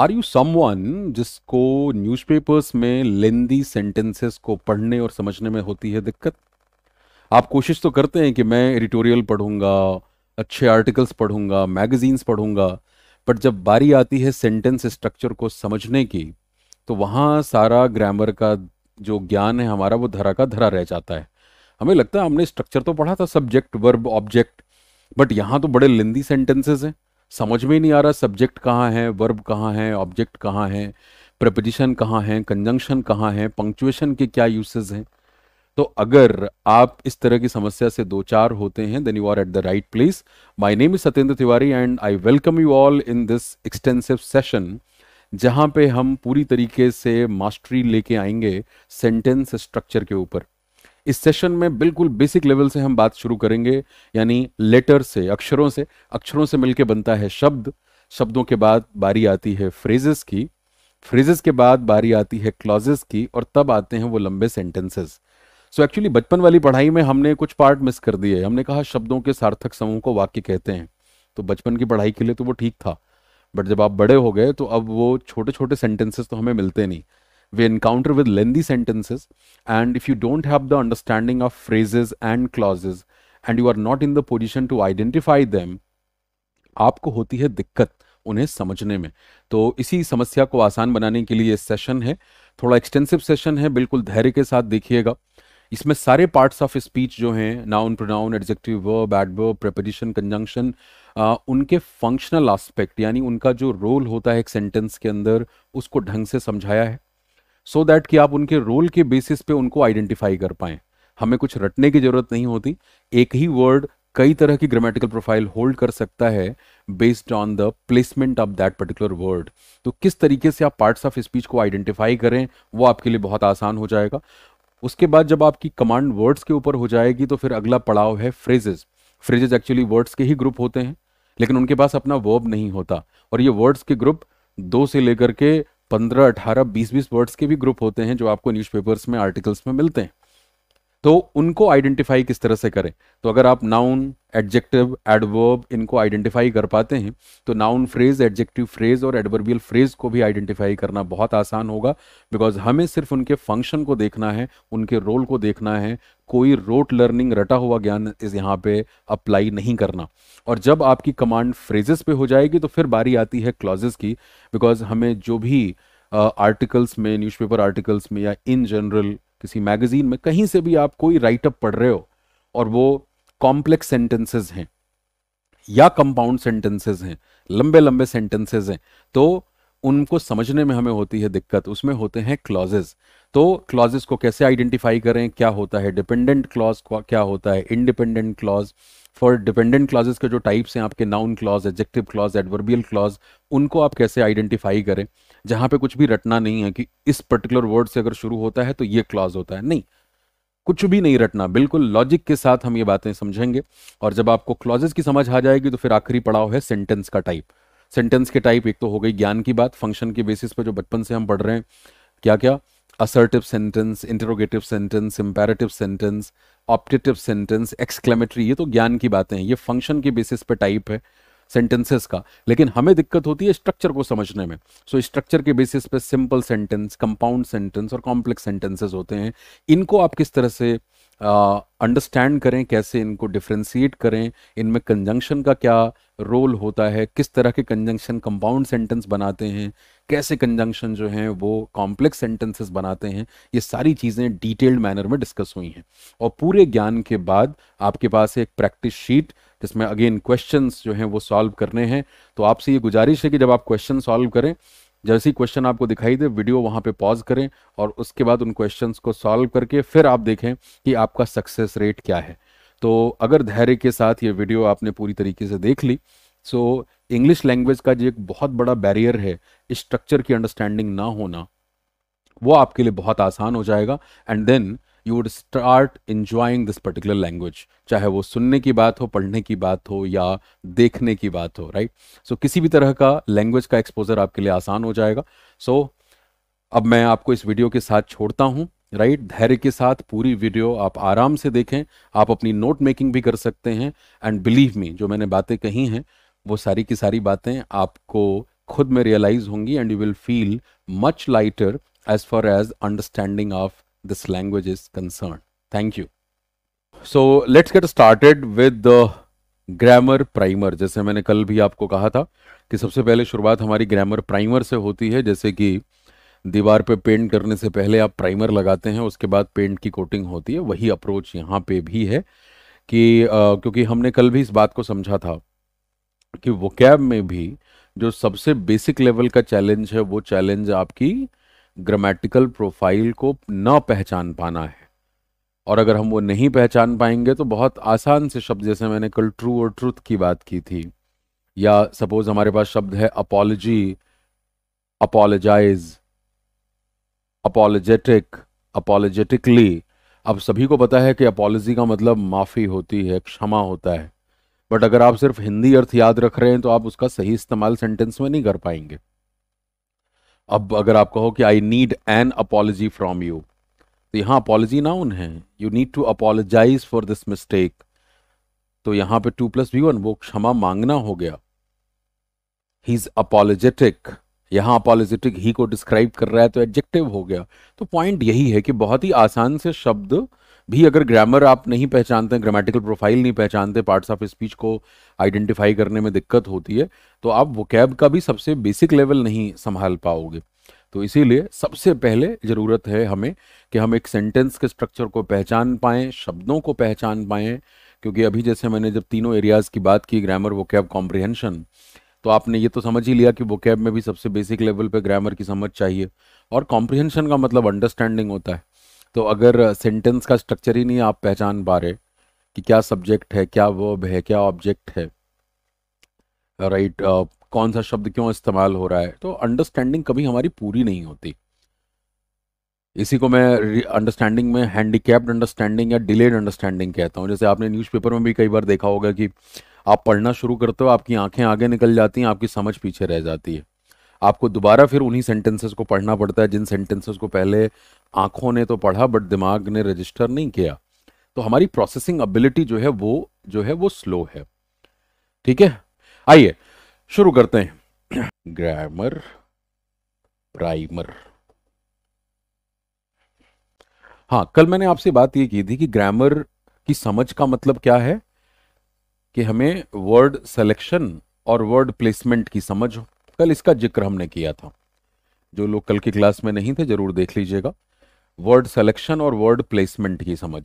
Are you someone जिसको newspapers में lengthy sentences को पढ़ने और समझने में होती है दिक्कत आप कोशिश तो करते हैं कि मैं एडिटोरियल पढ़ूंगा अच्छे आर्टिकल्स पढ़ूंगा मैगजीन्स पढ़ूंगा बट जब बारी आती है सेंटेंस स्ट्रक्चर को समझने की तो वहाँ सारा ग्रामर का जो ज्ञान है हमारा वो धरा का धरा रह जाता है हमें लगता है हमने स्ट्रक्चर तो पढ़ा था सब्जेक्ट वर्ब ऑब्जेक्ट बट यहाँ तो बड़े लेंदी सेंटेंसेस हैं समझ में नहीं आ रहा सब्जेक्ट कहाँ है वर्ब कहाँ है ऑब्जेक्ट कहाँ है प्रपोजिशन कहाँ है कंजंक्शन कहाँ है पंक्चुएशन के क्या यूसेज हैं तो अगर आप इस तरह की समस्या से दो चार होते हैं then you are at the right place my name is Satyendra Tiwari and I welcome you all in this extensive session जहां पे हम पूरी तरीके से मास्टरी लेके आएंगे सेंटेंस स्ट्रक्चर के ऊपर इस सेशन में बिल्कुल बेसिक लेवल से हम बात शुरू करेंगे यानी लेटर से अक्षरों से अक्षरों से मिलकर बनता है शब्द शब्दों के बाद बारी आती है फ्रेजेस की फ्रेजेस के बाद बारी आती है क्लॉजेस की और तब आते हैं वो लंबे सेंटेंसेस सो एक्चुअली बचपन वाली पढ़ाई में हमने कुछ पार्ट मिस कर दिए हमने कहा शब्दों के सार्थक समूह को वाक्य कहते हैं तो बचपन की पढ़ाई के लिए तो वो ठीक था बट जब आप बड़े हो गए तो अब वो छोटे छोटे सेंटेंसेस तो हमें मिलते नहीं we encounter with lengthy sentences and if you don't have the understanding of phrases and clauses and you are not in the position to identify them आपको होती है दिक्कत उन्हें समझने में तो इसी समस्या को आसान बनाने के लिए सेशन है थोड़ा एक्सटेंसिव सेशन है बिल्कुल धैर्य के साथ देखिएगा इसमें सारे पार्ट्स ऑफ स्पीच जो हैं नाउन प्रोनाउन एडजेक्टिव वर्ब एडव प्रेपरिशन कंजंक्शन उनके फंक्शनल एस्पेक्ट यानी उनका जो रोल होता है एक सेंटेंस के अंदर उसको ढंग से समझाया है सो so दैट कि आप उनके रोल के बेसिस पे उनको आइडेंटिफाई कर पाए हमें कुछ रटने की जरूरत नहीं होती एक ही वर्ड कई तरह की ग्रामेटिकल प्रोफाइल होल्ड कर सकता है based on the placement of that particular word तो किस तरीके से आप पार्ट्स ऑफ स्पीच को आइडेंटिफाई करें वो आपके लिए बहुत आसान हो जाएगा उसके बाद जब आपकी कमांड वर्ड्स के ऊपर हो जाएगी तो फिर अगला पड़ाव है फ्रेजेस फ्रेजेस एक्चुअली वर्ड्स के ही ग्रुप होते हैं लेकिन उनके पास अपना वर्ब नहीं होता और ये वर्ड्स के ग्रुप दो से लेकर के पंद्रह अठारह बीस बीस वर्ड्स के भी ग्रुप होते हैं जो आपको न्यूज़पेपर्स में आर्टिकल्स में मिलते हैं तो उनको आइडेंटिफाई किस तरह से करें तो अगर आप नाउन एडजेक्टिव एडवर्ब इनको आइडेंटिफाई कर पाते हैं तो नाउन फ्रेज एडजेक्टिव फ्रेज और एडवर्बियल फ्रेज को भी आइडेंटिफाई करना बहुत आसान होगा बिकॉज हमें सिर्फ उनके फंक्शन को देखना है उनके रोल को देखना है कोई रोट लर्निंग रटा हुआ ज्ञान इस यहाँ पे अप्लाई नहीं करना और जब आपकी कमांड फ्रेजेस पे हो जाएगी तो फिर बारी आती है क्लॉजेस की बिकॉज हमें जो भी आर्टिकल्स uh, में न्यूज़पेपर आर्टिकल्स में या इन जनरल किसी मैगजीन में कहीं से भी आप कोई राइटअप पढ़ रहे हो और वो कॉम्प्लेक्स सेंटेंसेज हैं या कंपाउंड सेंटेंसेज हैं लंबे लंबे सेंटेंसेज हैं तो उनको समझने में हमें होती है दिक्कत उसमें होते हैं क्लॉजेस तो क्लॉजेस को कैसे आइडेंटिफाई करें क्या होता है डिपेंडेंट क्लॉज क्या होता है independent clause for dependent clauses के जो टाइप्स हैं आपके noun clause adjective clause adverbial clause उनको आप कैसे आइडेंटिफाई करें जहाँ पे कुछ भी रटना नहीं है कि इस पर्टिकुलर वर्ड से अगर शुरू होता है तो ये क्लॉज होता है नहीं कुछ भी नहीं रटना बिल्कुल लॉजिक के साथ हम ये बातें समझेंगे और जब आपको क्लॉजेज की समझ आ जाएगी तो फिर आखिरी पड़ाव है सेंटेंस का टाइप सेंटेंस के टाइप एक तो हो गई ज्ञान की बात फंक्शन के बेसिस पर जो बचपन से हम पढ़ रहे हैं क्या क्या assertive sentence, interrogative sentence, imperative sentence, optative sentence, exclamatory ये तो ज्ञान की बातें हैं ये फंक्शन के बेसिस पे टाइप है सेंटेंसेस का लेकिन हमें दिक्कत होती है स्ट्रक्चर को समझने में सो so, स्ट्रक्चर के बेसिस पे सिंपल सेंटेंस कंपाउंड सेंटेंस और कॉम्प्लेक्स सेंटेंसेस होते हैं इनको आप किस तरह से अंडरस्टैंड uh, करें कैसे इनको डिफ्रेंशिएट करें इनमें कंजंक्शन का क्या रोल होता है किस तरह के कंजंक्शन कंपाउंड सेंटेंस बनाते हैं कैसे कंजंक्शन जो हैं वो कॉम्प्लेक्स सेंटेंसेस बनाते हैं ये सारी चीज़ें डिटेल्ड मैनर में डिस्कस हुई हैं और पूरे ज्ञान के बाद आपके पास एक प्रैक्टिस शीट जिसमें अगेन क्वेश्चंस जो हैं वो सॉल्व करने हैं तो आपसे ये गुजारिश है कि जब आप क्वेश्चन सॉल्व करें जैसे ही क्वेश्चन आपको दिखाई दे वीडियो वहाँ पे पॉज करें और उसके बाद उन क्वेश्चंस को सॉल्व करके फिर आप देखें कि आपका सक्सेस रेट क्या है तो अगर धैर्य के साथ ये वीडियो आपने पूरी तरीके से देख ली सो इंग्लिश लैंग्वेज का जो एक बहुत बड़ा बैरियर है स्ट्रक्चर की अंडरस्टैंडिंग ना होना वो आपके लिए बहुत आसान हो जाएगा and then you would start enjoying this particular language चाहे वो सुनने की बात हो पढ़ने की बात हो या देखने की बात हो राइट right? सो so, किसी भी तरह का लैंग्वेज का एक्सपोजर आपके लिए आसान हो जाएगा सो so, अब मैं आपको इस वीडियो के साथ छोड़ता हूँ राइट right? धैर्य के साथ पूरी वीडियो आप आराम से देखें आप अपनी नोट मेकिंग भी कर सकते हैं एंड बिलीव मी जो मैंने बातें कही हैं वो सारी की सारी बातें आपको खुद में रियलाइज होंगी and you will feel much lighter as far as understanding of this language is concerned. Thank you. So let's get started with the grammar primer जैसे मैंने कल भी आपको कहा था कि सबसे पहले शुरुआत हमारी ग्रामर प्राइमर से होती है जैसे कि दीवार पे पेंट करने से पहले आप प्राइमर लगाते हैं उसके बाद पेंट की कोटिंग होती है वही अप्रोच यहाँ पे भी है कि आ, क्योंकि हमने कल भी इस बात को समझा था कि वो कैब में भी जो सबसे बेसिक लेवल का चैलेंज है वो चैलेंज आपकी ग्रामेटिकल प्रोफाइल को न पहचान पाना है और अगर हम वो नहीं पहचान पाएंगे तो बहुत आसान से शब्द जैसे मैंने कल ट्रू और ट्रुथ की बात की थी या सपोज हमारे पास शब्द है अपोलॉजी अपॉलोजाइज अपॉलोजेटिक अपोलोजेटिकली अब सभी को पता है कि अपॉलोजी का मतलब माफ़ी होती है क्षमा होता है बट अगर आप सिर्फ हिंदी अर्थ याद रख रहे हैं तो आप उसका सही इस्तेमाल सेंटेंस में नहीं कर पाएंगे अब अगर आप कहो कि I need an apology from you तो यहां अपॉलॉजी नाउन है you need to apologise for this mistake तो यहां पे टू प्लस वी वन वो क्षमा मांगना हो गया ही इज अपॉलोजेटिक यहां अपॉलोजेटिक ही को डिस्क्राइब कर रहा है तो एडजेक्टिव हो गया तो पॉइंट यही है कि बहुत ही आसान से शब्द भी अगर ग्रामर आप नहीं पहचानते ग्रामेटिकल प्रोफाइल नहीं पहचानते पार्ट्स ऑफ स्पीच को आइडेंटिफाई करने में दिक्कत होती है तो आप कैब का भी सबसे बेसिक लेवल नहीं संभाल पाओगे तो इसीलिए सबसे पहले ज़रूरत है हमें कि हम एक सेंटेंस के स्ट्रक्चर को पहचान पाएँ शब्दों को पहचान पाएँ क्योंकि अभी जैसे मैंने जब तीनों एरियाज़ की बात की ग्रामर कैब कॉम्प्रिहेंशन तो आपने ये तो समझ ही लिया कि कैब में भी सबसे बेसिक लेवल पे ग्रामर की समझ चाहिए और कॉम्प्रिहेंशन का मतलब अंडरस्टैंडिंग होता है तो अगर सेंटेंस का स्ट्रक्चर ही नहीं आप पहचान पा रहे कि क्या सब्जेक्ट है क्या वर्ब है क्या ऑब्जेक्ट है राइट right, uh, कौन सा शब्द क्यों इस्तेमाल हो रहा है तो अंडरस्टैंडिंग कभी हमारी पूरी नहीं होती इसी को मैं अंडरस्टैंडिंग में हैंडीकैप्ड अंडरस्टैंडिंग या डिलेड अंडरस्टैंडिंग कहता हूँ जैसे आपने न्यूज़पेपर में भी कई बार देखा होगा कि आप पढ़ना शुरू करते हो आपकी आंखें आगे निकल जाती हैं आपकी समझ पीछे रह जाती है आपको दोबारा फिर उन्हीं सेंटेंसेस को पढ़ना पड़ता है जिन सेंटेंसेस को पहले आंखों ने तो पढ़ा बट दिमाग ने रजिस्टर नहीं किया तो हमारी प्रोसेसिंग एबिलिटी जो है वो जो है वो स्लो है ठीक है आइए शुरू करते हैं ग्रामर प्राइमर हाँ कल मैंने आपसे बात ये की थी कि ग्रामर की समझ का मतलब क्या है कि हमें वर्ड सेलेक्शन और वर्ड प्लेसमेंट की समझ हो कल इसका जिक्र हमने किया था जो लोग कल की क्लास में नहीं थे जरूर देख लीजिएगा वर्ड सेलेक्शन और वर्ड प्लेसमेंट की समझ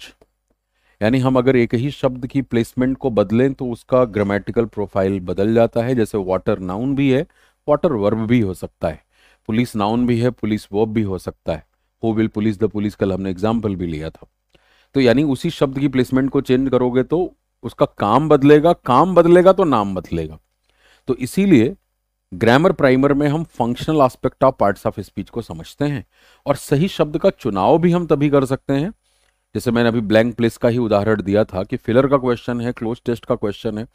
यानी हम अगर एक ही शब्द की प्लेसमेंट को बदलें तो उसका ग्रामेटिकल प्रोफाइल बदल जाता है जैसे वाटर नाउन भी है वाटर वर्ब भी हो सकता है पुलिस नाउन भी है पुलिस वर्ब भी हो सकता है who will police the police कल हमने एग्जाम्पल भी लिया था तो यानी उसी शब्द की प्लेसमेंट को चेंज करोगे तो उसका काम बदलेगा काम बदलेगा तो नाम बदलेगा तो इसीलिए ग्रामर प्राइमर में हम functional aspect of parts of speech को समझते हैं और सही शब्द का चुनाव भी हम तभी कर सकते हैं जैसे मैंने अभी ब्लैंक प्लेस का ही उदाहरण दिया था कि फिलर का क्वेश्चन है क्लोज टेस्ट का क्वेश्चन है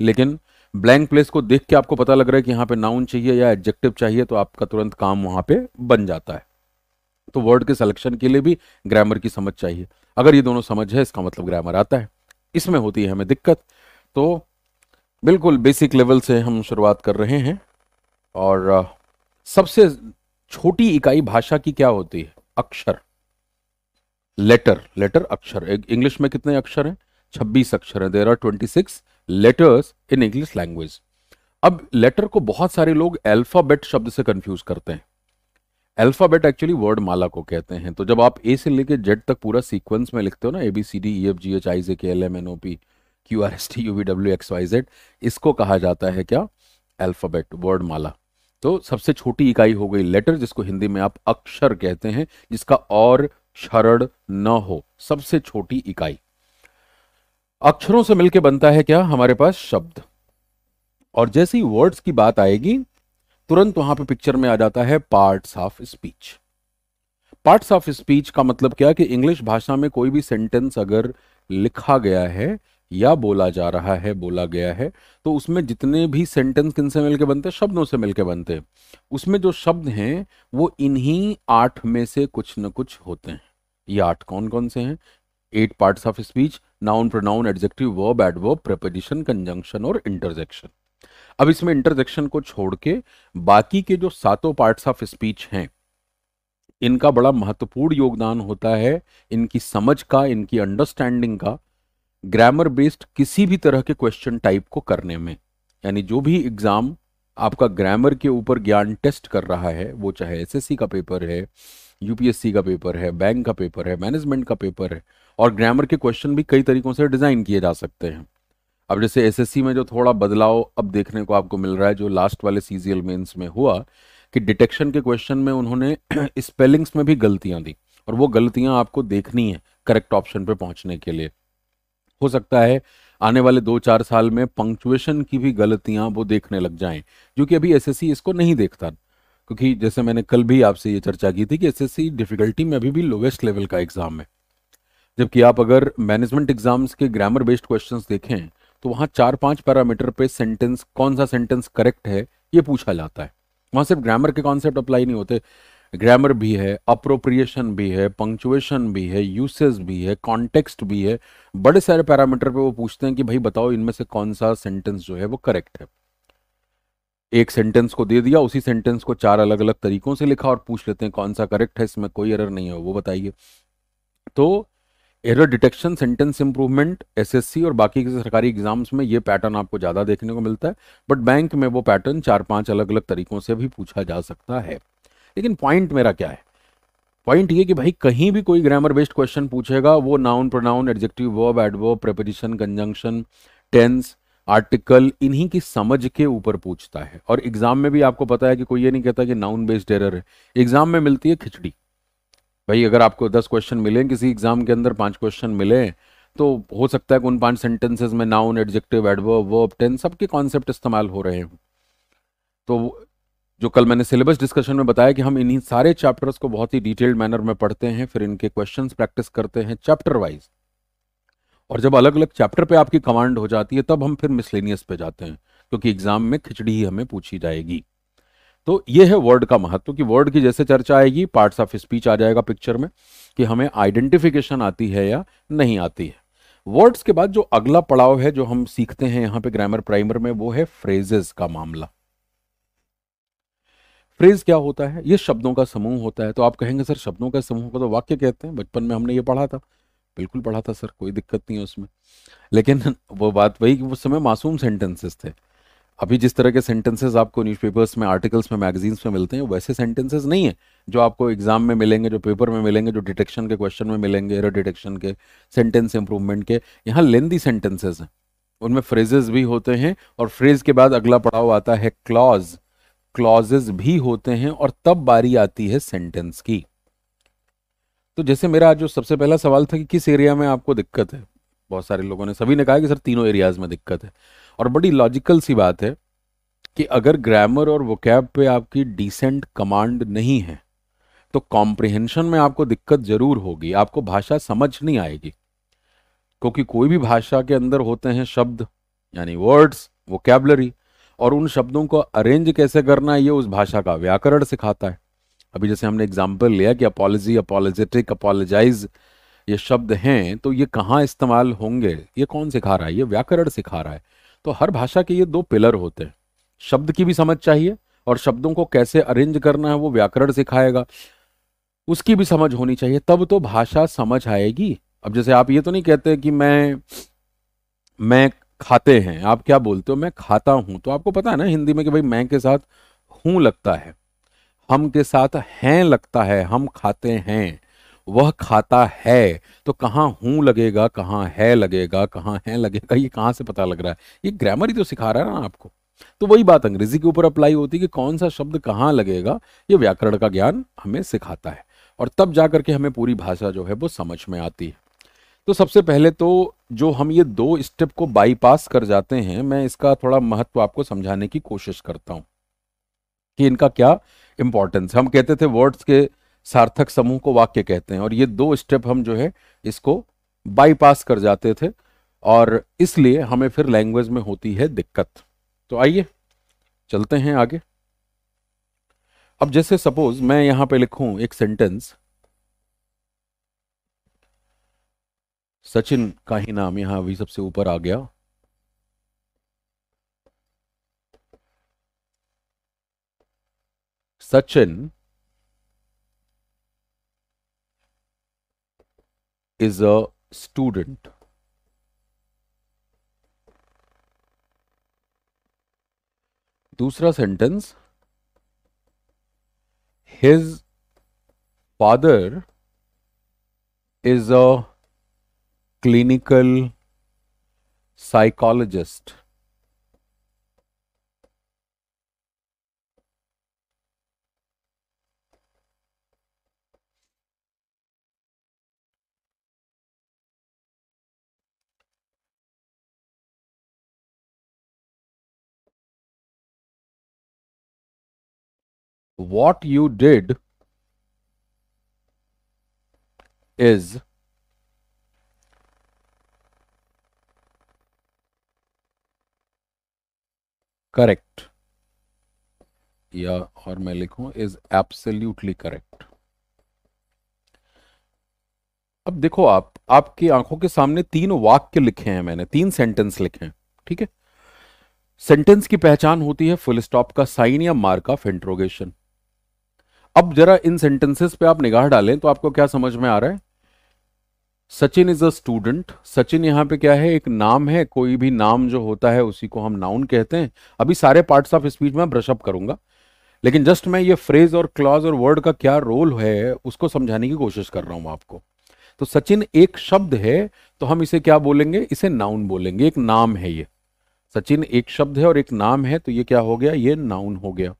लेकिन ब्लैंक प्लेस को देख के आपको पता लग रहा है कि यहाँ पे नाउन चाहिए या एडजेक्टिव चाहिए तो आपका तुरंत काम वहाँ पे बन जाता है तो वर्ड के सिलेक्शन के लिए भी ग्रामर की समझ चाहिए अगर ये दोनों समझ है इसका मतलब ग्रामर आता है इसमें होती है हमें दिक्कत तो बिल्कुल बेसिक लेवल से हम शुरुआत कर रहे हैं और सबसे छोटी इकाई भाषा की क्या होती है अक्षर लेटर लेटर अक्षर इंग्लिश में कितने अक्षर हैं छब्बीस अक्षर हैं there are twenty six letters in English language अब लेटर को बहुत सारे लोग अल्फाबेट शब्द से कंफ्यूज करते हैं अल्फाबेट एक्चुअली वर्ड माला को कहते हैं तो जब आप ए से लेकर जेड तक पूरा सीक्वेंस में लिखते हो ना A B C D E F G H I J K L M N O P Q R S T U V W X Y Z इसको कहा जाता है क्या अल्फाबेट वर्ड माला तो सबसे छोटी इकाई हो गई लेटर जिसको हिंदी में आप अक्षर कहते हैं जिसका और क्षरण न हो सबसे छोटी इकाई अक्षरों से मिलकर बनता है क्या हमारे पास शब्द और जैसे ही वर्ड्स की बात आएगी तुरंत वहां पे पिक्चर में आ जाता है parts of speech parts of speech का मतलब क्या कि इंग्लिश भाषा में कोई भी सेंटेंस अगर लिखा गया है या बोला जा रहा है बोला गया है तो उसमें जितने भी सेंटेंस किन से मिल के बनते शब्दों से मिल के बनते उसमें जो शब्द हैं वो इन्हीं आठ में से कुछ न कुछ होते हैं ये आठ कौन कौन से हैं eight parts of speech noun pronoun adjective verb adverb preposition conjunction और इंटरजेक्शन अब इसमें इंटरजेक्शन को छोड़ के बाकी के जो सातों पार्ट्स ऑफ स्पीच हैं इनका बड़ा महत्वपूर्ण योगदान होता है इनकी समझ का इनकी अंडरस्टैंडिंग का ग्रामर बेस्ड किसी भी तरह के क्वेश्चन टाइप को करने में यानी जो भी एग्ज़ाम आपका ग्रामर के ऊपर ज्ञान टेस्ट कर रहा है वो चाहे एसएससी का पेपर है यूपीएससी का पेपर है बैंक का पेपर है मैनेजमेंट का पेपर है और ग्रामर के क्वेश्चन भी कई तरीकों से डिज़ाइन किए जा सकते हैं अब जैसे एसएससी में जो थोड़ा बदलाव अब देखने को आपको मिल रहा है जो लास्ट वाले सीजीएल मेन्स में हुआ कि डिटेक्शन के क्वेश्चन में उन्होंने स्पेलिंग्स में भी गलतियां दी और वो गलतियां आपको देखनी है करेक्ट ऑप्शन पे पहुंचने के लिए हो सकता है आने वाले दो चार साल में पंक्चुएशन की भी गलतियां वो देखने लग जाएं जो कि अभी एसएससी इसको नहीं देखता क्योंकि जैसे मैंने कल भी आपसे ये चर्चा की थी कि एसएससी डिफिकल्टी में अभी भी लोवेस्ट लेवल का एग्जाम है जबकि आप अगर मैनेजमेंट एग्जाम्स के ग्रामर बेस्ड क्वेश्चन देखें तो वहाँ चार पाँच पैरामीटर पे सेंटेंस कौन सा सेंटेंस करेक्ट है ये पूछा जाता है वहाँ सिर्फ ग्रामर के कॉन्सेप्ट अप्लाई नहीं होते ग्रामर भी है अप्रोप्रिएशन भी है पंक्चुएशन भी है यूसेज भी है कॉन्टेक्स्ट भी है बड़े सारे पैरामीटर पे वो पूछते हैं कि भाई बताओ इनमें से कौन सा सेंटेंस जो है वो करेक्ट है एक सेंटेंस को दे दिया उसी सेंटेंस को चार अलग अलग तरीकों से लिखा और पूछ लेते हैं कौन सा करेक्ट है इसमें कोई एरर नहीं है वो बताइए तो error detection sentence improvement SSC और बाकी के सरकारी एग्जाम्स में ये पैटर्न आपको ज़्यादा देखने को मिलता है बट बैंक में वो पैटर्न चार पांच अलग अलग तरीकों से भी पूछा जा सकता है लेकिन पॉइंट मेरा क्या है पॉइंट ये कि भाई कहीं भी कोई ग्रामर बेस्ड क्वेश्चन पूछेगा वो noun pronoun adjective verb adverb preposition conjunction tense article इन्हीं की समझ के ऊपर पूछता है और एग्जाम में भी आपको पता है कि कोई ये नहीं कहता कि नाउन बेस्ड एरर है एग्जाम में मिलती है खिचड़ी भाई अगर आपको दस क्वेश्चन मिले किसी एग्जाम के अंदर पांच क्वेश्चन मिले तो हो सकता है कि उन पांच सेंटेंसेज में noun adjective adverb verb tense सबके कॉन्सेप्ट इस्तेमाल हो रहे हैं तो जो कल मैंने सिलेबस डिस्कशन में बताया कि हम इन्हीं सारे चैप्टर्स को बहुत ही डिटेल्ड मैनर में पढ़ते हैं फिर इनके क्वेश्चन प्रैक्टिस करते हैं चैप्टर वाइज और जब अलग अलग चैप्टर पे आपकी कमांड हो जाती है तब हम फिर मिसलेनियस पे जाते हैं क्योंकि एग्जाम में खिचड़ी ही हमें पूछी जाएगी तो ये है वर्ड का महत्व कि वर्ड की जैसे चर्चा आएगी पार्ट्स ऑफ स्पीच आ जाएगा पिक्चर में कि हमें आइडेंटिफिकेशन आती है या नहीं आती है वर्ड्स के बाद जो अगला पड़ाव है जो हम सीखते हैं यहाँ पे ग्रामर प्राइमर में वो है फ्रेजेस का मामला फ्रेज क्या होता है ये शब्दों का समूह होता है तो आप कहेंगे सर शब्दों का समूह को तो वाक्य कहते हैं बचपन में हमने ये पढ़ा था बिल्कुल पढ़ा था सर कोई दिक्कत नहीं है उसमें लेकिन वो बात वही कि उस समय मासूम सेंटेंसेस थे अभी जिस तरह के सेंटेंसेस आपको न्यूज़पेपर्स में आर्टिकल्स में मैगजीन्स में मिलते हैं वैसे सेंटेंसेस नहीं है जो आपको एग्जाम में मिलेंगे जो पेपर में मिलेंगे जो डिटेक्शन के क्वेश्चन में मिलेंगे एरर डिटेक्शन के सेंटेंस इंप्रूवमेंट के यहाँ लेंदी सेंटेंसेज हैं उनमें फ्रेजेस भी होते हैं और फ्रेज के बाद अगला पड़ाव आता है क्लॉज क्लॉजेस भी होते हैं और तब बारी आती है सेंटेंस की तो जैसे मेरा जो सबसे पहला सवाल था कि किस एरिया में आपको दिक्कत है बहुत सारे लोगों ने सभी ने कहा कि सर तीनों एरियाज में दिक्कत है और बड़ी लॉजिकल सी बात है कि अगर ग्रामर और वोकैब पे आपकी डिसेंट कमांड नहीं है तो कॉम्प्रिहेंशन में आपको दिक्कत जरूर होगी आपको भाषा समझ नहीं आएगी क्योंकि कोई भी भाषा के अंदर होते हैं शब्द यानी वर्ड्स वोकेबलरी और उन शब्दों को अरेंज कैसे करना है ये उस भाषा का व्याकरण सिखाता है अभी जैसे हमने एग्जाम्पल लिया कि अपॉलोजी अपॉलोजेटिक अपॉलोजाइज ये शब्द हैं तो ये कहाँ इस्तेमाल होंगे ये कौन सिखा रहा है ये व्याकरण सिखा रहा है तो हर भाषा के ये दो पिलर होते हैं शब्द की भी समझ चाहिए और शब्दों को कैसे अरेंज करना है वो व्याकरण सिखाएगा उसकी भी समझ होनी चाहिए तब तो भाषा समझ आएगी अब जैसे आप ये तो नहीं कहते कि मैं मैं खाते हैं आप क्या बोलते हो मैं खाता हूं तो आपको पता है ना हिंदी में कि भाई मैं के साथ हूं लगता है हम के साथ हैं लगता है हम खाते हैं वह खाता है तो कहाँ हूँ लगेगा कहाँ है लगेगा कहाँ है लगेगा ये कहाँ से पता लग रहा है ये ग्रामर ही तो सिखा रहा है ना आपको तो वही बात अंग्रेजी के ऊपर अप्लाई होती है कि कौन सा शब्द कहाँ लगेगा ये व्याकरण का ज्ञान हमें सिखाता है और तब जा के हमें पूरी भाषा जो है वो समझ में आती है तो सबसे पहले तो जो हम ये दो स्टेप को बाईपास कर जाते हैं मैं इसका थोड़ा महत्व आपको समझाने की कोशिश करता हूं कि इनका क्या इंपॉर्टेंस हम कहते थे वर्ड्स के सार्थक समूह को वाक्य कहते हैं और ये दो स्टेप हम जो है इसको बाईपास कर जाते थे और इसलिए हमें फिर लैंग्वेज में होती है दिक्कत तो आइए चलते हैं आगे अब जैसे सपोज मैं यहां पे लिखू एक सेंटेंस सचिन का ही नाम यहां अभी सबसे ऊपर आ गया सचिन इज अ स्टूडेंट दूसरा sentence his father is a clinical psychologist. What you did is correct या और मैं लिखूं इज एब्सोल्युटली करेक्ट अब देखो आप आपकी आंखों के सामने तीन वाक्य लिखे हैं मैंने तीन सेंटेंस लिखे हैं ठीक है सेंटेंस की पहचान होती है फुल स्टॉप का साइन या मार्क ऑफ इंट्रोगेशन अब जरा इन सेंटेंसेस पे आप निगाह डालें तो आपको क्या समझ में आ रहा है Sachin is a student Sachin यहाँ पे क्या है एक नाम है कोई भी नाम जो होता है उसी को हम नाउन कहते हैं अभी सारे पार्ट्स ऑफ स्पीच में ब्रशअप करूंगा लेकिन जस्ट मैं ये फ्रेज और क्लॉज और वर्ड का क्या रोल है उसको समझाने की कोशिश कर रहा हूं आपको तो सचिन एक शब्द है तो हम इसे क्या बोलेंगे इसे नाउन बोलेंगे एक नाम है ये सचिन एक शब्द है और एक नाम है तो ये क्या हो गया ये नाउन हो गया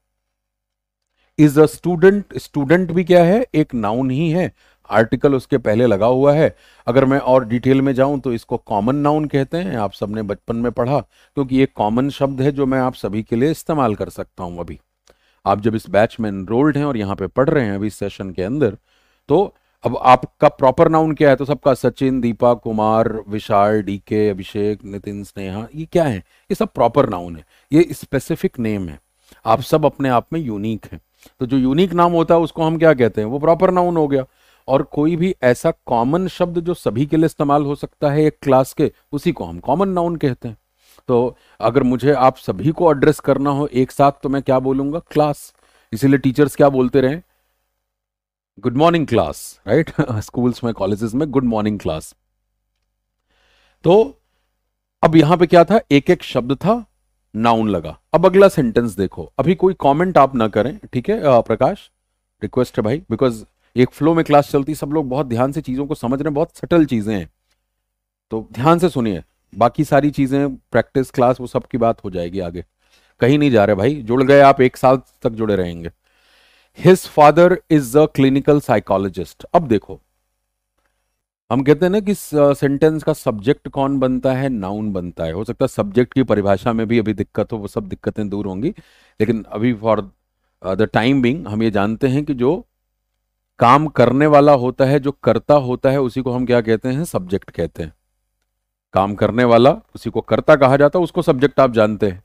इज अ स्टूडेंट स्टूडेंट भी क्या है एक नाउन ही है आर्टिकल उसके पहले लगा हुआ है अगर मैं और डिटेल में जाऊं तो इसको कॉमन नाउन कहते हैं आप सबने बचपन में पढ़ा क्योंकि ये कॉमन शब्द है जो मैं आप सभी के लिए इस्तेमाल कर सकता हूं अभी आप जब इस बैच में एनरोल्ड हैं और यहाँ पे पढ़ रहे हैं अभी सेशन के अंदर तो अब आपका प्रॉपर नाउन क्या है तो सबका सचिन दीपा कुमार विशाल डीके अभिषेक नितिन स्नेहा ये क्या है ये सब प्रॉपर नाउन है ये स्पेसिफिक नेम है आप सब अपने आप में यूनिक हैं तो जो यूनिक नाम होता है उसको हम क्या कहते हैं वो प्रॉपर नाउन हो गया और कोई भी ऐसा कॉमन शब्द जो सभी के लिए इस्तेमाल हो सकता है एक क्लास के उसी को हम कॉमन नाउन कहते हैं तो अगर मुझे आप सभी को एड्रेस करना हो एक साथ तो मैं क्या बोलूंगा क्लास इसीलिए टीचर्स क्या बोलते रहे good morning class right schools में कॉलेजेस में गुड मॉर्निंग क्लास तो अब यहां पे क्या था एक एक शब्द था नाउन लगा अब अगला सेंटेंस देखो अभी कोई कमेंट आप ना करें ठीक है प्रकाश रिक्वेस्ट है भाई बिकॉज एक फ्लो में क्लास चलती सब लोग बहुत ध्यान से चीज़ों को समझ रहे हैं बहुत सटल चीज़ें हैं तो ध्यान से सुनिए बाकी सारी चीज़ें प्रैक्टिस क्लास वो सब की बात हो जाएगी आगे कहीं नहीं जा रहे भाई जुड़ गए आप एक साल तक जुड़े रहेंगे his father is a clinical psychologist अब देखो हम कहते हैं ना कि सेंटेंस uh, का सब्जेक्ट कौन बनता है नाउन बनता है हो सकता है सब्जेक्ट की परिभाषा में भी अभी दिक्कत हो वो सब दिक्कतें दूर होंगी लेकिन अभी फॉर द टाइम बिंग हम ये जानते हैं कि जो काम करने वाला होता है जो करता होता है उसी को हम क्या कहते हैं सब्जेक्ट कहते हैं काम करने वाला उसी को करता कहा जाता है उसको सब्जेक्ट आप जानते हैं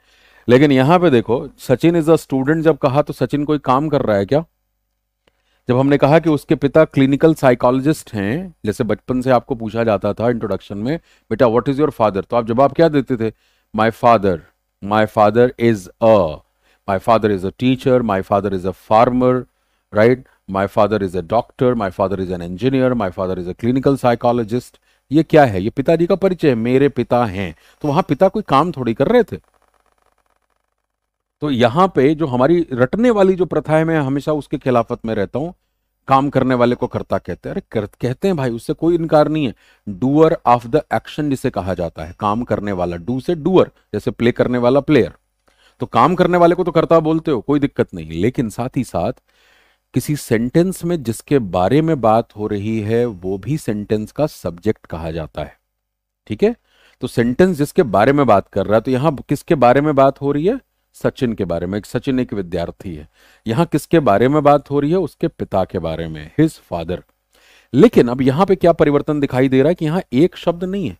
लेकिन यहां पे देखो सचिन इज अ स्टूडेंट जब कहा तो सचिन कोई काम कर रहा है क्या जब हमने कहा कि उसके पिता क्लिनिकल साइकोलॉजिस्ट हैं जैसे बचपन से आपको पूछा जाता था इंट्रोडक्शन में बेटा व्हाट इज योर फादर तो आप जवाब क्या देते थे my father my father is a my father is a teacher my father is a farmer right my father is a doctor my father is an engineer my father is a clinical psychologist ये क्या है ये पिताजी का परिचय मेरे पिता हैं तो वहां पिता कोई काम थोड़ी कर रहे थे तो यहां पे जो हमारी रटने वाली जो प्रथा है मैं हमेशा उसके खिलाफत में रहता हूं काम करने वाले को करता कहते हैं अरे कहते हैं भाई उससे कोई इनकार नहीं है डूअर ऑफ द एक्शन जिसे कहा जाता है काम करने वाला डू से डूअर जैसे प्ले करने वाला प्लेयर तो काम करने वाले को तो करता बोलते हो कोई दिक्कत नहीं लेकिन साथ ही साथ किसी सेंटेंस में जिसके बारे में बात हो रही है वो भी सेंटेंस का सब्जेक्ट कहा जाता है ठीक है तो सेंटेंस जिसके बारे में बात कर रहा है तो यहां किसके बारे में बात हो रही है सचिन के बारे में सचिन एक विद्यार्थी है यहां किसके बारे में बात हो रही है उसके पिता के बारे में हिज फादर लेकिन अब यहां पे क्या परिवर्तन दिखाई दे रहा है कि यहां एक शब्द नहीं है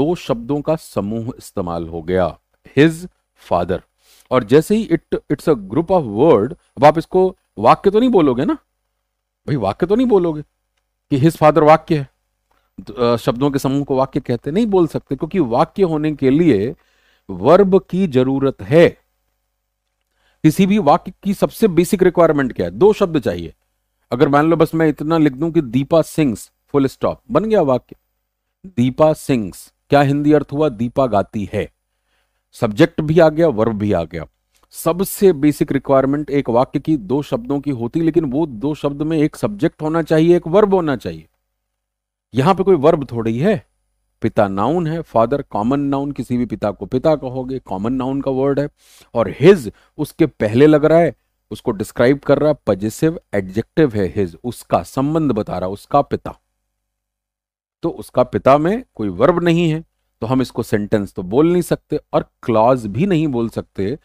दो शब्दों का समूह इस्तेमाल हो गया हिज फादर और जैसे ही it it's a group of word अब आप इसको वाक्य तो नहीं बोलोगे ना भाई वाक्य तो नहीं बोलोगे कि हिज फादर वाक्य है तो शब्दों के समूह को वाक्य कहते नहीं बोल सकते क्योंकि वाक्य होने के लिए वर्ब की जरूरत है किसी भी वाक्य की सबसे बेसिक रिक्वायरमेंट क्या है दो शब्द चाहिए अगर मान लो बस मैं इतना लिख दूं कि दीपा सिंग्स फुल स्टॉप बन गया वाक्य दीपा सिंग्स क्या हिंदी अर्थ हुआ दीपा गाती है सब्जेक्ट भी आ गया वर्ब भी आ गया सबसे बेसिक रिक्वायरमेंट एक वाक्य की दो शब्दों की होती लेकिन वो दो शब्द में एक सब्जेक्ट होना चाहिए एक वर्ब होना चाहिए यहां पे कोई वर्ब थोड़ी है पिता नाउन है फादर कॉमन नाउन किसी भी पिता को पिता कहोगे कॉमन नाउन का वर्ड है और हिज उसके पहले लग रहा है उसको डिस्क्राइब कर रहा है पॉजिटिव एडजेक्टिव है हिज उसका संबंध बता रहा उसका पिता तो उसका पिता में कोई वर्ब नहीं है तो हम इसको सेंटेंस तो बोल नहीं सकते और क्लॉज भी नहीं बोल सकते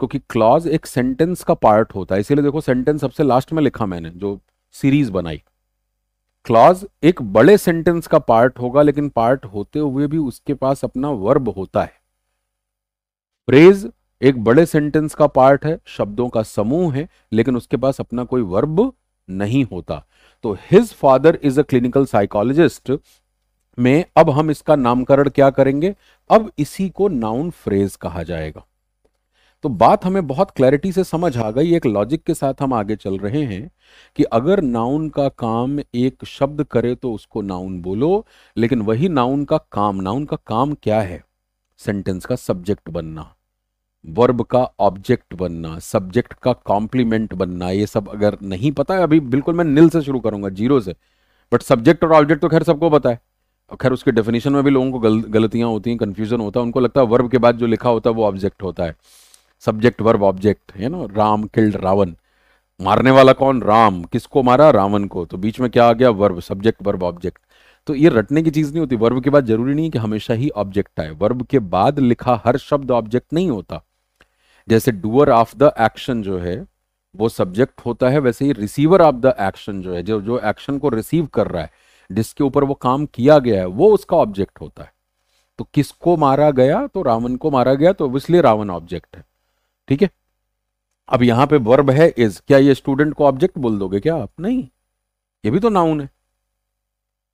क्योंकि क्लॉज एक सेंटेंस का पार्ट होता है इसीलिए देखो सेंटेंस सबसे लास्ट में लिखा मैंने जो सीरीज बनाई क्लॉज एक बड़े सेंटेंस का पार्ट होगा लेकिन पार्ट होते हुए भी उसके पास अपना वर्ब होता है फ्रेज एक बड़े सेंटेंस का पार्ट है शब्दों का समूह है लेकिन उसके पास अपना कोई वर्ब नहीं होता तो his father is a clinical psychologist में अब हम इसका नामकरण क्या करेंगे अब इसी को नाउन फ्रेज कहा जाएगा तो बात हमें बहुत क्लैरिटी से समझ आ गई एक लॉजिक के साथ हम आगे चल रहे हैं कि अगर नाउन का काम एक शब्द करे तो उसको नाउन बोलो लेकिन वही नाउन का काम नाउन का काम क्या है सेंटेंस का सब्जेक्ट बनना वर्ब का ऑब्जेक्ट बनना सब्जेक्ट का कॉम्प्लीमेंट बनना ये सब अगर नहीं पता है अभी बिल्कुल मैं नील से शुरू करूंगा जीरो से बट सब्जेक्ट और ऑब्जेक्ट तो खैर सबको पता है खैर उसके डेफिनेशन में भी लोगों को गल, गलतियां होती हैं कंफ्यूजन होता है उनको लगता है वर्ब के बाद जो लिखा होता है वो ऑब्जेक्ट होता है subject verb object you know Ram killed Ravan मारने वाला कौन राम किसको मारा रावण को तो बीच में क्या आ गया वर्ब सब्जेक्ट वर्ब ऑब्जेक्ट तो ये रटने की चीज़ नहीं होती वर्ब के बाद जरूरी नहीं कि हमेशा ही ऑब्जेक्ट आए वर्ब के बाद लिखा हर शब्द ऑब्जेक्ट नहीं होता जैसे डूअर ऑफ द एक्शन जो है वो सब्जेक्ट होता है वैसे ही रिसीवर ऑफ द एक्शन जो है जो जो एक्शन को रिसीव कर रहा है जिसके ऊपर वो काम किया गया है वो उसका ऑब्जेक्ट होता है तो किसको मारा गया तो रावण को मारा गया तो इसलिए रावण ऑब्जेक्ट है ठीक है अब यहां पे वर्ब है इज क्या ये स्टूडेंट को ऑब्जेक्ट बोल दोगे क्या आप नहीं ये भी तो नाउन है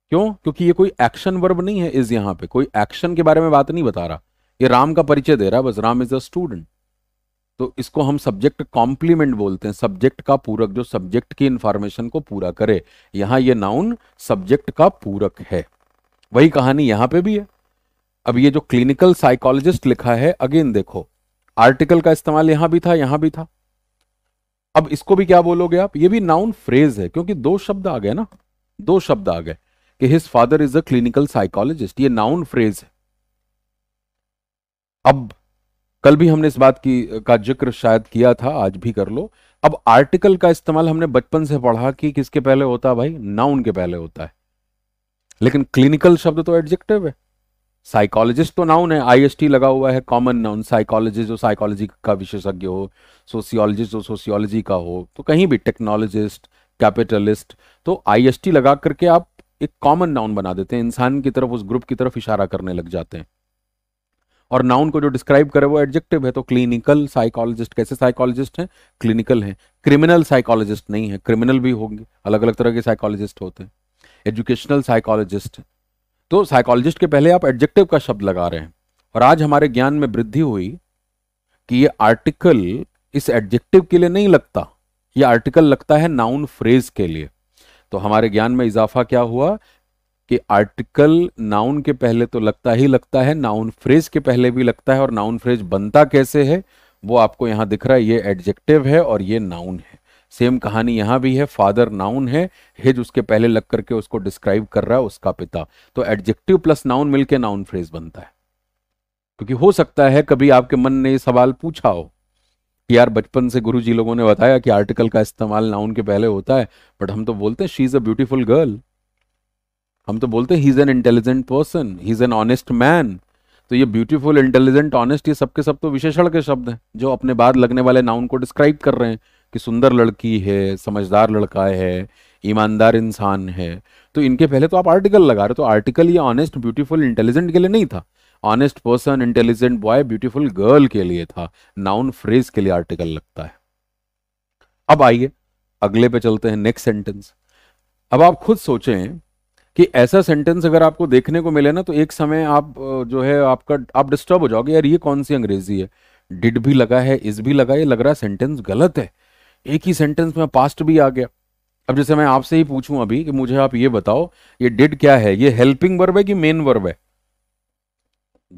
क्यों क्योंकि ये कोई एक्शन वर्ब नहीं है इज यहां पे कोई एक्शन के बारे में बात नहीं बता रहा ये राम का परिचय दे रहा है बस राम इज अ स्टूडेंट तो इसको हम सब्जेक्ट कॉम्प्लीमेंट बोलते हैं सब्जेक्ट का पूरक जो सब्जेक्ट की इंफॉर्मेशन को पूरा करे यहां ये नाउन सब्जेक्ट का पूरक है वही कहानी यहां पे भी है अब ये जो क्लिनिकल साइकोलॉजिस्ट लिखा है अगेन देखो आर्टिकल का इस्तेमाल यहां भी था यहां भी था अब इसको भी क्या बोलोगे आप ये भी नाउन फ्रेज है क्योंकि दो शब्द आ गए ना दो शब्द आ गए कि his father is a clinical psychologist ये नाउन फ्रेज है अब कल भी हमने इस बात की का जिक्र शायद किया था आज भी कर लो अब आर्टिकल का इस्तेमाल हमने बचपन से पढ़ा कि किसके पहले होता भाई नाउन के पहले होता है लेकिन क्लिनिकल शब्द तो एडजेक्टिव है साइकोलॉजिस्ट तो नाउन है आईएसटी लगा हुआ है कॉमन नाउन साइकोलॉजिस्ट जो साइकोलॉजी का विशेषज्ञ हो सोशियोलॉजिस्ट जो सोशियोलॉजी का हो तो कहीं भी टेक्नोलॉजिस्ट कैपिटलिस्ट तो आईएसटी लगा करके आप एक कॉमन नाउन बना देते हैं इंसान की तरफ उस ग्रुप की तरफ इशारा करने लग जाते हैं और नाउन को जो डिस्क्राइब करे वो एडजेक्टिव है तो क्लिनिकल साइकोलॉजिस्ट कैसे साइकोलॉजिस्ट हैं क्लिनिकल हैं क्रिमिनल साइकोलॉजिस्ट नहीं है क्रिमिनल भी होंगे अलग अलग तरह के साइकोलॉजिस्ट होते हैं एजुकेशनल साइकोलॉजिस्ट तो साइकोलॉजिस्ट के पहले आप एडजेक्टिव का शब्द लगा रहे हैं और आज हमारे ज्ञान में वृद्धि हुई कि ये आर्टिकल इस एडजेक्टिव के लिए नहीं लगता ये आर्टिकल लगता है नाउन फ्रेज के लिए तो हमारे ज्ञान में इजाफा क्या हुआ कि आर्टिकल नाउन के पहले तो लगता ही लगता है नाउन फ्रेज के पहले भी लगता है और नाउन फ्रेज बनता कैसे है वो आपको यहां दिख रहा है ये एडजेक्टिव है और ये नाउन है सेम कहानी यहां भी है फादर नाउन है हिज उसके पहले लग करके उसको डिस्क्राइब कर रहा है उसका पिता तो एडजेक्टिव प्लस नाउन मिलके नाउन फ्रेज बनता है क्योंकि हो सकता है कभी आपके मन ने ये सवाल पूछा हो कि यार बचपन से गुरु जी लोगों ने बताया कि आर्टिकल का इस्तेमाल नाउन के पहले होता है बट हम तो बोलते हैं she is a beautiful girl हम तो बोलते हैं he is an intelligent person he is an honest man तो ये ब्यूटीफुल इंटेलिजेंट ऑनेस्ट ये सबके सब तो विशेषण के शब्द हैं जो अपने बाद लगने वाले नाउन को डिस्क्राइब कर रहे हैं कि सुंदर लड़की है समझदार लड़का है ईमानदार इंसान है तो इनके पहले तो आप आर्टिकल लगा रहे हो तो आर्टिकल ये ऑनेस्ट ब्यूटीफुल इंटेलिजेंट के लिए नहीं था honest person intelligent boy beautiful girl के लिए था नाउन फ्रेज के लिए आर्टिकल लगता है अब आइए अगले पे चलते हैं नेक्स्ट सेंटेंस अब आप खुद सोचें कि ऐसा सेंटेंस अगर आपको देखने को मिले ना तो एक समय आप जो है आपका आप डिस्टर्ब हो जाओगे यार ये कौन सी अंग्रेजी है डिड भी लगा है इस भी लगा ये लग रहा है सेंटेंस गलत है एक ही सेंटेंस में पास्ट भी आ गया अब जैसे मैं आपसे ही पूछूं अभी कि मुझे आप ये बताओ ये डिड क्या है ये हेल्पिंग वर्ब है कि मेन वर्ब है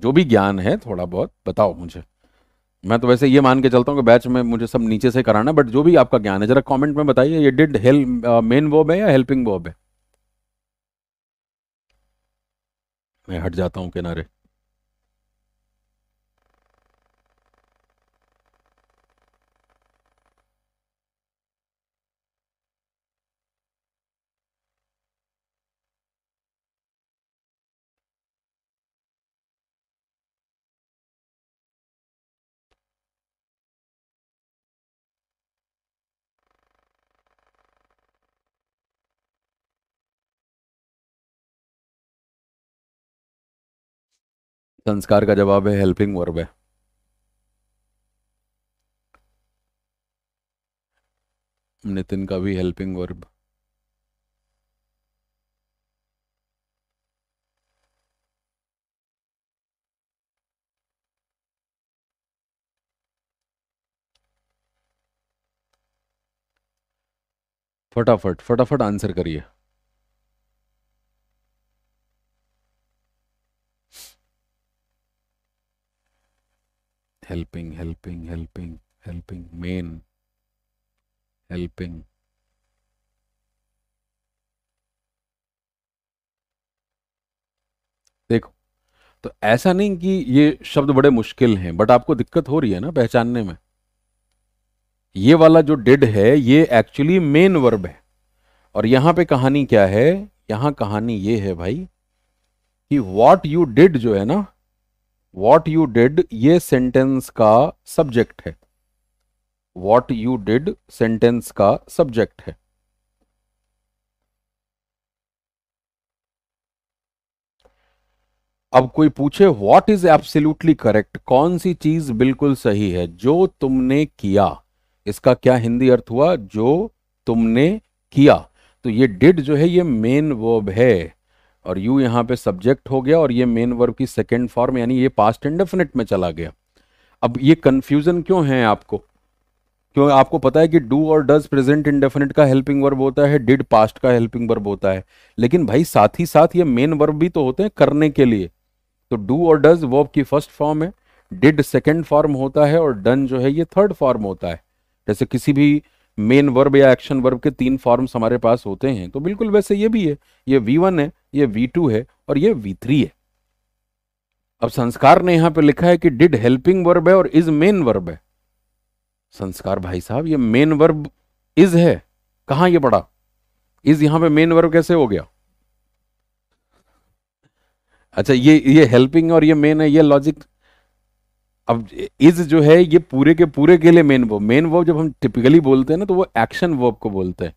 जो भी ज्ञान है थोड़ा बहुत बताओ मुझे मैं तो वैसे ये मान के चलता हूँ कि बैच में मुझे सब नीचे से कराना बट जो भी आपका ज्ञान है जरा कमेंट में बताइए ये डिड हेल्प मेन वर्ब है या हेल्पिंग वर्ब है मैं हट जाता हूँ किनारे संस्कार का जवाब है हेल्पिंग वर्ब है नितिन का भी हेल्पिंग वर्ब फटाफट फटाफट आंसर करिए helping helping helping helping main helping देखो तो ऐसा नहीं कि ये शब्द बड़े मुश्किल हैं बट आपको दिक्कत हो रही है ना पहचानने में ये वाला जो डिड है ये एक्चुअली मेन वर्ब है और यहां पे कहानी क्या है यहां कहानी ये है भाई कि व्हाट यू डिड जो है ना वॉट यू डिड ये सेंटेंस का सब्जेक्ट है वॉट यू डिड सेंटेंस का सब्जेक्ट है अब कोई पूछे व्हाट इज एब्सोल्यूटली करेक्ट कौन सी चीज बिल्कुल सही है जो तुमने किया इसका क्या हिंदी अर्थ हुआ जो तुमने किया तो ये डिड जो है ये मेन वर्ब है और यू यहाँ पे सब्जेक्ट हो गया और ये मेन वर्ब की सेकेंड फॉर्म यानी ये पास्ट इंडेफिनिट में चला गया अब ये कन्फ्यूजन क्यों है आपको क्यों आपको पता है कि डू और डज प्रेजेंट इंडेफिनिट का हेल्पिंग वर्ब होता है डिड पास्ट का हेल्पिंग वर्ब होता है लेकिन भाई साथ ही साथ ये मेन वर्ब भी तो होते हैं करने के लिए तो डू और डज वर्ब की फर्स्ट फॉर्म है डिड सेकेंड फॉर्म होता है और डन जो है ये थर्ड फॉर्म होता है जैसे किसी भी मेन वर्ब या एक्शन वर्ब के तीन फॉर्म्स हमारे पास होते हैं तो बिल्कुल वैसे ये भी है ये वी वन है ये V2 है और ये V3 है अब संस्कार ने यहां पे लिखा है कि डिड हेल्पिंग वर्ब है और इज मेन वर्ब है संस्कार भाई साहब ये मेन वर्ब इज है कहा ये पड़ा इज यहां पे मेन वर्ब कैसे हो गया अच्छा ये ये हेल्पिंग और ये मेन है ये लॉजिक अब इज जो है ये पूरे के पूरे के लिए मेन वर्ब मेन वर्ब जब हम टिपिकली बोलते हैं ना तो वो एक्शन वर्ब को बोलते हैं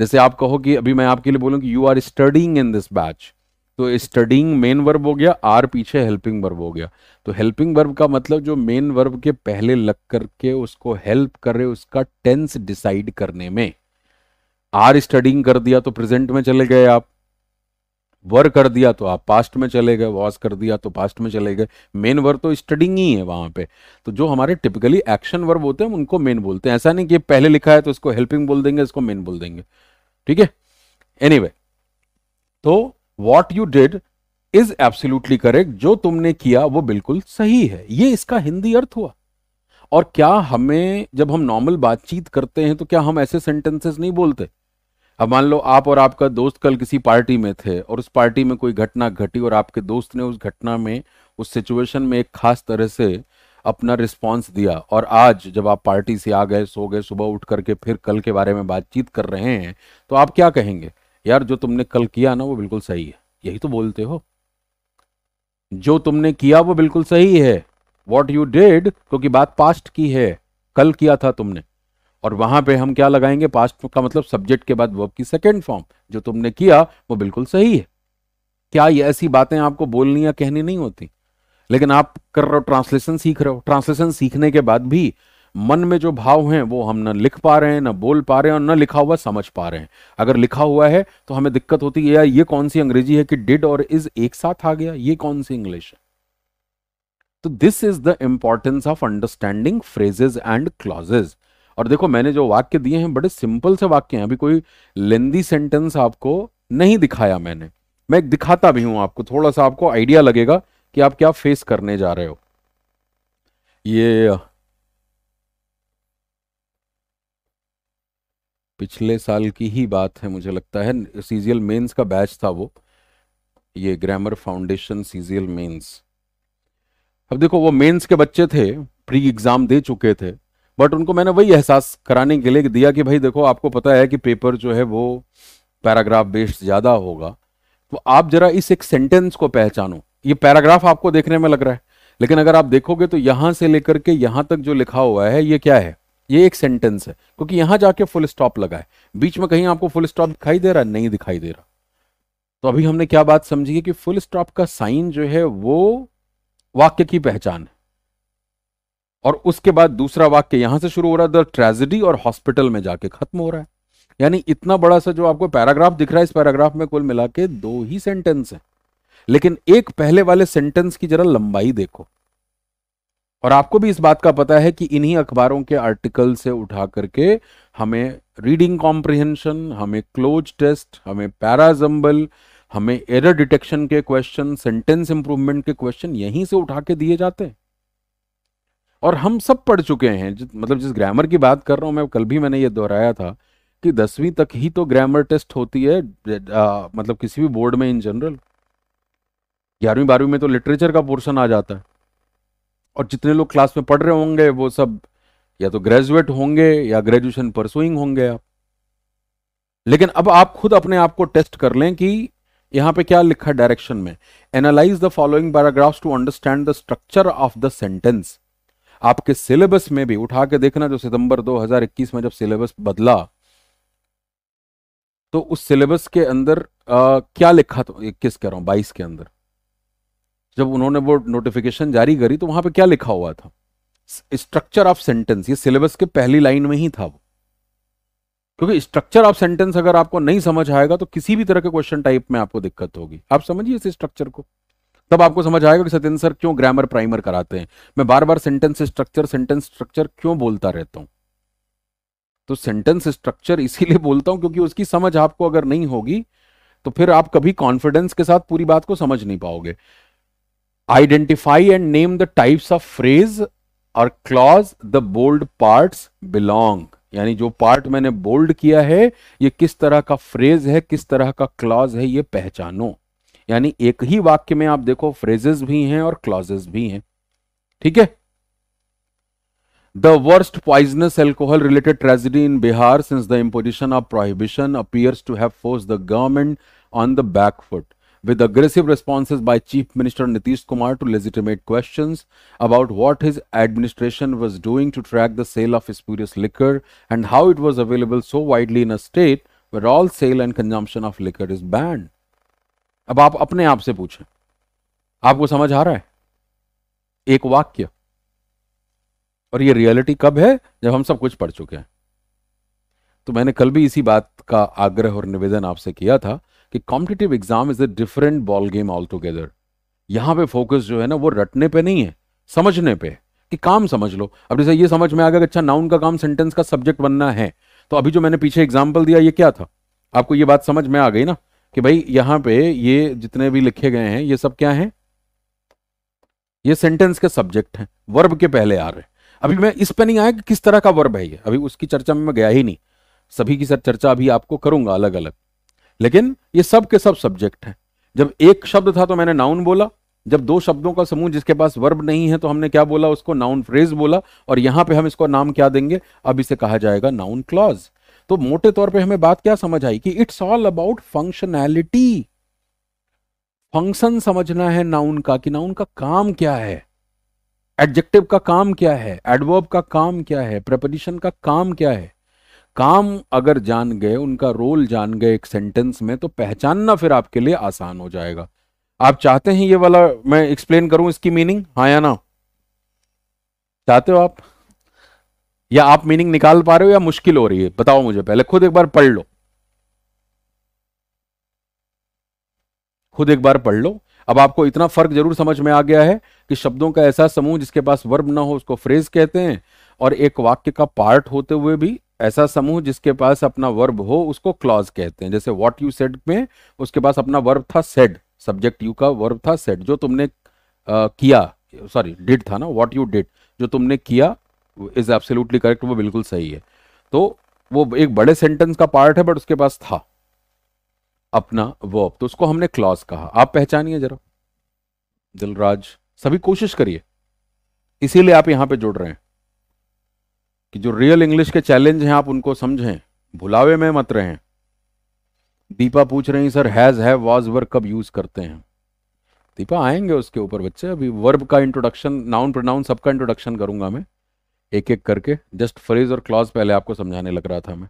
जैसे आप कहो कि अभी मैं आपके लिए बोलूँ कि you are studying in this batch तो स्टडिंग मेन वर्ब हो गया आर पीछे हेल्पिंग वर्ब हो गया तो हेल्पिंग वर्ब का मतलब जो मेन वर्ब के पहले लग करके उसको हेल्प कर रहे उसका टेंस डिसाइड करने में आर स्टडिंग कर दिया तो प्रेजेंट में चले गए आप वर कर दिया तो आप पास्ट में चले गए वॉस कर दिया तो पास्ट में चले गए मेन वर्ब तो स्टडिंग ही है वहां पे तो जो हमारे टिपिकली एक्शन वर्ब होते हैं उनको मेन बोलते हैं ऐसा नहीं कि पहले लिखा है तो इसको हेल्पिंग बोल देंगे इसको मेन बोल देंगे ठीक है एनी तो what you did is absolutely correct जो तुमने किया वो बिल्कुल सही है ये इसका हिंदी अर्थ हुआ और क्या हमें जब हम नॉर्मल बातचीत करते हैं तो क्या हम ऐसे सेंटेंसेस नहीं बोलते अब मान लो आप और आपका दोस्त कल किसी पार्टी में थे और उस पार्टी में कोई घटना घटी और आपके दोस्त ने उस घटना में उस सिचुएशन में एक खास तरह से अपना रिस्पांस दिया और आज जब आप पार्टी से आ गए सो गए सुबह उठ करके फिर कल के बारे में बातचीत कर रहे हैं तो आप क्या कहेंगे यार जो तुमने कल किया ना वो बिल्कुल सही है यही तो बोलते हो जो तुमने किया वो बिल्कुल सही है वॉट यू डिड क्योंकि बात पास्ट की है कल किया था तुमने और वहां पे हम क्या लगाएंगे पास्ट का मतलब सब्जेक्ट के बाद वर्ब की सेकेंड फॉर्म जो तुमने किया वो बिल्कुल सही है क्या ये ऐसी बातें आपको बोलनी या कहनी नहीं होती लेकिन आप कर रहे हो ट्रांसलेशन सीख रहे हो ट्रांसलेशन सीखने के बाद भी मन में जो भाव है वो हम ना लिख पा रहे हैं ना बोल पा रहे हैं और ना लिखा हुआ समझ पा रहे हैं अगर लिखा हुआ है तो हमें दिक्कत होती है यार ये कौन सी अंग्रेजी है कि डिड और इज एक साथ आ गया ये कौन सी इंग्लिश है तो this is the importance of understanding phrases and clauses और देखो मैंने जो वाक्य दिए हैं बड़े सिंपल से वाक्य हैं अभी कोई लेंदी सेंटेंस आपको नहीं दिखाया मैंने मैं एक दिखाता भी हूं आपको थोड़ा सा आपको आइडिया लगेगा कि आप क्या फेस करने जा रहे हो ये पिछले साल की ही बात है मुझे लगता है सीजीएल मेंस का बैच था वो ये ग्रामर फाउंडेशन सीजीएल मेंस अब देखो वो मेंस के बच्चे थे प्री एग्जाम दे चुके थे बट उनको मैंने वही एहसास कराने के लिए दिया कि भाई देखो आपको पता है कि पेपर जो है वो पैराग्राफ बेस्ड ज़्यादा होगा तो आप जरा इस एक सेंटेंस को पहचानो ये पैराग्राफ आपको देखने में लग रहा है लेकिन अगर आप देखोगे तो यहां से लेकर के यहां तक जो लिखा हुआ है ये क्या है ये एक सेंटेंस है क्योंकि यहां जाके फुल स्टॉप लगा है बीच में कहीं आपको फुल स्टॉप दिखाई दे रहा नहीं दिखाई दे रहा तो अभी हमने क्या बात समझी कि फुल स्टॉप का साइन जो है वो वाक्य की पहचान है और उसके बाद दूसरा वाक्य यहां से शुरू हो रहा है द ट्रेजिडी और हॉस्पिटल में जाके खत्म हो रहा है यानी इतना बड़ा सा जो आपको पैराग्राफ दिख रहा है इस पैराग्राफ में कुल मिला के दो ही सेंटेंस है लेकिन एक पहले वाले सेंटेंस की जरा लंबाई देखो और आपको भी इस बात का पता है कि इन्हीं अखबारों के आर्टिकल से उठा करके हमें रीडिंग कॉम्प्रिहेंशन हमें क्लोज टेस्ट हमें पैराजम्बल हमें एरर डिटेक्शन के क्वेश्चन सेंटेंस इंप्रूवमेंट के क्वेश्चन यहीं से उठा के दिए जाते हैं और हम सब पढ़ चुके हैं मतलब जिस ग्रामर की बात कर रहा हूँ मैं कल भी मैंने ये दोहराया था कि दसवीं तक ही तो ग्रामर टेस्ट होती है आ, मतलब किसी भी बोर्ड में इन जनरल ग्यारहवीं बारहवीं में तो लिटरेचर का पोर्शन आ जाता है और जितने लोग क्लास में पढ़ रहे होंगे वो सब या तो ग्रेजुएट होंगे या ग्रेजुएशन परसुइंग होंगे आप लेकिन अब आप खुद अपने आप को टेस्ट कर लें कि यहां पे क्या लिखा डायरेक्शन में analyse the following paragraphs to understand the structure of the sentence आपके सिलेबस में भी उठा के देखना जो सितंबर 2021 में जब सिलेबस बदला तो उस सिलेबस के अंदर आ, क्या लिखा था इक्कीस कह रहा हूं बाईस के अंदर जब उन्होंने वो नोटिफिकेशन जारी करी तो वहां पे क्या लिखा हुआ था स्ट्रक्चर ऑफ सेंटेंस ये सिलेबस के पहली लाइन में ही था वो क्योंकि स्ट्रक्चर ऑफ सेंटेंस अगर आपको नहीं समझ आएगा तो किसी भी तरह के क्वेश्चन टाइप में आपको दिक्कत होगी आप समझिए इस स्ट्रक्चर को तब आपको समझ आएगा कि सत्येंद्र सर क्यों ग्रामर प्राइमर कराते हैं मैं बार बार सेंटेंस स्ट्रक्चर सेंटेंस स्ट्रक्चर क्यों बोलता रहता हूं तो सेंटेंस स्ट्रक्चर इसीलिए बोलता हूं क्योंकि उसकी समझ आपको अगर नहीं होगी तो फिर आप कभी कॉन्फिडेंस के साथ पूरी बात को समझ नहीं पाओगे identify and name the types of phrase और clause the bold parts belong यानी जो पार्ट मैंने बोल्ड किया है ये किस तरह का फ्रेज है किस तरह का क्लॉज है ये पहचानो यानी एक ही वाक्य में आप देखो फ्रेजेस भी हैं और क्लॉजेस भी हैं ठीक है the worst poisonous alcohol related tragedy in Bihar since the imposition of prohibition appears to have force the government on the backfoot with aggressive responses by chief minister Nitish Kumar to legitimate question about what his administration was doing to track the sale of spurious liquor and how it was available so widely in a state where all sale and consumption of liquor is banned अब आप अपने आप से पूछें आपको समझ आ रहा है एक वाक्य और ये रियलिटी कब है जब हम सब कुछ पढ़ चुके हैं तो मैंने कल भी इसी बात का आग्रह और निवेदन आपसे किया था कि competitive exam is a different ball game all altogether यहां पे फोकस जो है ना वो रटने पे नहीं है समझने पे कि काम समझ लो अब जैसे ये समझ में आ गया अच्छा नाउन का काम सेंटेंस का सब्जेक्ट बनना है तो अभी जो मैंने पीछे एग्जाम्पल दिया ये क्या था आपको ये बात समझ में आ गई ना कि भाई यहां पे ये जितने भी लिखे गए हैं ये सब क्या हैं ये सेंटेंस के सब्जेक्ट हैं वर्ब के पहले आ रहे अभी मैं इस पे नहीं आया कि किस तरह का वर्ब है ये अभी उसकी चर्चा में मैं गया ही नहीं सभी की सर चर्चा अभी आपको करूंगा अलग अलग लेकिन ये सब के सब सब्जेक्ट हैं जब एक शब्द था तो मैंने नाउन बोला जब दो शब्दों का समूह जिसके पास वर्ब नहीं है तो हमने क्या बोला उसको नाउन फ्रेज बोला और यहां पे हम इसको नाम क्या देंगे अब इसे कहा जाएगा नाउन क्लॉज तो मोटे तौर पे हमें बात क्या समझ आई कि it's all about functionality function समझना है नाउन का कि नाउन का काम क्या है एडजेक्टिव का काम क्या है एडवर्ब का काम क्या है प्रपोजिशन का काम क्या है काम अगर जान गए उनका रोल जान गए एक सेंटेंस में तो पहचानना फिर आपके लिए आसान हो जाएगा आप चाहते हैं ये वाला मैं एक्सप्लेन करूं इसकी मीनिंग हाँ या ना चाहते हो आप या आप मीनिंग निकाल पा रहे हो या मुश्किल हो रही है बताओ मुझे पहले खुद एक बार पढ़ लो खुद एक बार पढ़ लो अब आपको इतना फर्क जरूर समझ में आ गया है कि शब्दों का ऐसा समूह जिसके पास वर्ब ना हो उसको फ्रेज कहते हैं और एक वाक्य का पार्ट होते हुए भी ऐसा समूह जिसके पास अपना वर्ब हो उसको क्लॉज कहते हैं जैसे व्हाट यू सेड में उसके पास अपना वर्ब था सेड सब्जेक्ट यू का वर्ब था सेड जो तुमने आ, किया सॉरी डिड था ना व्हाट यू डिड जो तुमने किया इज एब्सोल्युटली करेक्ट वो बिल्कुल सही है तो वो एक बड़े सेंटेंस का पार्ट है बट उसके पास था अपना वर्ब तो उसको हमने क्लॉज कहा आप पहचानिए जरा दिलराज सभी कोशिश करिए इसीलिए आप यहां पे जुड़ रहे हैं कि जो रियल इंग्लिश के चैलेंज हैं आप उनको समझें भुलावे में मत रहें दीपा पूछ रही सर हैज है वॉज वर्क कब यूज करते हैं दीपा आएंगे उसके ऊपर बच्चे अभी वर्ब का इंट्रोडक्शन नाउन प्रोनाउन सबका इंट्रोडक्शन करूंगा मैं एक एक करके जस्ट फ्रेज और क्लॉज पहले आपको समझाने लग रहा था मैं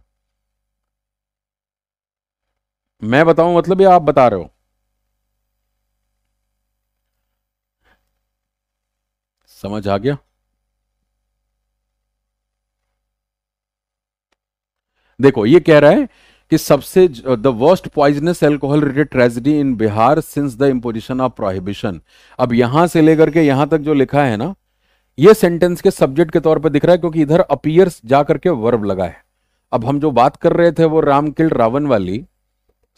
मैं बताऊं मतलब ये आप बता रहे हो समझ आ गया देखो ये कह रहा है कि सबसे the worst poisonous alcohol related tragedy in Bihar since the imposition of prohibition अब यहां से लेकर के यहां तक जो लिखा है ना ये सेंटेंस के सब्जेक्ट के तौर पर दिख रहा है क्योंकि इधर अपियर्स जा करके वर्ब लगा है अब हम जो बात कर रहे थे वो राम किल रावण वाली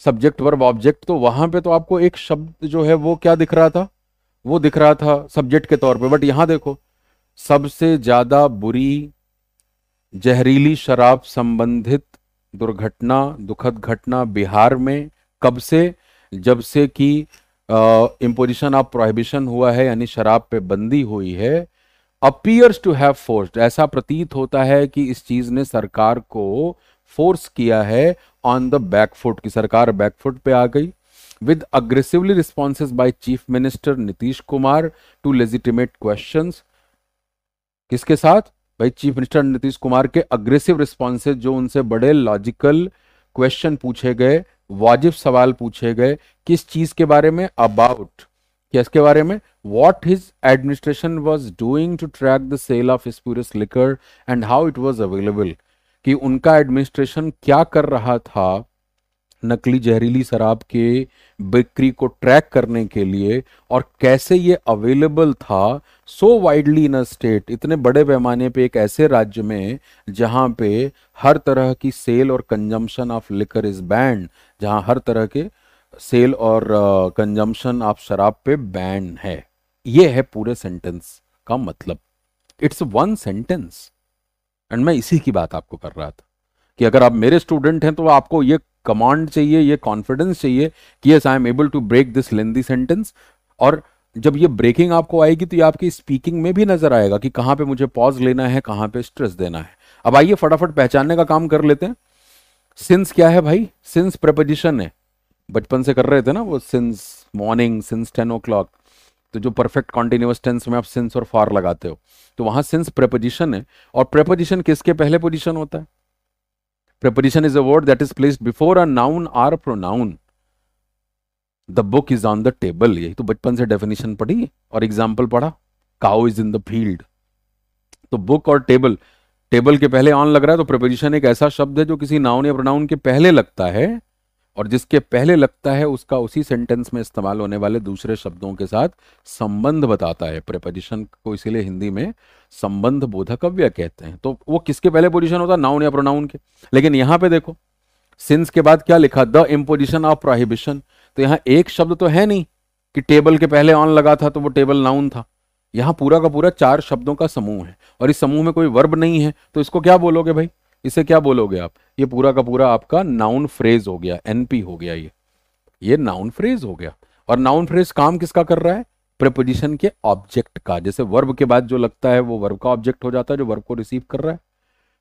सब्जेक्ट वर्ब ऑब्जेक्ट तो वहां पे तो आपको एक शब्द जो है वो क्या दिख रहा था वो दिख रहा था सब्जेक्ट के तौर पे बट यहां देखो सबसे ज्यादा बुरी जहरीली शराब संबंधित दुर्घटना दुखद घटना बिहार में कब से जब से कि इम्पोजिशन ऑफ प्रोहिबिशन हुआ है यानी शराब पे बंदी हुई है अपियर्स टू हैव फोर्स्ड ऐसा प्रतीत होता है कि इस चीज ने सरकार को फोर्स किया है ऑन द बैकफुट की सरकार बैकफुट पे आ गई with aggressively responses by chief minister Nitish Kumar to legitimate question किसके साथ भाई चीफ मिनिस्टर नीतीश कुमार के अग्रेसिव रिस्पॉन्सेज जो उनसे बड़े लॉजिकल क्वेश्चन पूछे गए वाजिब सवाल पूछे गए किस चीज के बारे में अबाउट किसके बारे में what his administration was doing to track the sale of spurious liquor and how it was available कि उनका एडमिनिस्ट्रेशन क्या कर रहा था नकली जहरीली शराब के बिक्री को ट्रैक करने के लिए और कैसे ये अवेलेबल था सो वाइडली इन अ स्टेट इतने बड़े पैमाने पे एक ऐसे राज्य में जहाँ पे हर तरह की सेल और consumption of liquor is banned जहाँ हर तरह के सेल और कंजम्पशन ऑफ शराब पे बैन है ये है पूरे सेंटेंस का मतलब इट्स वन सेंटेंस एंड मैं इसी की बात आपको कर रहा था कि अगर आप मेरे स्टूडेंट हैं तो आपको ये कमांड चाहिए ये कॉन्फिडेंस चाहिए कि yes I am able to break this lengthy sentence और जब ये ब्रेकिंग आपको आएगी तो ये आपकी स्पीकिंग में भी नजर आएगा कि कहां पे मुझे पॉज लेना है कहां पे स्ट्रेस देना है अब आइए फटाफट पहचानने का काम कर लेते हैं सिंस क्या है भाई सिंस प्रपोजिशन है बचपन से कर रहे थे ना वो since morning since ten o'clock तो जो परफेक्ट कॉन्टिन्यूस टेंस में आप सिंस और फार लगाते हो तो वहां सिंस प्रेपोजिशन है और प्रेपोजिशन किसके पहले पोजिशन होता है preposition is a word that is placed before a noun or pronoun the book is on the table यही तो बचपन से डेफिनेशन पढ़ी और एग्जाम्पल पढ़ा cow is in the field तो बुक और टेबल टेबल के पहले ऑन लग रहा है तो प्रपोजिशन एक ऐसा शब्द है जो किसी नाउन या प्रोनाउन के पहले लगता है और जिसके पहले लगता है उसका उसी सेंटेंस में इस्तेमाल होने वाले दूसरे शब्दों के साथ संबंध बताता है प्रेपोजिशन को इसीलिए हिंदी में संबंध बोधकव्य कहते हैं तो वो किसके पहले पोजिशन होता है नाउन या प्रोनाउन के लेकिन यहां पे देखो सिंस के बाद क्या लिखा द इम्पोजिशन ऑफ प्रोहिबिशन तो यहां एक शब्द तो है नहीं कि टेबल के पहले ऑन लगा था तो वो टेबल नाउन था यहां पूरा का पूरा चार शब्दों का समूह है और इस समूह में कोई वर्ब नहीं है तो इसको क्या बोलोगे भाई इसे क्या बोलोगे आप ये पूरा का पूरा आपका नाउन फ्रेज हो गया एनपी हो गया ये ये नाउन फ्रेज हो गया और नाउन फ्रेज काम किसका कर रहा है प्रपोजिशन के ऑब्जेक्ट का जैसे वर्ब के बाद जो लगता है वो वर्ब का ऑब्जेक्ट हो जाता है जो वर्ब को रिसीव कर रहा है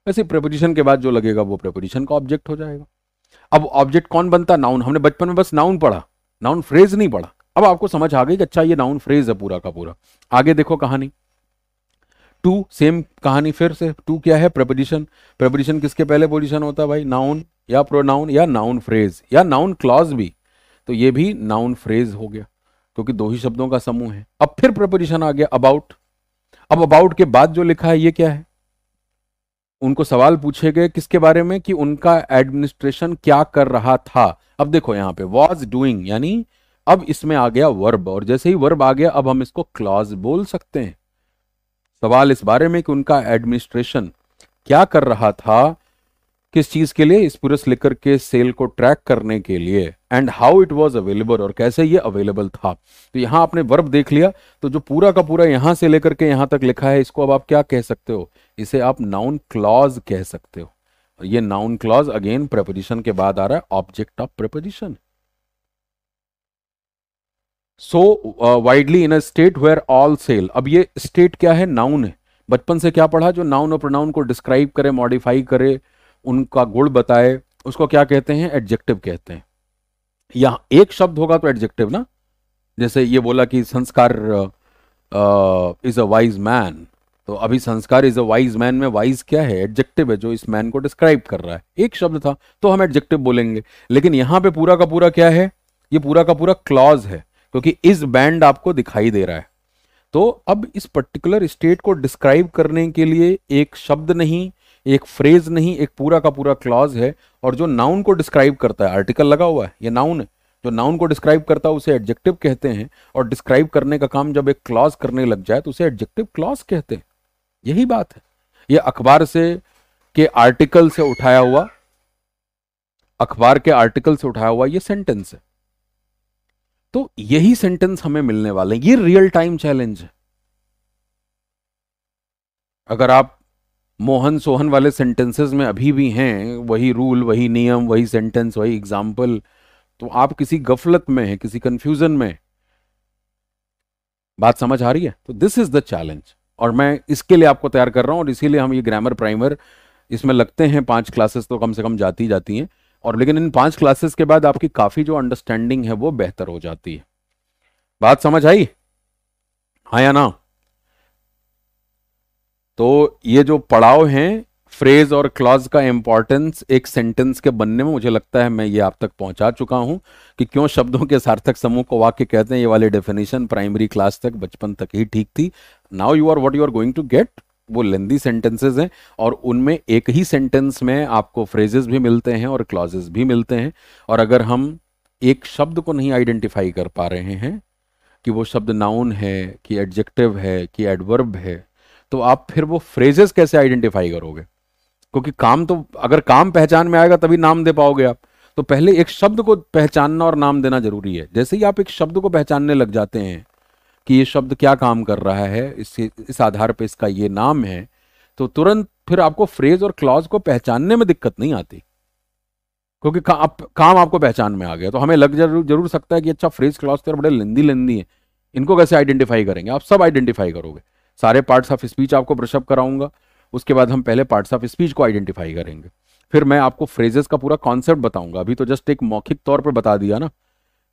वैसे प्रपोजिशन के बाद जो लगेगा वो प्रपोजिशन का ऑब्जेक्ट हो जाएगा अब ऑब्जेक्ट कौन बनता नाउन हमने बचपन में बस नाउन पढ़ा नाउन फ्रेज नहीं पढ़ा अब आपको समझ आ गई कि अच्छा ये नाउन फ्रेज है पूरा का पूरा आगे देखो कहानी टू सेम कहानी फिर से टू क्या है प्रपोजिशन प्रपोजिशन किसके पहले पोजिशन होता है भाई नाउन या प्रोनाउन या नाउन फ्रेज या नाउन क्लॉज भी तो ये भी नाउन फ्रेज हो गया क्योंकि दो ही शब्दों का समूह है अब फिर प्रपोजिशन आ गया अबाउट अब अबाउट के बाद जो लिखा है ये क्या है उनको सवाल पूछे गए किसके बारे में कि उनका एडमिनिस्ट्रेशन क्या कर रहा था अब देखो यहां पे वॉज डूइंग यानी अब इसमें आ गया वर्ब और जैसे ही वर्ब आ गया अब हम इसको क्लॉज बोल सकते हैं सवाल इस बारे में कि उनका एडमिनिस्ट्रेशन क्या कर रहा था किस चीज के लिए इस पूरे स्लिकर के सेल को ट्रैक करने के लिए and how it was available और कैसे ये अवेलेबल था तो यहां आपने वर्ब देख लिया तो जो पूरा का पूरा यहाँ से लेकर के यहाँ तक लिखा है इसको अब आप क्या कह सकते हो इसे आप नाउन क्लॉज कह सकते हो ये नाउन क्लॉज अगेन प्रपोजिशन के बाद आ रहा है object of preposition so widely in a state where all sale अब ये स्टेट क्या है नाउन है बचपन से क्या पढ़ा जो नाउन और प्रोनाउन को डिस्क्राइब करे मॉडिफाई करे उनका गुण बताए उसको क्या कहते हैं एडजेक्टिव कहते हैं या एक शब्द होगा तो एडजेक्टिव ना जैसे ये बोला कि संस्कार इज अ वाइज मैन तो अभी Sanskar is a wise man में वाइज क्या है एडजेक्टिव है जो इस मैन को डिस्क्राइब कर रहा है एक शब्द था तो हम एडजेक्टिव बोलेंगे लेकिन यहां पे पूरा का पूरा क्या है ये पूरा का पूरा क्लॉज है क्योंकि इस बैंड आपको दिखाई दे रहा है तो अब इस पर्टिकुलर स्टेट को डिस्क्राइब करने के लिए एक शब्द नहीं एक फ्रेज नहीं एक पूरा का पूरा क्लॉज है और जो नाउन को डिस्क्राइब करता है आर्टिकल लगा हुआ है ये नाउन है जो नाउन को डिस्क्राइब करता है उसे एडजेक्टिव कहते हैं और डिस्क्राइब करने का काम जब एक क्लॉज करने लग जाए तो उसे एडजेक्टिव क्लॉज कहते हैं यही बात है ये अखबार से के आर्टिकल से उठाया हुआ अखबार के आर्टिकल से उठाया हुआ ये सेंटेंस है तो यही सेंटेंस हमें मिलने वाले हैं ये रियल टाइम चैलेंज है अगर आप मोहन सोहन वाले सेंटेंसेस में अभी भी हैं वही रूल वही नियम वही सेंटेंस वही एग्जाम्पल तो आप किसी गफलत में हैं किसी कंफ्यूजन में बात समझ आ रही है तो दिस इज द चैलेंज और मैं इसके लिए आपको तैयार कर रहा हूं और इसीलिए हम ये ग्रामर प्राइमर इसमें लगते हैं पांच क्लासेस तो कम से कम जाती जाती हैं और लेकिन इन पांच क्लासेस के बाद आपकी काफी जो अंडरस्टैंडिंग है वो बेहतर हो जाती है बात समझ आई हाँ या ना तो ये जो पड़ाव हैं फ्रेज और क्लॉज का इंपॉर्टेंस एक सेंटेंस के बनने में मुझे लगता है मैं ये आप तक पहुंचा चुका हूं कि क्यों शब्दों के सार्थक समूह को वाक्य कहते हैं ये वाले डेफिनेशन प्राइमरी क्लास तक बचपन तक ही ठीक थी now you are what you are going to get वो लेंदी सेंटेंसेज हैं और उनमें एक ही सेंटेंस में आपको फ्रेजेस भी मिलते हैं और क्लॉजेस भी मिलते हैं और अगर हम एक शब्द को नहीं आइडेंटिफाई कर पा रहे हैं कि वो शब्द नाउन है कि एडजेक्टिव है कि एडवर्ब है तो आप फिर वो फ्रेजेस कैसे आइडेंटिफाई करोगे क्योंकि काम तो अगर काम पहचान में आएगा तभी नाम दे पाओगे आप तो पहले एक शब्द को पहचानना और नाम देना जरूरी है जैसे ही आप एक शब्द को पहचानने लग जाते हैं कि ये शब्द क्या काम कर रहा है इससे इस आधार पे इसका ये नाम है तो तुरंत फिर आपको फ्रेज और क्लॉज को पहचानने में दिक्कत नहीं आती क्योंकि का, आप, काम आपको पहचान में आ गया तो हमें लग जरूर जरूर सकता है कि अच्छा फ्रेज क्लॉज तो बड़े लेंदी लेंदी है इनको कैसे आइडेंटिफाई करेंगे आप सब आइडेंटिफाई करोगे सारे पार्ट्स ऑफ स्पीच आपको ब्रशअप कराऊंगा उसके बाद हम पहले पार्ट्स ऑफ स्पीच को आइडेंटिफाई करेंगे फिर मैं आपको फ्रेजेस का पूरा कॉन्सेप्ट बताऊंगा अभी तो जस्ट एक मौखिक तौर पर बता दिया ना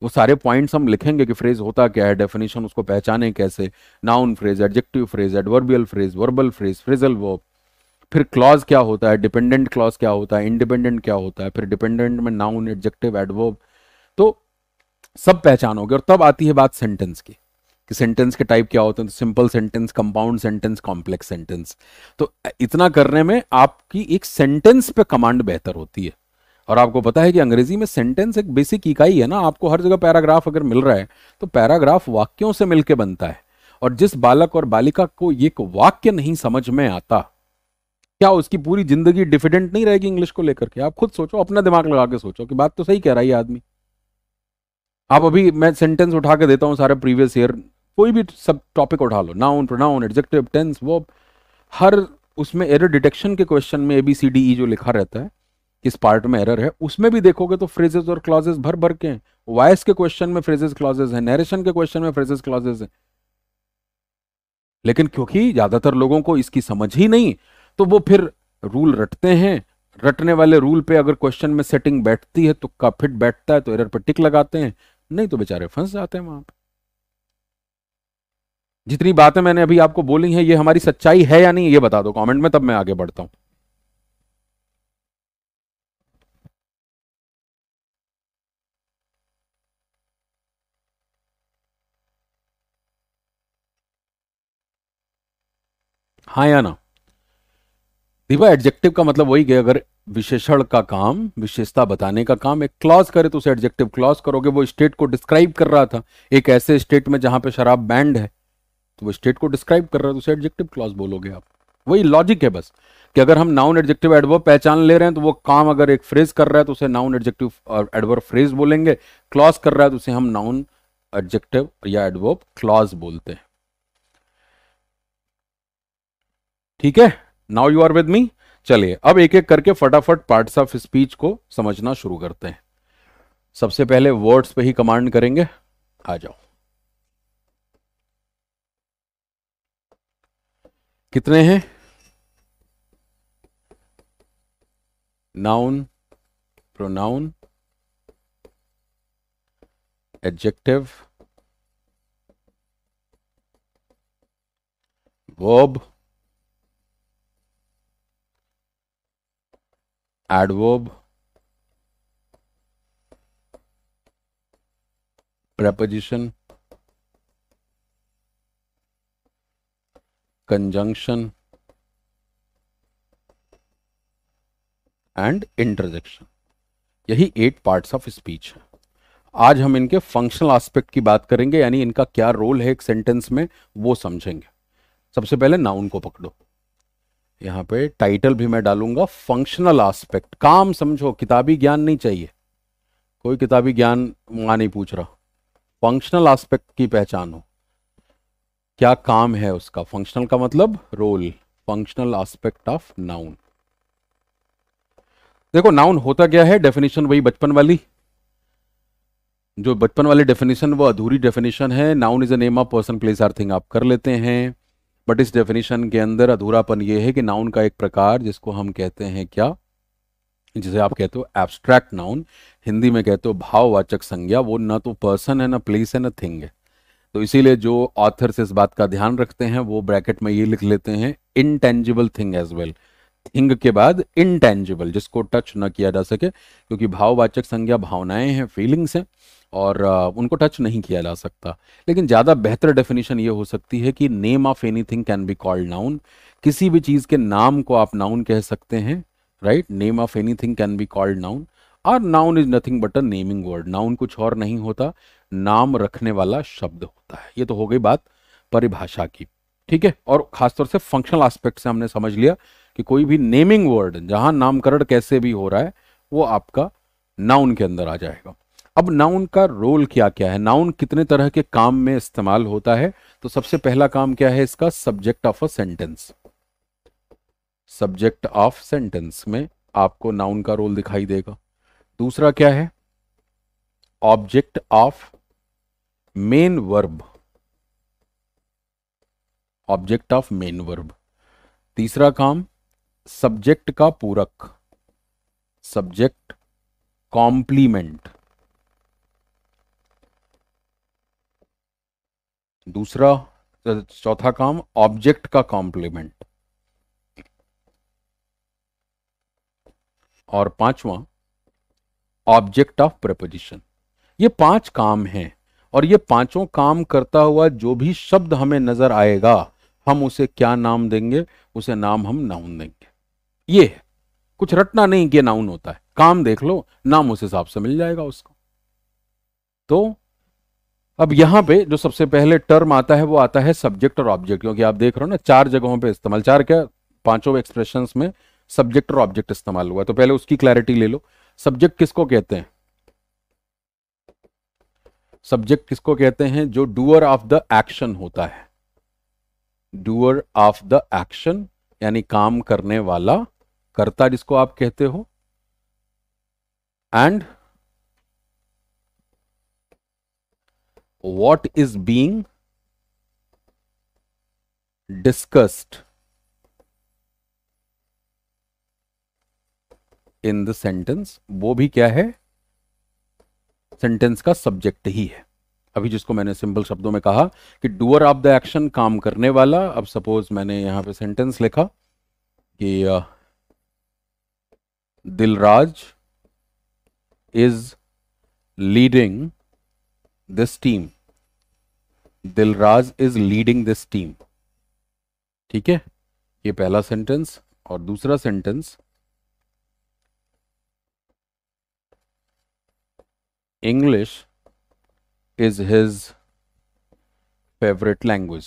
वो सारे पॉइंट्स हम लिखेंगे कि फ्रेज होता क्या है डेफिनेशन उसको पहचाने कैसे noun phrase adjective phrase adverbial phrase verbal phrase phrasal verb फिर क्लॉज क्या होता है डिपेंडेंट क्लॉज क्या होता है इंडिपेंडेंट क्या होता है फिर डिपेंडेंट में नाउन एडजेक्टिव एडवर्ब तो सब पहचानोगे और तब आती है बात सेंटेंस की कि सेंटेंस के टाइप क्या होते हैं तो simple sentence compound sentence complex sentence तो इतना करने में आपकी एक सेंटेंस पे कमांड बेहतर होती है और आपको पता है कि अंग्रेजी में सेंटेंस एक बेसिक इकाई है ना आपको हर जगह पैराग्राफ अगर मिल रहा है तो पैराग्राफ वाक्यों से मिलकर बनता है और जिस बालक और बालिका को ये वाक्य नहीं समझ में आता क्या उसकी पूरी जिंदगी डिफिडेंट नहीं रहेगी इंग्लिश को लेकर के आप खुद सोचो अपना दिमाग लगा के सोचो कि बात तो सही कह रहा है आदमी आप अभी मैं सेंटेंस उठा के देता हूँ सारे प्रीवियस ईयर कोई भी सब टॉपिक उठा लो नाउन प्रोनाउन एडजेक्टिव टेंस वो हर उसमें एरर डिटेक्शन के क्वेश्चन में ए बी सी डी ई जो लिखा रहता है किस पार्ट में एरर है उसमें भी देखोगे तो फ्रेजेस और क्लॉजेस भर भर के हैं वॉयस के क्वेश्चन में फ्रेजेस क्लॉजेस हैं नरेशन के क्वेश्चन में फ्रेजेस क्लॉजेस हैं लेकिन क्योंकि ज्यादातर लोगों को इसकी समझ ही नहीं तो वो फिर रूल रटते हैं रटने वाले रूल पे अगर क्वेश्चन में सेटिंग बैठती है तुक्का तो फिट बैठता है तो एरर पर टिक लगाते हैं नहीं तो बेचारे फंस जाते हैं वहां पर जितनी बातें मैंने अभी आपको बोली हैं ये हमारी सच्चाई है या नहीं ये बता दो कमेंट में तब मैं आगे बढ़ता हूं हाँ या ना दीपा एडजेक्टिव का मतलब वही कि अगर विशेषण का काम विशेषता बताने का काम एक क्लॉज करे तो उसे एडजेक्टिव क्लॉज करोगे वो स्टेट को डिस्क्राइब कर रहा था एक ऐसे स्टेट में जहां पे शराब बैंड है तो वो स्टेट को डिस्क्राइब कर रहा है तो उसे एडजेक्टिव क्लॉज बोलोगे आप वही लॉजिक है बस कि अगर हम नाउन एडजेक्टिव एडवर्ब पहचान ले रहे हैं तो वो काम अगर एक फ्रेज कर रहा है तो उसे नाउन एडजेक्टिव एडवर्ब फ्रेज बोलेंगे क्लॉज कर रहा है तो उसे हम नाउन एडजेक्टिव या एडवर्ब क्लॉज बोलते हैं ठीक है now you are with me चलिए अब एक एक करके फटाफट पार्ट्स ऑफ स्पीच को समझना शुरू करते हैं सबसे पहले वर्ड्स पे ही कमांड करेंगे आ जाओ कितने हैं noun pronoun adjective verb adverb preposition conjunction and interjection यही एट पार्ट्स ऑफ स्पीच है आज हम इनके फंक्शनल एस्पेक्ट की बात करेंगे यानी इनका क्या रोल है एक सेंटेंस में वो समझेंगे सबसे पहले नाउन को पकड़ो यहां पे टाइटल भी मैं डालूंगा फंक्शनल आस्पेक्ट काम समझो किताबी ज्ञान नहीं चाहिए कोई किताबी ज्ञान मां नहीं पूछ रहा फंक्शनल आस्पेक्ट की पहचान हो क्या काम है उसका फंक्शनल का मतलब role functional aspect of noun देखो नाउन होता क्या है डेफिनेशन वही बचपन वाली जो बचपन वाली डेफिनेशन वो अधूरी डेफिनेशन है noun is a name of person place or thing आप कर लेते हैं बट इस डेफिनेशन के अंदर अधूरापन ये है कि नाउन का एक प्रकार जिसको हम कहते हैं क्या जिसे आप कहते हो एब्स्ट्रैक्ट नाउन हिंदी में कहते हो भाववाचक संज्ञा वो ना तो पर्सन है ना प्लेस है ना थिंग है तो इसीलिए जो ऑथर्स इस बात का ध्यान रखते हैं वो ब्रैकेट में ये लिख लेते हैं intangible thing as well thing के बाद इनटेंजिबल जिसको टच ना किया जा सके क्योंकि भाववाचक संज्ञा भावनाएं हैं फीलिंग्स हैं और उनको टच नहीं किया जा सकता लेकिन ज़्यादा बेहतर डेफिनेशन ये हो सकती है कि name of anything can be called noun किसी भी चीज़ के नाम को आप नाउन कह सकते हैं right name of anything can be called noun और noun is nothing but a naming word noun कुछ और नहीं होता नाम रखने वाला शब्द होता है ये तो हो गई बात परिभाषा की ठीक है और खासतौर से फंक्शनल एस्पेक्ट से हमने समझ लिया कि कोई भी नेमिंग वर्ड जहां नामकरण कैसे भी हो रहा है वो आपका नाउन के अंदर आ जाएगा अब नाउन का रोल क्या क्या है नाउन कितने तरह के काम में इस्तेमाल होता है तो सबसे पहला काम क्या है इसका subject of a sentence subject of sentence में आपको नाउन का रोल दिखाई देगा दूसरा क्या है object of main verb object of main verb तीसरा काम सब्जेक्ट का पूरक सब्जेक्ट कॉम्प्लीमेंट दूसरा चौथा काम ऑब्जेक्ट का कॉम्प्लीमेंट और पांचवा ऑब्जेक्ट ऑफ प्रपोजिशन ये पांच काम हैं और ये पांचों काम करता हुआ जो भी शब्द हमें नजर आएगा हम उसे क्या नाम देंगे उसे नाम हम नाउन देंगे ये है कुछ रटना नहीं कि नाउन होता है काम देख लो नाम उस हिसाब से मिल जाएगा उसको तो अब यहां पे जो सबसे पहले टर्म आता है वो आता है सब्जेक्ट और ऑब्जेक्ट क्योंकि आप देख रहे हो ना चार जगहों पे इस्तेमाल चार क्या पांचों एक्सप्रेशन में सब्जेक्ट और ऑब्जेक्ट इस्तेमाल हुआ तो पहले उसकी क्लैरिटी ले लो सब्जेक्ट किसको कहते हैं सब्जेक्ट किसको कहते हैं जो डूअर ऑफ द एक्शन होता है डूअर ऑफ द एक्शन यानी काम करने वाला करता जिसको आप कहते हो and what is being discussed in the sentence वो भी क्या है सेंटेंस का सब्जेक्ट ही है अभी जिसको मैंने सिंपल शब्दों में कहा कि डूअर ऑफ द एक्शन काम करने वाला अब सपोज मैंने यहां पे सेंटेंस लिखा कि Dilraj is leading this team Dilraj is leading this team ठीक है ये पहला सेंटेंस और दूसरा sentence English is his favourite language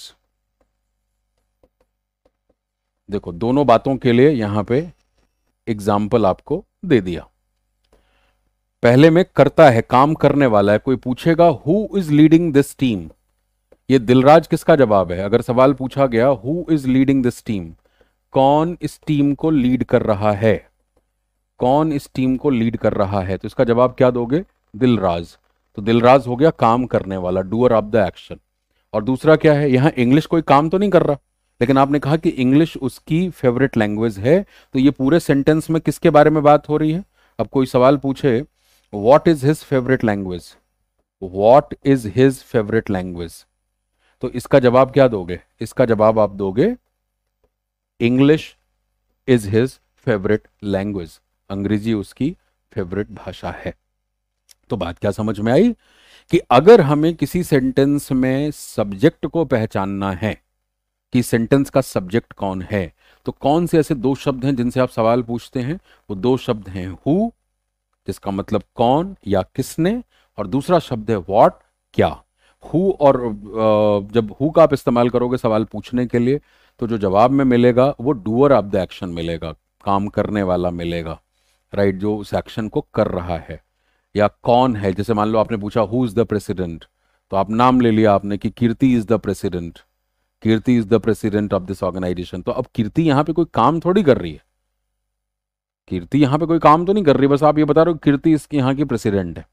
देखो दोनों बातों के लिए यहां पे एग्जाम्पल आपको दे दिया पहले में करता है काम करने वाला है कोई पूछेगा who is leading this team ये दिलराज किसका जवाब है अगर सवाल पूछा गया who is leading this team कौन इस टीम को लीड कर रहा है कौन इस टीम को लीड कर रहा है तो इसका जवाब क्या दोगे दिलराज तो दिलराज हो गया काम करने वाला डूअर ऑफ द एक्शन और दूसरा क्या है यहां इंग्लिश कोई काम तो नहीं कर रहा लेकिन आपने कहा कि इंग्लिश उसकी फेवरेट लैंग्वेज है तो ये पूरे सेंटेंस में किसके बारे में बात हो रही है अब कोई सवाल पूछे what is his favourite language what is his favourite language तो इसका जवाब क्या दोगे इसका जवाब आप दोगे English is his favourite language अंग्रेजी उसकी फेवरेट भाषा है तो बात क्या समझ में आई कि अगर हमें किसी सेंटेंस में सब्जेक्ट को पहचानना है कि सेंटेंस का सब्जेक्ट कौन है तो कौन से ऐसे दो शब्द हैं जिनसे आप सवाल पूछते हैं वो दो शब्द हैं हु जिसका मतलब कौन या किसने और दूसरा शब्द है व्हाट क्या हु और जब हु का आप इस्तेमाल करोगे सवाल पूछने के लिए तो जो जवाब में मिलेगा वो डूअर ऑफ द एक्शन मिलेगा काम करने वाला मिलेगा राइट right, जो उस एक्शन को कर रहा है या कौन है जैसे मान लो आपने पूछा हु इज द प्रेसिडेंट तो आप नाम ले लिया आपने कि Kirti is the president Kirti is the president of this organisation तो अब कीर्ति यहां पे कोई काम थोड़ी कर रही है कीर्ति यहां पे कोई काम तो नहीं कर रही बस आप ये बता रहे हो कीर्ति इसकी यहाँ की प्रेसिडेंट है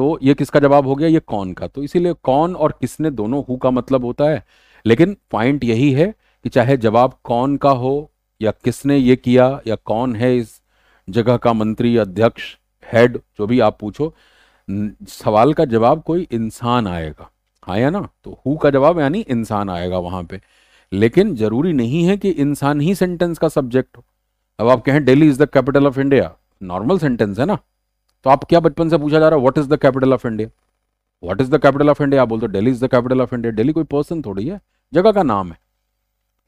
तो ये किसका जवाब हो गया ये कौन का तो इसीलिए कौन और किसने दोनों हु का मतलब होता है लेकिन पॉइंट यही है कि चाहे जवाब कौन का हो या किसने ये किया या कौन है इस जगह का मंत्री अध्यक्ष हेड जो भी आप पूछो सवाल का जवाब कोई इंसान आएगा हाँ या ना तो हु का जवाब यानी इंसान आएगा वहां पे लेकिन जरूरी नहीं है कि इंसान ही सेंटेंस का सब्जेक्ट हो अब आप कहें Delhi is the capital of India normal sentence है ना तो आप क्या बचपन से पूछा जा रहा है what is the capital of India what is the capital of India आप बोलते हो is the capital of India Delhi कोई पर्सन थोड़ी है जगह का नाम है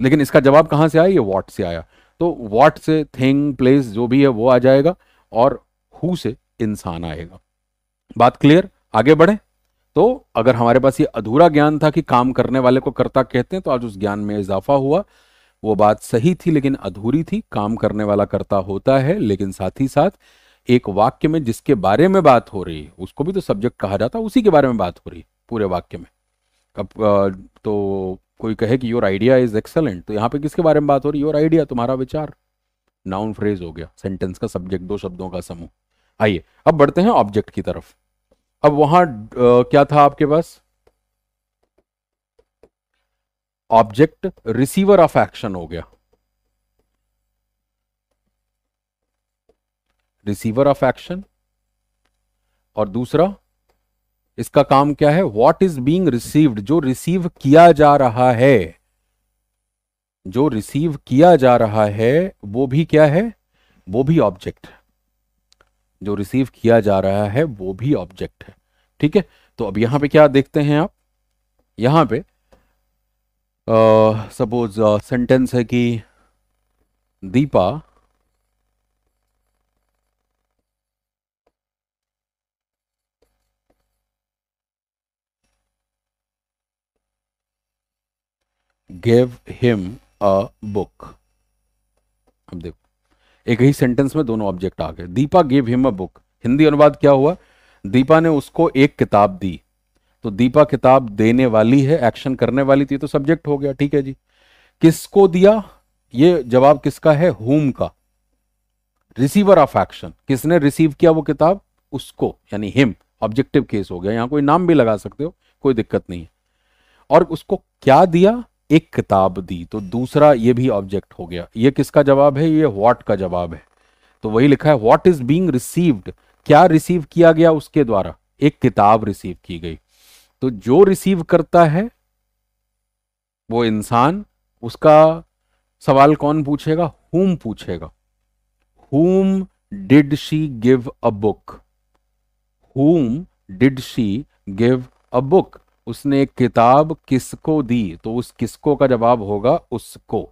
लेकिन इसका जवाब कहां से आया ये व्हाट से आया तो व्हाट से थिंग प्लेस जो भी है वो आ जाएगा और हु से इंसान आएगा बात क्लियर आगे बढ़े तो अगर हमारे पास ये अधूरा ज्ञान था कि काम करने वाले को कर्ता कहते हैं तो आज उस ज्ञान में इजाफा हुआ वो बात सही थी लेकिन अधूरी थी काम करने वाला कर्ता होता है लेकिन साथ ही साथ एक वाक्य में जिसके बारे में बात हो रही है उसको भी तो सब्जेक्ट कहा जाता है उसी के बारे में बात हो रही है पूरे वाक्य में अब तो कोई कहे कि योर आइडिया इज एक्सलेंट तो यहाँ पे किसके बारे में बात हो रही है योर आइडिया तुम्हारा विचार नाउन फ्रेज हो गया सेंटेंस का सब्जेक्ट दो शब्दों का समूह आइए अब बढ़ते हैं ऑब्जेक्ट की तरफ अब वहां क्या था आपके पास ऑब्जेक्ट रिसीवर ऑफ एक्शन हो गया रिसीवर ऑफ एक्शन और दूसरा इसका काम क्या है वॉट इज बींग रिसीव्ड जो रिसीव किया जा रहा है जो रिसीव किया जा रहा है वो भी क्या है वो भी ऑब्जेक्ट जो रिसीव किया जा रहा है वो भी ऑब्जेक्ट है ठीक है तो अब यहां पे क्या देखते हैं आप यहां पे सपोज सेंटेंस है कि Deepa gave him a book अब देखो एक ही सेंटेंस में दोनों ऑब्जेक्ट आ गए Deepa gave him a book Hindi अनुवाद क्या हुआ दीपा ने उसको एक किताब दी तो दीपा किताब देने वाली है एक्शन करने वाली थी तो सब्जेक्ट हो गया ठीक है जी किसको दिया ये जवाब किसका है होम का रिसीवर ऑफ एक्शन किसने रिसीव किया वो किताब उसको यानी हिम ऑब्जेक्टिव केस हो गया यहां कोई नाम भी लगा सकते हो कोई दिक्कत नहीं है और उसको क्या दिया एक किताब दी तो दूसरा ये भी ऑब्जेक्ट हो गया ये किसका जवाब है ये व्हाट का जवाब है तो वही लिखा है व्हाट इज बीइंग रिसीव्ड क्या रिसीव किया गया उसके द्वारा एक किताब रिसीव की गई तो जो रिसीव करता है वो इंसान उसका सवाल कौन पूछेगा हुम पूछेगा whom did she give a book whom did she give a book उसने एक किताब किसको दी तो उस किसको का जवाब होगा उसको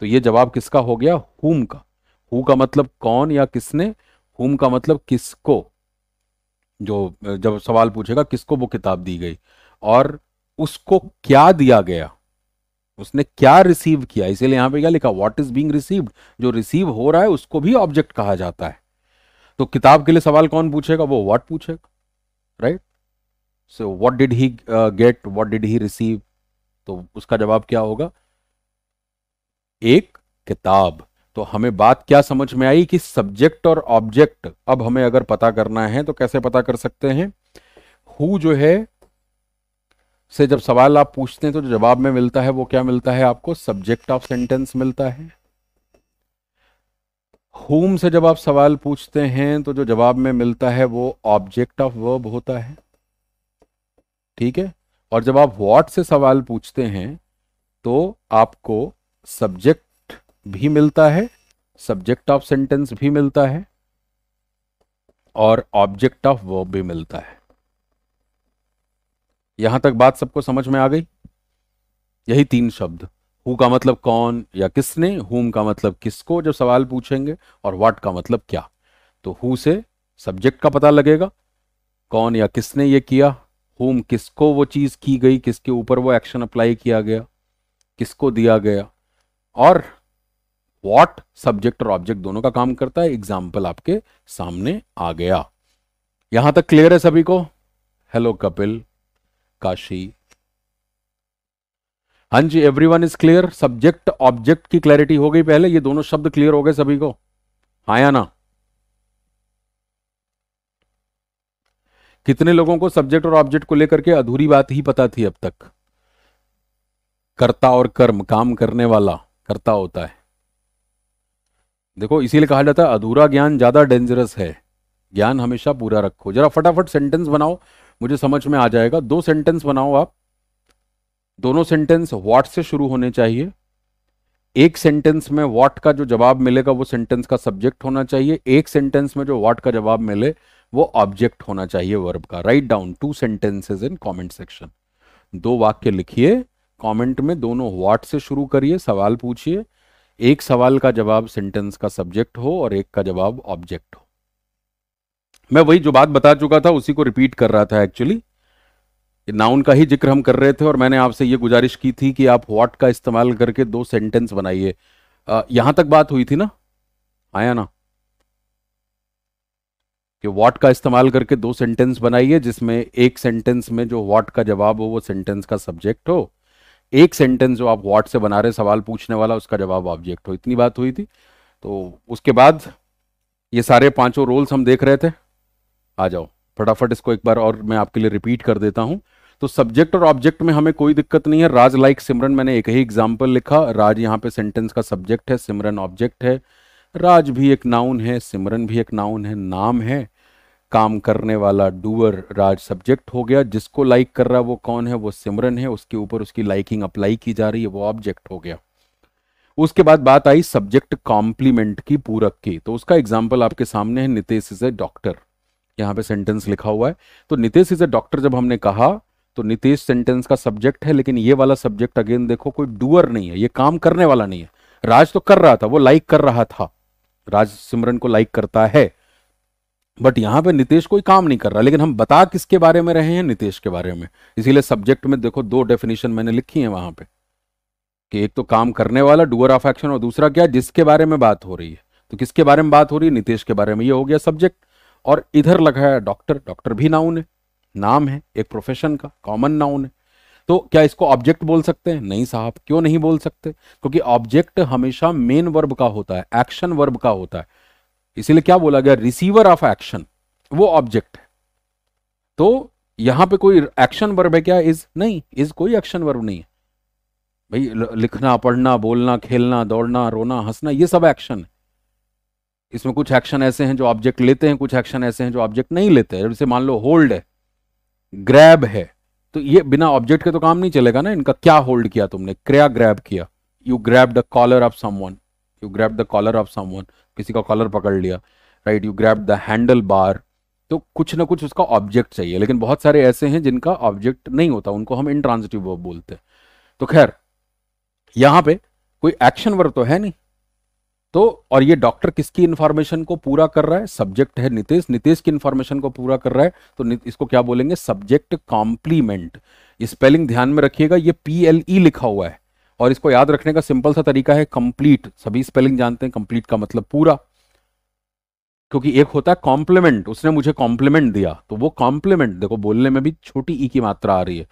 तो ये जवाब किसका हो गया हुम का हु का मतलब कौन या किसने हुम का मतलब किसको जो जब सवाल पूछेगा किसको वो किताब दी गई और उसको क्या दिया गया उसने क्या रिसीव किया इसीलिए यहां पे क्या लिखा व्हाट इज बीइंग रिसीव्ड जो रिसीव हो रहा है उसको भी ऑब्जेक्ट कहा जाता है तो किताब के लिए सवाल कौन पूछेगा वो व्हाट पूछेगा right so what did he get what did he receive तो उसका जवाब क्या होगा एक किताब तो हमें बात क्या समझ में आई कि सब्जेक्ट और ऑब्जेक्ट अब हमें अगर पता करना है तो कैसे पता कर सकते हैं हु जो है से जब सवाल आप पूछते हैं तो जवाब में मिलता है वो क्या मिलता है आपको सब्जेक्ट ऑफ सेंटेंस मिलता है हुम से जब आप सवाल पूछते हैं तो जो जवाब में मिलता है वो ऑब्जेक्ट ऑफ वर्ब होता है ठीक है और जब आप व्हाट से सवाल पूछते हैं तो आपको सब्जेक्ट भी मिलता है सब्जेक्ट ऑफ सेंटेंस भी मिलता है और ऑब्जेक्ट ऑफ वर्ब भी मिलता है यहां तक बात सबको समझ में आ गई यही तीन शब्द हु का मतलब कौन या किसने हुम का मतलब किसको जब सवाल पूछेंगे और व्हाट का मतलब क्या तो हु से सब्जेक्ट का पता लगेगा कौन या किसने ये किया होम किसको वो चीज़ की गई किसके ऊपर वो एक्शन अप्लाई किया गया किसको दिया गया और वॉट सब्जेक्ट और ऑब्जेक्ट दोनों का काम करता है एग्जाम्पल आपके सामने आ गया यहां तक क्लियर है सभी को हेलो कपिल काशी हां जी every one is clear subject object की क्लैरिटी हो गई पहले ये दोनों शब्द क्लियर हो गए सभी को आया हाँ ना कितने लोगों को सब्जेक्ट और ऑब्जेक्ट को लेकर के अधूरी बात ही पता थी अब तक कर्ता और कर्म काम करने वाला करता होता है देखो इसीलिए कहा जाता है अधूरा ज्ञान ज्यादा डेंजरस है ज्ञान हमेशा पूरा रखो जरा फटाफट सेंटेंस बनाओ मुझे समझ में आ जाएगा दो सेंटेंस बनाओ आप दोनों सेंटेंस व्हाट से शुरू होने चाहिए एक सेंटेंस में व्हाट का जो जवाब मिलेगा वो सेंटेंस का सब्जेक्ट होना चाहिए एक सेंटेंस में जो व्हाट का जवाब मिले वो ऑब्जेक्ट होना चाहिए वर्ब का write down two sentences in comment section दो वाक्य लिखिए कॉमेंट में दोनों वाट से शुरू करिए सवाल पूछिए एक सवाल का जवाब सेंटेंस का सब्जेक्ट हो और एक का जवाब ऑब्जेक्ट हो मैं वही जो बात बता चुका था उसी को रिपीट कर रहा था एक्चुअली नाउन का ही जिक्र हम कर रहे थे और मैंने आपसे ये गुजारिश की थी कि आप व्हाट का इस्तेमाल करके दो सेंटेंस बनाइए यहां तक बात हुई थी ना आया ना कि वॉट का इस्तेमाल करके दो सेंटेंस बनाइए जिसमें एक सेंटेंस में जो वॉट का जवाब हो वो सेंटेंस का सब्जेक्ट हो एक सेंटेंस जो आप वॉट से बना रहे सवाल पूछने वाला उसका जवाब ऑब्जेक्ट हो इतनी बात हुई थी तो उसके बाद ये सारे पांचों रोल्स हम देख रहे थे आ जाओ फटाफट इसको एक बार और मैं आपके लिए रिपीट कर देता हूं तो सब्जेक्ट और ऑब्जेक्ट में हमें कोई दिक्कत नहीं है राज लाइक सिमरन मैंने एक ही एग्जाम्पल लिखा राज यहाँ पे सेंटेंस का सब्जेक्ट है सिमरन ऑब्जेक्ट है राज भी एक नाउन है सिमरन भी एक नाउन है नाम है काम करने वाला डूअर राज सब्जेक्ट हो गया जिसको लाइक कर रहा वो कौन है वो सिमरन है उसके ऊपर उसकी लाइकिंग अप्लाई की जा रही है वो ऑब्जेक्ट हो गया उसके बाद बात आई सब्जेक्ट कॉम्प्लीमेंट की पूरक की तो उसका एग्जाम्पल आपके सामने है नितेश इज ए डॉक्टर यहां पे सेंटेंस लिखा हुआ है तो नितेश इज ए डॉक्टर जब हमने कहा तो नितेश सेंटेंस का सब्जेक्ट है लेकिन ये वाला सब्जेक्ट अगेन देखो कोई डूअर नहीं है ये काम करने वाला नहीं है राज तो कर रहा था वो लाइक कर रहा था राज सिमरन को लाइक करता है बट यहां पे नीतीश कोई काम नहीं कर रहा लेकिन हम बता किसके बारे में रहे हैं नीतीश के बारे में इसीलिए सब्जेक्ट में देखो दो डेफिनेशन मैंने लिखी है वहां पे कि एक तो काम करने वाला डूअर ऑफ एक्शन और दूसरा क्या जिसके बारे में बात हो रही है तो किसके बारे में बात हो रही है नीतीश के बारे में ये हो गया सब्जेक्ट और इधर लगा है डॉक्टर डॉक्टर भी नाउन है नाम है एक प्रोफेशन का कॉमन नाउन है तो क्या इसको ऑब्जेक्ट बोल सकते हैं नहीं साहब क्यों नहीं बोल सकते क्योंकि ऑब्जेक्ट हमेशा मेन वर्ब का होता है एक्शन वर्ब का होता है इसीलिए क्या बोला गया रिसीवर ऑफ एक्शन वो ऑब्जेक्ट है तो यहां पे कोई एक्शन वर्ब है क्या इज नहीं इज कोई एक्शन वर्ब नहीं है भाई लिखना पढ़ना बोलना खेलना दौड़ना रोना हंसना ये सब एक्शन है इसमें कुछ एक्शन ऐसे हैं जो ऑब्जेक्ट लेते हैं कुछ एक्शन ऐसे हैं जो ऑब्जेक्ट नहीं लेते हैं जैसे मान लो होल्ड है ग्रैब है तो ये बिना ऑब्जेक्ट के तो काम नहीं चलेगा ना इनका क्या होल्ड किया तुमने क्रिया ग्रैब किया you grab the collar of someone you grab the collar of someone किसी का कॉलर पकड़ लिया right you grab the handlebar तो कुछ ना कुछ उसका ऑब्जेक्ट चाहिए लेकिन बहुत सारे ऐसे हैं जिनका ऑब्जेक्ट नहीं होता उनको हम इंट्रांसिटिव वर्ब बोलते हैं तो खैर यहां पे कोई एक्शन वर्ब तो है नहीं तो और ये डॉक्टर किसकी इन्फॉर्मेशन को पूरा कर रहा है सब्जेक्ट है नितेश नितेश की इन्फॉर्मेशन को पूरा कर रहा है तो इसको क्या बोलेंगे सब्जेक्ट कॉम्प्लीमेंट स्पेलिंग ध्यान में रखिएगा ये पी एल ई लिखा हुआ है और इसको याद रखने का सिंपल सा तरीका है कंप्लीट सभी स्पेलिंग जानते हैं कंप्लीट का मतलब पूरा क्योंकि एक होता है कॉम्प्लीमेंट उसने मुझे कॉम्प्लीमेंट दिया तो वो कॉम्प्लीमेंट देखो बोलने में भी छोटी ई e की मात्रा आ रही है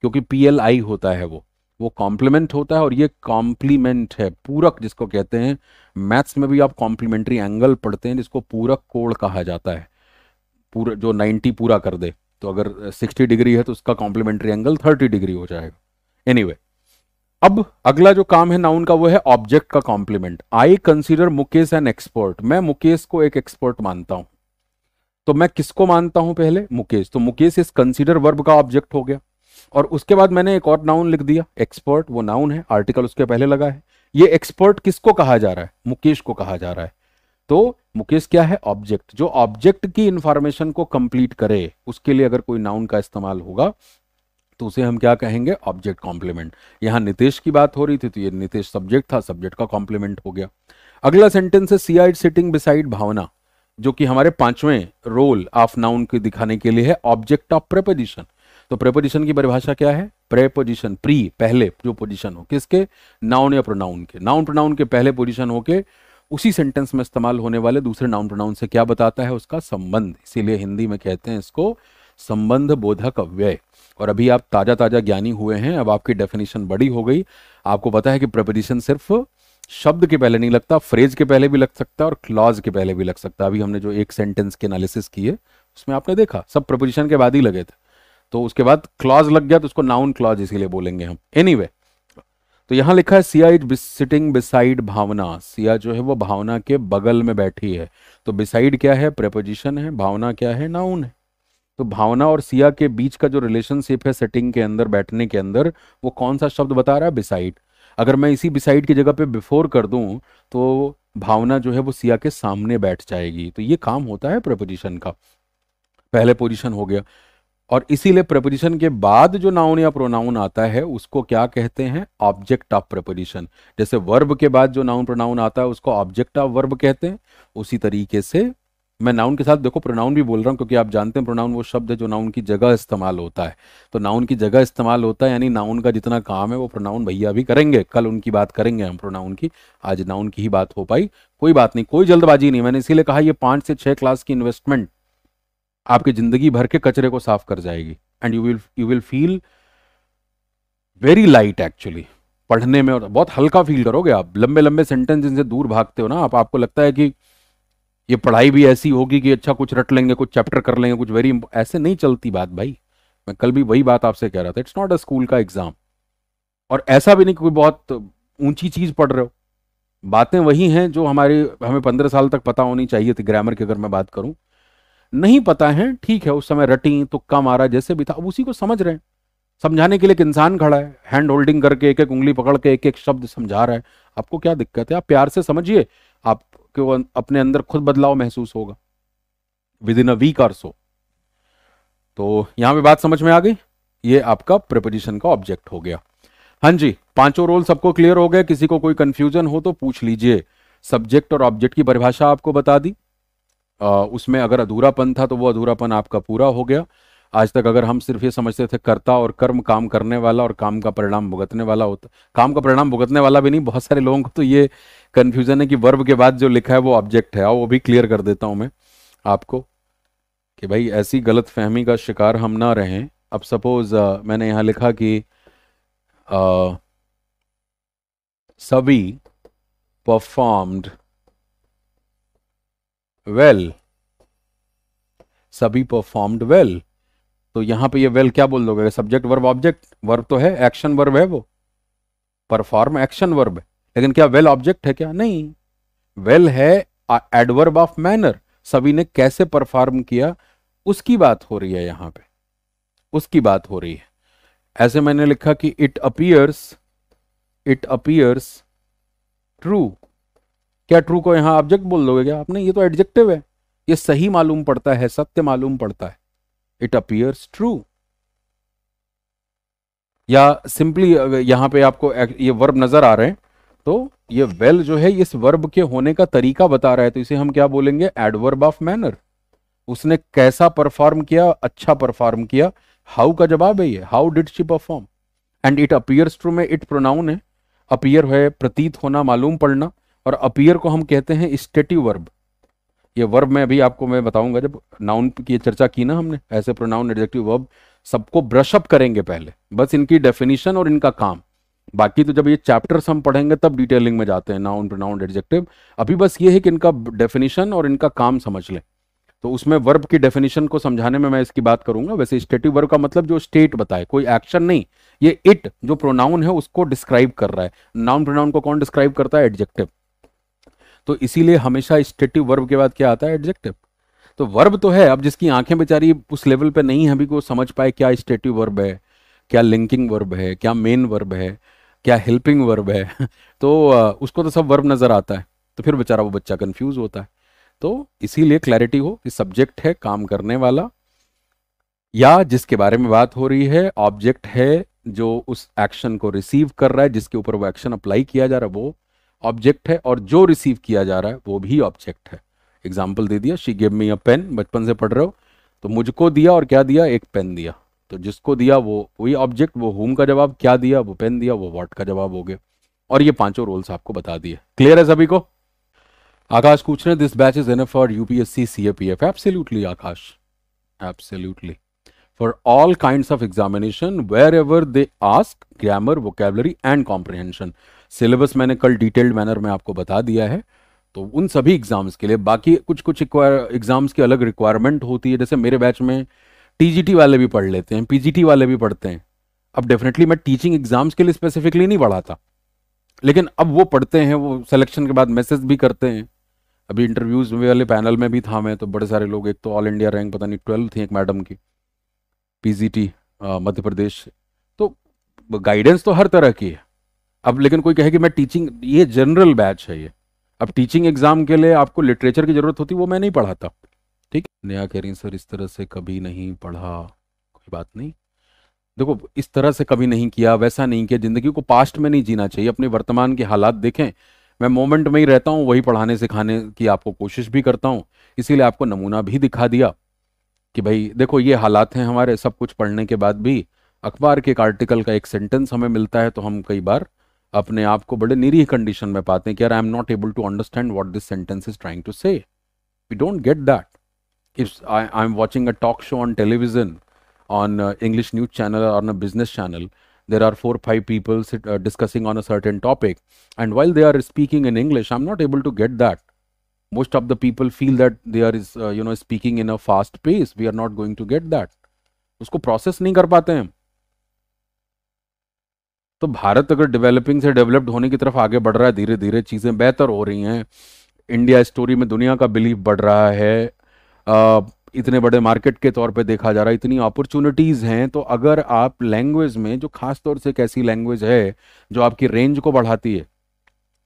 क्योंकि पी एल आई होता है वो वो कॉम्प्लीमेंट होता है और ये कॉम्प्लीमेंट है पूरक जिसको कहते हैं मैथ्स में भी आप कॉम्प्लीमेंट्री एंगल पढ़ते हैं जिसको पूरक कोण कहा जाता है पूरा जो 90 पूरा कर दे तो अगर 60 डिग्री है तो उसका कॉम्प्लीमेंट्री एंगल 30 डिग्री हो जाएगा एनीवे anyway, अब अगला जो काम है नाउन का वो है ऑब्जेक्ट का complement I consider Mukesh an expert मैं मुकेश को एक एक्सपर्ट मानता हूं तो मैं किसको मानता हूं पहले मुकेश तो मुकेश इस कंसीडर वर्ब का ऑब्जेक्ट हो गया और उसके बाद मैंने एक और नाउन लिख दिया एक्सपर्ट वो नाउन है आर्टिकल उसके पहले लगा है ये एक्सपर्ट किसको कहा जा रहा है मुकेश को कहा जा रहा है तो मुकेश क्या है ऑब्जेक्ट जो ऑब्जेक्ट की इंफॉर्मेशन को कंप्लीट करे उसके लिए अगर कोई नाउन का इस्तेमाल होगा तो उसे हम क्या कहेंगे ऑब्जेक्ट कॉम्प्लीमेंट यहाँ नितेश की बात हो रही थी तो ये नितेश सब्जेक्ट था सब्जेक्ट का कॉम्प्लीमेंट हो गया अगला सेंटेंस है सी आई सिटिंग बिसाइड भावना जो कि हमारे पांचवें रोल ऑफ नाउन के दिखाने के लिए है ऑब्जेक्ट ऑफ प्रेपोजिशन तो प्रेपोजिशन की परिभाषा क्या है प्रेपोजिशन प्री पहले जो पोजिशन हो किसके नाउन या प्रोनाउन के नाउन प्रोनाउन के पहले पोजिशन होके उसी सेंटेंस में इस्तेमाल होने वाले दूसरे नाउन प्रोनाउन से क्या बताता है उसका संबंध इसीलिए हिंदी में कहते हैं इसको संबंध बोधक अव्यय और अभी आप ताज़ा ताज़ा ज्ञानी हुए हैं अब आपकी डेफिनेशन बड़ी हो गई आपको पता है कि प्रपोजिशन सिर्फ शब्द के पहले नहीं लगता फ्रेज के पहले भी लग सकता है और क्लॉज के पहले भी लग सकता है अभी हमने जो एक सेंटेंस के एनालिसिस किए उसमें आपने देखा सब प्रपोजिशन के बाद ही लगे थे तो उसके बाद क्लॉज लग गया तो उसको नाउन क्लॉज इसीलिए बोलेंगे हम एनी anyway, तो यहाँ लिखा है Siya is sitting beside Bhavna Siya जो है वो भावना के बगल में बैठी है तो बिसाइड क्या है प्रपोजिशन है भावना क्या है नाउन है तो भावना और सिया के बीच का जो रिलेशनशिप है सेटिंग के अंदर बैठने के अंदर वो कौन सा शब्द बता रहा है बिसाइड अगर मैं इसी बिसाइड की जगह पे बिफोर कर दूं तो भावना जो है वो सिया के सामने बैठ जाएगी तो ये काम होता है प्रपोजिशन का पहले पोजिशन हो गया और इसीलिए प्रपोजिशन के बाद जो नाउन या प्रोनाउन आता है उसको क्या कहते हैं ऑब्जेक्ट ऑफ प्रपोजिशन जैसे वर्ब के बाद जो नाउन प्रोनाउन आता है उसको ऑब्जेक्ट ऑफ वर्ब कहते हैं उसी तरीके से मैं नाउन के साथ देखो प्रोनाउन भी बोल रहा हूँ क्योंकि आप जानते हैं प्रोनाउन वो शब्द है जो नाउन की जगह इस्तेमाल होता है तो नाउन की जगह इस्तेमाल होता है यानी नाउन का जितना काम है वो प्रोनाउन भैया भी करेंगे कल उनकी बात करेंगे हम प्रोनाउन की आज नाउन की ही बात हो पाई कोई बात नहीं कोई जल्दबाजी नहीं मैंने इसीलिए कहा ये पांच से छह क्लास की इन्वेस्टमेंट आपकी जिंदगी भर के कचरे को साफ कर जाएगी and you will you will feel very light actually पढ़ने में और बहुत हल्का फील करोगे आप लंबे लंबे सेंटेंस जिनसे दूर भागते हो ना आप आपको लगता है कि ये पढ़ाई भी ऐसी होगी कि अच्छा कुछ रट लेंगे कुछ चैप्टर कर लेंगे कुछ वेरी ऐसे नहीं चलती बात भाई मैं कल भी वही बात आपसे कह रहा था इट्स नॉट अ स्कूल का एग्जाम और ऐसा भी नहीं कोई बहुत ऊंची चीज पढ़ रहे हो बातें वही हैं जो हमारे हमें पंद्रह साल तक पता होनी चाहिए थी ग्रामर की अगर मैं बात करूं नहीं पता है ठीक है उस समय रटी तुक्का मारा जैसे भी था अब उसी को समझ रहे हैं समझाने के लिए एक इंसान खड़ा है हैंड होल्डिंग करके एक एक उंगली पकड़ के एक एक शब्द समझा रहा है आपको क्या दिक्कत है आप प्यार से समझिए आप आपको अपने अंदर खुद बदलाव महसूस होगा within a week or so तो यहां पे बात समझ में आ गई ये आपका प्रिपोजिशन का ऑब्जेक्ट हो गया हाँ जी पांचों रोल सबको क्लियर हो गए किसी को कोई कंफ्यूजन हो तो पूछ लीजिए सब्जेक्ट और ऑब्जेक्ट की परिभाषा आपको बता दी आ, उसमें अगर अधूरापन था तो वो अधूरापन आपका पूरा हो गया आज तक अगर हम सिर्फ ये समझते थे कर्ता और कर्म काम करने वाला और काम का परिणाम भुगतने वाला होता काम का परिणाम भुगतने वाला भी नहीं बहुत सारे लोगों को तो ये कन्फ्यूजन है कि वर्ब के बाद जो लिखा है वो ऑब्जेक्ट है और वो भी क्लियर कर देता हूँ मैं आपको कि भाई ऐसी गलत फहमी का शिकार हम ना रहें अब सपोज uh, मैंने यहाँ लिखा कि सभी परफॉर्म्ड वेल सभी परफॉर्म्ड वेल तो यहां पे ये वेल क्या बोल दोगे सब्जेक्ट वर्ब ऑब्जेक्ट वर्ब तो है एक्शन वर्ब है वो परफॉर्म एक्शन वर्ब है लेकिन क्या वेल ऑब्जेक्ट है क्या नहीं वेल है एडवर्ब ऑफ मैनर सभी ने कैसे परफॉर्म किया उसकी बात हो रही है यहां पे उसकी बात हो रही है ऐसे मैंने लिखा कि it appears it appears true क्या ट्रू को यहां ऑब्जेक्ट बोल दोगे क्या आपने ये तो एडजेक्टिव है ये सही मालूम पड़ता है सत्य मालूम पड़ता है इट अपियर्स ट्रू या सिंपली यहां पे आपको ये वर्ब नजर आ रहे हैं तो ये वेल well जो है इस वर्ब के होने का तरीका बता रहा है तो इसे हम क्या बोलेंगे एडवर्ब ऑफ मैनर उसने कैसा परफॉर्म किया अच्छा परफॉर्म किया हाउ का जवाब है ये how did she perform and it appears true में इट प्रोनाउन है अपियर है प्रतीत होना मालूम पड़ना और अपियर को हम कहते हैं स्टेटिव वर्ब ये वर्ब में अभी आपको मैं बताऊंगा जब नाउन की चर्चा की ना हमने ऐसे प्रोनाउन एडजेक्टिव वर्ब सबको ब्रशअप करेंगे पहले बस इनकी डेफिनेशन और इनका काम बाकी तो जब ये चैप्टर्स हम पढ़ेंगे तब डिटेलिंग में जाते हैं नाउन प्रोनाउन एडजेक्टिव अभी बस ये है कि इनका डेफिनेशन और इनका काम समझ लें तो उसमें वर्ब की डेफिनेशन को समझाने में मैं इसकी बात करूंगा वैसे स्टेटिव वर्ब का मतलब जो स्टेट बताए कोई एक्शन नहीं ये इट जो प्रोनाउन है उसको डिस्क्राइब कर रहा है नाउन प्रोनाउन को कौन डिस्क्राइब करता है एडजेक्टिव तो इसीलिए हमेशा स्टेटिव वर्ब के बाद क्या आता है एडजेक्टिव तो वर्ब तो है अब जिसकी आंखें बेचारी उस लेवल पे नहीं है अभी को समझ पाए क्या स्टेटिव वर्ब है क्या लिंकिंग वर्ब है क्या मेन वर्ब है क्या हेल्पिंग वर्ब है तो उसको तो सब वर्ब नज़र आता है तो फिर बेचारा वो बच्चा कंफ्यूज होता है तो इसीलिए क्लैरिटी हो कि सब्जेक्ट है काम करने वाला या जिसके बारे में बात हो रही है ऑब्जेक्ट है जो उस एक्शन को रिसीव कर रहा है जिसके ऊपर वो एक्शन अप्लाई किया जा रहा है वो ऑब्जेक्ट है और जो रिसीव किया जा रहा है वो भी ऑब्जेक्ट है एग्जाम्पल दे दिया she gave me a pen बचपन से पढ़ रहे हो तो मुझको दिया और क्या दिया एक पेन दिया तो जिसको दिया वो वही ऑब्जेक्ट वो होम का जवाब क्या दिया वो पेन दिया वो वॉट का जवाब हो गया और ये पांचों रोल्स आपको बता दिए क्लियर है सभी को आकाश पूछ रहे this batch is F for UPSC C A F Akash absolutely for all kinds of examination wherever they ask grammar, vocabulary and comprehension. Syllabus मैंने कल डिटेल्ड मैनर में आपको बता दिया है तो उन सभी एग्जाम्स के लिए बाकी कुछ कुछ एग्जाम्स की अलग रिक्वायरमेंट होती है जैसे मेरे बैच में टीजीटी वाले भी पढ़ लेते हैं पीजीटी वाले भी पढ़ते हैं अब डेफिनेटली मैं टीचिंग एग्जाम्स के लिए स्पेसिफिकली नहीं पढ़ाता लेकिन अब वो पढ़ते हैं वो सिलेक्शन के बाद मैसेज भी करते हैं अभी इंटरव्यूज वाले पैनल में भी था मैं तो बड़े सारे लोग एक तो ऑल इंडिया रैंक पता नहीं ट्वेल्व थी एक मैडम की पीजीटी मध्य प्रदेश तो गाइडेंस तो हर तरह की है अब लेकिन कोई कहे कि मैं टीचिंग ये जनरल बैच है ये अब टीचिंग एग्जाम के लिए आपको लिटरेचर की ज़रूरत होती वो मैं नहीं पढ़ाता ठीक नया कह रही सर इस तरह से कभी नहीं पढ़ा कोई बात नहीं देखो इस तरह से कभी नहीं किया वैसा नहीं किया ज़िंदगी को पास्ट में नहीं जीना चाहिए अपने वर्तमान के हालात देखें मैं मोमेंट में ही रहता हूँ वही पढ़ाने सिखाने की आपको कोशिश भी करता हूँ इसीलिए आपको नमूना भी दिखा दिया कि भाई देखो ये हालात हैं हमारे सब कुछ पढ़ने के बाद भी अखबार के एक आर्टिकल का एक सेंटेंस हमें मिलता है तो हम कई बार अपने आप को बड़े निरीह कंडीशन में पाते हैं कि यार I am not able to understand what this sentence is trying to say we don't get that if I I am watching a talk show on television on English news channel और on a business channel there are four five people sit, uh, discussing on a certain topic and while they are speaking in english i'm not able to get that most of the people feel that they are is uh, you know speaking in a fast pace we are not going to get that उसको process नहीं कर पाते हैं तो भारत अगर developing से developed होने की तरफ आगे बढ़ रहा है धीरे धीरे चीज़ें बेहतर हो रही हैं इंडिया स्टोरी में दुनिया का बिलीव बढ़ रहा है आ, इतने बड़े मार्केट के तौर पे देखा जा रहा है इतनी अपॉर्चुनिटीज़ हैं तो अगर आप लैंग्वेज में जो खास तौर से एक ऐसी लैंग्वेज है जो आपकी रेंज को बढ़ाती है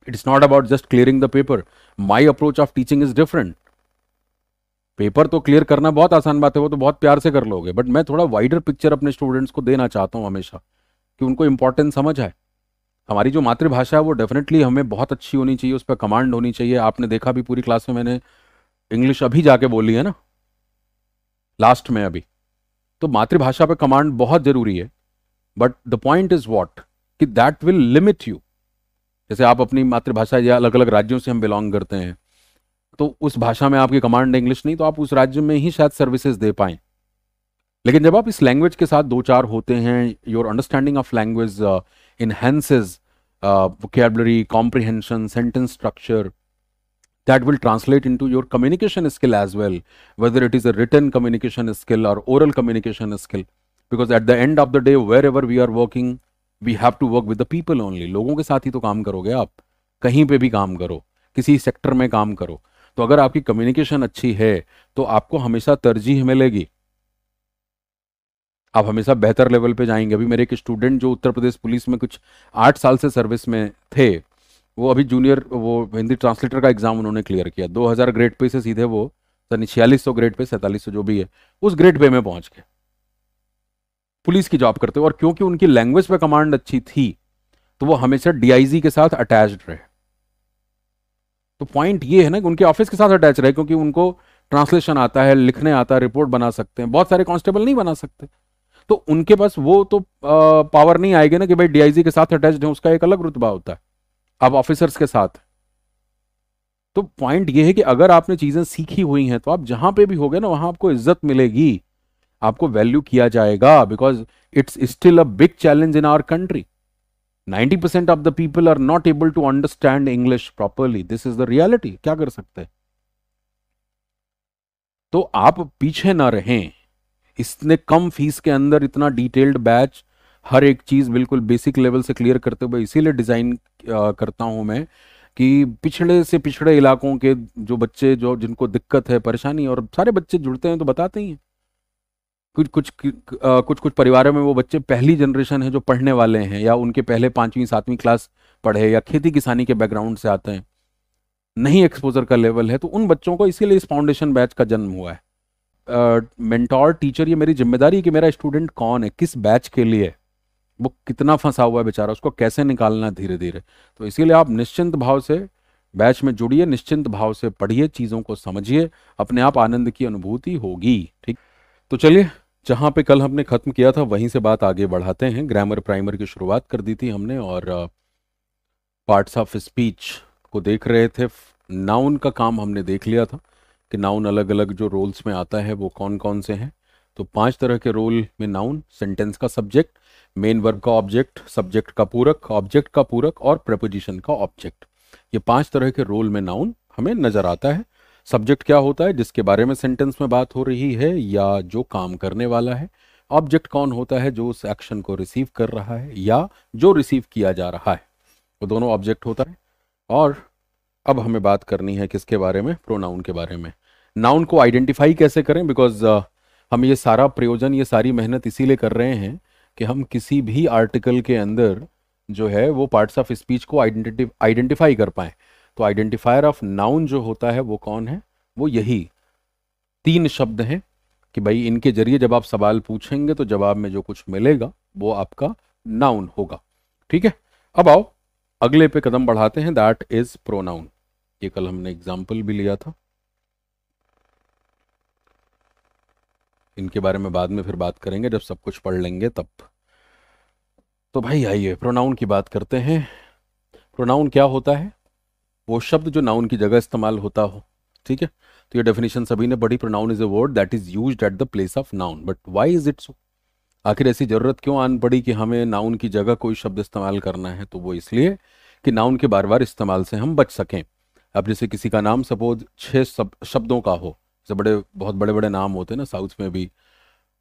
it's not about just clearing the paper my approach of teaching is different paper तो क्लियर करना बहुत आसान बात है वो तो बहुत प्यार से कर लोगे बट मैं थोड़ा वाइडर पिक्चर अपने स्टूडेंट्स को देना चाहता हूँ हमेशा कि उनको इंपॉर्टेंस समझ आए हमारी जो मातृभाषा है वो डेफिनेटली हमें बहुत अच्छी होनी चाहिए उस पर कमांड होनी चाहिए आपने देखा भी पूरी क्लास में मैंने इंग्लिश अभी जाके बोली है ना लास्ट में अभी तो मातृभाषा पे कमांड बहुत जरूरी है but the point is what कि दैट विल लिमिट यू जैसे आप अपनी मातृभाषा या अलग अलग राज्यों से हम बिलोंग करते हैं तो उस भाषा में आपकी कमांड इंग्लिश नहीं तो आप उस राज्य में ही शायद सर्विसेज दे पाए लेकिन जब आप इस लैंग्वेज के साथ दो चार होते हैं your understanding of language enhances vocabulary comprehension sentence structure that will translate into your communication skill as well whether it is a written communication skill और oral communication skill because at the end of the day wherever we are working we have to work with the people only लोगों के साथ ही तो काम करोगे आप कहीं पे भी काम करो किसी सेक्टर में काम करो तो अगर आपकी कम्युनिकेशन अच्छी है तो आपको हमेशा तरजीह मिलेगी आप हमेशा बेहतर लेवल पे जाएंगे अभी मेरे एक स्टूडेंट जो उत्तर प्रदेश पुलिस में कुछ आठ साल से सर्विस में थे वो अभी जूनियर वो हिंदी ट्रांसलेटर का एग्जाम उन्होंने क्लियर किया 2000 ग्रेड पे से सीधे वो यानी छियालीस ग्रेड पे सैंतालीस जो भी है उस ग्रेड पे में पहुंच गए पुलिस की जॉब करते हुए और क्योंकि उनकी लैंग्वेज पे कमांड अच्छी थी तो वो हमेशा डीआईजी के साथ अटैच्ड रहे तो पॉइंट ये है ना कि उनके ऑफिस के साथ अटैच रहे क्योंकि उनको ट्रांसलेशन आता है लिखने आता है रिपोर्ट बना सकते हैं बहुत सारे कांस्टेबल नहीं बना सकते तो उनके पास वो तो आ, पावर नहीं आएगी ना कि भाई डीआईजी के साथ अटैच है उसका एक अलग रुतबा होता है अब ऑफिसर्स के साथ तो पॉइंट ये है कि अगर आपने चीजें सीखी हुई हैं तो आप जहां पे भी हो ना वहां आपको इज्जत मिलेगी आपको वैल्यू किया जाएगा because it's still a big challenge in our country 90% of the people are not able to understand English properly this is the reality क्या कर सकते हैं तो आप पीछे ना रहें इसने कम फीस के अंदर इतना डिटेल्ड बैच हर एक चीज़ बिल्कुल बेसिक लेवल से क्लियर करते हुए इसीलिए डिज़ाइन करता हूं मैं कि पिछड़े से पिछड़े इलाकों के जो बच्चे जो जिनको दिक्कत है परेशानी और सारे बच्चे जुड़ते हैं तो बताते ही हैं कुछ कुछ कुछ कुछ परिवारों में वो बच्चे पहली जनरेशन है जो पढ़ने वाले हैं या उनके पहले पांचवीं सातवीं क्लास पढ़े या खेती किसानी के बैकग्राउंड से आते हैं नहीं एक्सपोजर का लेवल है तो उन बच्चों को इसीलिए इस फाउंडेशन बैच का जन्म हुआ है मेंटोर टीचर ये मेरी जिम्मेदारी है कि मेरा स्टूडेंट कौन है किस बैच के लिए वो कितना फंसा हुआ है बेचारा उसको कैसे निकालना धीरे धीरे तो इसीलिए आप निश्चिंत भाव से बैच में जुड़िए निश्चिंत भाव से पढ़िए चीज़ों को समझिए अपने आप आनंद की अनुभूति होगी ठीक तो चलिए जहाँ पे कल हमने ख़त्म किया था वहीं से बात आगे बढ़ाते हैं ग्रामर प्राइमर की शुरुआत कर दी थी हमने और पार्ट्स ऑफ स्पीच को देख रहे थे नाउन का काम हमने देख लिया था कि नाउन अलग अलग जो रोल्स में आता है वो कौन कौन से हैं तो पांच तरह के रोल में नाउन सेंटेंस का सब्जेक्ट मेन वर्ब का ऑब्जेक्ट सब्जेक्ट का पूरक ऑब्जेक्ट का पूरक और प्रपोजिशन का ऑब्जेक्ट ये पांच तरह के रोल में नाउन हमें नज़र आता है सब्जेक्ट क्या होता है जिसके बारे में सेंटेंस में बात हो रही है या जो काम करने वाला है ऑब्जेक्ट कौन होता है जो उस एक्शन को रिसीव कर रहा है या जो रिसीव किया जा रहा है वो दोनों ऑब्जेक्ट होता है और अब हमें बात करनी है किसके बारे में प्रोनाउन के बारे में नाउन को आइडेंटिफाई कैसे करें बिकॉज uh, हम ये सारा प्रयोजन ये सारी मेहनत इसीलिए कर रहे हैं कि हम किसी भी आर्टिकल के अंदर जो है वो पार्ट्स ऑफ स्पीच को आइडेंटिफाई कर पाएं तो आइडेंटिफायर ऑफ नाउन जो होता है वो कौन है वो यही तीन शब्द हैं कि भाई इनके जरिए जब आप सवाल पूछेंगे तो जवाब में जो कुछ मिलेगा वो आपका नाउन होगा ठीक है अब आओ अगले पे कदम बढ़ाते हैं दैट इज प्रोनाउन ये कल हमने एग्जाम्पल भी लिया था इनके बारे में बाद में फिर बात करेंगे जब सब कुछ पढ़ लेंगे तब तो भाई आइए प्रोनाउन की बात करते हैं प्रोनाउन क्या होता है वो शब्द जो नाउन की जगह इस्तेमाल होता हो ठीक है तो ये डेफिनेशन सभी ने बड़ी pronoun is a word that is use at the place of noun but why is it so आखिर ऐसी ज़रूरत क्यों आन पड़ी कि हमें नाउन की जगह कोई शब्द इस्तेमाल करना है तो वो इसलिए कि नाउन के बार बार इस्तेमाल से हम बच सकें अब जैसे किसी का नाम सपोज छः शब्दों का हो जैसे बड़े बहुत बड़े बड़े नाम होते हैं ना साउथ में भी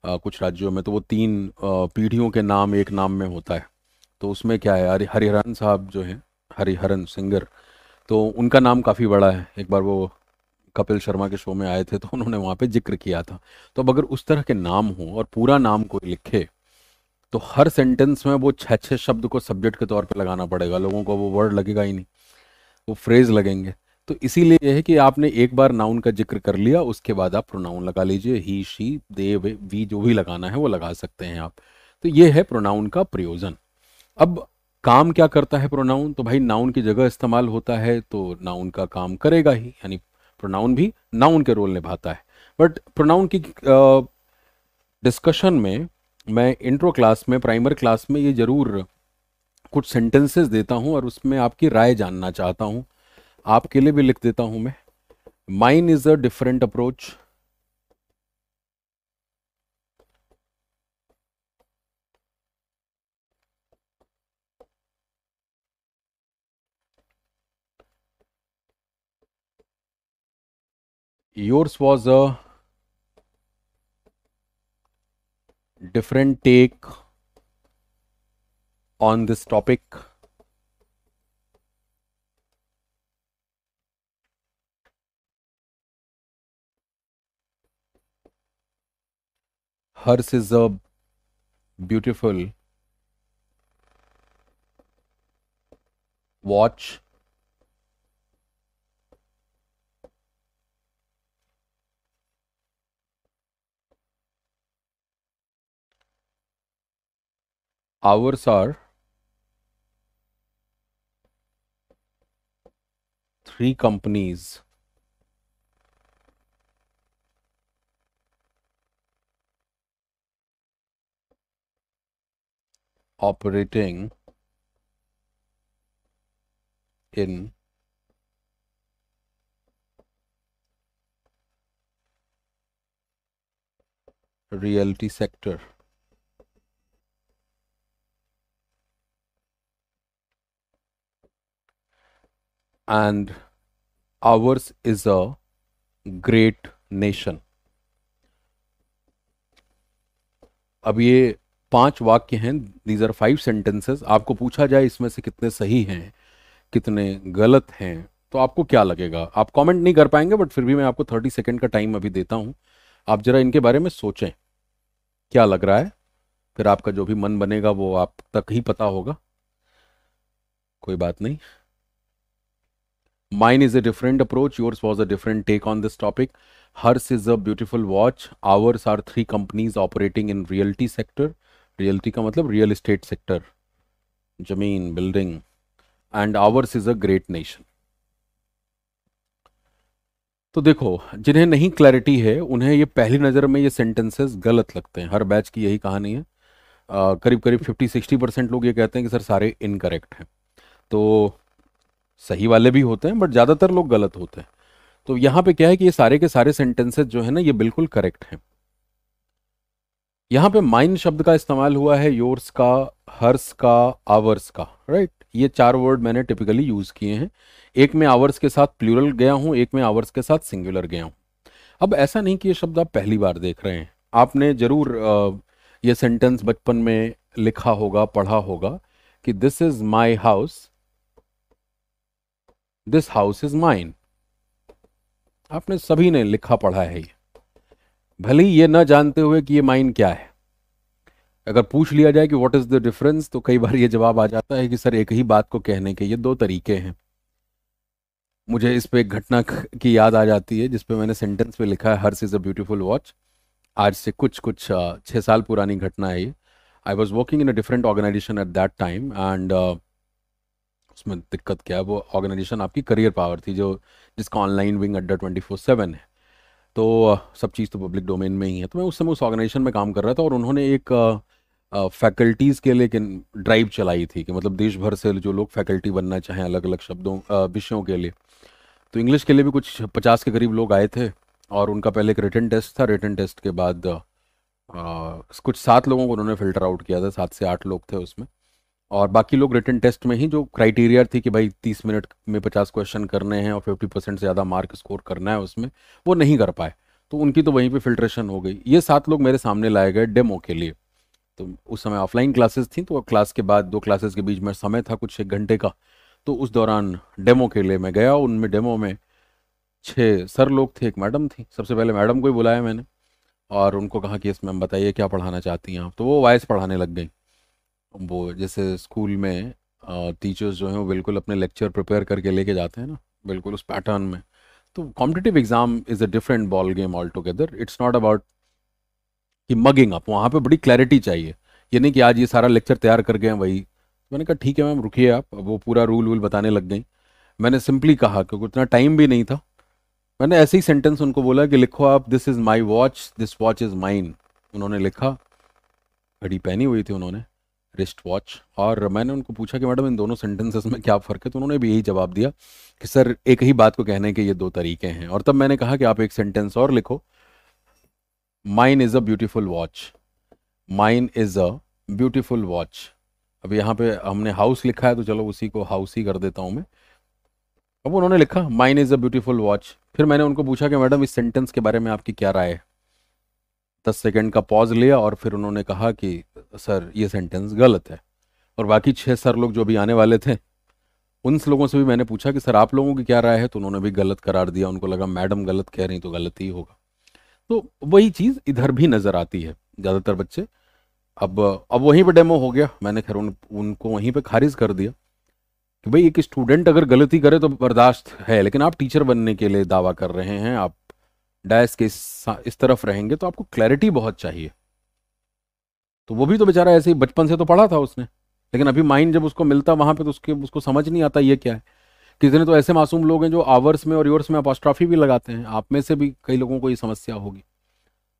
आ, कुछ राज्यों में तो वो तीन पीढ़ियों के नाम एक नाम में होता है तो उसमें क्या है हरिहरन साहब जो हैं हरिहरन सिंगर तो उनका नाम काफ़ी बड़ा है एक बार वो कपिल शर्मा के शो में आए थे तो उन्होंने वहाँ पे जिक्र किया था तो अब अगर उस तरह के नाम हो और पूरा नाम कोई लिखे तो हर सेंटेंस में वो छः छः शब्द को सब्जेक्ट के तौर पे लगाना पड़ेगा लोगों को वो वर्ड लगेगा ही नहीं वो फ्रेज लगेंगे तो इसीलिए यह है कि आपने एक बार नाउन का जिक्र कर लिया उसके बाद आप प्रोनाउन लगा लीजिए ही शी दे वे वी जो भी लगाना है वो लगा सकते हैं आप तो ये है प्रोनाउन का प्रयोजन अब काम क्या करता है प्रोनाउन तो भाई नाउन की जगह इस्तेमाल होता है तो नाउन का काम करेगा ही यानी प्रोनाउन भी नाउन के रोल निभाता है बट प्रोनाउन की डिस्कशन में मैं इंट्रो क्लास में प्राइमर क्लास में ये ज़रूर कुछ सेंटेंसेस देता हूँ और उसमें आपकी राय जानना चाहता हूँ आपके लिए भी लिख देता हूँ मैं mine is a different approach yours was a different take on this topic. Hers is a beautiful watch hours are 3 companies operating in realty sector and ours is a great nation अब ये पांच वाक्य हैं these are five sentences आपको पूछा जाए इसमें से कितने सही हैं कितने गलत हैं तो आपको क्या लगेगा आप कमेंट नहीं कर पाएंगे बट फिर भी मैं आपको थर्टी सेकेंड का टाइम अभी देता हूं आप जरा इनके बारे में सोचें क्या लग रहा है फिर आपका जो भी मन बनेगा वो आप तक ही पता होगा कोई बात नहीं Mine is a different approach, yours was a different take on this topic. Hers is a beautiful watch. Ours are three companies operating in realty sector. Realty का मतलब real estate sector, जमीन, building, and ours is a great nation. तो देखो जिन्हें नहीं clarity है उन्हें ये पहली नज़र में ये सेंटेंसेस गलत लगते हैं हर बैच की यही कहानी है आ, करीब करीब 50-60 परसेंट लोग ये कहते हैं कि सर सारे इनकरेक्ट हैं तो सही वाले भी होते हैं बट ज़्यादातर लोग गलत होते हैं तो यहां पे क्या है कि ये सारे के सारे सेंटेंसेस जो है ना ये बिल्कुल करेक्ट हैं यहाँ पे माइन शब्द का इस्तेमाल हुआ है योर्स का हर्स का आवर्स का राइट ये चार वर्ड मैंने टिपिकली यूज़ किए हैं एक में आवर्स के साथ प्लूरल गया हूँ एक में आवर्स के साथ सिंगुलर गया हूँ अब ऐसा नहीं कि ये शब्द आप पहली बार देख रहे हैं आपने ज़रूर ये सेंटेंस बचपन में लिखा होगा पढ़ा होगा कि this is my house this house is mine आपने सभी ने लिखा पढ़ा है ये भले ही ये ना जानते हुए कि ये माइन क्या है अगर पूछ लिया जाए कि वॉट इज द डिफरेंस तो कई बार ये जवाब आ जाता है कि सर एक ही बात को कहने के ये दो तरीके हैं मुझे इस पे एक घटना की याद आ जाती है जिसपे मैंने सेंटेंस में लिखा है hers is a beautiful watch आज से कुछ कुछ छः साल पुरानी घटना है ये I was working in a different organization at that time and उसमें दिक्कत क्या है वो ऑर्गेनाइजेशन आपकी करियर पावर थी जो जिसका online wing Adda twenty four seven है तो सब चीज़ तो पब्लिक डोमेन में ही है तो मैं उस समय उस ऑर्गेनाइजेशन में काम कर रहा था और उन्होंने एक फैकल्टीज़ के लिए ड्राइव चलाई थी कि मतलब देश भर से जो लोग फैकल्टी बनना चाहें अलग अलग शब्दों विषयों के लिए तो इंग्लिश के लिए भी कुछ पचास के करीब लोग आए थे और उनका पहले एक रिटर्न टेस्ट था रिटर्न टेस्ट के बाद आ, कुछ सात लोगों को उन्होंने फ़िल्टर आउट किया था सात से आठ लोग थे उसमें और बाकी लोग रिटर्न टेस्ट में ही जो क्राइटेरिया थी कि भाई तीस मिनट में पचास क्वेश्चन करने हैं और फिफ्टी परसेंट से ज़्यादा मार्क स्कोर करना है उसमें वो नहीं कर पाए तो उनकी तो वहीं पे फिल्ट्रेशन हो गई ये सात लोग मेरे सामने लाए गए डेमो के लिए तो उस समय ऑफलाइन क्लासेस थी तो क्लास के बाद दो क्लासेस के बीच में समय था कुछ एक घंटे का तो उस दौरान डेमो के लिए मैं गया उनमें डेमो में छः सर लोग थे एक मैडम थी सबसे पहले मैडम को ही बुलाया मैंने और उनको कहा कि इसमें हम बताइए क्या पढ़ाना चाहती हैं आप तो वो वॉयस पढ़ाने लग गई वो जैसे स्कूल में टीचर्स जो हैं वो बिल्कुल अपने लेक्चर प्रिपेयर करके लेके जाते हैं ना बिल्कुल उस पैटर्न में तो competitive exam is a different ball game all together it's not about कि मगिंग अप वहाँ पे बड़ी क्लैरिटी चाहिए ये नहीं कि आज ये सारा लेक्चर तैयार कर गए हैं वही मैंने कहा ठीक है मैम रुकिए आप वो पूरा रूल वूल बताने लग गई मैंने सिंपली कहा क्योंकि उतना टाइम भी नहीं था मैंने ऐसे ही सेंटेंस उनको बोला कि लिखो आप this is my watch this watch is mine उन्होंने लिखा घड़ी पहनी हुई थी उन्होंने रिस्ट वॉच और मैंने उनको पूछा कि मैडम इन दोनों सेंटेंसेस में क्या फ़र्क है तो उन्होंने भी यही जवाब दिया कि सर एक ही बात को कहने के ये दो तरीके हैं और तब मैंने कहा कि आप एक सेंटेंस और लिखो mine is a beautiful watch mine is a beautiful watch अब यहाँ पे हमने हाउस लिखा है तो चलो उसी को हाउस ही कर देता हूँ मैं अब उन्होंने लिखा mine is a beautiful watch फिर मैंने उनको पूछा कि मैडम इस सेंटेंस के बारे में आपकी क्या राय है दस सेकंड का पॉज लिया और फिर उन्होंने कहा कि सर ये सेंटेंस गलत है और बाकी छः सर लोग जो भी आने वाले थे उन लोगों से भी मैंने पूछा कि सर आप लोगों की क्या राय है तो उन्होंने भी गलत करार दिया उनको लगा मैडम गलत कह रही तो गलत ही होगा तो वही चीज़ इधर भी नज़र आती है ज़्यादातर बच्चे अब अब वहीं पर डेमो हो गया मैंने खैर उन उनको वहीं पर खारिज कर दिया कि भाई एक स्टूडेंट अगर गलती करे तो बर्दाश्त है लेकिन आप टीचर बनने के लिए दावा कर रहे हैं आप डैश के इस, तरफ रहेंगे तो आपको क्लैरिटी बहुत चाहिए तो वो भी तो बेचारा ऐसे ही बचपन से तो पढ़ा था उसने लेकिन अभी माइंड जब उसको मिलता वहां पे तो उसके उसको समझ नहीं आता ये क्या है कितने तो ऐसे मासूम लोग हैं जो आवर्स में और योर्स में अपॉस्ट्राफी भी लगाते हैं आप में से भी कई लोगों को ये समस्या होगी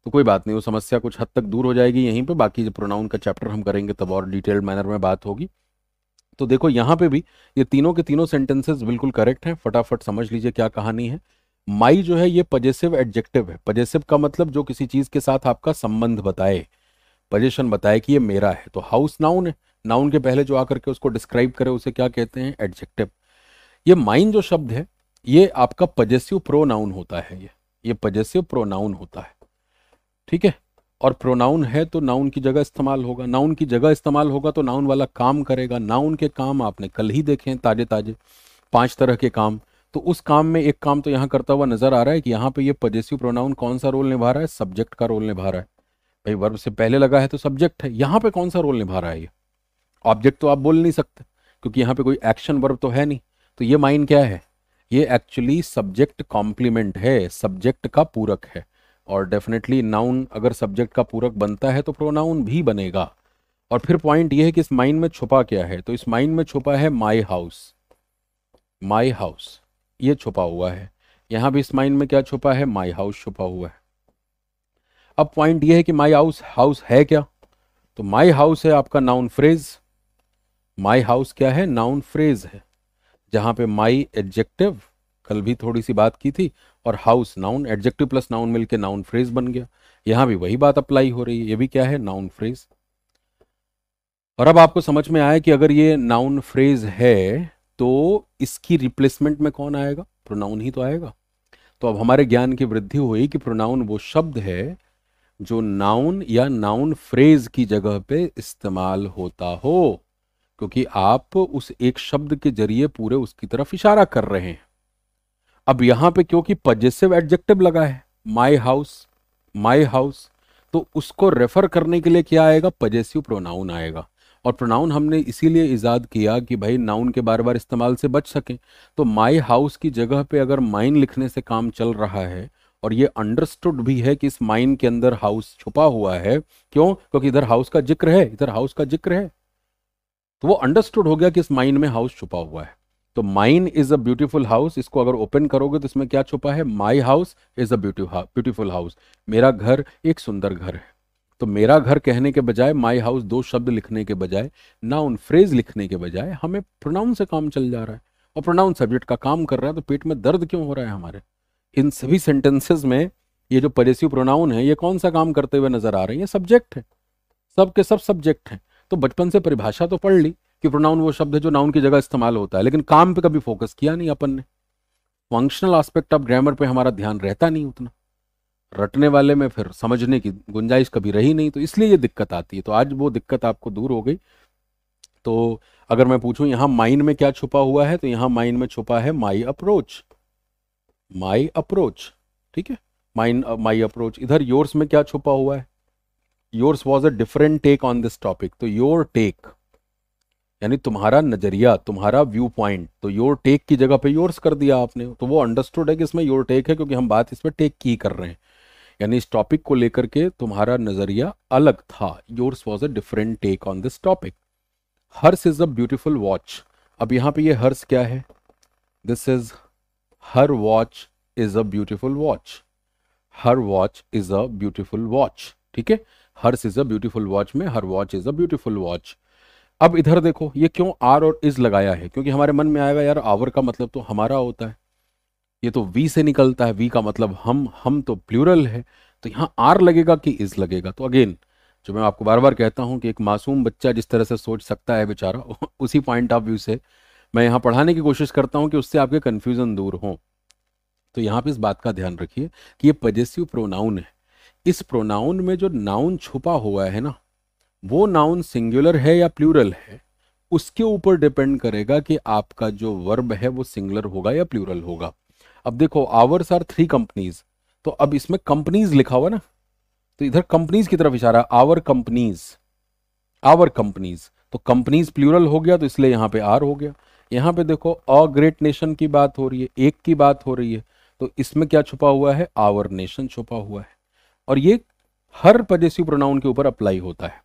तो कोई बात नहीं वो समस्या कुछ हद तक दूर हो जाएगी यहीं पर बाकी जो प्रोनाउन का चैप्टर हम करेंगे तब और डिटेल्ड मैनर में बात होगी तो देखो यहाँ पे भी ये तीनों के तीनों सेंटेंसेस बिल्कुल करेक्ट हैं फटाफट समझ लीजिए क्या कहानी है माई जो है ये पजेसिव एडजेक्टिव है पजेसिव का मतलब जो किसी चीज के साथ आपका संबंध बताए पजेशन बताए कि ये मेरा है तो हाउस नाउन है नाउन के पहले जो आकर के उसको डिस्क्राइब करे उसे क्या कहते हैं एडजेक्टिव ये माइन जो शब्द है ये आपका पजेसिव प्रो होता है ये ये पजेसिव प्रो होता है ठीक है और प्रोनाउन है तो नाउन की जगह इस्तेमाल होगा नाउन की जगह इस्तेमाल होगा तो नाउन वाला काम करेगा नाउन के काम आपने कल ही देखे हैं ताजे ताजे पांच तरह के काम तो उस काम में एक काम तो यहाँ करता हुआ नजर आ रहा है कि यहाँ पे ये पजेसिव प्रोनाउन कौन सा रोल निभा रहा है सब्जेक्ट का रोल निभा रहा है भाई वर्ब से पहले लगा है तो सब्जेक्ट है यहाँ पे कौन सा रोल निभा रहा है ये ऑब्जेक्ट तो आप बोल नहीं सकते क्योंकि यहाँ पे कोई एक्शन वर्ब तो है नहीं तो ये माइंड क्या है ये एक्चुअली सब्जेक्ट कॉम्प्लीमेंट है सब्जेक्ट का पूरक है और डेफिनेटली नाउन अगर सब्जेक्ट का पूरक बनता है तो प्रोनाउन भी बनेगा और फिर पॉइंट ये है कि इस माइंड में छुपा क्या है तो इस माइंड में छुपा है माई हाउस माई हाउस ये छुपा हुआ है यहां भी इस माइंड में क्या छुपा है माई हाउस छुपा हुआ है अब पॉइंट ये है कि माई हाउस हाउस है क्या तो माई हाउस है आपका नाउन फ्रेज माई हाउस क्या है नाउन फ्रेज है जहां पे माई एडजेक्टिव कल भी थोड़ी सी बात की थी और house noun adjective plus noun मिलके नाउन फ्रेज बन गया यहां भी वही बात अप्लाई हो रही है ये भी क्या है नाउन फ्रेज और अब आपको समझ में आया कि अगर ये नाउन फ्रेज है तो इसकी रिप्लेसमेंट में कौन आएगा प्रोनाउन ही तो आएगा तो अब हमारे ज्ञान की वृद्धि हुई कि प्रोनाउन वो शब्द है जो नाउन या नाउन फ्रेज की जगह पे इस्तेमाल होता हो क्योंकि आप उस एक शब्द के जरिए पूरे उसकी तरफ इशारा कर रहे हैं अब यहां पे क्योंकि पजेसिव एडजेक्टिव लगा है माई हाउस माई हाउस तो उसको रेफर करने के लिए क्या आएगा पजेसिव प्रोनाउन आएगा और प्रोनाउन हमने इसीलिए ईजाद किया कि भाई नाउन के बार बार इस्तेमाल से बच सकें तो माई हाउस की जगह पे अगर माइन लिखने से काम चल रहा है और ये अंडरस्टूड भी है कि इस माइन के अंदर हाउस छुपा हुआ है क्यों क्योंकि इधर हाउस का जिक्र है इधर हाउस का जिक्र है तो वो अंडरस्टूड हो गया कि इस माइन में हाउस छुपा हुआ है तो mine is a beautiful house इसको अगर ओपन करोगे तो इसमें क्या छुपा है my house is a beautiful house मेरा घर एक सुंदर घर है तो मेरा घर कहने के बजाय माई हाउस दो शब्द लिखने के बजाय ना उन फ्रेज लिखने के बजाय हमें प्रोनाउन से काम चल जा रहा है और प्रोनाउन सब्जेक्ट का काम कर रहा है तो पेट में दर्द क्यों हो रहा है हमारे इन सभी सेंटेंसेज में ये जो पजेसिव प्रोनाउन है ये कौन सा काम करते हुए नजर आ रहे हैं ये सब्जेक्ट है सब के सब सब्जेक्ट हैं तो बचपन से परिभाषा तो पढ़ ली कि प्रोनाउन वो शब्द है जो नाउन की जगह इस्तेमाल होता है लेकिन काम पे कभी फोकस किया नहीं अपन ने फंक्शनल आस्पेक्ट ऑफ ग्रामर पे हमारा ध्यान रहता नहीं उतना रटने वाले में फिर समझने की गुंजाइश कभी रही नहीं तो इसलिए ये दिक्कत आती है तो आज वो दिक्कत आपको दूर हो गई तो अगर मैं पूछूं यहाँ माइंड में क्या छुपा हुआ है तो यहाँ माइंड में छुपा है माई अप्रोच माई अप्रोच ठीक है माइंड माई अप्रोच इधर योर्स में क्या छुपा हुआ है yours was a different take on this topic तो योर टेक यानी तुम्हारा नजरिया तुम्हारा व्यू पॉइंट तो योर टेक की जगह पे योर्स कर दिया आपने तो वो अंडरस्टूड है कि इसमें योर टेक है क्योंकि हम बात इसमें टेक की कर रहे हैं यानी इस टॉपिक को लेकर के तुम्हारा नजरिया अलग था yours was a different take on this topic hers is a beautiful watch अब यहां पे ये हर्स क्या है this is her watch is a beautiful watch her watch is a beautiful watch ठीक है hers is a beautiful watch में her watch is a beautiful watch अब इधर देखो ये क्यों आर और इज लगाया है क्योंकि हमारे मन में आएगा यार आवर का मतलब तो हमारा होता है ये तो वी से निकलता है वी का मतलब हम हम तो प्लूरल है तो यहाँ आर लगेगा कि इज लगेगा तो अगेन जो मैं आपको बार बार कहता हूँ कि एक मासूम बच्चा जिस तरह से सोच सकता है बेचारा उसी पॉइंट ऑफ व्यू से मैं यहाँ पढ़ाने की कोशिश करता हूँ कि उससे आपके कन्फ्यूज़न दूर हों तो यहाँ पे इस बात का ध्यान रखिए कि ये पजेसिव प्रोनाउन है इस प्रोनाउन में जो नाउन छुपा हुआ है ना वो नाउन सिंगुलर है या प्लूरल है उसके ऊपर डिपेंड करेगा कि आपका जो वर्ब है वो सिंगुलर होगा या प्लूरल होगा अब देखो आवर्स आर थ्री कंपनीज तो अब इसमें कंपनीज लिखा हुआ ना तो इधर कंपनीज की तरफ इशारा आवर कंपनीज आवर कंपनीज तो कंपनीज प्लूरल हो गया तो इसलिए यहां पे आर हो गया यहां पे देखो अ ग्रेट नेशन की बात हो रही है एक की बात हो रही है तो इसमें क्या छुपा हुआ है आवर नेशन छुपा हुआ है और ये हर पदेसी प्रोनाउन के ऊपर अप्लाई होता है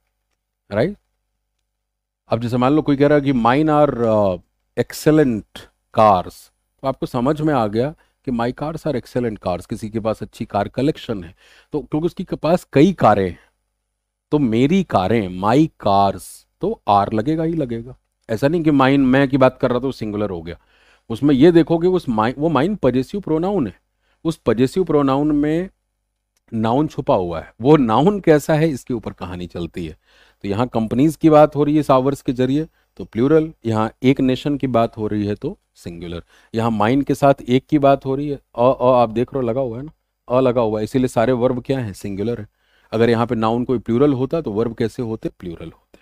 राइट अब जैसे मान लो कोई कह रहा है कि माइन आर एक्सेलेंट कार्स तो आपको समझ में आ गया कि my cars are excellent cars किसी के पास अच्छी कार कलेक्शन है तो क्योंकि उसकी के पास कई कारें हैं तो मेरी कारें माई कार्स तो आर लगेगा ही लगेगा ऐसा नहीं कि माइन मैं की बात कर रहा था सिंगुलर हो गया उसमें ये देखोगे उस माइन वो माइन पजेसिव प्रोनाउन है उस पजेसिव प्रोनाउन में नाउन छुपा हुआ है वो नाउन कैसा है इसके ऊपर कहानी चलती है तो यहाँ कंपनीज की बात हो रही है सावर्स के जरिए तो प्लूरल यहाँ एक नेशन की बात हो रही है तो सिंगुलर यहाँ माइन के साथ एक की बात हो रही है अ अ आप देख रहे हो लगा हुआ है ना अ लगा हुआ है इसीलिए सारे वर्ब क्या है सिंगुलर है अगर यहाँ पे नाउन कोई प्लूरल होता तो वर्ब कैसे होते प्लूरल होते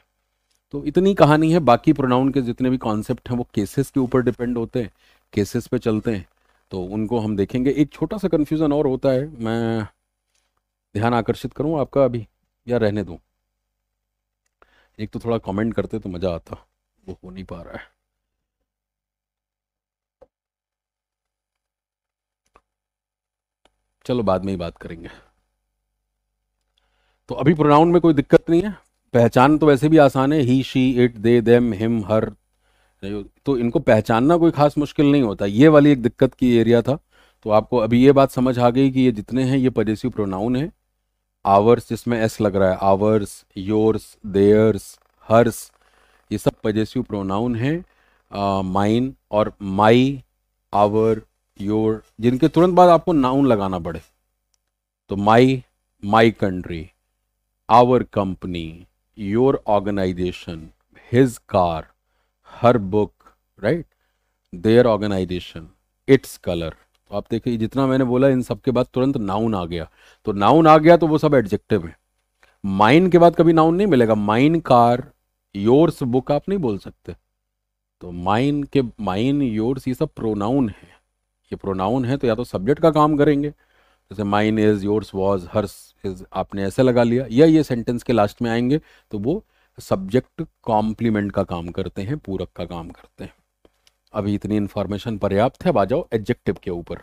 तो इतनी कहानी है बाकी प्रोनाउन के जितने भी कॉन्सेप्ट हैं वो केसेस के ऊपर डिपेंड होते हैं केसेस पे चलते हैं तो उनको हम देखेंगे एक छोटा सा कन्फ्यूज़न और होता है मैं ध्यान आकर्षित करूँ आपका अभी या रहने दूँ एक तो थोड़ा कमेंट करते तो मज़ा आता वो हो नहीं पा रहा है चलो बाद में ही बात करेंगे तो अभी प्रोनाउन में कोई दिक्कत नहीं है पहचान तो वैसे भी आसान है he she it they them him her तो इनको पहचानना कोई खास मुश्किल नहीं होता ये वाली एक दिक्कत की एरिया था तो आपको अभी ये बात समझ आ गई कि ये जितने हैं ये पजेसिव प्रोनाउन है आवर्स जिसमें एस लग रहा है आवर्स योर्स देयर्स हर्स ये सब पजेसिव प्रोनाउन हैं माइन और माई आवर योर जिनके तुरंत बाद आपको नाउन लगाना पड़े तो my my country our company your organization his car her book right their organization its colour तो आप देखिए जितना मैंने बोला इन सब के बाद तुरंत नाउन आ गया तो नाउन आ गया तो वो सब एडजेक्टिव है माइन के बाद कभी नाउन नहीं मिलेगा माइन कार योर्स बुक आप नहीं बोल सकते तो माइन के माइन योर्स ये सब प्रोनाउन है ये प्रोनाउन है तो या तो सब्जेक्ट का काम करेंगे जैसे mine is yours was hers is आपने ऐसे लगा लिया या ये सेंटेंस के लास्ट में आएंगे तो वो सब्जेक्ट कॉम्प्लीमेंट का काम करते हैं पूरक का काम करते हैं अभी इतनी इंफॉर्मेशन पर्याप्त है अब आ जाओ एडजेक्टिव के ऊपर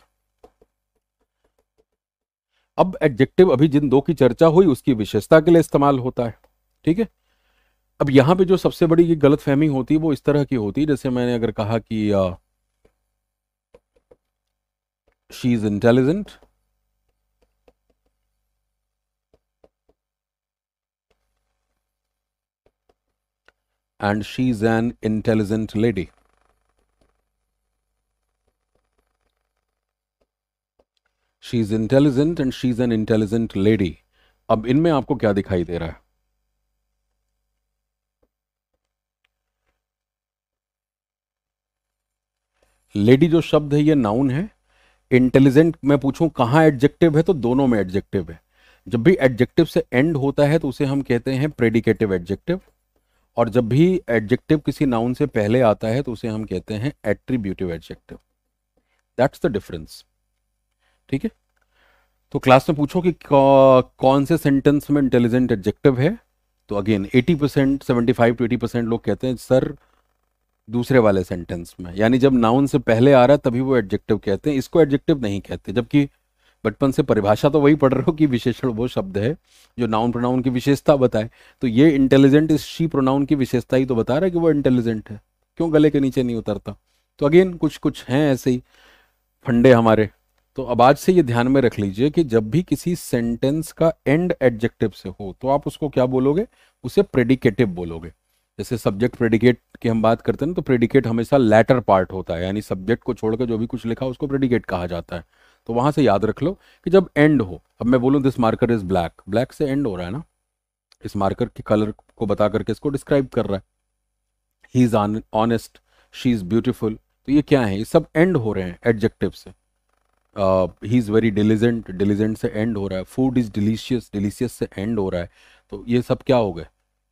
अब एडजेक्टिव अभी जिन दो की चर्चा हुई उसकी विशेषता के लिए इस्तेमाल होता है ठीक है अब यहाँ पे जो सबसे बड़ी ये गलत फहमी होती है वो इस तरह की होती है जैसे मैंने अगर कहा कि she is intelligent and she is an intelligent lady she is intelligent and she is an intelligent lady अब इनमें आपको क्या दिखाई दे रहा है लेडी जो शब्द है ये नाउन है इंटेलिजेंट मैं पूछूं कहाँ एडजेक्टिव है तो दोनों में एडजेक्टिव है जब भी एडजेक्टिव से एंड होता है तो उसे हम कहते हैं प्रेडिकेटिव एडजेक्टिव और जब भी एडजेक्टिव किसी नाउन से पहले आता है तो उसे हम कहते हैं attributive adjective that's the difference ठीक है तो क्लास में पूछो कि कौन से सेंटेंस में इंटेलिजेंट एडजेक्टिव है तो again 80 percent seventy five to eighty percent लोग कहते हैं सर दूसरे वाले सेंटेंस में यानी जब नाउन से पहले आ रहा है तभी वो एडजेक्टिव कहते हैं इसको एडजेक्टिव नहीं कहते जबकि बचपन से परिभाषा तो वही पढ़ रहे हो कि विशेषण वो शब्द है जो नाउन प्रोनाउन की विशेषता बताए तो ये इंटेलिजेंट इस शी प्रोनाउन की विशेषता ही तो बता रहा है कि वो इंटेलिजेंट है क्यों गले के नीचे नहीं उतरता तो अगेन कुछ कुछ हैं ऐसे ही फंडे हमारे तो अब आज से ये ध्यान में रख लीजिए कि जब भी किसी सेंटेंस का एंड एडजेक्टिव से हो तो आप उसको क्या बोलोगे उसे प्रेडिकेटिव बोलोगे जैसे सब्जेक्ट प्रेडिकेट की हम बात करते हैं ना तो प्रेडिकेट हमेशा लेटर पार्ट होता है यानी सब्जेक्ट को छोड़कर जो भी कुछ लिखा उसको प्रेडिकेट कहा जाता है तो वहां से याद रख लो कि जब एंड हो अब मैं बोलूँ this marker is black black से एंड हो रहा है ना इस मार्कर के कलर को बता करके इसको डिस्क्राइब कर रहा है he is honest she is beautiful तो ये क्या है ये सब एंड हो रहे हैं एडजेक्टिव से he is very diligent diligent से एंड हो रहा है फूड इज़ डिलीशियस डिलीशियस से एंड हो रहा है तो ये सब क्या हो गए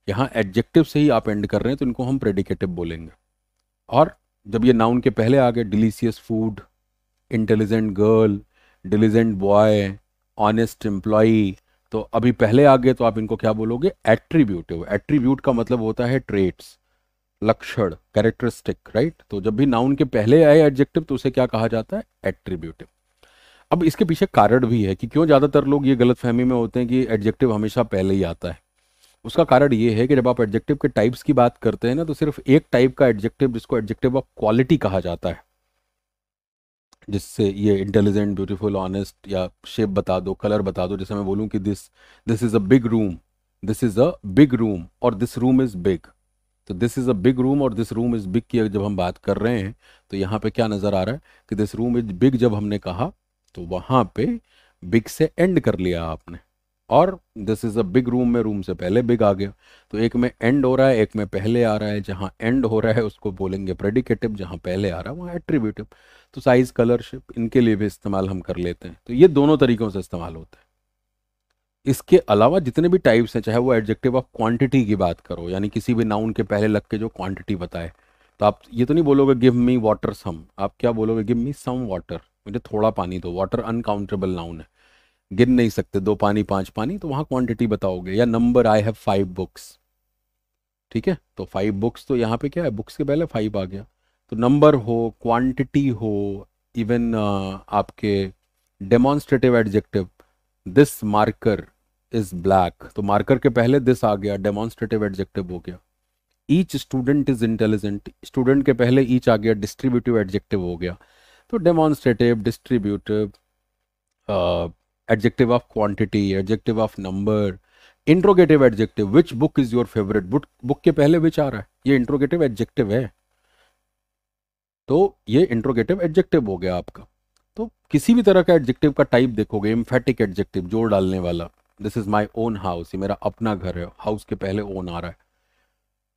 यहाँ एडजेक्टिव से ही आप एंड कर रहे हैं तो इनको हम प्रेडिकेटिव बोलेंगे और जब ये नाउन के पहले आ गए delicious food intelligent girl diligent boy honest employee तो अभी पहले आ गए तो आप इनको क्या बोलोगे एट्रीब्यूटिव एट्रीब्यूट का मतलब होता है ट्रेट्स लक्षण कैरेक्टरिस्टिक राइट तो जब भी नाउन के पहले आए एडजेक्टिव तो उसे क्या कहा जाता है एट्रीब्यूटिव अब इसके पीछे कारण भी है कि क्यों ज़्यादातर लोग ये गलत फहमी में होते हैं कि एडजेक्टिव हमेशा पहले ही आता है उसका कारण ये है कि जब आप एडजेक्टिव के टाइप्स की बात करते हैं ना तो सिर्फ एक टाइप का एडजेक्टिव जिसको एडजेक्टिव ऑफ क्वालिटी कहा जाता है जिससे ये इंटेलिजेंट ब्यूटीफुल ऑनेस्ट या शेप बता दो कलर बता दो जैसे मैं बोलूँ कि this this is a big room this is a big room और दिस रूम इज़ बिग तो this is a big room और दिस रूम इज़ बिग की जब हम बात कर रहे हैं तो यहाँ पे क्या नज़र आ रहा है कि दिस रूम इज़ बिग जब हमने कहा तो वहाँ पे बिग से एंड कर लिया आपने और this is a big room में रूम से पहले बिग आ गया तो एक में एंड हो रहा है एक में पहले आ रहा है जहाँ एंड हो रहा है उसको बोलेंगे प्रेडिकेटिव जहाँ पहले आ रहा है वहाँ एट्रीब्यूटिव तो साइज़ कलरशिप इनके लिए भी इस्तेमाल हम कर लेते हैं तो ये दोनों तरीक़ों से इस्तेमाल होता है इसके अलावा जितने भी टाइप्स हैं चाहे वो एडजेक्टिव ऑफ क्वांटिटी की बात करो यानी किसी भी नाउन के पहले लग के जो क्वांटिटी बताए तो आप ये तो नहीं बोलोगे गिव मी वाटर सम आप क्या बोलोगे गिव मी सम वाटर मुझे थोड़ा पानी दो वाटर अनकाउंटेबल नाउन है गिन नहीं सकते दो पानी पांच पानी तो वहाँ क्वांटिटी बताओगे या number I have five books ठीक है तो फाइव बुक्स तो यहाँ पे क्या है बुक्स के पहले फाइव आ गया तो नंबर हो क्वांटिटी हो इवन uh, आपके demonstrative adjective this marker is black तो मार्कर के पहले दिस आ गया डेमॉन्स्ट्रेटिव एडजेक्टिव हो गया each student is intelligent student के पहले ईच आ गया डिस्ट्रीब्यूटिव एडजेक्टिव हो गया तो demonstrative distributive adjective of quantity adjective of number interrogative adjective which book is your favourite book book के पहले विच आ रहा है ये इंट्रोगेटिव एडजेक्टिव है तो ये इंट्रोगेटिव एडजेक्टिव हो गया आपका तो किसी भी तरह का एडजेक्टिव का टाइप देखोगे इम्फेटिक एडजेक्टिव जोर डालने वाला this is my own house ये मेरा अपना घर है हाउस के पहले ओन आ रहा है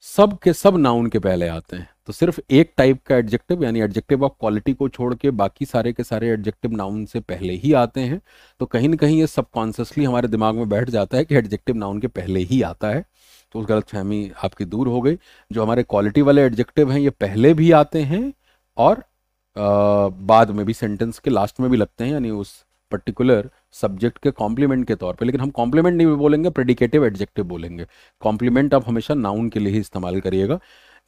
सब के सब नाउन के पहले आते हैं तो सिर्फ एक टाइप का एडजेक्टिव यानी एडजेक्टिव ऑफ क्वालिटी को छोड़ के बाकी सारे के सारे एडजेक्टिव नाउन से पहले ही आते हैं तो कहीं ना कहीं ये सबकॉन्शियसली हमारे दिमाग में बैठ जाता है कि एडजेक्टिव नाउन के पहले ही आता है तो उस गलत फहमी आपकी दूर हो गई जो हमारे क्वालिटी वाले एडजेक्टिव हैं ये पहले भी आते हैं और आ, बाद में भी सेंटेंस के लास्ट में भी लगते हैं यानी उस पर्टिकुलर सब्जेक्ट के कॉम्प्लीमेंट के तौर पे लेकिन हम कॉम्प्लीमेंट नहीं बोलेंगे प्रेडिकेटिव एडजेक्टिव बोलेंगे कॉम्प्लीमेंट आप हमेशा नाउन के लिए ही इस्तेमाल करिएगा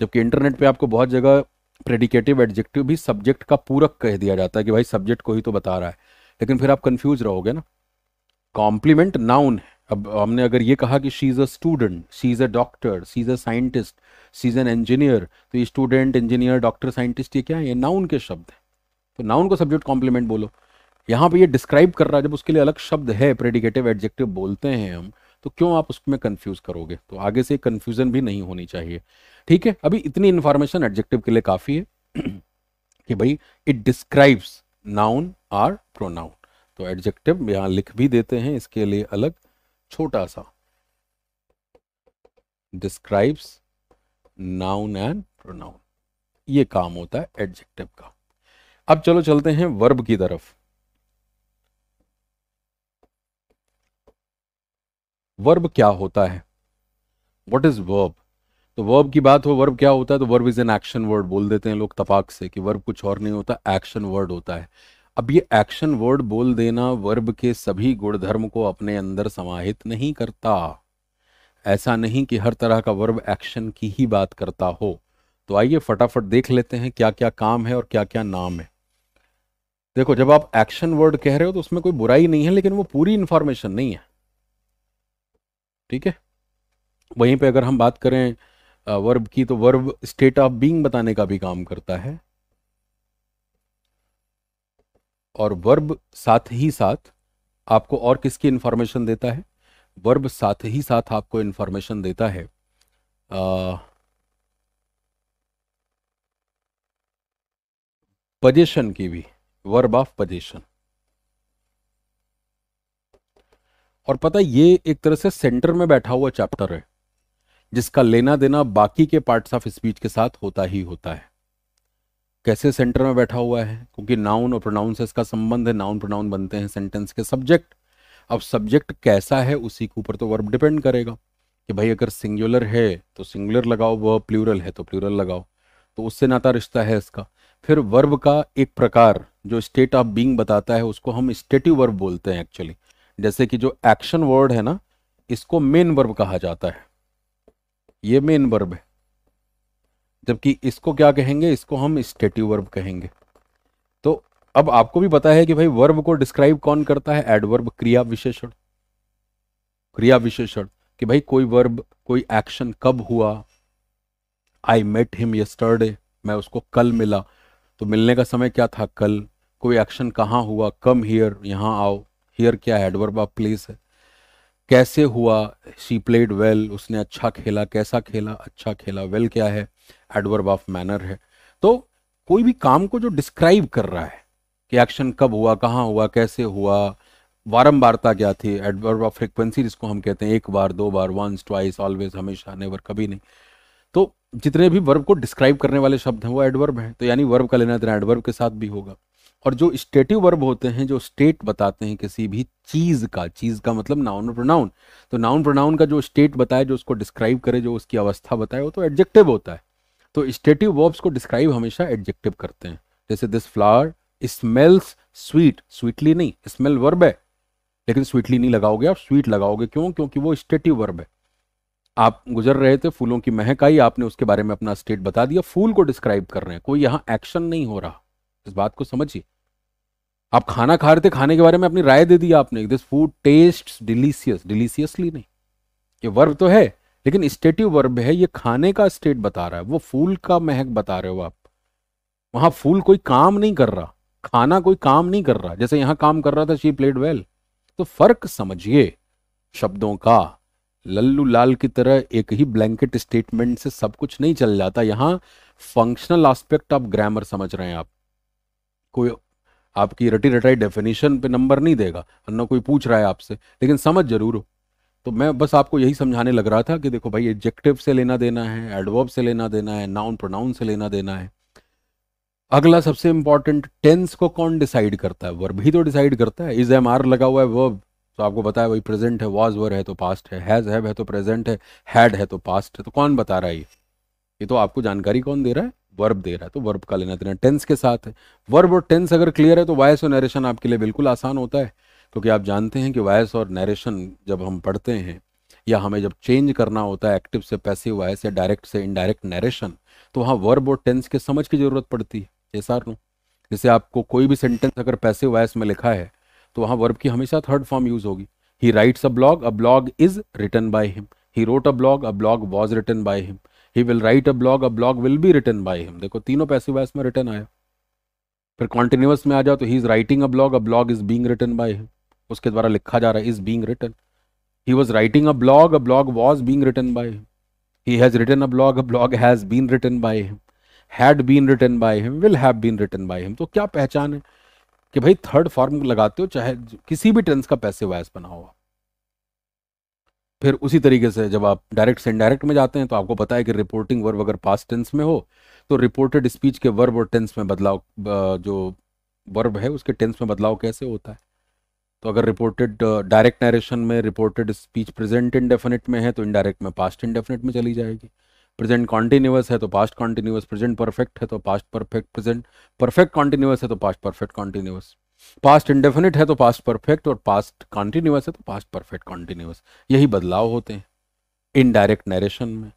जबकि इंटरनेट पे आपको बहुत जगह प्रेडिकेटिव एडजेक्टिव भी सब्जेक्ट का पूरक कह दिया जाता है कि भाई सब्जेक्ट को ही तो बता रहा है लेकिन फिर आप कन्फ्यूज रहोगे ना कॉम्प्लीमेंट नाउन है अब हमने अगर ये कहा कि she is a student she is a doctor she is a scientist she is an engineer तो ये स्टूडेंट इंजीनियर डॉक्टर साइंटिस्ट ये क्या है ये नाउन के शब्द हैं तो नाउन को सब्जेक्ट कॉम्प्लीमेंट बोलो यहाँ पे ये डिस्क्राइब कर रहा है जब उसके लिए अलग शब्द है प्रेडिकेटिव एडजेक्टिव बोलते हैं हम तो क्यों आप उसमें कंफ्यूज करोगे तो आगे से कंफ्यूजन भी नहीं होनी चाहिए ठीक है अभी इतनी इन्फॉर्मेशन एडजेक्टिव के लिए काफ़ी है कि भाई it describes noun or pronoun तो एडजेक्टिव यहाँ लिख भी देते हैं इसके लिए अलग छोटा सा डिस्क्राइब्स नाउन एंड प्रोनाउन ये काम होता है एडजेक्टिव का अब चलो चलते हैं वर्ब की तरफ वर्ब क्या होता है वट इज वर्ब तो वर्ब की बात हो वर्ब क्या होता है तो verb is an action word बोल देते हैं लोग तपाक से कि वर्ब कुछ और नहीं होता एक्शन वर्ड होता है अब ये एक्शन वर्ड बोल देना वर्ब के सभी गुणधर्म को अपने अंदर समाहित नहीं करता ऐसा नहीं कि हर तरह का वर्ब एक्शन की ही बात करता हो तो आइए फटाफट देख लेते हैं क्या क्या काम है और क्या क्या नाम है देखो जब आप एक्शन वर्ड कह रहे हो तो उसमें कोई बुराई नहीं है लेकिन वो पूरी इन्फॉर्मेशन नहीं है ठीक है वहीं पे अगर हम बात करें वर्ब की तो वर्ब स्टेट ऑफ बीइंग बताने का भी काम करता है और वर्ब साथ ही साथ आपको और किसकी इंफॉर्मेशन देता है वर्ब साथ ही साथ आपको इंफॉर्मेशन देता है पजेशन की भी वर्ब ऑफ पजेशन और पता है ये एक तरह से सेंटर में बैठा हुआ चैप्टर है जिसका लेना देना बाकी के पार्ट्स ऑफ स्पीच के साथ होता ही होता है कैसे सेंटर में बैठा हुआ है क्योंकि नाउन और प्रोनाउन से इसका संबंध है नाउन प्रोनाउन बनते हैं सेंटेंस के सब्जेक्ट अब सब्जेक्ट कैसा है उसी के ऊपर तो वर्ब डिपेंड करेगा कि भाई अगर सिंगुलर है तो सिंगुलर लगाओ वह प्लूरल है तो प्लूरल लगाओ तो उससे नाता रिश्ता है इसका फिर वर्ब का एक प्रकार जो स्टेट ऑफ बींग बताता है उसको हम स्टेटिव वर्ब बोलते हैं एक्चुअली जैसे कि जो एक्शन वर्ड है ना इसको मेन वर्ब कहा जाता है ये मेन वर्ब है जबकि इसको क्या कहेंगे इसको हम स्टेटिव वर्ब कहेंगे तो अब आपको भी पता है कि भाई वर्ब को डिस्क्राइब कौन करता है एडवर्ब क्रिया विशेषण क्रिया विशेषण कि भाई कोई वर्ब कोई एक्शन कब हुआ आई मेट हिम यस्टरडे मैं उसको कल मिला तो मिलने का समय क्या था कल कोई एक्शन कहाँ हुआ कम हियर यहाँ आओ हियर क्या है एडवर्ब ऑफ प्लेस है कैसे हुआ शी प्लेड वेल उसने अच्छा खेला कैसा खेला अच्छा खेला वेल well क्या है एडवर्ब ऑफ मैनर है तो कोई भी काम को जो डिस्क्राइब कर रहा है कि एक्शन कब हुआ कहाँ हुआ कैसे हुआ वारंबारता क्या थी एडवर्ब ऑफ फ्रिक्वेंसी जिसको हम कहते हैं एक बार दो बार वंस ट्वाइस ऑलवेज हमेशा नेवर कभी नहीं तो जितने भी वर्ब को डिस्क्राइब करने वाले शब्द हैं वो एडवर्ब हैं तो यानी वर्ब का लेना देना एडवर्ब के साथ भी होगा और जो स्टेटिव वर्ब होते हैं जो स्टेट बताते हैं किसी भी चीज़ का चीज़ का मतलब नाउन और प्रोनाउन तो नाउन प्रोनाउन का जो स्टेट बताए जो उसको डिस्क्राइब करे जो उसकी अवस्था बताए वो तो एडजेक्टिव होता है तो स्टेटिव वर्ब्स को डिस्क्राइब हमेशा एडजेक्टिव करते हैं जैसे this flower smells sweet sweetly नहीं स्मेल वर्ब है लेकिन स्वीटली नहीं लगाओगे आप स्वीट लगाओगे क्यों क्योंकि वो स्टेटिव वर्ब है आप गुजर रहे थे फूलों की महक आई आपने उसके बारे में अपना स्टेट बता दिया फूल को डिस्क्राइब कर रहे हैं कोई यहाँ एक्शन नहीं हो रहा इस बात को समझिए आप खाना खा रहे थे खाने के बारे में अपनी राय दे दी आपने this food taste delicious deliciously नहीं ये वर्ब तो है लेकिन स्टेटिव वर्ब है ये खाने का स्टेट बता रहा है वो फूल का महक बता रहे हो आप वहां फूल कोई काम नहीं कर रहा खाना कोई काम नहीं कर रहा जैसे यहां काम कर रहा था शी प्लेड वेल तो फर्क समझिए शब्दों का लल्लू लाल की तरह एक ही ब्लैंकेट स्टेटमेंट से सब कुछ नहीं चल जाता यहाँ फंक्शनल एस्पेक्ट ऑफ ग्रामर समझ रहे हैं आप कोई आपकी रटी रटाई डेफिनेशन पे नंबर नहीं देगा ना कोई पूछ रहा है आपसे लेकिन समझ जरूर हो तो मैं बस आपको यही समझाने लग रहा था कि देखो भाई एडजेक्टिव से लेना देना है एडवर्ब से लेना देना है नाउन प्रोनाउन से लेना देना है अगला सबसे इंपॉर्टेंट टेंस को कौन डिसाइड करता है वर्ब ही तो डिसाइड करता है इज एम आर लगा हुआ है वर्ब तो आपको बताया भाई प्रेजेंट है वॉज वर है तो पास्ट है हैज हैव है तो प्रेजेंट है हैड है तो पास्ट है तो कौन बता रहा है ये ये तो आपको जानकारी कौन दे रहा है वर्ब दे रहा है तो वर्ब का लेना देना टेंस के साथ है वर्ब और टेंस अगर क्लियर है तो वायस और नरेशन आपके लिए बिल्कुल आसान होता है क्योंकि आप जानते हैं कि वायस और नरेशन जब हम पढ़ते हैं या हमें जब चेंज करना होता है एक्टिव से पैसिव वायस या डायरेक्ट से इनडायरेक्ट नरेशन तो वहाँ वर्ब और टेंस के समझ की जरूरत पड़ती है सार नो जैसे आपको कोई भी सेंटेंस अगर पैसिव वायस में लिखा है तो वहाँ वर्ब की हमेशा थर्ड फॉर्म यूज होगी he writes a blog a blog is written by him he wrote a blog a blog was written by him he will write a blog a blog will be written by him देखो तीनों passive voice में return आया फिर continuous में आ जाओ तो he is writing a blog a blog is being written by him उसके द्वारा लिखा जा रहा है is being written he was writing a blog a blog was being written by him he has written a blog a blog has been written by him had been written by him will have been written by him तो क्या पहचान है कि भाई third form लगाते हो चाहे किसी भी टेंस का पैसे वॉइस बनाओ आप फिर उसी तरीके से जब आप डायरेक्ट से इनडायरेक्ट में जाते हैं तो आपको पता है कि रिपोर्टिंग वर्ब अगर पास्ट टेंस में हो तो रिपोर्टेड स्पीच के वर्ब और टेंस में बदलाव जो वर्ब है उसके टेंस में बदलाव कैसे होता है तो अगर रिपोर्टेड डायरेक्ट नरेशन में रिपोर्टेड स्पीच प्रेजेंट इंडेफिनिट में है तो इनडायरेक्ट में पास्ट इंडेफिनिट में चली जाएगी प्रेजेंट कॉन्टिन्यूस है तो पास्ट कॉन्टिन्यूस प्रेजेंट परफेक्ट है तो past perfect present perfect continuous है तो past perfect continuous past indefinite है तो पास्ट परफेक्ट और पास्ट कॉन्टिन्यूस है तो पास्ट परफेक्ट कॉन्टिन्यूस यही बदलाव होते हैं इनडायरेक्ट नरेशन में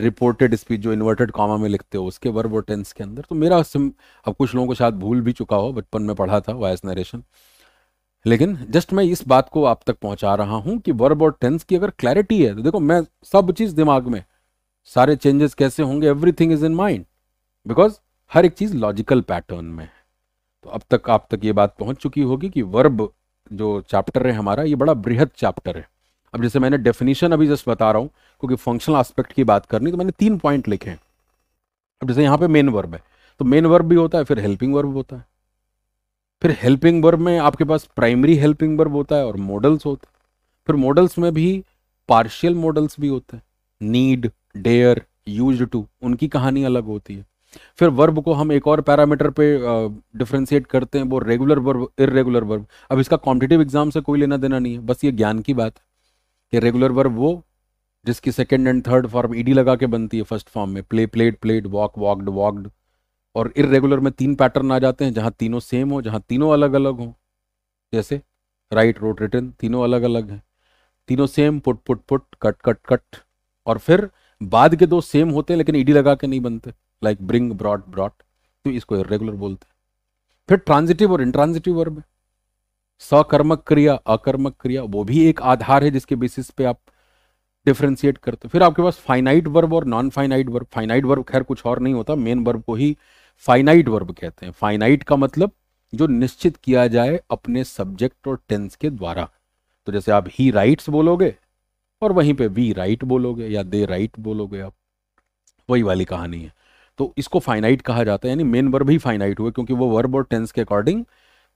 रिपोर्टेड स्पीच जो इन्वर्टेड कॉमा में लिखते हो उसके वर्ब और टेंस के अंदर तो मेरा सिम अब कुछ लोगों को शायद भूल भी चुका हो बचपन में पढ़ा था वॉयस नरेशन लेकिन जस्ट मैं इस बात को आप तक पहुंचा रहा हूं कि वर्ब और टेंस की अगर क्लैरिटी है तो देखो मैं सब चीज़ दिमाग में सारे चेंजेस कैसे होंगे everything is in mind because हर एक चीज़ लॉजिकल पैटर्न में है तो अब तक आप तक ये बात पहुंच चुकी होगी कि वर्ब जो चैप्टर है हमारा ये बड़ा बृहद चैप्टर है अब जैसे मैंने डेफिनेशन अभी जस्ट बता रहा हूँ क्योंकि फंक्शनल एस्पेक्ट की बात करनी तो मैंने तीन पॉइंट लिखे हैं अब जैसे यहाँ पे मेन वर्ब है तो मेन वर्ब भी होता है फिर हेल्पिंग वर्ब होता है फिर हेल्पिंग वर्ब में आपके पास प्राइमरी हेल्पिंग वर्ब होता है और मॉडल्स होते हैं फिर मॉडल्स में भी पार्शियल मॉडल्स भी होते हैं नीड डेयर यूज टू उनकी कहानी अलग होती है फिर वर्ब को हम एक और पैरामीटर पे डिफ्रेंशिएट करते हैं वो रेगुलर वर्ब इरेगुलर वर्ब अब इसका कॉम्पिटेटिव एग्जाम से कोई लेना देना नहीं है बस ये ज्ञान की बात है कि रेगुलर वर्ब वो जिसकी second and third form ED लगा के बनती है फर्स्ट फॉर्म में play played played walk walked walked और इरेगुलर में तीन पैटर्न आ जाते हैं जहाँ तीनों सेम हो जहाँ तीनों अलग अलग हों जैसे राइट रोट रिटर्न तीनों अलग अलग हैं तीनों same put put put cut cut cut और फिर बाद के दो सेम होते हैं लेकिन ईडी लगा के नहीं बनते लाइक ब्रिंग ब्रॉड ब्रॉट तो इसको इरेगुलर बोलते हैं फिर ट्रांजिटिव और इंट्रांजिटिव वर्ब है सकर्मक क्रिया अकर्मक क्रिया वो भी एक आधार है जिसके बेसिस पे आप डिफ्रेंशिएट करते हो फिर आपके पास फाइनाइट वर्ब और non finite verb finite verb खैर कुछ और नहीं होता मेन वर्ब को ही फाइनाइट वर्ब कहते हैं फाइनाइट का मतलब जो निश्चित किया जाए अपने सब्जेक्ट और टेंस के द्वारा तो जैसे आप ही राइट्स बोलोगे और वहीं पे वी राइट बोलोगे या दे राइट बोलोगे आप वही वाली कहानी है तो इसको फाइनाइट कहा जाता है यानी मेन वर्ब ही फाइनाइट हुए क्योंकि वो वर्ब और टेंस के अकॉर्डिंग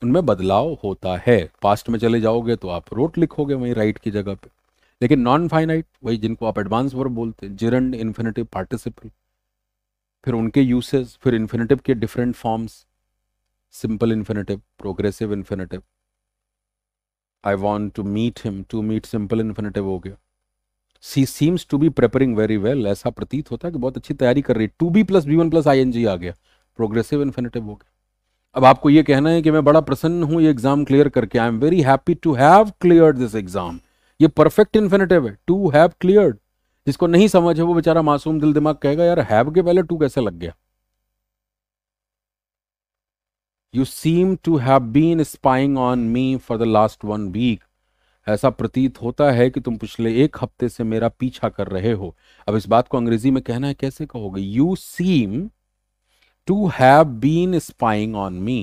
उनमें बदलाव होता है पास्ट में चले जाओगे तो आप रोट लिखोगे वहीं राइट की जगह पे लेकिन नॉन फाइनाइट वही जिनको आप एडवांस वर्ब बोलते हैं जिरंड इन्फिनेटिव पार्टिसिपल फिर उनके यूसेज फिर इन्फिनेटिव के different forms simple infinitive progressive infinitive I want to meet him to meet simple infinitive हो गया she seems to be preparing very well ऐसा प्रतीत होता है कि बहुत अच्छी तैयारी कर रही है to be plus B one plus I N G आ गया प्रोग्रेसिव इन्फिनेटिव हो गया अब आपको ये कहना है कि मैं बड़ा प्रसन्न हूँ ये एग्जाम क्लियर करके I am very happy to have clear this exam ये परफेक्ट इन्फिनेटिव है टू हैव क्लियर जिसको नहीं समझ है वो बेचारा मासूम दिल दिमाग कहेगा यार हैव के पहले टू कैसे लग गया you seem to have been spying on me for the last one week ऐसा प्रतीत होता है कि तुम पिछले एक हफ्ते से मेरा पीछा कर रहे हो अब इस बात को अंग्रेजी में कहना है कैसे कहोगे you seem to have been spying on me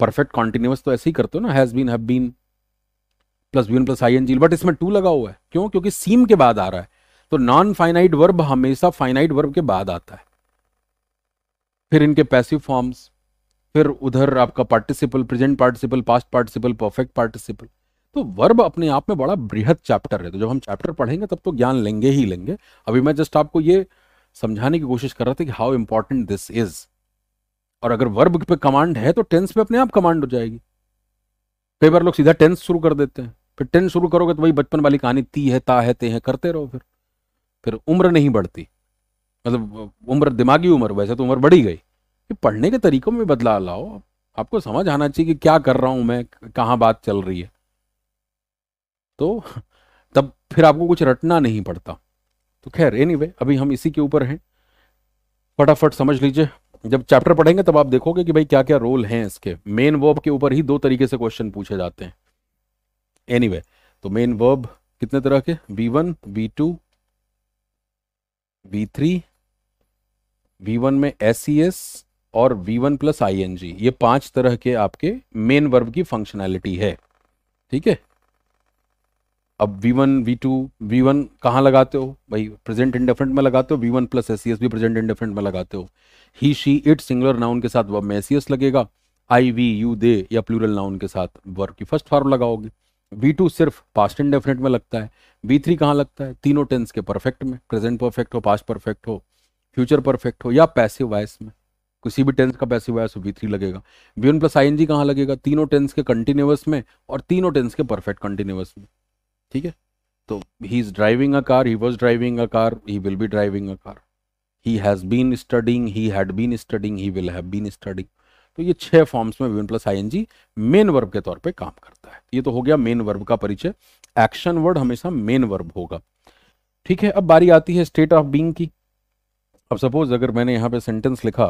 perfect continuous तो ऐसे ही करते हो ना has been have been plus been plus I N G but इसमें टू लगा हुआ है क्यों क्योंकि सीम के बाद आ रहा है तो नॉन फाइनाइट वर्ब हमेशा फाइनाइट वर्ब के बाद आता है फिर इनके पैसिव फॉर्म्स फिर उधर आपका participle present participle past participle perfect participle तो वर्ब अपने आप में बड़ा बृहद चैप्टर है तो जब हम चैप्टर पढ़ेंगे तब तो ज्ञान लेंगे ही लेंगे अभी मैं जस्ट आपको ये समझाने की कोशिश कर रहा था कि हाउ इम्पॉर्टेंट दिस इज और अगर वर्ब पे कमांड है तो टेंस पे अपने आप कमांड हो जाएगी कई बार लोग सीधा टेंस शुरू कर देते हैं फिर टेंस शुरू करोगे तो वही बचपन वाली कहानी ती है ता है ते है करते रहो फिर फिर उम्र नहीं बढ़ती मतलब उम्र दिमागी उम्र वैसे तो उम्र बढ़ी गई कि पढ़ने के तरीकों में बदलाव लाओ आपको समझ आना चाहिए कि क्या कर रहा हूं मैं कहाँ बात चल रही है तो तब फिर आपको कुछ रटना नहीं पड़ता तो खैर एनी anyway, अभी हम इसी के ऊपर हैं फटाफट समझ लीजिए जब चैप्टर पढ़ेंगे तब आप देखोगे कि भाई क्या क्या रोल हैं इसके मेन वर्ब के ऊपर ही दो तरीके से क्वेश्चन पूछे जाते हैं एनी anyway, तो मेन वर्ब कितने तरह के B one B two B three V one में एस सी एस और V one plus I N G ये पांच तरह के आपके मेन वर्ब की फंक्शनैलिटी है ठीक है अब V1, V2, V1 to we one कहाँ लगाते हो भाई प्रेजेंट इंडेफरेंट में लगाते हो V1 वन प्लस एस भी प्रेजेंट इंडेफरेंट में लगाते हो he she it singular noun के साथ वर्ब में एस e लगेगा आई वी यू दे या प्लूरल नाउन के साथ वर्ब की फर्स्ट फॉर्म लगाओगे वी टू सिर्फ पास्ट डेफिनेट में लगता है वी थ्री कहाँ लगता है तीनों टेंस के परफेक्ट में प्रेजेंट परफेक्ट हो पास्ट परफेक्ट हो फ्यूचर परफेक्ट हो या पैसिव वॉइस में किसी भी टेंस का पैसिव वॉइस वी थ्री लगेगा V one plus I N G कहाँ लगेगा तीनों टेंस के कंटिन्यूस में और तीनों टेंस के परफेक्ट कंटिन्यूस में ठीक है तो he is driving a car he was driving a car he will be driving a car he has been studying he had been studying he will have been studying तो ये छह forms में V one plus I N G main verb के तौर पे काम करता है ये तो हो गया मेन वर्ब का परिचय एक्शन वर्ड हमेशा मेन वर्ब होगा ठीक है अब बारी आती है स्टेट ऑफ बींग की अब सपोज अगर मैंने यहां पे सेंटेंस लिखा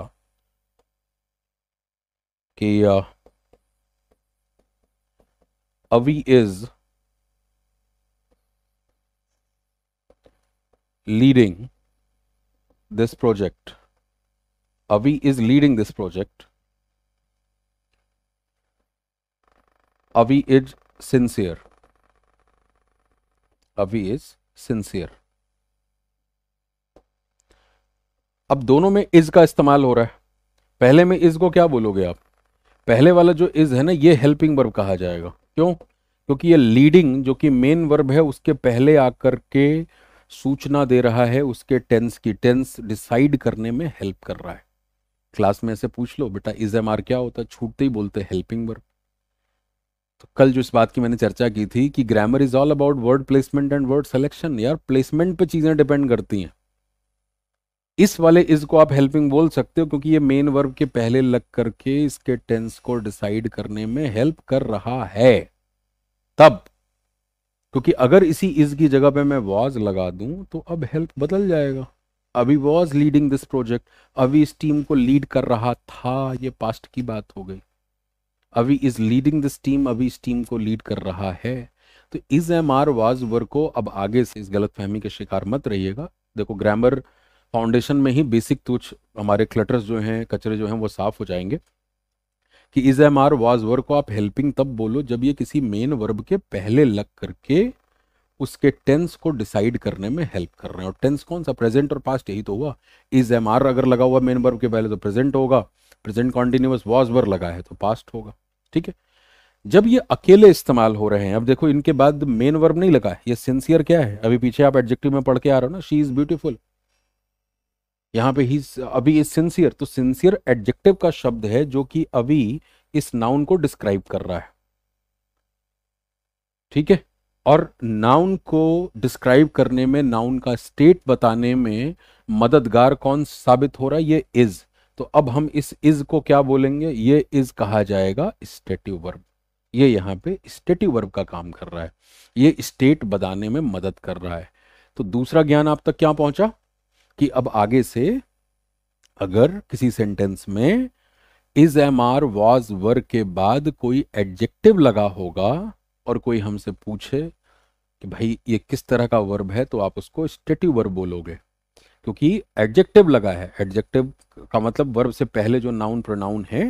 कि Avi uh, is leading this project. Avi is leading this project. Avi is sincere. Avi is sincere. अब दोनों में इज का इस्तेमाल हो रहा है पहले में इज को क्या बोलोगे आप पहले वाला जो इज है ना ये हेल्पिंग वर्ब कहा जाएगा क्यों क्योंकि ये लीडिंग जो कि मेन वर्ब है उसके पहले आकर के सूचना दे रहा है उसके टेंस की टेंस डिसाइड करने में हेल्प कर रहा है क्लास में ऐसे पूछ लो बेटा इज एम आर क्या होता है छूटते ही बोलते हेल्पिंग वर्ब तो कल जो इस बात की मैंने चर्चा की थी कि grammar is all about word placement and word selection यार प्लेसमेंट पे चीजें डिपेंड करती हैं इस वाले इज को आप हेल्पिंग बोल सकते हो क्योंकि ये मेन वर्ब के पहले लग करके इसके टेंस को डिसाइड करने में हेल्प कर रहा है तब क्योंकि अगर इसी इज की जगह पे मैं वॉज लगा दूं तो अब हेल्प बदल जाएगा अभी वॉज लीडिंग दिस प्रोजेक्ट अभी इस टीम को लीड कर रहा था ये पास्ट की बात हो गई अभी इज लीडिंग दिस टीम अभी इस टीम को लीड कर रहा है तो is am are was were को अब आगे से इस गलत फहमी के शिकार मत रहिएगा देखो ग्रामर फाउंडेशन में ही बेसिक कुछ हमारे क्लटर्स जो हैं कचरे जो हैं वो साफ हो जाएंगे कि इज एम आर वॉज वर्ग को आप हेल्पिंग तब बोलो जब ये किसी मेन वर्ब के पहले लग करके उसके टेंस को डिसाइड करने में हेल्प कर रहे हैं और टेंस कौन सा प्रेजेंट और पास्ट यही तो हुआ इज एम आर अगर लगा हुआ मेन वर्ब के पहले तो प्रेजेंट होगा प्रेजेंट कॉन्टिन्यूस वॉज वर्ग लगा है तो पास्ट होगा ठीक है जब ये अकेले इस्तेमाल हो रहे हैं अब देखो इनके बाद मेन वर्ब नहीं लगा है ये सिंसियर क्या है अभी पीछे आप एडजेक्टिव में पढ़ के आ रहे हो ना शी इज ब्यूटीफुल यहाँ पे ही अभी इज सिंसियर तो सिंसियर एडजेक्टिव का शब्द है जो कि अभी इस नाउन को डिस्क्राइब कर रहा है ठीक है और नाउन को डिस्क्राइब करने में नाउन का स्टेट बताने में मददगार कौन साबित हो रहा है ये इज तो अब हम इस इज को क्या बोलेंगे ये इज कहा जाएगा स्टेटिव वर्ब ये यहाँ पे स्टेटिव वर्ब का काम कर रहा है ये स्टेट बताने में मदद कर रहा है तो दूसरा ज्ञान आप तक क्या पहुंचा कि अब आगे से अगर किसी सेंटेंस में is am are was were के बाद कोई एडजेक्टिव लगा होगा और कोई हमसे पूछे कि भाई ये किस तरह का वर्ब है तो आप उसको स्टेटिव वर्ब बोलोगे क्योंकि एडजेक्टिव लगा है एडजेक्टिव का मतलब वर्ब से पहले जो नाउन प्रोनाउन है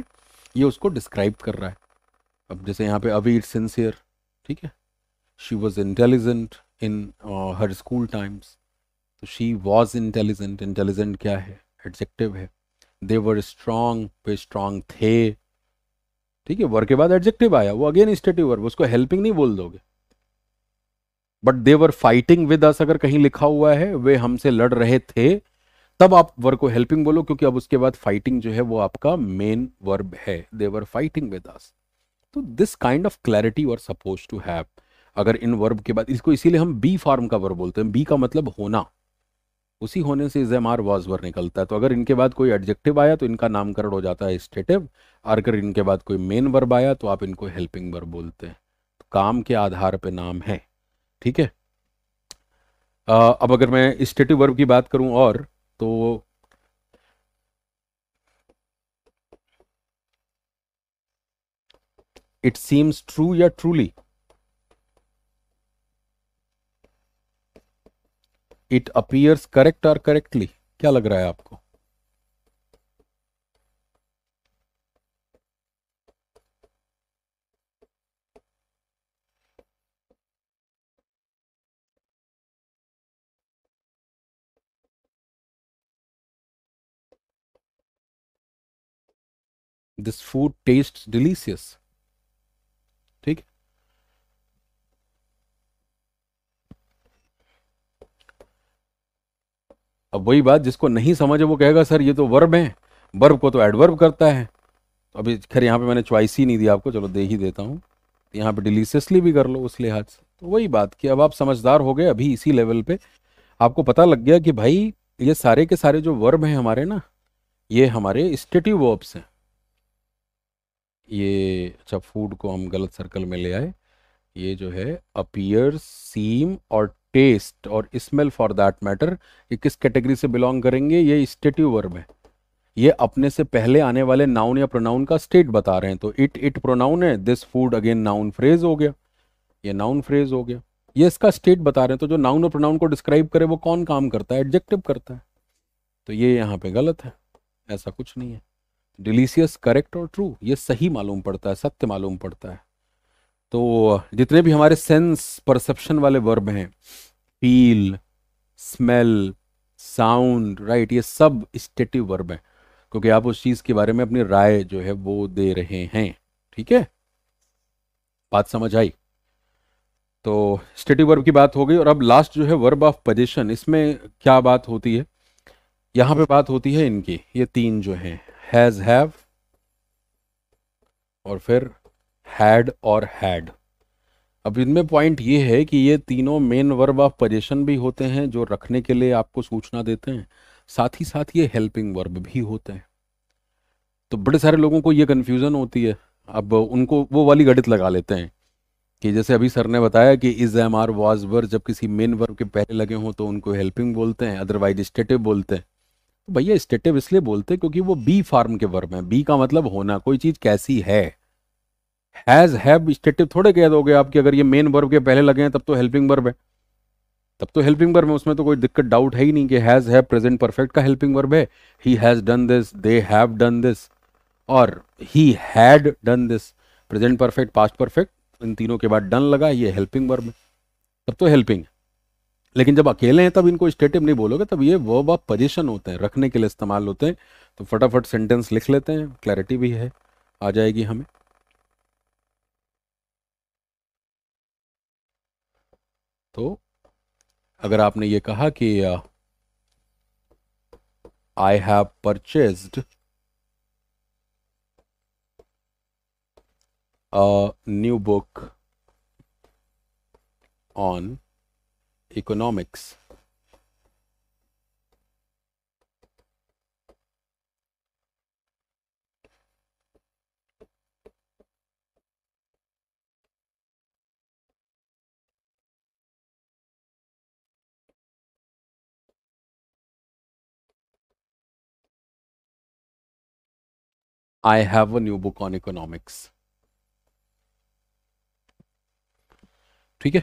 ये उसको डिस्क्राइब कर रहा है अब जैसे यहाँ पे अवी इट्स सिंसियर ठीक है she was intelligent in her school times तो शी वॉज इंटेलिजेंट इंटेलिजेंट क्या है एडजेक्टिव है देवर स्ट्रांग वे स्ट्रांग थे ठीक है वर के बाद एडजेक्टिव आया वो अगेन स्टेटिव वर्ब उसको हेल्पिंग नहीं बोल दोगे but they're fighting with us अगर कहीं लिखा हुआ है वे हमसे लड़ रहे थे तब आप वर्ग को हेल्पिंग बोलो क्योंकि अब उसके बाद फाइटिंग जो है वो आपका मेन वर्ब है देवर फाइटिंग विद अस तो this kind of clarity were suppose to have अगर इन वर्ब के बाद इसको इसीलिए हम बी फॉर्म का वर्ब बोलते हैं बी का मतलब होना उसी होने से इज आर वॉज वर निकलता है तो अगर इनके बाद कोई एडजेक्टिव आया तो इनका नामकरण हो जाता है स्टेटिव और अगर इनके बाद कोई मेन वर्ब आया तो आप इनको हेल्पिंग वर्ब बोलते हैं तो काम के आधार पर नाम है ठीक है अब अगर मैं स्टेटिव वर्ब की बात करूं और तो इट सीम्स ट्रू या ट्रूली इट अपियर्स करेक्ट और करेक्टली क्या लग रहा है आपको दिस फूड टेस्ट डिलीशियस ठीक है अब वही बात जिसको नहीं समझे वो कहेगा सर ये तो वर्ब है वर्ब को तो एडवर्ब करता है तो अभी खैर यहाँ पे मैंने च्वाइस ही नहीं दी आपको चलो दे ही देता हूँ तो यहाँ पे डिलीसियसली भी कर लो उस लिहाज से तो वही बात कि अब आप समझदार हो गए अभी इसी लेवल पे आपको पता लग गया कि भाई ये सारे के सारे जो वर्ब हैं हमारे ना ये हमारे स्टेटिव वर्ब्स हैं ये अच्छा फूड को हम गलत सर्कल में ले आए ये जो है अपियर सीम और टेस्ट और स्मेल फॉर दैट मैटर ये किस कैटेगरी से बिलोंग करेंगे ये स्टेटिव वर्ब है ये अपने से पहले आने वाले नाउन या प्रोनाउन का स्टेट बता रहे हैं तो इट इट प्रोनाउन है this food again noun phrase हो गया ये नाउन फ्रेज हो गया ये इसका स्टेट बता रहे हैं तो जो नाउन और प्रोनाउन को डिस्क्राइब करे वो कौन काम करता है एडजेक्टिव करता है तो ये यहाँ पे गलत है ऐसा कुछ नहीं है डिलीशियस करेक्ट और ट्रू ये सही मालूम पड़ता है सत्य मालूम पड़ता है तो जितने भी हमारे सेंस परसेप्शन वाले वर्ब हैं फील स्मेल साउंड राइट ये सब स्टेटिव वर्ब है क्योंकि आप उस चीज़ के बारे में अपनी राय जो है वो दे रहे हैं ठीक है बात समझ आई तो स्टेटिव वर्ब की बात हो गई और अब लास्ट जो है वर्ब ऑफ पोजिशन इसमें क्या बात होती है यहां पे बात होती है इनकी ये तीन जो हैं हैज़ हैव और फिर हैड और हैड अब इनमें पॉइंट ये है कि ये तीनों मेन वर्ब ऑफ पजेशन भी होते हैं जो रखने के लिए आपको सूचना देते हैं साथ ही साथ ये हेल्पिंग वर्ब भी होते हैं तो बड़े सारे लोगों को ये कन्फ्यूज़न होती है अब उनको वो वाली गणित लगा लेते हैं कि जैसे अभी सर ने बताया कि is am are was were जब किसी मेन वर्ब के पहले लगे हों तो उनको हेल्पिंग बोलते हैं अदरवाइज स्टेटिव बोलते हैं तो भैया स्टेटिव इसलिए बोलते हैं क्योंकि वो बी फार्म के वर्ब हैं बी का मतलब होना कोई चीज़ कैसी है हैज हैव स्टेटिव थोड़े कह हो गए आपके अगर ये मेन वर्ब के पहले लगे हैं तब तो हेल्पिंग वर्ब है तब तो हेल्पिंग वर्ब है उसमें तो कोई दिक्कत डाउट है ही नहीं कि हैज़ हैव प्रेजेंट परफेक्ट का हेल्पिंग वर्ब है he has done this they have done this और he had done this present perfect past perfect इन तीनों के बाद डन लगा ये हेल्पिंग वर्ब है तब तो हेल्पिंग है लेकिन जब अकेले हैं तब इनको स्टेटिव नहीं बोलोगे तब ये वर्ब ऑफ पोजिशन होते हैं रखने के लिए इस्तेमाल होते हैं तो फटाफट सेंटेंस लिख लेते हैं क्लैरिटी भी है आ जाएगी हमें तो अगर आपने ये कहा कि I have purchase new book on economics I have a new book on economics ठीक है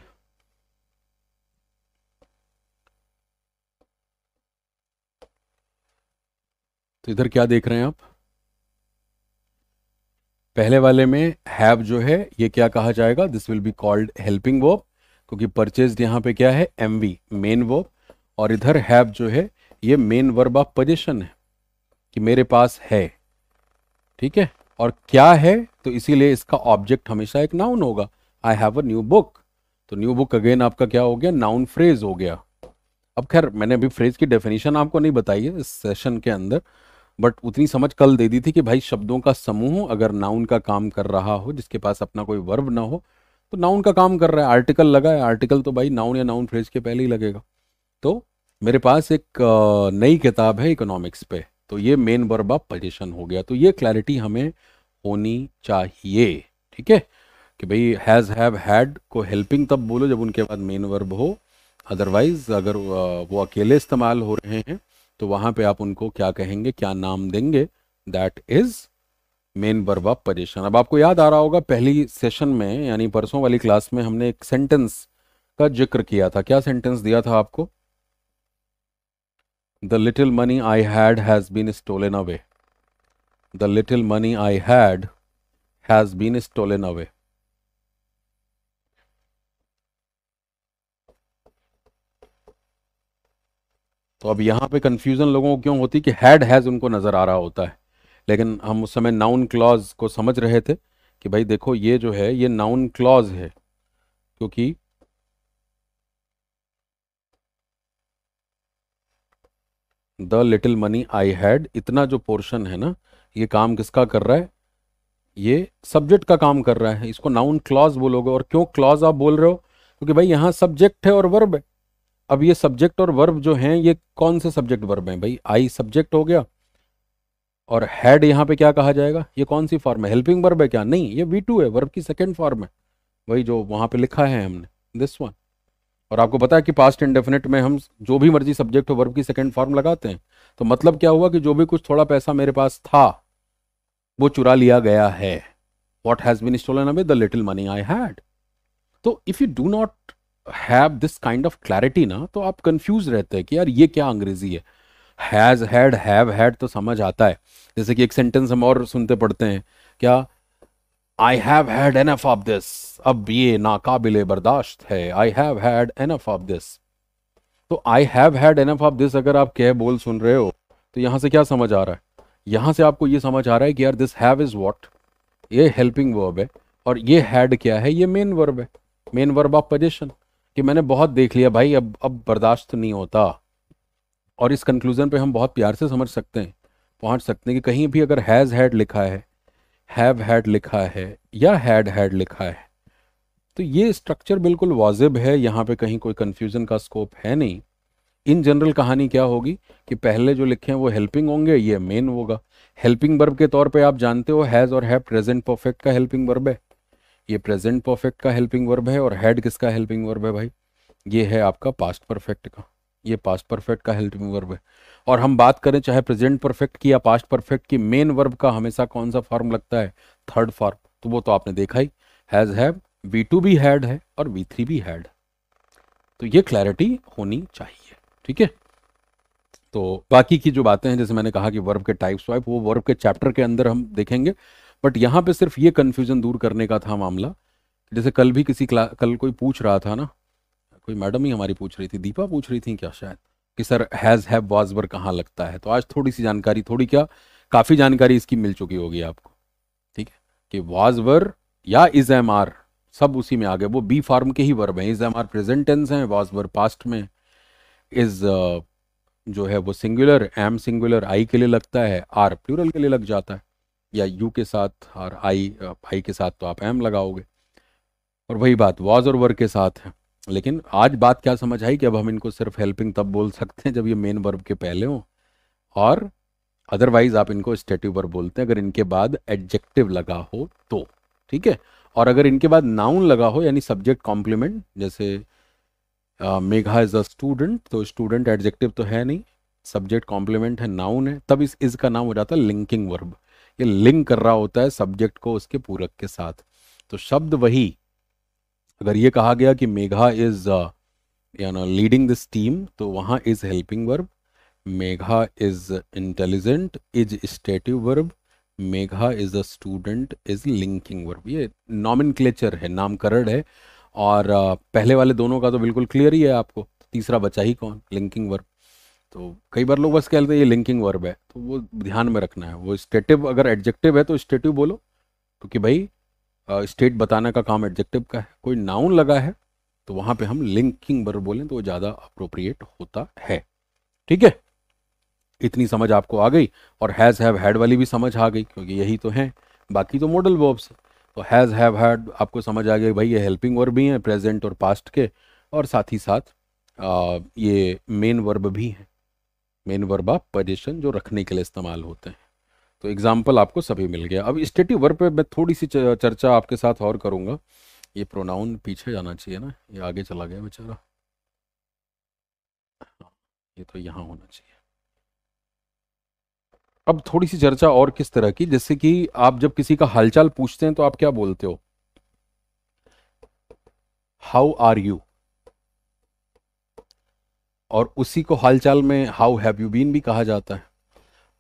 तो इधर क्या देख रहे हैं आप पहले वाले में हैव जो है ये क्या कहा जाएगा this will be called helping verb क्योंकि परचेज यहां पे क्या है एम वी मेन वर्ब और इधर हैव जो है ये मेन वर्ब ऑफ पोजिशन है कि मेरे पास है ठीक है और क्या है तो इसीलिए इसका ऑब्जेक्ट हमेशा एक नाउन होगा I have a new book तो न्यू बुक अगेन आपका क्या हो गया नाउन फ्रेज हो गया अब खैर मैंने अभी फ्रेज की डेफिनेशन आपको नहीं बताई है इस सेशन के अंदर बट उतनी समझ कल दे दी थी कि भाई शब्दों का समूह अगर नाउन का काम कर रहा हो जिसके पास अपना कोई वर्ब ना हो तो नाउन का काम कर रहा है आर्टिकल लगा है आर्टिकल तो भाई नाउन या नाउन फ्रेज के पहले ही लगेगा तो मेरे पास एक नई किताब है इकोनॉमिक्स पे तो ये मेन वर्ब ऑफ पोजिशन हो गया तो ये क्लैरिटी हमें होनी चाहिए ठीक है कि भाई हैज़ हैव हैड को हेल्पिंग तब बोलो जब उनके बाद मेन वर्ब हो अदरवाइज अगर वो अकेले इस्तेमाल हो रहे हैं तो वहां पे आप उनको क्या कहेंगे क्या नाम देंगे that is main verb of position अब आपको याद आ रहा होगा पहली सेशन में यानी परसों वाली क्लास में हमने एक सेंटेंस का जिक्र किया था क्या सेंटेंस दिया था आपको the little money I had has been stolen away. The little money I had has been stolen away तो अब यहाँ पे कंफ्यूजन लोगों को क्यों होती कि हैड हैज़ उनको नज़र आ रहा होता है लेकिन हम उस समय नाउन क्लॉज को समझ रहे थे कि भाई देखो ये जो है ये नाउन क्लॉज है क्योंकि the little money I had इतना जो पोर्शन है ना ये काम किसका कर रहा है ये सब्जेक्ट का काम कर रहा है इसको नाउन क्लॉज बोलोगे और क्यों क्लॉज आप बोल रहे हो क्योंकि भाई यहाँ सब्जेक्ट है और वर्ब है अब ये सब्जेक्ट और वर्ब जो हैं ये कौन से सब्जेक्ट वर्ब हैं भाई आई सब्जेक्ट हो गया और हैड यहाँ पे क्या कहा जाएगा ये कौन सी फॉर्म है हेल्पिंग वर्ब है क्या नहीं ये वी टू है वर्ब की सेकेंड फॉर्म है वही जो वहां पे लिखा है हमने दिस वन और आपको पता है कि पास्ट इंडेफिनिट में हम जो भी मर्जी सब्जेक्ट हो वर्ब की सेकेंड फॉर्म लगाते हैं तो मतलब क्या हुआ कि जो भी कुछ थोड़ा पैसा मेरे पास था वो चुरा लिया गया है what has been stolen away the little money I had तो if you do not have this kind of clarity ना तो आप कंफ्यूज रहते हैं कि यार ये क्या अंग्रेजी है हैज़ हैड हैव हैड तो समझ आता है जैसे कि एक सेंटेंस हम और सुनते पढ़ते हैं क्या I have had enough of this अब ये नाकाबिले बर्दाश्त है I have had enough of this तो I have had enough of this अगर आप कह बोल सुन रहे हो तो यहां से क्या समझ आ रहा है यहां से आपको ये समझ आ रहा है कि यार दिस हैव इज़ वॉट ये हेल्पिंग वर्ब है और ये हैड क्या है ये मेन वर्ब है मेन वर्ब ऑफ पोजिशन कि मैंने बहुत देख लिया भाई अब अब बर्दाश्त नहीं होता और इस कंक्लूज़न पे हम बहुत प्यार से समझ सकते हैं पहुंच सकते हैं कि कहीं भी अगर हैज़ हैड लिखा है हैव हैड लिखा है या हैड हैड लिखा है तो ये स्ट्रक्चर बिल्कुल वाजिब है यहाँ पे कहीं कोई कन्फ्यूज़न का स्कोप है नहीं इन जनरल कहानी क्या होगी कि पहले जो लिखे हैं वो हेल्पिंग होंगे ये मेन होगा हेल्पिंग वर्ब के तौर पे आप जानते हो हैज़ और हैव प्रेजेंट परफेक्ट का हेल्पिंग वर्ब है ये प्रेजेंट परफेक्ट का हेल्पिंग वर्ब है और हैड किसका हेल्पिंग वर्ब है भाई ये है आपका पास्ट परफेक्ट का ये पास्ट परफेक्ट का हेल्पिंग वर्ब है और हम बात करें चाहे प्रेजेंट परफेक्ट की या पास्ट परफेक्ट की मेन वर्ब का हमेशा कौन सा फॉर्म लगता है थर्ड फॉर्म तो वो तो आपने देखा ही हैज़ हैव वी टू भी हैड है और वी थ्री भी हैड तो ये क्लैरिटी होनी चाहिए ठीक है तो बाकी की जो बातें हैं जैसे मैंने कहा कि वर्ब के टाइप्स वाइप वो वर्ब के चैप्टर के अंदर हम देखेंगे बट यहाँ पे सिर्फ ये कन्फ्यूजन दूर करने का था मामला जैसे कल भी किसी कल कोई पूछ रहा था ना कोई मैडम ही हमारी पूछ रही थी दीपा पूछ रही थी क्या शायद कि sir has have was were कहाँ लगता है तो आज थोड़ी सी जानकारी थोड़ी क्या काफ़ी जानकारी इसकी मिल चुकी होगी आपको ठीक है कि वाज वर या इज एम आर सब उसी में आ गए वो बी फार्म के ही वर्ब हैं is am are present tense हैं वाज वर पास्ट में इज जो है वो सिंगुलर एम सिंगुलर आई के लिए लगता है आर प्लूरल के लिए लग जाता है या यू के साथ और आई आई के साथ तो आप एम लगाओगे और वही बात वाज और वर के साथ है लेकिन आज बात क्या समझ आई कि अब हम इनको सिर्फ हेल्पिंग तब बोल सकते हैं जब ये मेन वर्ब के पहले हों और अदरवाइज आप इनको स्टेटिव वर्ब बोलते हैं अगर इनके बाद एडजेक्टिव लगा हो तो ठीक है और अगर इनके बाद नाउन लगा हो यानी सब्जेक्ट कॉम्प्लीमेंट जैसे मेघा इज अ स्टूडेंट तो स्टूडेंट एडजेक्टिव तो है नहीं सब्जेक्ट कॉम्प्लीमेंट है नाउन है तब इस इज का नाम हो जाता है लिंकिंग वर्ब ये लिंक कर रहा होता है सब्जेक्ट को उसके पूरक के साथ तो शब्द वही अगर ये कहा गया कि मेघा इज ना लीडिंग दिस टीम तो वहाँ is helping verb Megha is intelligent is stative verb Megha is a student is linking verb ये नॉमिन क्लेचर है नामकरण है और uh, पहले वाले दोनों का तो बिल्कुल क्लियर ही है आपको तो तीसरा बचा ही कौन लिंकिंग वर्ब तो कई बार लोग बस कहते हैं ये लिंकिंग वर्ब है तो वो ध्यान में रखना है वो स्टेटिव अगर एडजेक्टिव है तो स्टेटिव बोलो क्योंकि भाई स्टेट बताने का काम एडजेक्टिव का है कोई नाउन लगा है तो वहाँ पे हम लिंकिंग वर्ब बोलें तो वो ज़्यादा अप्रोप्रिएट होता है ठीक है इतनी समझ आपको आ गई और हैज़ हैव हैड वाली भी समझ आ गई क्योंकि यही तो हैं बाकी तो मॉडल वर्ब्स तो हैज़ हैव हैड आपको समझ आ गई भाई ये हेल्पिंग वर्ब भी हैं प्रेजेंट और पास्ट के और साथ ही साथ आ, ये मेन वर्ब भी हैं मेन वर्ब आप पोजिशन जो रखने के लिए इस्तेमाल होते हैं तो एग्जाम्पल आपको सभी मिल गया अब स्टेटिव वर्ब पे मैं थोड़ी सी चर्चा आपके साथ और करूँगा ये प्रोनाउन पीछे जाना चाहिए ना ये आगे चला गया बेचारा ये तो यहाँ होना चाहिए अब थोड़ी सी चर्चा और किस तरह की जैसे कि आप जब किसी का हालचाल पूछते हैं तो आप क्या बोलते हो हाउ आर यू और उसी को हालचाल में हाउ हैव यू बीन भी कहा जाता है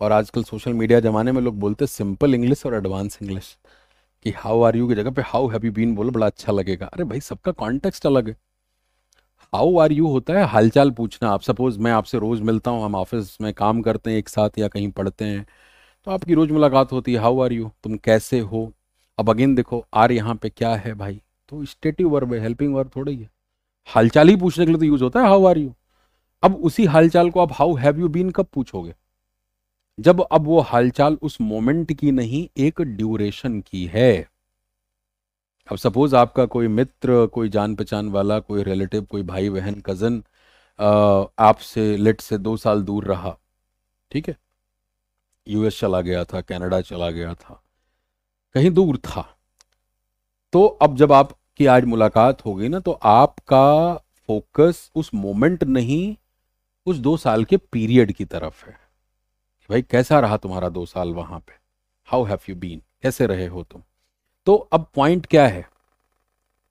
और आजकल सोशल मीडिया ज़माने में लोग बोलते हैं सिंपल इंग्लिश और एडवांस इंग्लिश कि हाउ आर यू की जगह पे हाउ हैव यू बीन बोलो बड़ा अच्छा लगेगा अरे भाई सबका कॉन्टेक्स्ट अलग है हाउ आर यू होता है हालचाल पूछना आप सपोज मैं आपसे रोज़ मिलता हूँ हम ऑफिस में काम करते हैं एक साथ या कहीं पढ़ते हैं तो आपकी रोज़ मुलाकात होती है हाउ आर यू तुम कैसे हो अब अगेन देखो आर यहाँ पे क्या है भाई तो स्टेटिव वर्ब है हेल्पिंग वर्ब ही है हालचाल ही पूछने के लिए तो यूज़ होता है हाउ आर यू अब उसी हालचाल को आप हाउ हैव यू बीन कब पूछोगे जब अब वो हालचाल उस मोमेंट की नहीं एक ड्यूरेशन की है अब सपोज आपका कोई मित्र कोई जान पहचान वाला कोई रिलेटिव कोई भाई बहन कजन आपसे लेट से दो साल दूर रहा ठीक है यूएस चला गया था कनाडा चला गया था कहीं दूर था तो अब जब आपकी आज मुलाकात होगी ना तो आपका फोकस उस मोमेंट नहीं उस दो साल के पीरियड की तरफ है भाई कैसा रहा तुम्हारा दो साल वहां पे हाउ हैव यू बीन कैसे रहे हो तुम तो अब पॉइंट क्या है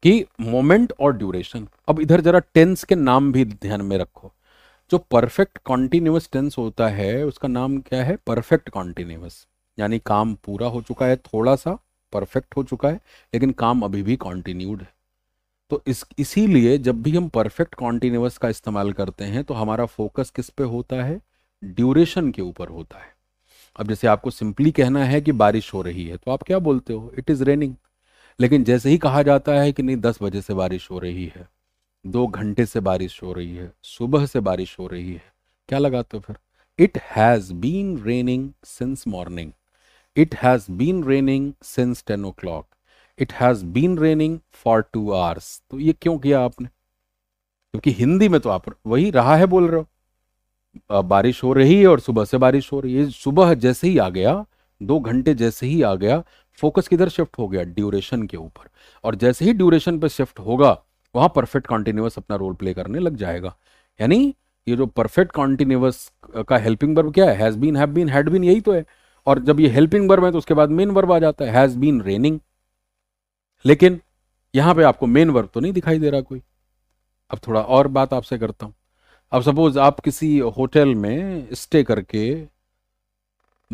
कि मोमेंट और ड्यूरेशन अब इधर जरा टेंस के नाम भी ध्यान में रखो जो परफेक्ट कॉन्टिन्यूस टेंस होता है उसका नाम क्या है परफेक्ट कॉन्टिन्यूस यानी काम पूरा हो चुका है थोड़ा सा परफेक्ट हो चुका है लेकिन काम अभी भी कॉन्टिन्यूड है तो इस इसीलिए जब भी हम परफेक्ट कॉन्टिन्यूस का इस्तेमाल करते हैं तो हमारा फोकस किस पे होता है ड्यूरेशन के ऊपर होता है अब जैसे आपको सिंपली कहना है कि बारिश हो रही है तो आप क्या बोलते हो इट इज़ रेनिंग लेकिन जैसे ही कहा जाता है कि नहीं दस बजे से बारिश हो रही है दो घंटे से बारिश हो रही है सुबह से बारिश हो रही है क्या लगाते हो फिर it has been raining since morning it has been raining since ten o'clock it has been raining for two hours तो ये क्यों किया आपने क्योंकि हिंदी में तो आप वही रहा है बोल रहे हो बारिश हो रही है और सुबह से बारिश हो रही है सुबह जैसे ही आ गया दो घंटे जैसे ही आ गया फोकस किधर शिफ्ट हो गया ड्यूरेशन के ऊपर और जैसे ही ड्यूरेशन पर शिफ्ट होगा वहां परफेक्ट कॉन्टिन्यूस अपना रोल प्ले करने लग जाएगा यानी ये जो परफेक्ट कॉन्टिन्यूस का हेल्पिंग वर्ब क्या है has been have been had been यही तो है और जब ये हेल्पिंग वर्ब है तो उसके बाद मेन वर्ब आ जाता है हैज बीन रेनिंग लेकिन यहां पे आपको मेन वर्ब तो नहीं दिखाई दे रहा कोई अब थोड़ा और बात आपसे करता हूं अब सपोज आप किसी होटल में स्टे करके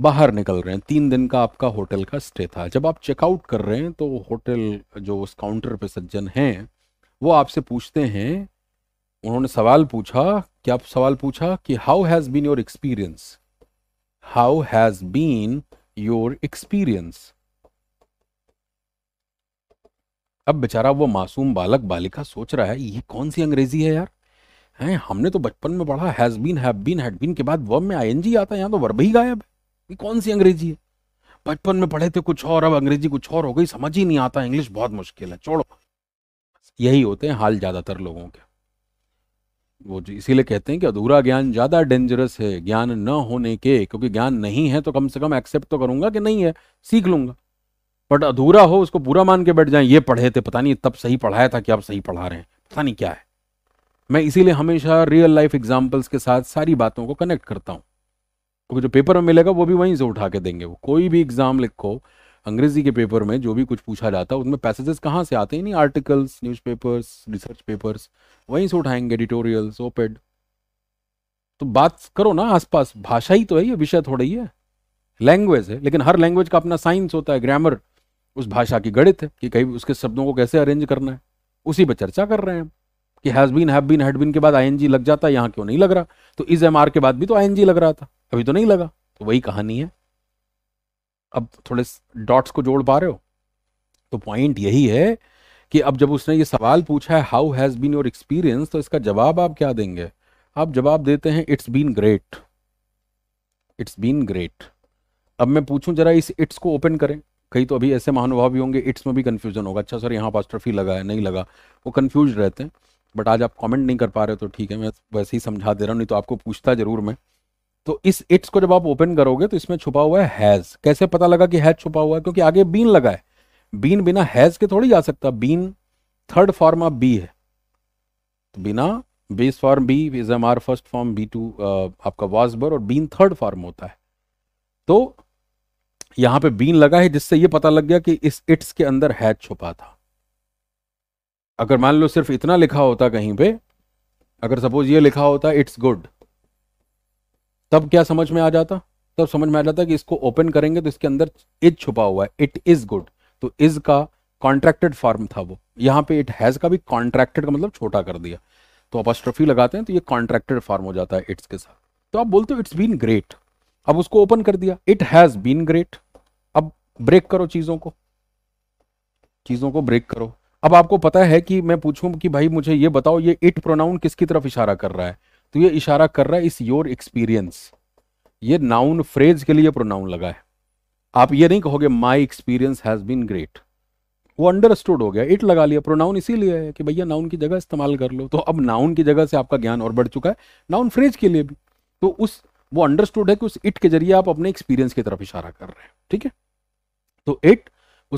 बाहर निकल रहे हैं तीन दिन का आपका होटल का स्टे था जब आप चेकआउट कर रहे हैं तो होटल जो उस काउंटर पे सज्जन हैं वो आपसे पूछते हैं उन्होंने सवाल पूछा क्या सवाल पूछा कि how has been your experience how has been your experience अब बेचारा वो मासूम बालक बालिका सोच रहा है ये कौन सी अंग्रेजी है यार हैं हमने तो बचपन में पढ़ा has been have been had been के बाद वर्ब में आईएनजी आता है यहाँ तो वर्ब ही गायब है ये कौन सी अंग्रेजी है बचपन में पढ़े थे कुछ और अब अंग्रेजी कुछ और हो गई समझ ही नहीं आता इंग्लिश बहुत मुश्किल है छोड़ो यही होते हैं हाल ज़्यादातर लोगों के वो इसीलिए कहते हैं कि अधूरा ज्ञान ज़्यादा डेंजरस है ज्ञान न होने के क्योंकि ज्ञान नहीं है तो कम से कम एक्सेप्ट तो करूंगा कि नहीं है सीख लूंगा बट अधूरा हो उसको पूरा मान के बैठ जाए ये पढ़े थे पता नहीं तब सही पढ़ाया था कि अब सही पढ़ा रहे हैं पता नहीं क्या है मैं इसीलिए हमेशा रियल लाइफ एग्जाम्पल्स के साथ सारी बातों को कनेक्ट करता हूँ क्योंकि जो पेपर में मिलेगा वो भी वहीं से उठा के देंगे वो कोई भी एग्ज़ाम लिखो अंग्रेजी के पेपर में जो भी कुछ पूछा जाता है उसमें पैसेजेस कहाँ से आते हैं नहीं आर्टिकल्स न्यूज रिसर्च पेपर्स वहीं से उठाएंगे एडिटोरियल्स ओपेड तो बात करो ना आसपास भाषा ही तो है ये विषय थोड़ा ही है लैंग्वेज है लेकिन हर लैंग्वेज का अपना साइंस होता है ग्रामर उस भाषा की गणित है कि कहीं उसके शब्दों को कैसे अरेंज करना है उसी पर चर्चा कर रहे हैं हम कि has been have been had been के बाद आईएनजी लग जाता है यहाँ क्यों नहीं लग रहा तो इज एम के बाद भी तो आईएनजी लग रहा था अभी तो नहीं लगा तो वही कहानी है अब थोड़े डॉट्स को जोड़ पा रहे हो तो पॉइंट यही है कि अब जब उसने ये सवाल पूछा है how has been your experience तो इसका जवाब आप क्या देंगे आप जवाब देते हैं it's been great it's been great अब मैं पूछूं जरा इस इट्स को ओपन करें कई तो अभी ऐसे महानुभाव भी होंगे इट्स में भी कन्फ्यूजन होगा अच्छा सर यहाँ पास्टर लगा है नहीं लगा वो कन्फ्यूज रहते हैं बट आज आप कमेंट नहीं कर पा रहे हो तो ठीक है मैं वैसे ही समझा दे रहा हूँ नहीं तो आपको पूछता जरूर मैं तो इस इट्स को जब आप ओपन करोगे तो इसमें छुपा हुआ है हैज़ कैसे पता लगा कि हैज़ छुपा हुआ है क्योंकि आगे बीन लगा है बीन बिना हैज़ के थोड़ी जा सकता been third form of be है तो बिना base form be is am are first form be two आपका वॉजबर और बीन थर्ड फॉर्म होता है तो यहां पे बीन लगा है जिससे ये पता लग गया कि इस इट्स के अंदर हैज छुपा था अगर मान लो सिर्फ इतना लिखा होता कहीं पे अगर सपोज ये लिखा होता इट्स गुड तब क्या समझ में आ जाता तब समझ में आ जाता कि इसको ओपन करेंगे तो इसके अंदर इज छुपा हुआ है इट इज गुड तो इज का कॉन्ट्रैक्टेड फॉर्म था वो यहाँ पे इट हैज का भी कॉन्ट्रैक्टेड का मतलब छोटा कर दिया तो अस्ट्रफी लगाते हैं तो ये कॉन्ट्रैक्टेड फॉर्म हो जाता है इट्स के साथ तो आप बोलते हो इट्स बीन ग्रेट अब उसको ओपन कर दिया इट हैज बीन ग्रेट अब ब्रेक करो चीजों को चीजों को ब्रेक करो अब आपको पता है कि मैं पूछूं कि भाई मुझे ये बताओ ये इट प्रोनाउन किसकी तरफ इशारा कर रहा है तो ये इशारा कर रहा है इस योर एक्सपीरियंस ये नाउन फ्रेज के लिए प्रोनाउन लगा है आप ये नहीं कहोगे my experience has been great वो अंडरस्टूड हो गया इट लगा लिया प्रोनाउन इसीलिए है कि भैया नाउन की जगह इस्तेमाल कर लो तो अब नाउन की जगह से आपका ज्ञान और बढ़ चुका है नाउन फ्रेज के लिए भी तो उस वो अंडरस्टूड है कि उस इट के जरिए आप अपने एक्सपीरियंस की तरफ इशारा कर रहे हैं ठीक है तो इट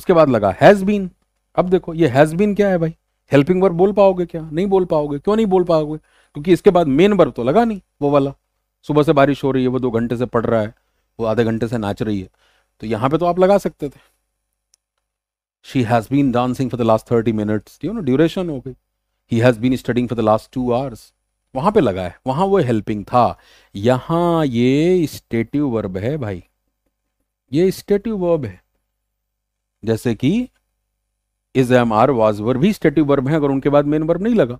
उसके बाद लगा हैज बीन अब देखो ये हैज बीन क्या है भाई हेल्पिंग वर्ब बोल पाओगे क्या नहीं बोल पाओगे क्यों नहीं बोल पाओगे क्योंकि इसके बाद मेन वर्ब तो लगा नहीं वो वाला सुबह से बारिश हो रही है वो दो घंटे से पड़ रहा है वो आधे घंटे से नाच रही है तो यहाँ पे तो आप लगा सकते थे she has been dancing for the last thirty minutes you know duration हो गई he has been studying for the last two hours वहां पे लगा है वहां वो हेल्पिंग था यहां ये स्टेटिव वर्ब है भाई ये स्टेटिव वर्ब है जैसे कि is am are was were भी स्टेटिव वर्ब है अगर उनके बाद मेन वर्ब नहीं लगा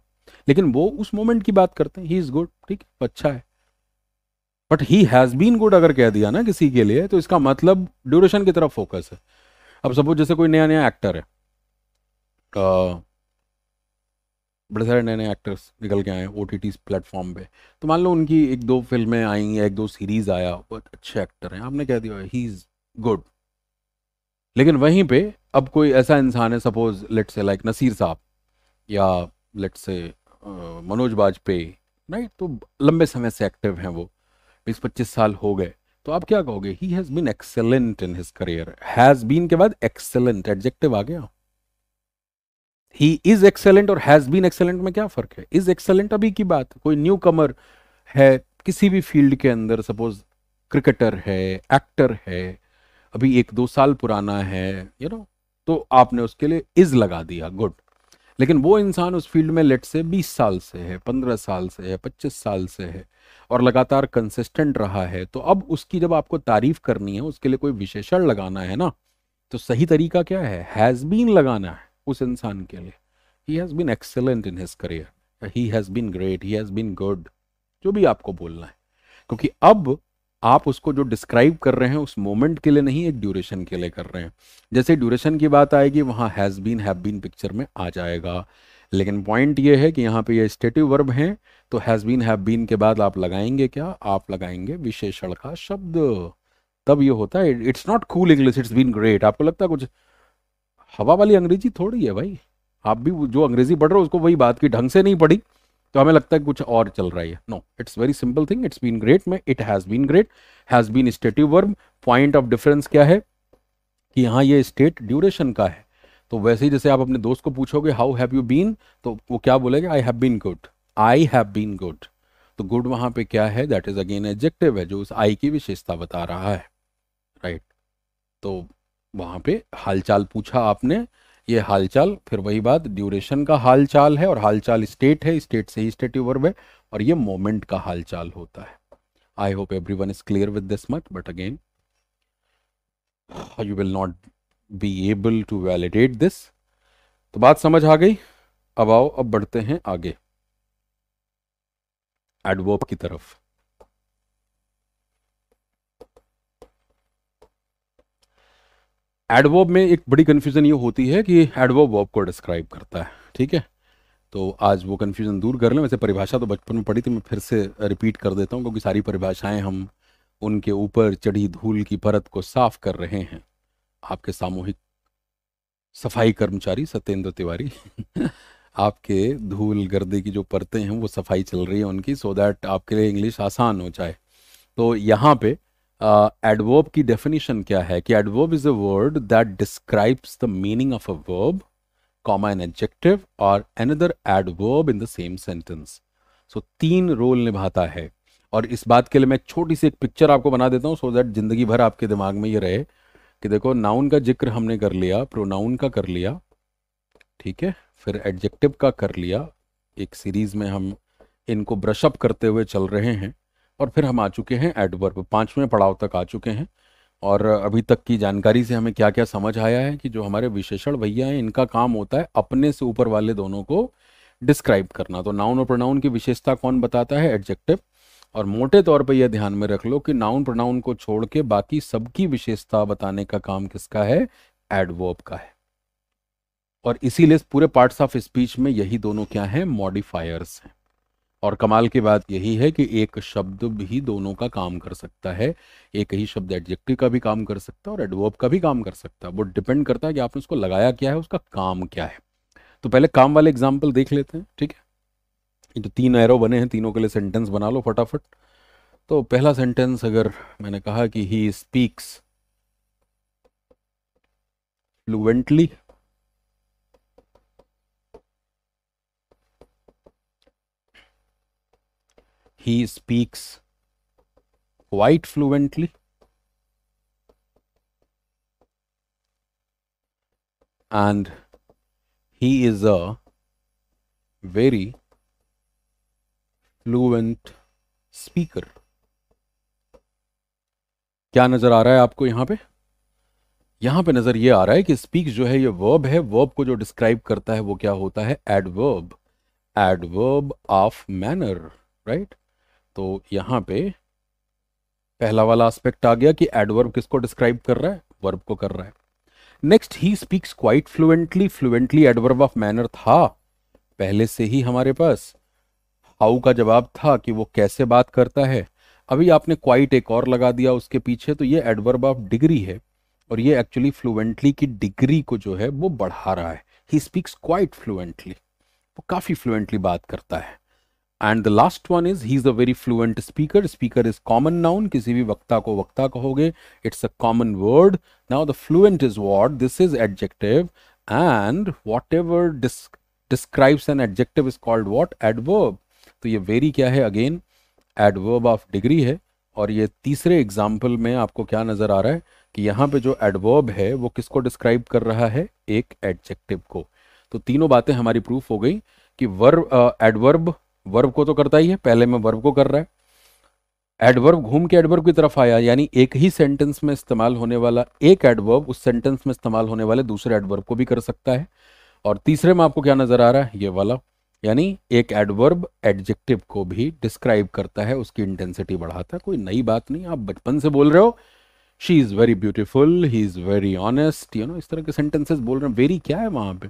लेकिन वो उस मोमेंट की बात करते हैं ही इज गुड ठीक है अच्छा है but he has been good अगर कह दिया ना किसी के लिए तो इसका मतलब ड्यूरेशन की तरफ फोकस है अब सपोज जैसे कोई नया नया एक्टर है बड़े सारे नए नए एक्टर्स निकल के आए ओ टी प्लेटफॉर्म पे तो मान लो उनकी एक दो फिल्में आई हैं एक दो सीरीज आया बहुत अच्छे एक्टर हैं आपने कह दिया ही इज गुड लेकिन वहीं पे अब कोई ऐसा इंसान है सपोज लेट से लाइक नसीर साहब या लेट से मनोज वाजपेयी नहीं तो लंबे समय से एक्टिव हैं वो बीस पच्चीस साल हो गए तो आप क्या कहोगे he has been excellent in his career has been के बाद एक्सेलेंट एडजेक्टिव आ गया ही इज एक्सेलेंट और हैज़ बीन एक्सेलेंट में क्या फ़र्क है इज एक्सेलेंट अभी की बात कोई न्यू कमर है किसी भी फील्ड के अंदर सपोज क्रिकेटर है एक्टर है अभी एक दो साल पुराना है यू you नो know? तो आपने उसके लिए इज लगा दिया गुड लेकिन वो इंसान उस फील्ड में लेट से 20 साल से है 15 साल से है 25 साल से है और लगातार कंसिस्टेंट रहा है तो अब उसकी जब आपको तारीफ करनी है उसके लिए कोई विशेषण लगाना है ना तो सही तरीका क्या है हैज़ बीन लगाना है उस इंसान के लिए he has been excellent in his career he has been great he has been good जो भी आपको बोलना है क्योंकि अब आप उसको जो डिस्क्राइब कर रहे हैं उस मोमेंट के लिए नहीं एक ड्यूरेशन के लिए कर रहे हैं जैसे ड्यूरेशन की बात आएगी वहाँ has been have been picture में आ जाएगा लेकिन पॉइंट ये है कि यहाँ पे ये स्टेटिव वर्ब हैं तो हैज़ बीन हैव बीन के बाद आप लगाएंगे क्या आप लगाएंगे विशेषण का शब्द तब ये होता है it's not cool English it's been great आपको लगता है कुछ हवा वाली अंग्रेजी थोड़ी है भाई आप भी जो अंग्रेजी पढ़ रहे हो उसको वही बात की ढंग से नहीं पढ़ी तो हमें लगता है कुछ और चल रहा है no it's very simple thing it's been great में it has been great has been stative verb point of difference क्या है कि यहाँ ये स्टेट ड्यूरेशन का है तो वैसे ही जैसे आप अपने दोस्त को पूछोगे हाउ हैव यू बीन तो वो क्या बोलेगा I have been good I have been good तो गुड वहां पे क्या है दैट इज अगेन एडजेक्टिव है जो उस आई की विशेषता बता रहा है राइट right. तो वहां पे हालचाल पूछा आपने ये हालचाल फिर वही बात ड्यूरेशन का हालचाल है और हालचाल स्टेट है स्टेट से ही स्टेटिव वर्ब है और ये मोमेंट का हालचाल होता है I hope every one is clear with this much but again you will not be able to validate this तो बात समझ आ गई अब आओ अब बढ़ते हैं आगे एडवर्ब की तरफ एडवॉब में एक बड़ी कन्फ्यूज़न ये होती है कि एडवॉब वॉब को डिस्क्राइब करता है ठीक है तो आज वो कन्फ्यूज़न दूर कर लें वैसे परिभाषा तो बचपन में पढ़ी थी मैं फिर से रिपीट कर देता हूँ क्योंकि सारी परिभाषाएं हम उनके ऊपर चढ़ी धूल की परत को साफ कर रहे हैं आपके सामूहिक सफाई कर्मचारी सत्येंद्र तिवारी आपके धूल गर्दी की जो परतें हैं वो सफाई चल रही है उनकी सो so दैट आपके लिए इंग्लिश आसान हो जाए तो यहाँ पे एडवर्ब uh, की डेफिनेशन क्या है कि adverb is a word that describes the meaning of a verb comma an adjective और another adverb in the same sentence so तीन रोल निभाता है और इस बात के लिए मैं छोटी सी एक पिक्चर आपको बना देता हूँ सो दैट जिंदगी भर आपके दिमाग में ये रहे कि देखो नाउन का जिक्र हमने कर लिया प्रोनाउन का कर लिया ठीक है फिर एडजेक्टिव का कर लिया एक सीरीज में हम इनको ब्रशअप करते हुए चल रहे हैं और फिर हम आ चुके हैं एडवर्ब पांचवें पड़ाव तक आ चुके हैं और अभी तक की जानकारी से हमें क्या क्या समझ आया है कि जो हमारे विशेषण भैया हैं इनका काम होता है अपने से ऊपर वाले दोनों को डिस्क्राइब करना तो नाउन और प्रोनाउन की विशेषता कौन बताता है एडजेक्टिव और मोटे तौर पर यह ध्यान में रख लो कि नाउन प्रोनाउन को छोड़ के बाकी सबकी विशेषता बताने का काम किसका है एडवर्ब का है और इसीलिए पूरे पार्ट्स ऑफ स्पीच में यही दोनों क्या हैं मॉडिफायर्स हैं और कमाल की बात यही है कि एक शब्द भी दोनों का काम कर सकता है एक ही शब्द एडजेक्टिव का भी काम कर सकता है और एडवर्ब का भी काम कर सकता है वो डिपेंड करता है कि आपने उसको लगाया क्या है उसका काम क्या है तो पहले काम वाले एग्जाम्पल देख लेते हैं ठीक है ये तो तीन एरो बने हैं तीनों के लिए सेंटेंस बना लो फटाफट तो पहला सेंटेंस अगर मैंने कहा कि he speaks fluently he speaks quite fluently and he is a very fluent speaker क्या नज़र आ रहा है आपको यहां पे यहां पे नज़र ये आ रहा है कि स्पीक जो है ये वर्ब है वर्ब को जो डिस्क्राइब करता है वो क्या होता है adverb adverb of manner right तो यहां पे पहला वाला एस्पेक्ट आ गया कि एडवर्ब किसको डिस्क्राइब कर रहा है वर्ब को कर रहा है next he speaks quite fluently fluently adverb of manner था पहले से ही हमारे पास हाउ का जवाब था कि वो कैसे बात करता है अभी आपने क्वाइट एक और लगा दिया उसके पीछे तो ये एडवर्ब ऑफ डिग्री है और ये एक्चुअली फ्लुएंटली की डिग्री को जो है वो बढ़ा रहा है ही स्पीक्स क्वाइट फ्लुएंटली वो काफ़ी फ्लुएंटली बात करता है and the last one is he is a very fluent speaker speaker is common noun किसी भी वक्ता को वक्ता कहोगे it's a common word now the fluent is what this is adjective and whatever describes an adjective is called what adverb तो ये very क्या है अगेन एडवर्ब ऑफ डिग्री है और ये तीसरे एग्जाम्पल में आपको क्या नज़र आ रहा है कि यहाँ पे जो एडवर्ब है वो किसको डिस्क्राइब कर रहा है एक एडजेक्टिव को तो तीनों बातें हमारी प्रूफ हो गई कि वर्ब एडवर्ब uh, वर्ब को तो करता ही है पहले में वर्ब को कर रहा है एडवर्ब घूम के एडवर्ब की तरफ आया यानी एक ही सेंटेंस में इस्तेमाल होने वाला एक एडवर्ब उस सेंटेंस में इस्तेमाल होने वाले दूसरे एडवर्ब को भी कर सकता है और तीसरे में आपको क्या नजर आ रहा है ये वाला यानी एक एडवर्ब एडजेक्टिव को भी डिस्क्राइब करता है उसकी इंटेंसिटी बढ़ाता है कोई नई बात नहीं आप बचपन से बोल रहे हो she is very beautiful he is very honest you know इस तरह के सेंटेंसेस बोल रहे हैं वेरी क्या है वहाँ पे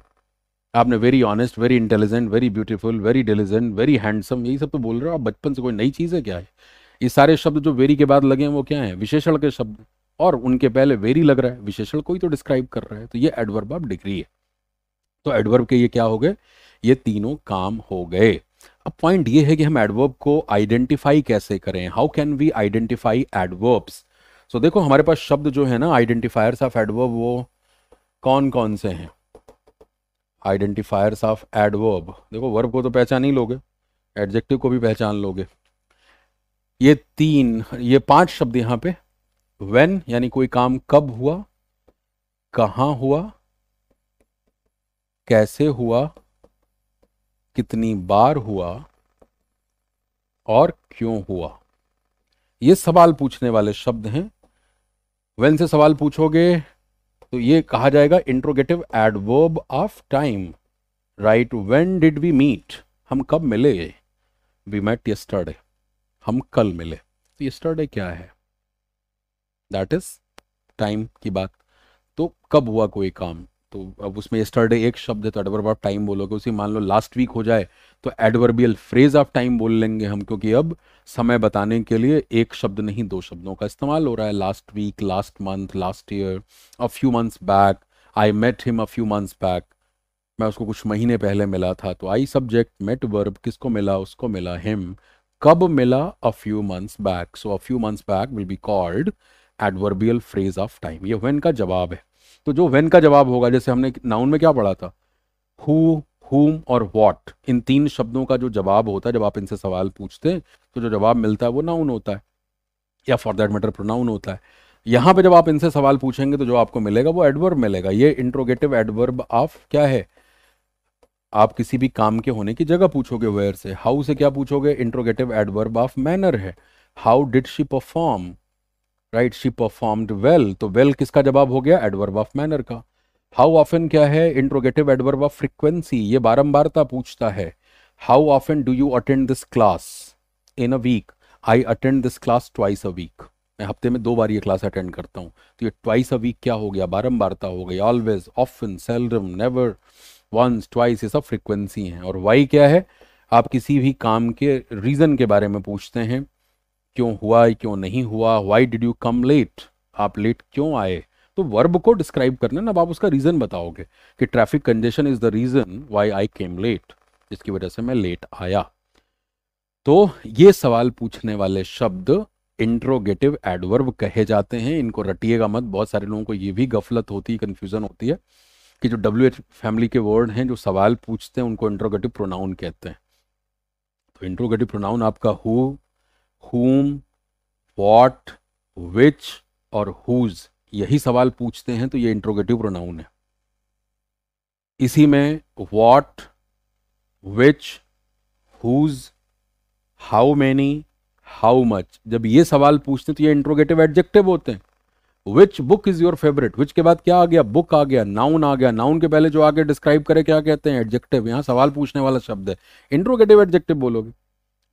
आपने very honest very intelligent very beautiful very diligent very handsome यही सब तो बोल रहे हो आप बचपन से कोई नई चीज़ है क्या है ये सारे शब्द जो वेरी के बाद लगे हैं वो क्या है विशेषण के शब्द और उनके पहले वेरी लग रहा है विशेषण को ही तो डिस्क्राइब कर रहा है तो ये एडवर्ब आप डिग्री है तो एडवर्ब के ये क्या हो गए ये तीनों काम हो गए अब पॉइंट ये है कि हम एडवर्ब को आइडेंटिफाई कैसे करें how can we identify adverbs so देखो हमारे पास शब्द जो है ना आइडेंटिफायर्स ऑफ एडवर्ब वो कौन कौन से हैं आइडेंटिफायर्स ऑफ एडवर्ब देखो वर्ब को तो पहचान ही लोगे एडजेक्टिव को भी पहचान लोगे ये तीन ये पांच शब्द यहां पे when यानी कोई काम कब हुआ कहा हुआ कैसे हुआ कितनी बार हुआ और क्यों हुआ ये सवाल पूछने वाले शब्द हैं वेन से सवाल पूछोगे तो ये कहा जाएगा interrogative adverb of time right when did we meet हम कब मिले वी मेट यस्टरडे हम कल मिले तो यस्टरडे क्या है दैट इज टाइम की बात तो कब हुआ कोई काम तो अब उसमें यस्टरडे एक शब्द है तो एडवर्ब ऑफ टाइम बोलोगे उसी मान लो लास्ट वीक हो जाए तो एडवर्बियल फ्रेज ऑफ टाइम बोल लेंगे हम क्योंकि अब समय बताने के लिए एक शब्द नहीं दो शब्दों का इस्तेमाल हो रहा है last week last month last year a few months back I met him a few months back मैं उसको कुछ महीने पहले मिला था तो आई सब्जेक्ट मेट वर्ब किसको मिला उसको मिला हिम कब मिला a few months back so a few months back will be called adverbial phrase of time ये वेन का जवाब है तो जो वेन का जवाब होगा जैसे हमने नाउन में क्या पढ़ा था हु हुम और वॉट इन तीन शब्दों का जो जवाब होता है जब आप इनसे सवाल पूछते हैं तो जो जवाब मिलता है वो नाउन होता है या फॉर दैट मैटर प्रोनाउन होता है यहाँ पे जब आप इनसे सवाल पूछेंगे तो जो आपको मिलेगा वो एडवर्ब मिलेगा ये इंट्रोगेटिव एडवर्ब ऑफ क्या है आप किसी भी काम के होने की जगह पूछोगे वेयर से हाउ से क्या पूछोगे इंट्रोगेटिव एडवर्ब ऑफ मैनर है how did she perform right she performed well तो वेल well किसका जवाब हो गया एडवर्ब ऑफ मैनर का हाउ ऑफन क्या है इंट्रोगेटिव एडवर्ब ऑफ फ्रिक्वेंसी ये बारंबारता पूछता है how often do you attend this class in a week I attend this class twice a week मैं हफ्ते में दो बार ये क्लास अटेंड करता हूँ तो ये ट्वाइस अ वीक क्या हो गया बारंबारता हो गई always often seldom never once twice ये सब फ्रिक्वेंसी हैं और वाई क्या है आप किसी भी काम के रीज़न के बारे में पूछते हैं क्यों हुआ क्यों नहीं हुआ why did you come late आप लेट क्यों आए तो वर्ब को डिस्क्राइब करना ना आप उसका रीज़न बताओगे कि traffic congestion is the reason why I came late जिसकी वजह से मैं लेट आया तो ये सवाल पूछने वाले शब्द इंट्रोगेटिव एडवर्ब कहे जाते हैं इनको रटिएगा मत बहुत सारे लोगों को ये भी गफलत होती है कन्फ्यूज़न होती है कि जो डब्ल्यू एच फैमिली के वर्ड हैं जो सवाल पूछते हैं उनको इंट्रोगेटिव प्रोनाउन कहते हैं तो इंट्रोगेटिव प्रोनाउन आपका हु whom, what, which और whose यही सवाल पूछते हैं तो ये इंट्रोगेटिव प्रोनाउन है इसी में what, which, whose, how many, how much जब ये सवाल पूछते हैं तो ये इंट्रोगेटिव एडजेक्टिव होते हैं which book is your favourite which के बाद क्या आ गया बुक आ गया नाउन आ गया नाउन के पहले जो आगे डिस्क्राइब करे क्या कहते हैं एडजेक्टिव यहां सवाल पूछने वाला शब्द है इंट्रोगेटिव एडजेक्टिव बोलोगे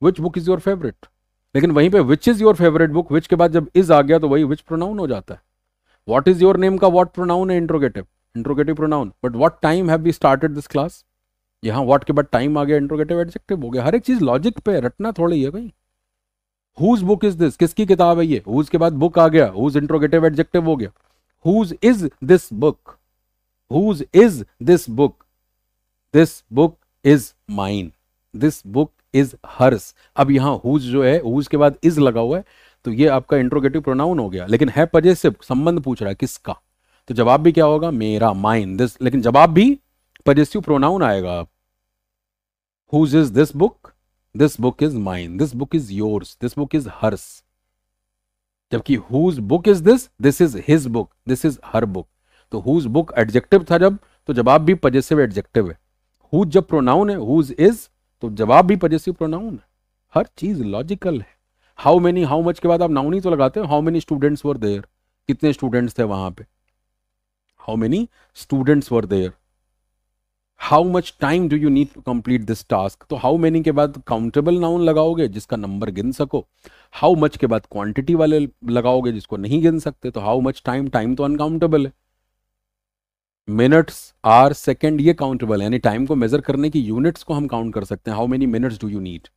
which book is your favourite लेकिन वहीं पे which is your favourite book which के बाद जब इज आ गया तो वही विच प्रोनाउन हो जाता है वॉट इज योर नेम का वॉट प्रोनाउन है interrogative interrogative pronoun but what time have be started this class यहाँ वॉट के बाद टाइम आ गया इंट्रोगेटिव एडजेक्टिव हो गया हर एक चीज लॉजिक पे रटना थोड़ी है भाई हुज बुक इज दिस किसकी किताब है ये हुज के बाद बुक आ गया हुज इंट्रोगेटिव एडजेक्टिव हो गया whose is this book whose is this book this book is mine this book is hers अब यहां हुज जो है हुज के बाद इज लगा हुआ है तो ये आपका इंट्रोगेटिव प्रोनाउन हो गया लेकिन है पजेसिव संबंध पूछ रहा है किसका तो जवाब भी क्या होगा मेरा माइन दिस लेकिन जवाब भी पजेसिव प्रोनाउन आएगा whose is this book this book is mine this book is yours this book is hers जबकि whose book is this this is his book this is her book तो whose book adjective था जब तो जवाब भी possessive adjective है whose जब pronoun है हुज इज तो जवाब भी पजेसिव प्रोनाउन है हर चीज लॉजिकल है हाउ मेनी हाउ मच के बाद आप नाउन ही तो लगाते हो how many students were there कितने स्टूडेंट्स थे वहां पे how many students were there how much time do you need to complete this task तो हाउ मेनी के बाद काउंटेबल नाउन लगाओगे जिसका नंबर गिन सको हाउ मच के बाद क्वांटिटी वाले लगाओगे जिसको नहीं गिन सकते तो हाउ मच टाइम टाइम तो अनकाउंटेबल है मिनट्स आर सेकेंड ये काउंटेबल है यानी टाइम को मेजर करने की यूनिट्स को हम काउंट कर सकते हैं how many minutes do you need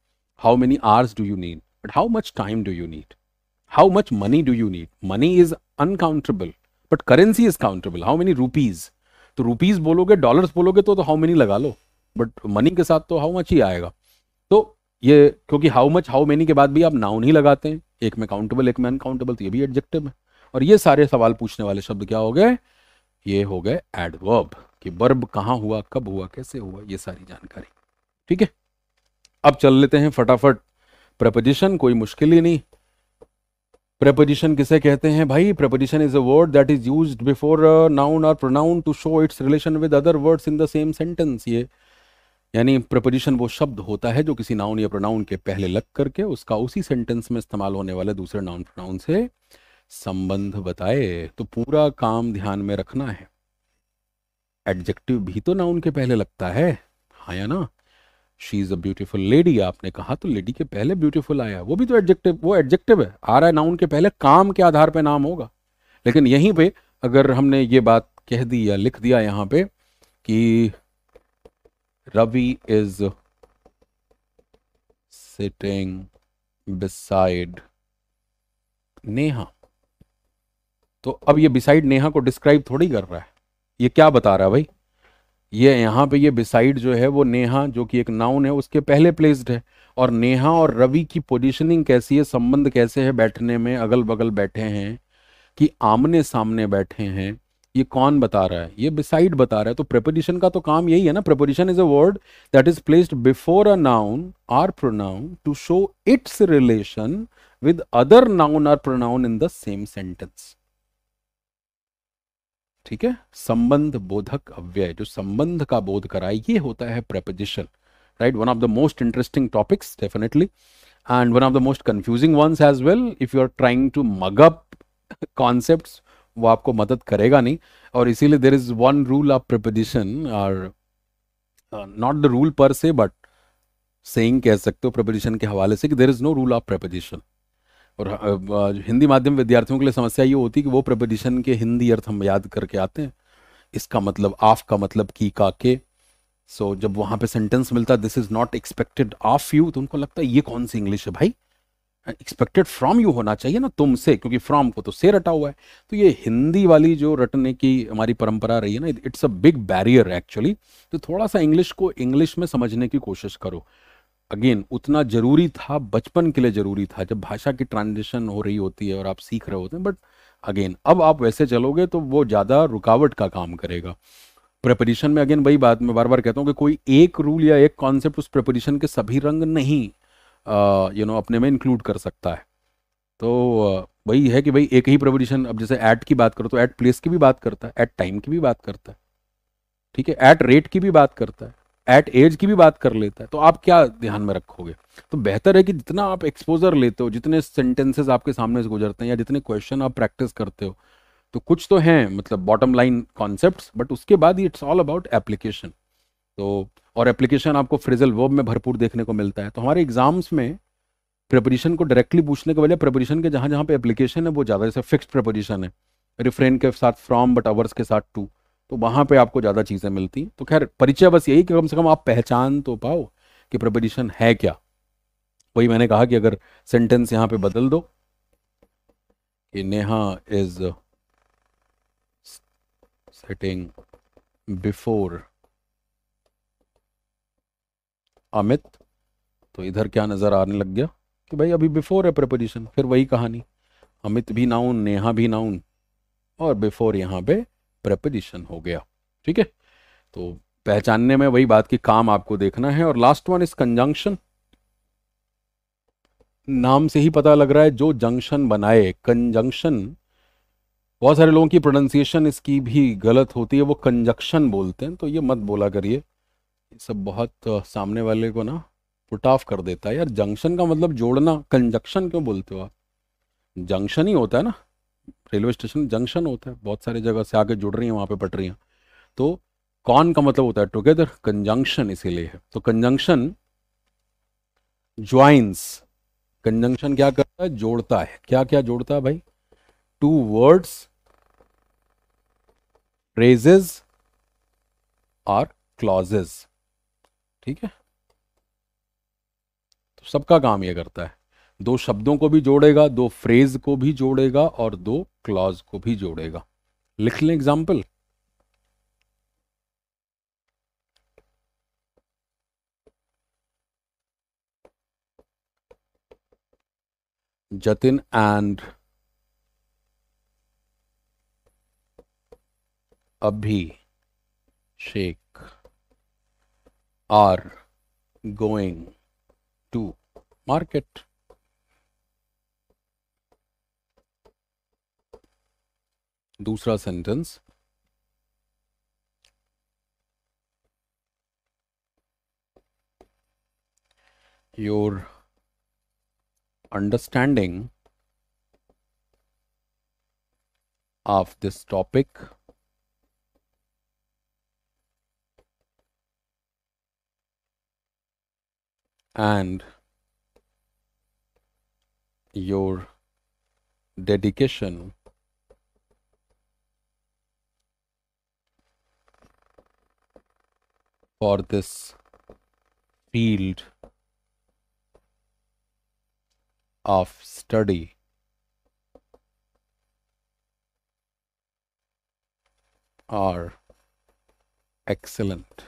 how many hours do you need but how much time do you need how much money do you need money is uncountable but currency is countable how many rupees तो rupees बोलोगे dollars बोलोगे तो, तो how many लगा लो but money के साथ तो how much ही आएगा तो ये क्योंकि हाउ मच हाउ मेनी के बाद भी आप नाउन ही लगाते हैं एक में काउंटेबल एक में अनकाउंटेबल तो ये भी एडजेक्टिव है और ये सारे सवाल पूछने वाले शब्द क्या हो गए ये हो गए एडवर्ब कि वर्ब कहाँ हुआ कब हुआ कैसे हुआ ये सारी जानकारी ठीक है अब चल लेते हैं फटाफट प्रपोजिशन कोई मुश्किल ही नहीं प्रपोजिशन किसे कहते हैं भाई preposition is a word that is use before noun और pronoun to show its relation with other words in the same sentence ये यानी प्रपोजिशन वो शब्द होता है जो किसी नाउन या प्रोनाउन के पहले लग करके उसका उसी सेंटेंस में इस्तेमाल होने वाले दूसरे नाउन प्रोनाउन से संबंध बताए तो पूरा काम ध्यान में रखना है एडजेक्टिव भी तो ना उनके पहले लगता है हाँ या ना she is a beautiful lady आपने कहा तो लेडी के पहले ब्यूटिफुल आया वो भी तो एडजेक्टिव वो एडजेक्टिव है आ रहा है नाउन के पहले काम के आधार पे नाम होगा लेकिन यहीं पे अगर हमने ये बात कह दी या लिख दिया यहां पे कि Ravi is sitting beside Neha तो अब ये बिसाइड नेहा को डिस्क्राइब थोड़ी कर रहा है ये क्या बता रहा है भाई ये यहाँ पे ये बिसाइड जो है वो नेहा जो कि एक नाउन है उसके पहले प्लेस्ड है और नेहा और रवि की पोजीशनिंग कैसी है संबंध कैसे है बैठने में अगल बगल बैठे हैं कि आमने सामने बैठे हैं ये कौन बता रहा है ये बिसाइड बता रहा है तो प्रेपोजिशन का तो काम यही है ना preposition is a word that is placed before a noun or pronoun to show its relation with other noun or pronoun in the same sentence ठीक है संबंध बोधक अव्यय जो संबंध का बोध कराए ये होता है preposition right one of the most interesting topics definitely and one of the most confusing ones as well if you are trying to mug up वो आपको मदद करेगा नहीं और इसीलिए there is one rule of preposition और not the rule पर से बट सेइंग कह सकते हो प्रिपोजिशन के हवाले से कि there is no rule of preposition और हिंदी माध्यम विद्यार्थियों के लिए समस्या ये होती है कि वो प्रपोजिशन के हिंदी अर्थ हम याद करके आते हैं इसका मतलब आफ का मतलब की का के सो so, जब वहां पे सेंटेंस मिलता this is not expected of you तो उनको लगता है ये कौन सी इंग्लिश है भाई एक्सपेक्टेड फ्रॉम यू होना चाहिए ना तुमसे क्योंकि फ्रॉम को तो से रटा हुआ है तो ये हिंदी वाली जो रटने की हमारी परंपरा रही है ना it's a big barrier actually तो थोड़ा सा इंग्लिश को इंग्लिश में समझने की कोशिश करो अगेन उतना ज़रूरी था बचपन के लिए ज़रूरी था जब भाषा की ट्रांजिशन हो रही होती है और आप सीख रहे होते हैं बट अगेन अब आप वैसे चलोगे तो वो ज़्यादा रुकावट का काम करेगा प्रेपरेशन में अगेन वही बात मैं बार बार कहता हूँ कि कोई एक रूल या एक कॉन्सेप्ट उस प्रेपरेशन के सभी रंग नहीं यू नो अपने में इंक्लूड कर सकता है तो वही है कि भाई एक ही प्रेपरेशन अब जैसे ऐट की बात करो तो ऐट प्लेस की भी बात करता है ऐट टाइम की भी बात करता है ठीक है ऐट रेट की भी बात करता है एट एज की भी बात कर लेता है तो आप क्या ध्यान में रखोगे तो बेहतर है कि जितना आप एक्सपोजर लेते हो जितने सेंटेंसेस आपके सामने से गुजरते हैं या जितने क्वेश्चन आप प्रैक्टिस करते हो तो कुछ तो हैं मतलब बॉटम लाइन कॉन्सेप्ट बट उसके बाद इट्स ऑल अबाउट एप्लीकेशन तो और एप्लीकेशन आपको फ्रिजल वर्ब में भरपूर देखने को मिलता है तो हमारे एग्जाम्स में प्रिपरेशन को डायरेक्टली पूछने के बजाय प्रिपरेशन के जहाँ जहाँ पे एप्लीकेशन है वो ज़्यादा जैसे फिक्स्ड प्रिपरेशन है रिफ्रेन के साथ फ्रॉम बट अवर्स के साथ टू तो वहाँ पे आपको ज़्यादा चीज़ें मिलती तो खैर परिचय बस यही कि कम से कम आप पहचान तो पाओ कि प्रपोजिशन है क्या वही मैंने कहा कि अगर सेंटेंस यहाँ पे बदल दो कि Neha is setting before Amit तो इधर क्या नज़र आने लग गया कि भाई अभी बिफोर है प्रपोजिशन फिर वही कहानी अमित भी नाउन नेहा भी नाउन और बिफोर यहाँ पे प्रपोजिशन हो गया ठीक है तो पहचानने में वही बात की काम आपको देखना है और लास्ट वन इस कंजंक्शन नाम से ही पता लग रहा है जो जंक्शन बनाए कंजंक्शन बहुत सारे लोगों की प्रोनाउंसिएशन इसकी भी गलत होती है वो कंजक्शन बोलते हैं तो ये मत बोला करिए ये सब बहुत सामने वाले को ना पुट ऑफ कर देता है यार जंक्शन का मतलब जोड़ना कंजक्शन क्यों बोलते हो आप जंक्शन ही होता है ना रेलवे स्टेशन जंक्शन होता है बहुत सारी जगह से आगे जुड़ रही हैं वहाँ पे पटरियाँ तो कौन का मतलब होता है टुगेदर कंजंक्शन इसीलिए है तो कंजंक्शन ज्वाइंस कंजंक्शन क्या करता है जोड़ता है क्या क्या जोड़ता है भाई टू वर्ड्स फ्रेजेस और क्लॉजेस ठीक है तो सबका काम ये करता है दो शब्दों को भी जोड़ेगा दो फ्रेज को भी जोड़ेगा और दो क्लॉज को भी जोड़ेगा लिख लें example Jatin and Abhishek are going to market दूसरा sentence. your understanding of this topic and your dedication for this field of study. are excellent.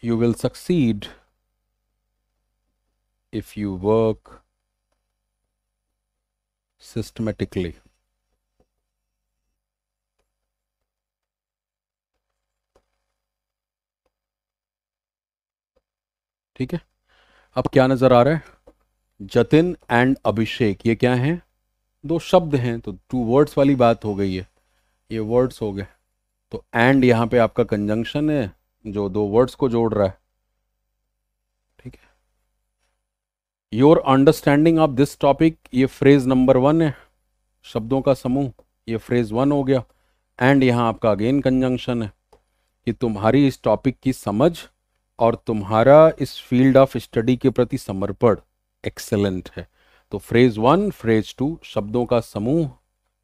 You will succeed if you work systematically ठीक है अब क्या नजर आ रहा है जतिन एंड अभिषेक ये क्या हैं दो शब्द हैं तो टू वर्ड्स वाली बात हो गई है ये वर्ड्स हो गए तो एंड यहां पे आपका कंजंक्शन है जो दो वर्ड्स को जोड़ रहा है ठीक है your understanding of this topic ये फ्रेज नंबर वन है शब्दों का समूह ये फ्रेज वन हो गया एंड यहाँ आपका अगेन कंजंक्शन है कि तुम्हारी इस टॉपिक की समझ और तुम्हारा इस फील्ड ऑफ स्टडी के प्रति समर्पण एक्सेलेंट है तो फ्रेज वन फ्रेज टू शब्दों का समूह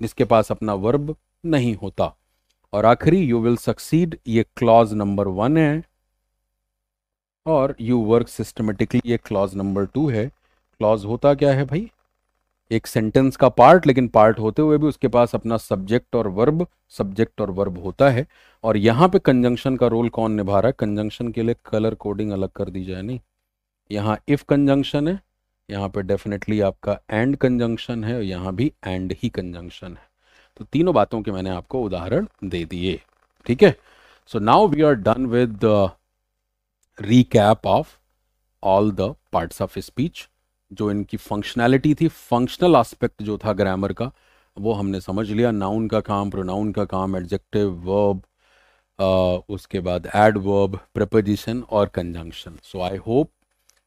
जिसके पास अपना वर्ब नहीं होता और आखिरी यू विल सक्सीड ये क्लॉज नंबर वन है और यू वर्क सिस्टमेटिकली ये क्लॉज नंबर टू है क्लॉज होता क्या है भाई एक सेंटेंस का पार्ट लेकिन पार्ट होते हुए भी उसके पास अपना सब्जेक्ट और वर्ब सब्जेक्ट और वर्ब होता है और यहाँ पे कंजंक्शन का रोल कौन निभा रहा है कंजंक्शन के लिए कलर कोडिंग अलग कर दी जाए नहीं यहाँ इफ कंजंक्शन है यहाँ पे डेफिनेटली आपका एंड कंजंक्शन है और यहाँ भी एंड ही कंजंक्शन है तो तीनों बातों के मैंने आपको उदाहरण दे दिए ठीक है so now we are done with recap of all the parts of speech जो इनकी फंक्शनैलिटी थी फंक्शनल एस्पेक्ट जो था ग्रामर का वो हमने समझ लिया नाउन का काम प्रोनाउन का काम एडजेक्टिव वर्ब उसके बाद एड वर्ब प्रपोजिशन और कंजंक्शन सो आई होप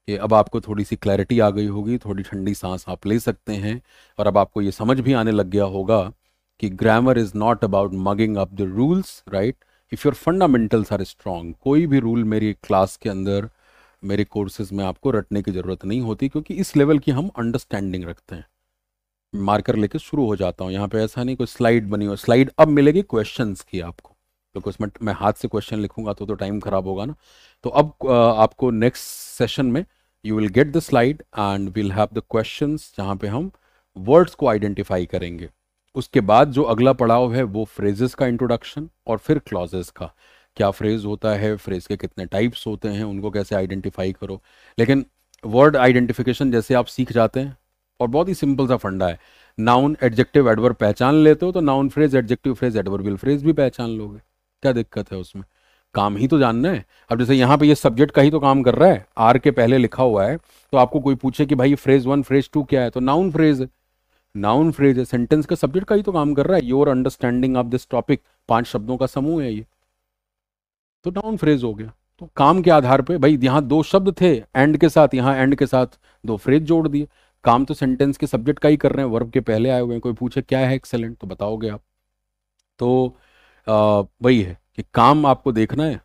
कि अब आपको थोड़ी सी क्लैरिटी आ गई होगी थोड़ी ठंडी सांस आप ले सकते हैं और अब आपको ये समझ भी आने लग गया होगा कि grammar is not about mugging up the rules right if your fundamentals are strong कोई भी रूल मेरी क्लास के अंदर मेरे कोर्सेज में आपको रटने की ज़रूरत नहीं होती क्योंकि इस लेवल की हम अंडरस्टैंडिंग रखते हैं मार्कर लेके शुरू हो जाता हूँ यहाँ पे ऐसा नहीं कोई स्लाइड बनी हो स्लाइड अब मिलेगी क्वेश्चंस की आपको क्योंकि तो उसमें मैं हाथ से क्वेश्चन लिखूंगा तो तो टाइम खराब होगा ना तो अब आपको नेक्स्ट सेशन में you will get the slide and will have the question जहाँ पे हम वर्ड्स को आइडेंटिफाई करेंगे उसके बाद जो अगला पड़ाव है वो फ्रेजेस का इंट्रोडक्शन और फिर क्लॉजेस का क्या फ्रेज़ होता है फ्रेज़ के कितने टाइप्स होते हैं उनको कैसे आइडेंटिफाई करो लेकिन वर्ड आइडेंटिफिकेशन जैसे आप सीख जाते हैं और बहुत ही सिंपल सा फंडा है नाउन एडजेक्टिव एडवर्ब पहचान लेते हो तो noun phrase adjective phrase adverbial phrase भी पहचान लोगे क्या दिक्कत है उसमें काम ही तो जानना है अब जैसे यहाँ पे ये सब्जेक्ट का ही तो काम कर रहा है आर के पहले लिखा हुआ है तो आपको कोई पूछे कि भाई फ्रेज वन फ्रेज टू क्या है तो नाउन फ्रेज है नाउन फ्रेज है सेंटेंस का सब्जेक्ट का ही तो काम कर रहा है your understanding of this topic पांच शब्दों का समूह है ये तो डाउन फ्रेज हो गया तो काम के आधार पे भाई यहाँ दो शब्द थे एंड के साथ यहाँ एंड के साथ दो फ्रेज जोड़ दिए काम तो सेंटेंस के सब्जेक्ट का ही कर रहे हैं वर्ब के पहले आए हुए हैं कोई पूछे क्या है एक्सेलेंट तो बताओगे आप तो वही है कि काम आपको देखना है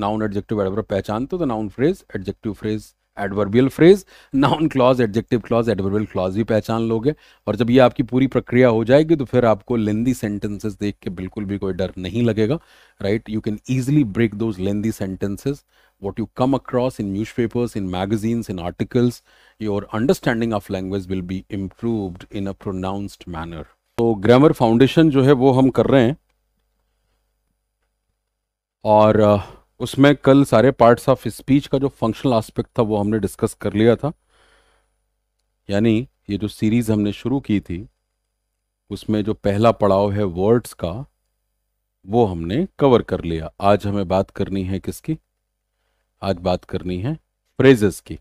नाउन एडजेक्टिव एडवर्ब पहचानते हो तो noun phrase adjective phrase adverbial phrase noun clause adjective clause adverbial clause भी पहचान लोगे और जब ये आपकी पूरी प्रक्रिया हो जाएगी तो फिर आपको लेंदी सेंटेंसेस देख के बिल्कुल भी कोई डर नहीं लगेगा right you can easily break those lengthy sentences what you come across in newspapers in magazines in articles your understanding of language will be improved in a pronounced manner तो grammar foundation जो है वो हम कर रहे हैं और uh, उसमें कल सारे पार्ट्स ऑफ स्पीच का जो फंक्शनल आस्पेक्ट था वो हमने डिस्कस कर लिया था यानी ये जो सीरीज हमने शुरू की थी उसमें जो पहला पड़ाव है वर्ड्स का वो हमने कवर कर लिया आज हमें बात करनी है किसकी आज बात करनी है फ्रेजेस की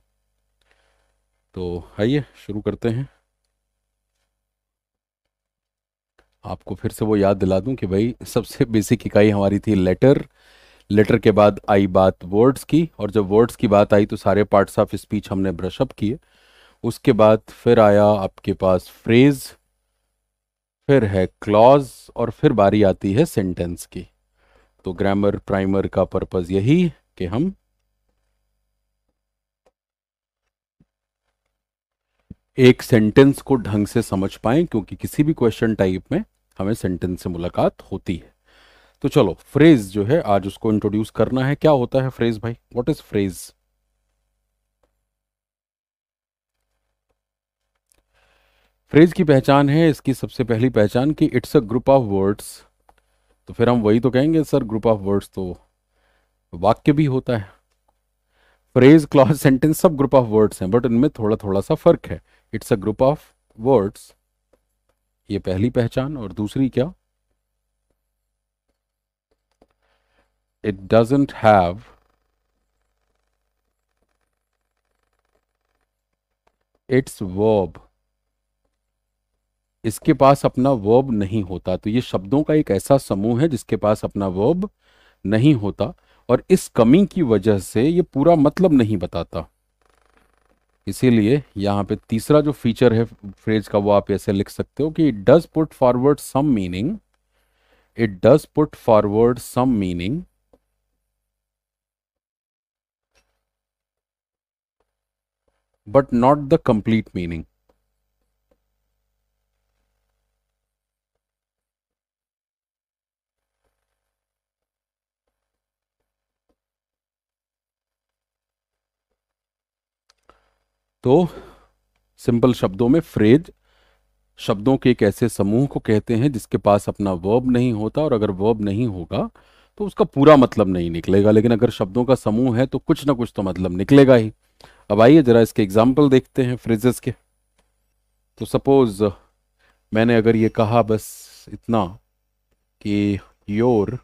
तो आइए शुरू करते हैं आपको फिर से वो याद दिला दूं कि भाई सबसे बेसिक इकाई हमारी थी लेटर लेटर के बाद आई बात वर्ड्स की और जब वर्ड्स की बात आई तो सारे पार्ट्स ऑफ स्पीच हमने ब्रशअप किए उसके बाद फिर आया आपके पास फ्रेज फिर है क्लॉज और फिर बारी आती है सेंटेंस की तो ग्रामर प्राइमर का पर्पज यही कि हम एक सेंटेंस को ढंग से समझ पाए क्योंकि किसी भी क्वेश्चन टाइप में हमें सेंटेंस से मुलाकात होती है तो चलो फ्रेज जो है आज उसको इंट्रोड्यूस करना है क्या होता है फ्रेज भाई व्हाट इज फ्रेज फ्रेज की पहचान है इसकी सबसे पहली पहचान कि it's a group of words तो फिर हम वही तो कहेंगे सर ग्रुप ऑफ वर्ड्स तो वाक्य भी होता है फ्रेज क्लॉज सेंटेंस सब ग्रुप ऑफ वर्ड्स हैं बट इनमें थोड़ा थोड़ा सा फर्क है it's a group of words ये पहली पहचान और दूसरी क्या it doesn't have it's verb इसके पास अपना वर्ब नहीं होता तो ये शब्दों का एक ऐसा समूह है जिसके पास अपना वर्ब नहीं होता और इस कमी की वजह से ये पूरा मतलब नहीं बताता इसीलिए यहां पे तीसरा जो फीचर है फ्रेज का वो आप ऐसे लिख सकते हो कि it does put forward some meaning it does put forward some meaning but not the complete meaning. तो सिंपल शब्दों में फ्रेज शब्दों के एक ऐसे समूह को कहते हैं जिसके पास अपना वर्ब नहीं होता और अगर वर्ब नहीं होगा तो उसका पूरा मतलब नहीं निकलेगा लेकिन अगर शब्दों का समूह है तो कुछ ना कुछ तो मतलब निकलेगा ही अब आइए ज़रा इसके एग्जाम्पल देखते हैं फ्रिजेस के तो सपोज़ मैंने अगर ये कहा बस इतना कि your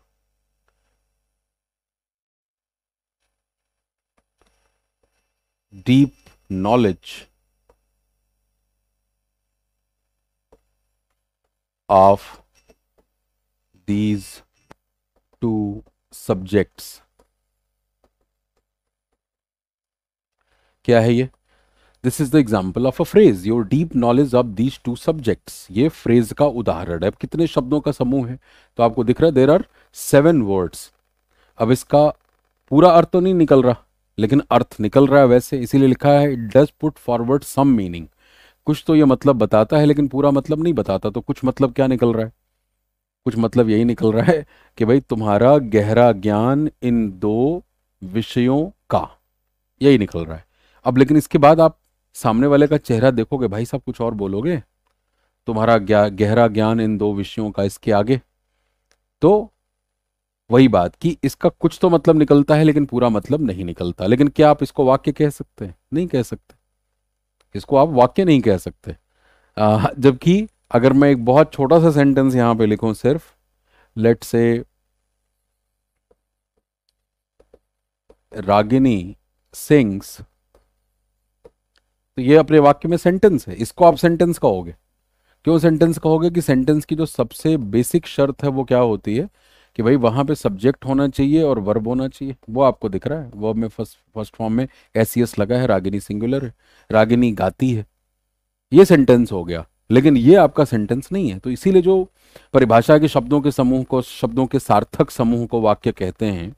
deep knowledge of these two subjects क्या है ये this is the example of a phrase your deep knowledge of these two subject ये फ्रेज का उदाहरण है अब कितने शब्दों का समूह है तो आपको दिख रहा है देर आर सेवन वर्ड्स अब इसका पूरा अर्थ तो नहीं निकल रहा लेकिन अर्थ निकल रहा है वैसे इसीलिए लिखा है it does put forward some meaning कुछ तो ये मतलब बताता है लेकिन पूरा मतलब नहीं बताता तो कुछ मतलब क्या निकल रहा है कुछ मतलब यही निकल रहा है कि भाई तुम्हारा गहरा ज्ञान इन दो विषयों का यही निकल रहा है अब लेकिन इसके बाद आप सामने वाले का चेहरा देखोगे भाई साहब कुछ और बोलोगे तुम्हारा गहरा ज्ञान इन दो विषयों का इसके आगे तो वही बात कि इसका कुछ तो मतलब निकलता है लेकिन पूरा मतलब नहीं निकलता लेकिन क्या आप इसको वाक्य कह सकते हैं नहीं कह सकते इसको आप वाक्य नहीं कह सकते जबकि अगर मैं एक बहुत छोटा सा सेंटेंस यहां पे लिखूं सिर्फ लेट से रागिनी सिंग्स तो ये अपने वाक्य में सेंटेंस है इसको आप सेंटेंस कहोगे क्यों सेंटेंस कहोगे कि सेंटेंस की जो सबसे बेसिक शर्त है वो क्या होती है कि भाई वहां पे सब्जेक्ट होना चाहिए और वर्ब होना चाहिए वो आपको दिख रहा है वर्ब में फर्स्ट फर्स्ट फॉर्म में एस e लगा है रागिनी सिंगुलर है रागिनी गाती है ये सेंटेंस हो गया लेकिन ये आपका सेंटेंस नहीं है तो इसीलिए जो परिभाषा के शब्दों के समूह को शब्दों के सार्थक समूह को वाक्य कहते हैं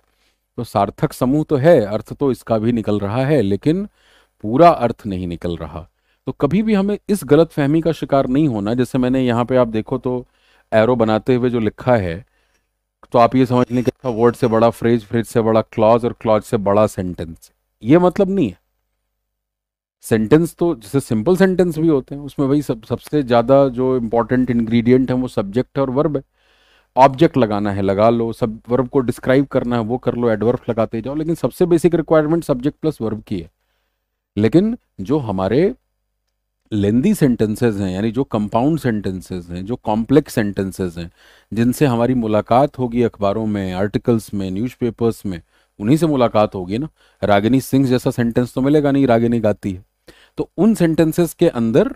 तो सार्थक समूह तो है अर्थ तो इसका भी निकल रहा है लेकिन पूरा अर्थ नहीं निकल रहा तो कभी भी हमें इस गलत फहमी का शिकार नहीं होना जैसे मैंने यहाँ पे आप देखो तो एरो बनाते हुए जो लिखा है तो आप ये समझ लें कि वर्ड अच्छा से बड़ा फ्रेज फ्रेज से बड़ा क्लॉज और क्लॉज से बड़ा सेंटेंस ये मतलब नहीं है सेंटेंस तो जैसे सिंपल सेंटेंस भी होते हैं उसमें वही सब सबसे ज़्यादा जो इंपॉर्टेंट इंग्रेडिएंट है वो सब्जेक्ट है और वर्ब है ऑब्जेक्ट लगाना है लगा लो सब वर्ब को डिस्क्राइब करना है वो कर लो एडवर्ब लगाते जाओ लेकिन सबसे basic requirement subject plus verb की है लेकिन जो हमारे लेंदी सेंटेंसेज हैं यानी जो कंपाउंड सेंटेंसेज हैं जो कॉम्प्लेक्स सेंटेंसेज हैं जिनसे हमारी मुलाकात होगी अखबारों में आर्टिकल्स में न्यूज़पेपर्स में उन्हीं से मुलाकात होगी ना रागिनी सिंह जैसा सेंटेंस तो मिलेगा नहीं रागिनी गाती है तो उन सेंटेंसेस के अंदर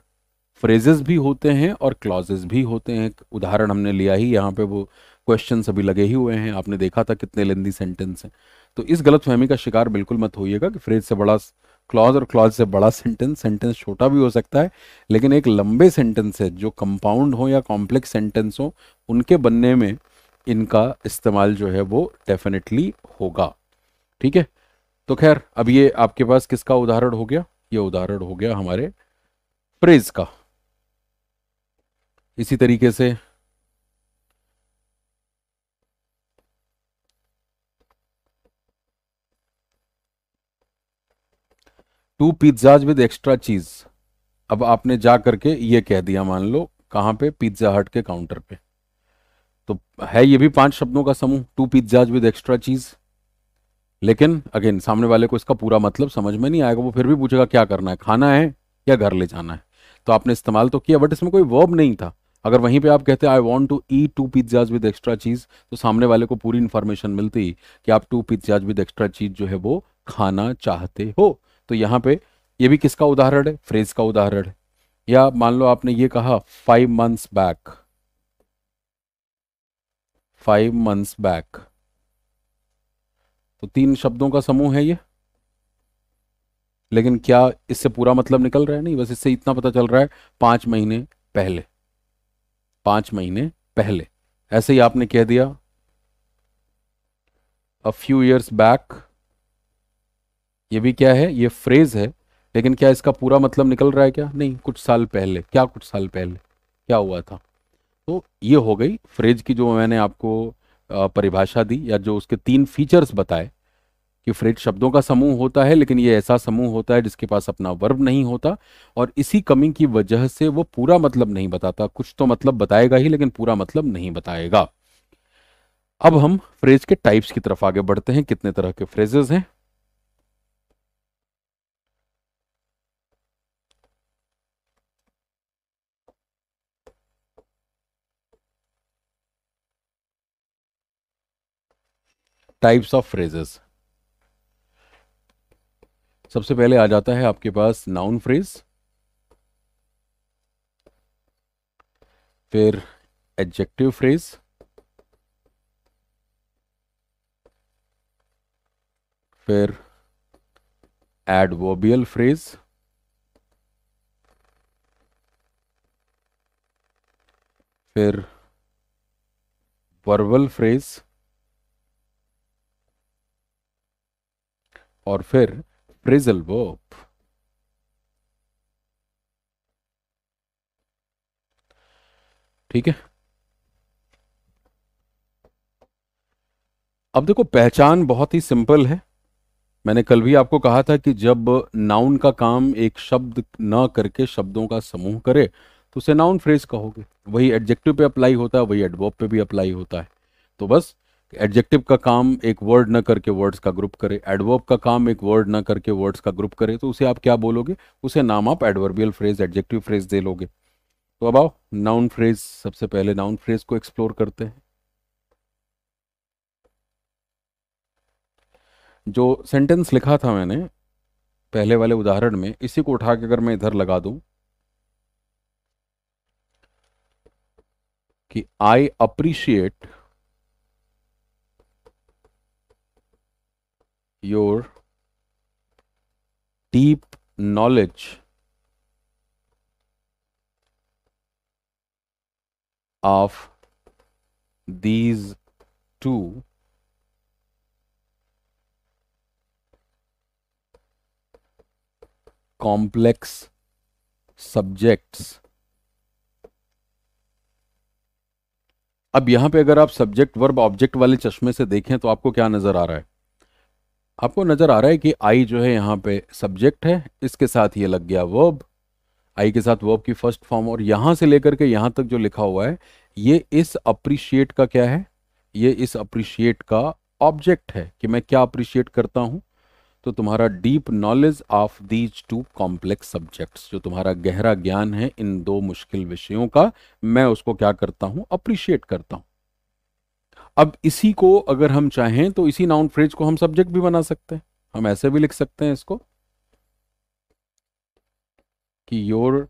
फ्रेजेस भी होते हैं और क्लॉजेस भी होते हैं उदाहरण हमने लिया ही यहाँ पे वो क्वेश्चन अभी लगे ही हुए हैं आपने देखा था कितने लेंदी सेंटेंस हैं तो इस गलतफहमी का शिकार बिल्कुल मत होइएगा कि फ्रेज से बड़ा क्लॉज और क्लॉज से बड़ा सेंटेंस सेंटेंस छोटा भी हो सकता है लेकिन एक लंबे सेंटेंस है जो कंपाउंड हो या कॉम्प्लेक्स सेंटेंस हो उनके बनने में इनका इस्तेमाल जो है वो डेफिनेटली होगा ठीक है तो खैर अब ये आपके पास किसका उदाहरण हो गया ये उदाहरण हो गया हमारे प्रेज का इसी तरीके से टू पिज्जाज विद एक्स्ट्रा चीज अब आपने जा करके ये कह दिया मान लो कहाँ पे पिज्जा हट के काउंटर पे तो है ये भी पांच शब्दों का समूह टू पिज्जाज विद एक्स्ट्रा चीज लेकिन अगेन सामने वाले को इसका पूरा मतलब समझ में नहीं आएगा वो फिर भी पूछेगा क्या करना है खाना है या घर ले जाना है तो आपने इस्तेमाल तो किया बट इसमें कोई वर्ब नहीं था अगर वहीं पे आप कहते I want to eat two pizzas with extra cheese तो सामने वाले को पूरी इंफॉर्मेशन मिलती कि आप टू पिज्जाज विद एक्स्ट्रा चीज जो है वो खाना चाहते हो तो यहाँ पे ये भी किसका उदाहरण है फ्रेज का उदाहरण है या मान लो आपने ये कहा five months back five months back तो तीन शब्दों का समूह है ये लेकिन क्या इससे पूरा मतलब निकल रहा है नहीं बस इससे इतना पता चल रहा है पांच महीने पहले पांच महीने पहले ऐसे ही आपने कह दिया अ फ्यू ईयर्स बैक ये भी क्या है ये फ्रेज है लेकिन क्या इसका पूरा मतलब निकल रहा है क्या नहीं कुछ साल पहले क्या कुछ साल पहले क्या हुआ था तो ये हो गई फ्रेज की जो मैंने आपको परिभाषा दी या जो उसके तीन फीचर्स बताए कि फ्रेज शब्दों का समूह होता है लेकिन ये ऐसा समूह होता है जिसके पास अपना वर्ब नहीं होता और इसी कमी की वजह से वो पूरा मतलब नहीं बताता कुछ तो मतलब बताएगा ही लेकिन पूरा मतलब नहीं बताएगा अब हम फ्रेज के टाइप्स की तरफ आगे बढ़ते हैं कितने तरह के फ्रेजेज हैं टाइप्स ऑफ फ्रेजेस सबसे पहले आ जाता है आपके पास नाउन फ्रेज फिर एडजेक्टिव फ्रेज फिर एडवोबियल फ्रेज फिर वर्बल फ्रेज़ और फिर फ्रिजल वर्ब ठीक है अब देखो पहचान बहुत ही सिंपल है मैंने कल भी आपको कहा था कि जब नाउन का काम एक शब्द न करके शब्दों का समूह करे तो उसे नाउन फ्रेज कहोगे वही एडजेक्टिव पे अप्लाई होता है वही एडवर्ब पे भी अप्लाई होता है तो बस एडजेक्टिव का काम एक वर्ड ना करके वर्ड्स का ग्रुप करे एडवर्ब का काम एक वर्ड ना करके वर्ड्स का ग्रुप करे तो उसे आप क्या बोलोगे उसे नाम आप एडवर्बियल फ्रेज एडजेक्टिव फ्रेज दे लोगे तो अब आओ नाउन फ्रेज सबसे पहले नाउन फ्रेज को एक्सप्लोर करते हैं जो सेंटेंस लिखा था मैंने पहले वाले उदाहरण में इसी को उठा के अगर मैं इधर लगा दूं कि I appreciate your deep knowledge of these two complex subjects अब यहां पे अगर आप सब्जेक्ट वर्ब ऑब्जेक्ट वाले चश्मे से देखें तो आपको क्या नजर आ रहा है आपको नज़र आ रहा है कि आई जो है यहाँ पे सब्जेक्ट है इसके साथ ये लग गया वर्ब आई के साथ वर्ब की फर्स्ट फॉर्म और यहां से लेकर के यहां तक जो लिखा हुआ है ये इस अप्रिशिएट का क्या है ये इस अप्रिशिएट का ऑब्जेक्ट है कि मैं क्या अप्रिशिएट करता हूँ तो तुम्हारा deep knowledge of these two complex subjects जो तुम्हारा गहरा ज्ञान है इन दो मुश्किल विषयों का मैं उसको क्या करता हूं अप्रिशिएट करता हूँ अब इसी को अगर हम चाहें तो इसी नाउन फ्रेज को हम सब्जेक्ट भी बना सकते हैं हम ऐसे भी लिख सकते हैं इसको कि your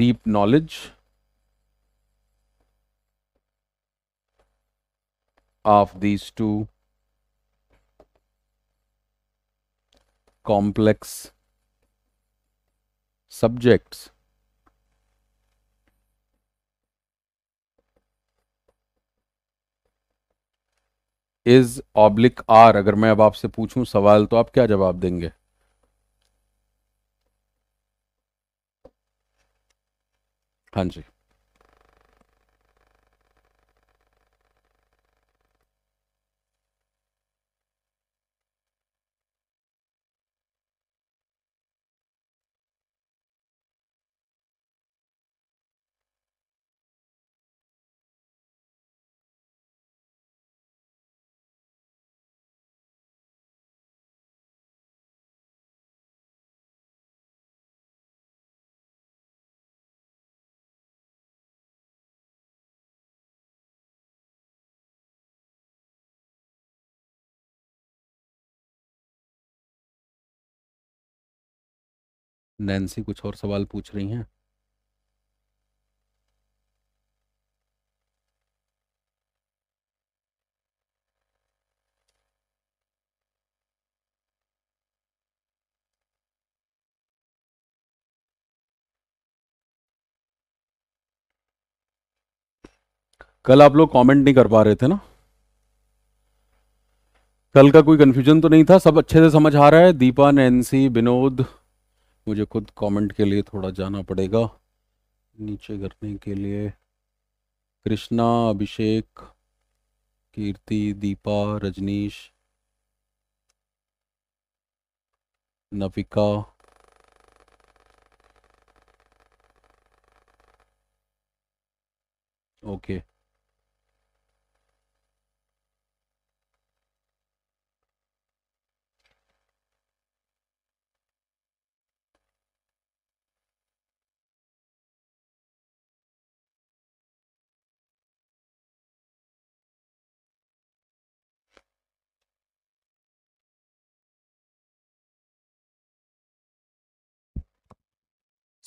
deep knowledge of these two complex subjects is oblique or अगर मैं अब आपसे पूछूं सवाल तो आप क्या जवाब देंगे हाँ जी नैन्सी कुछ और सवाल पूछ रही हैं कल आप लोग कमेंट नहीं कर पा रहे थे ना कल का कोई कंफ्यूजन तो नहीं था सब अच्छे से समझ आ रहा है दीपा नैन्सी विनोद मुझे खुद कमेंट के लिए थोड़ा जाना पड़ेगा नीचे करने के लिए कृष्णा अभिषेक कीर्ति दीपा रजनीश नविका ओके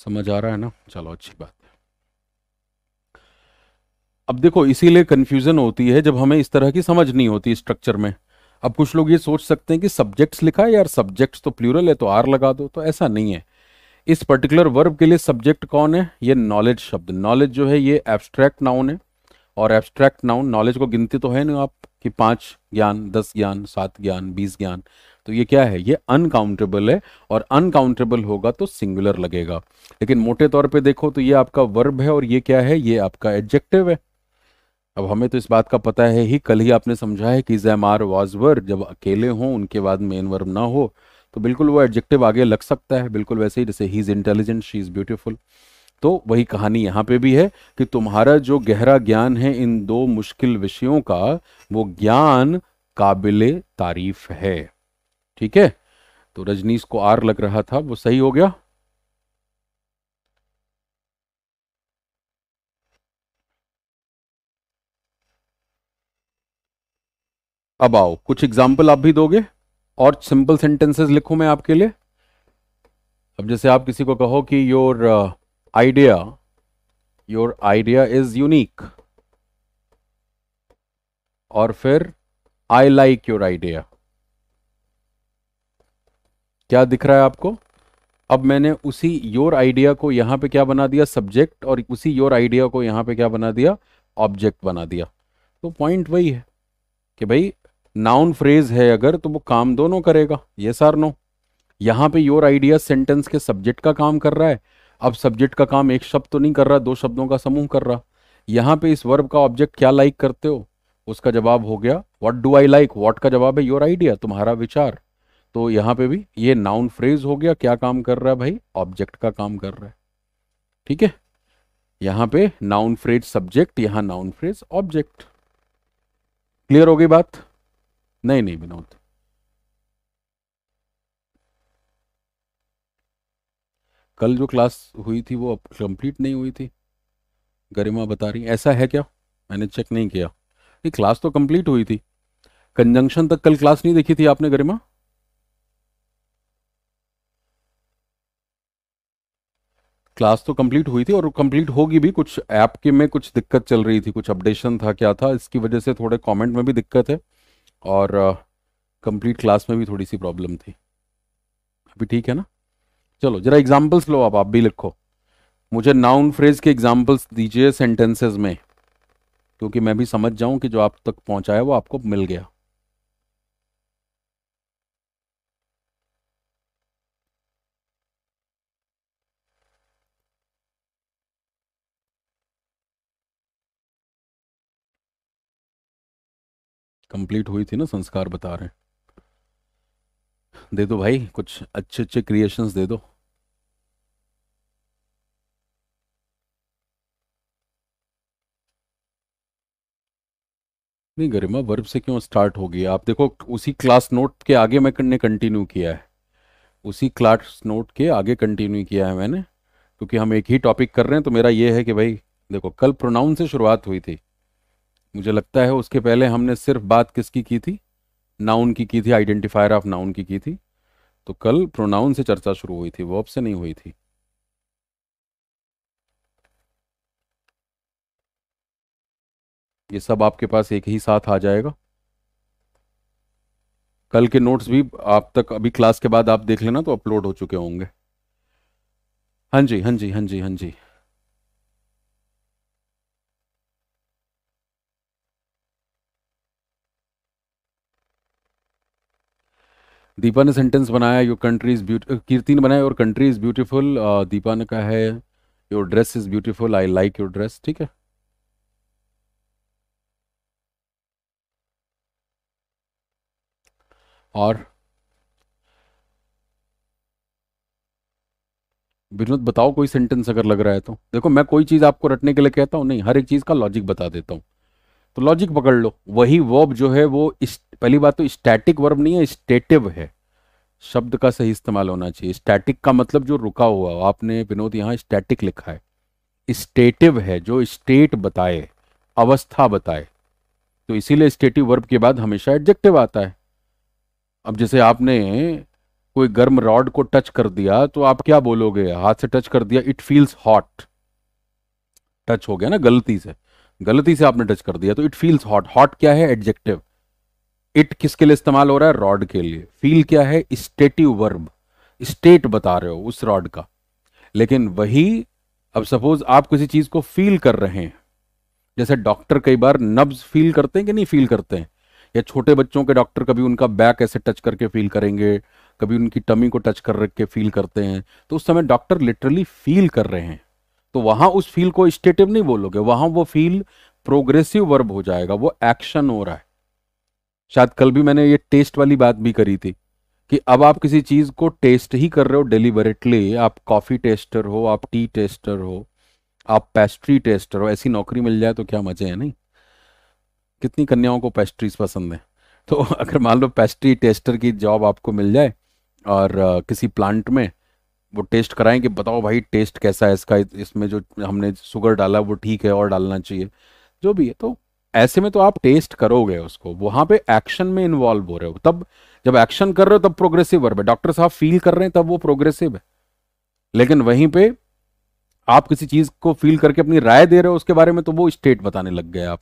समझ आ रहा है ना चलो अच्छी बात है अब देखो इसीलिए कंफ्यूजन होती है जब हमें इस तरह की समझ नहीं होती स्ट्रक्चर में अब कुछ लोग ये सोच सकते हैं कि सब्जेक्ट्स लिखा है यार सब्जेक्ट्स तो प्लूरल है तो आर लगा दो तो ऐसा नहीं है इस पर्टिकुलर वर्ब के लिए सब्जेक्ट कौन है ये नॉलेज शब्द नॉलेज जो है ये एब्स्ट्रैक्ट नाउन है और एब्स्ट्रैक्ट नाउन नॉलेज को गिनती तो है ना आप कि पांच ज्ञान दस ज्ञान सात ज्ञान बीस ज्ञान तो ये क्या है ये अनकाउंटेबल है और अनकाउंटेबल होगा तो सिंगुलर लगेगा लेकिन मोटे तौर पे देखो तो ये आपका वर्ब है और ये क्या है ये आपका एडजेक्टिव है अब हमें तो इस बात का पता है ही कल ही आपने समझा है कि जैमार वाज वर्ब जब अकेले हों उनके बाद मेन वर्ब ना हो तो बिल्कुल वो एडजेक्टिव आगे लग सकता है बिल्कुल वैसे ही जैसे ही is intelligent she is beautiful तो वही कहानी यहाँ पे भी है कि तुम्हारा जो गहरा ज्ञान है इन दो मुश्किल विषयों का वो ज्ञान काबिल तारीफ है ठीक है तो रजनीश को आर लग रहा था वो सही हो गया अब आओ कुछ एग्जाम्पल आप भी दोगे और सिंपल सेंटेंसेस लिखूं मैं आपके लिए अब जैसे आप किसी को कहो कि your idea your idea is unique और फिर आई लाइक योर आइडिया क्या दिख रहा है आपको अब मैंने उसी योर आइडिया को यहाँ पे क्या बना दिया सब्जेक्ट और उसी योर आइडिया को यहाँ पे क्या बना दिया ऑब्जेक्ट बना दिया तो पॉइंट वही है कि भाई नाउन फ्रेज है अगर तो वो काम दोनों करेगा ये सार नो यहाँ पे योर आइडिया सेंटेंस के सब्जेक्ट का काम कर रहा है अब सब्जेक्ट का काम एक शब्द तो नहीं कर रहा दो शब्दों का समूह कर रहा यहाँ पे इस वर्ब का ऑब्जेक्ट क्या लाइक करते हो उसका जवाब हो गया what do I like what का जवाब है योर आइडिया तुम्हारा विचार तो यहां पे भी ये नाउन फ्रेज हो गया क्या काम कर रहा है भाई ऑब्जेक्ट का काम कर रहा है ठीक है यहां पे नाउन फ्रेज सब्जेक्ट यहां नाउन फ्रेज ऑब्जेक्ट क्लियर हो गई बात नहीं नहीं विनोद कल जो क्लास हुई थी वो अब कंप्लीट नहीं हुई थी गरिमा बता रही ऐसा है क्या मैंने चेक नहीं किया नहीं क्लास तो कंप्लीट हुई थी कंजंक्शन तक कल क्लास नहीं देखी थी आपने गरिमा क्लास तो कंप्लीट हुई थी और कंप्लीट होगी भी कुछ ऐप के में कुछ दिक्कत चल रही थी कुछ अपडेशन था क्या था इसकी वजह से थोड़े कमेंट में भी दिक्कत है और कंप्लीट uh, क्लास में भी थोड़ी सी प्रॉब्लम थी अभी ठीक है ना चलो जरा एग्जाम्पल्स लो आप आप भी लिखो मुझे नाउन फ्रेज के एग्जाम्पल्स दीजिए सेंटेंसेज में क्योंकि मैं भी समझ जाऊँ कि जो आप तक पहुँचा है वो आपको मिल गया कंप्लीट हुई थी ना संस्कार बता रहे दे दो भाई कुछ अच्छे अच्छे क्रिएशंस दे दो नहीं गरिमा वर्ब से क्यों स्टार्ट होगी आप देखो उसी क्लास नोट के आगे मैंने कंटिन्यू किया है उसी क्लास नोट के आगे कंटिन्यू किया है मैंने क्योंकि हम एक ही टॉपिक कर रहे हैं तो मेरा ये है कि भाई देखो कल प्रोनाउन से शुरुआत हुई थी मुझे लगता है उसके पहले हमने सिर्फ बात किसकी की थी नाउन की की थी आइडेंटिफायर ऑफ नाउन की की थी तो कल प्रोनाउन से चर्चा शुरू हुई थी वर्ब से नहीं हुई थी ये सब आपके पास एक ही साथ आ जाएगा कल के नोट्स भी आप तक अभी क्लास के बाद आप देख लेना तो अपलोड हो चुके होंगे हाँ जी हाँ जी हाँ जी हाँ जी दीपा ने सेंटेंस बनाया your country is beauty Kirti ने बनाया your country is beautiful Deepa ने कहा है your dress is beautiful I like your dress ठीक है और विनोद बताओ कोई सेंटेंस अगर लग रहा है तो देखो मैं कोई चीज़ आपको रटने के लिए कहता हूँ नहीं हर एक चीज़ का लॉजिक बता देता हूँ तो लॉजिक पकड़ लो वही वर्ब जो है वो इस पहली बात तो स्टैटिक वर्ब नहीं है स्टेटिव है शब्द का सही इस्तेमाल होना चाहिए स्टैटिक का मतलब जो रुका हुआ आपने विनोद यहाँ स्टैटिक लिखा है स्टेटिव है जो स्टेट बताए अवस्था बताए तो इसीलिए स्टेटिव वर्ब के बाद हमेशा एडजेक्टिव आता है अब जैसे आपने कोई गर्म रॉड को टच कर दिया तो आप क्या बोलोगे हाथ से टच कर दिया इट फील्स हॉट टच हो गया ना गलती से गलती से आपने टच कर दिया तो इट फील्स हॉट हॉट क्या है एडजेक्टिव इट किसके लिए इस्तेमाल हो रहा है रॉड के लिए फील क्या है स्टेटिव वर्ब स्टेट बता रहे हो उस रॉड का लेकिन वही अब सपोज आप किसी चीज को फील कर रहे हैं जैसे डॉक्टर कई बार नब्ज फील करते हैं कि नहीं फील करते हैं या छोटे बच्चों के डॉक्टर कभी उनका बैक ऐसे टच करके फील करेंगे कभी उनकी टमी को टच कर रख के फील करते हैं तो उस समय डॉक्टर लिटरली फील कर रहे हैं तो वहां उस फील को स्टेटिव नहीं बोलोगे वहां वो फील प्रोग्रेसिव वर्ब हो जाएगा वो एक्शन हो रहा है शायद कल भी मैंने ये टेस्ट वाली बात भी करी थी कि अब आप किसी चीज को टेस्ट ही कर रहे हो डिलीवरेटली आप कॉफी टेस्टर हो आप टी टेस्टर हो आप पेस्ट्री टेस्टर हो ऐसी नौकरी मिल जाए तो क्या मजे है नहीं कितनी कन्याओं को पेस्ट्रीज पसंद है तो अगर मान लो पेस्ट्री टेस्टर की जॉब आपको मिल जाए और किसी प्लांट में वो टेस्ट कराएं कि बताओ भाई टेस्ट कैसा है इसका इसमें जो हमने शुगर डाला वो ठीक है और डालना चाहिए जो भी है तो ऐसे में तो आप टेस्ट करोगे उसको वहां पे एक्शन में इन्वॉल्व हो रहे हो तब जब एक्शन कर रहे हो तब प्रोग्रेसिव वर्ब है डॉक्टर साहब फील कर रहे हैं तब वो प्रोग्रेसिव है लेकिन वहीं पे आप किसी चीज को फील करके अपनी राय दे रहे हो उसके बारे में तो वो स्टेट बताने लग गए आप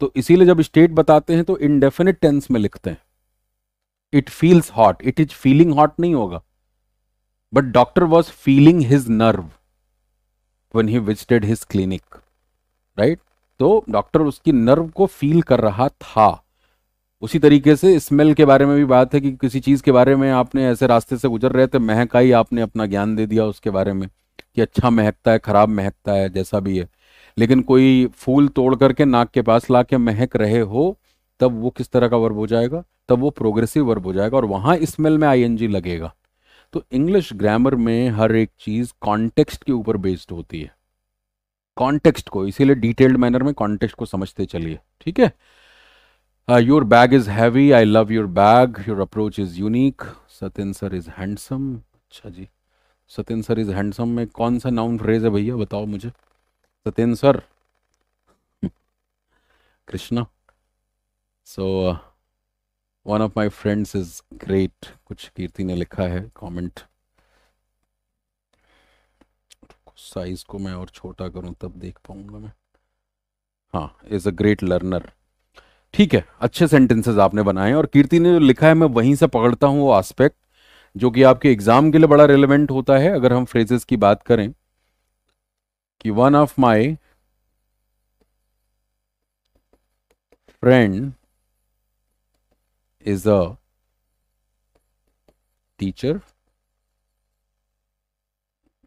तो इसीलिए जब स्टेट बताते हैं तो इनडेफिनिट टेंस में लिखते हैं it feels hot it is feeling hot नहीं होगा but doctor was feeling his nerve when he visited his clinic right तो डॉक्टर उसकी नर्व को फील कर रहा था उसी तरीके से स्मेल के बारे में भी बात है कि किसी चीज़ के बारे में आपने ऐसे रास्ते से गुजर रहे थे महक आई आपने अपना ज्ञान दे दिया उसके बारे में कि अच्छा महकता है ख़राब महकता है जैसा भी है लेकिन कोई फूल तोड़ करके नाक के पास ला के महक रहे हो तब वो किस तरह का वर्ब हो जाएगा तब वो प्रोग्रेसिव वर्ब हो जाएगा और वहां स्मेल में आई लगेगा तो इंग्लिश ग्रामर में हर एक चीज़ कॉन्टेक्स्ट के ऊपर बेस्ड होती है कॉन्टेक्स्ट को इसीलिए डिटेल्ड मैनर में कॉन्टेक्स्ट को समझते चलिए ठीक है your bag is heavy I love your bag your approach is unique Satin sir is handsome अच्छा जी सतिन सर इज़ हैंडसम में कौन सा नाउन फ्रेज है भैया बताओ मुझे Satin sir Krishna so so, uh, one of my friends is great कुछ कीर्ति ने लिखा है कॉमेंट साइज को मैं और छोटा करूं तब देख पाऊंगा मैं हाँ इज अ ग्रेट लर्नर ठीक है अच्छे सेंटेंसेस आपने बनाए और कीर्ति ने जो लिखा है मैं वहीं से पकड़ता हूँ वो आस्पेक्ट जो कि आपके एग्जाम के लिए बड़ा रिलेवेंट होता है अगर हम फ्रेजेस की बात करें कि one of my friend is a teacher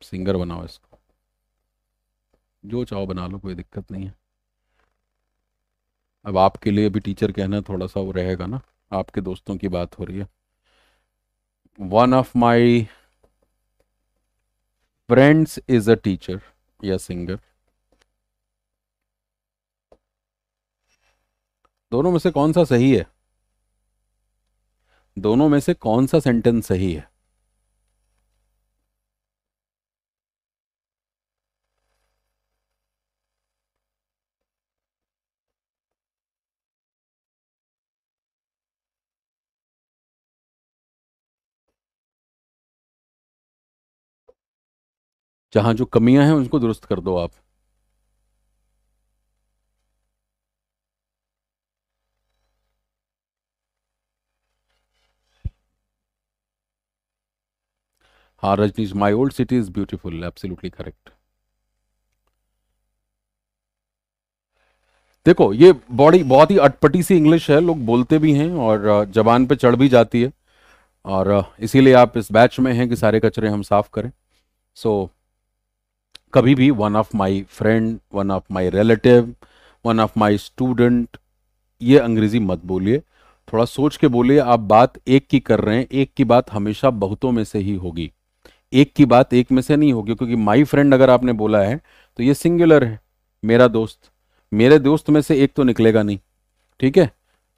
singer बनाओ इसको जो चाहो बना लो कोई दिक्कत नहीं है अब आपके लिए भी टीचर कहना थोड़ा सा वो रहेगा ना आपके दोस्तों की बात हो रही है one of my friends is a teacher या सिंगर दोनों में से कौन सा सही है दोनों में से कौन सा सेंटेंस सही है जहां जो कमियां हैं उनको दुरुस्त कर दो आप हाँ Rajneesh my old city is beautiful absolutely correct देखो ये बॉडी बहुत ही अटपटी सी इंग्लिश है लोग बोलते भी हैं और जबान पे चढ़ भी जाती है और इसीलिए आप इस बैच में हैं कि सारे कचरे हम साफ करें सो so, कभी भी one of my friend one of my relative one of my student ये अंग्रेजी मत बोलिए थोड़ा सोच के बोलिए आप बात एक की कर रहे हैं एक की बात हमेशा बहुतों में से ही होगी एक की बात एक में से नहीं होगी क्योंकि माई फ्रेंड अगर आपने बोला है तो ये सिंगुलर है मेरा दोस्त मेरे दोस्त में से एक तो निकलेगा नहीं ठीक है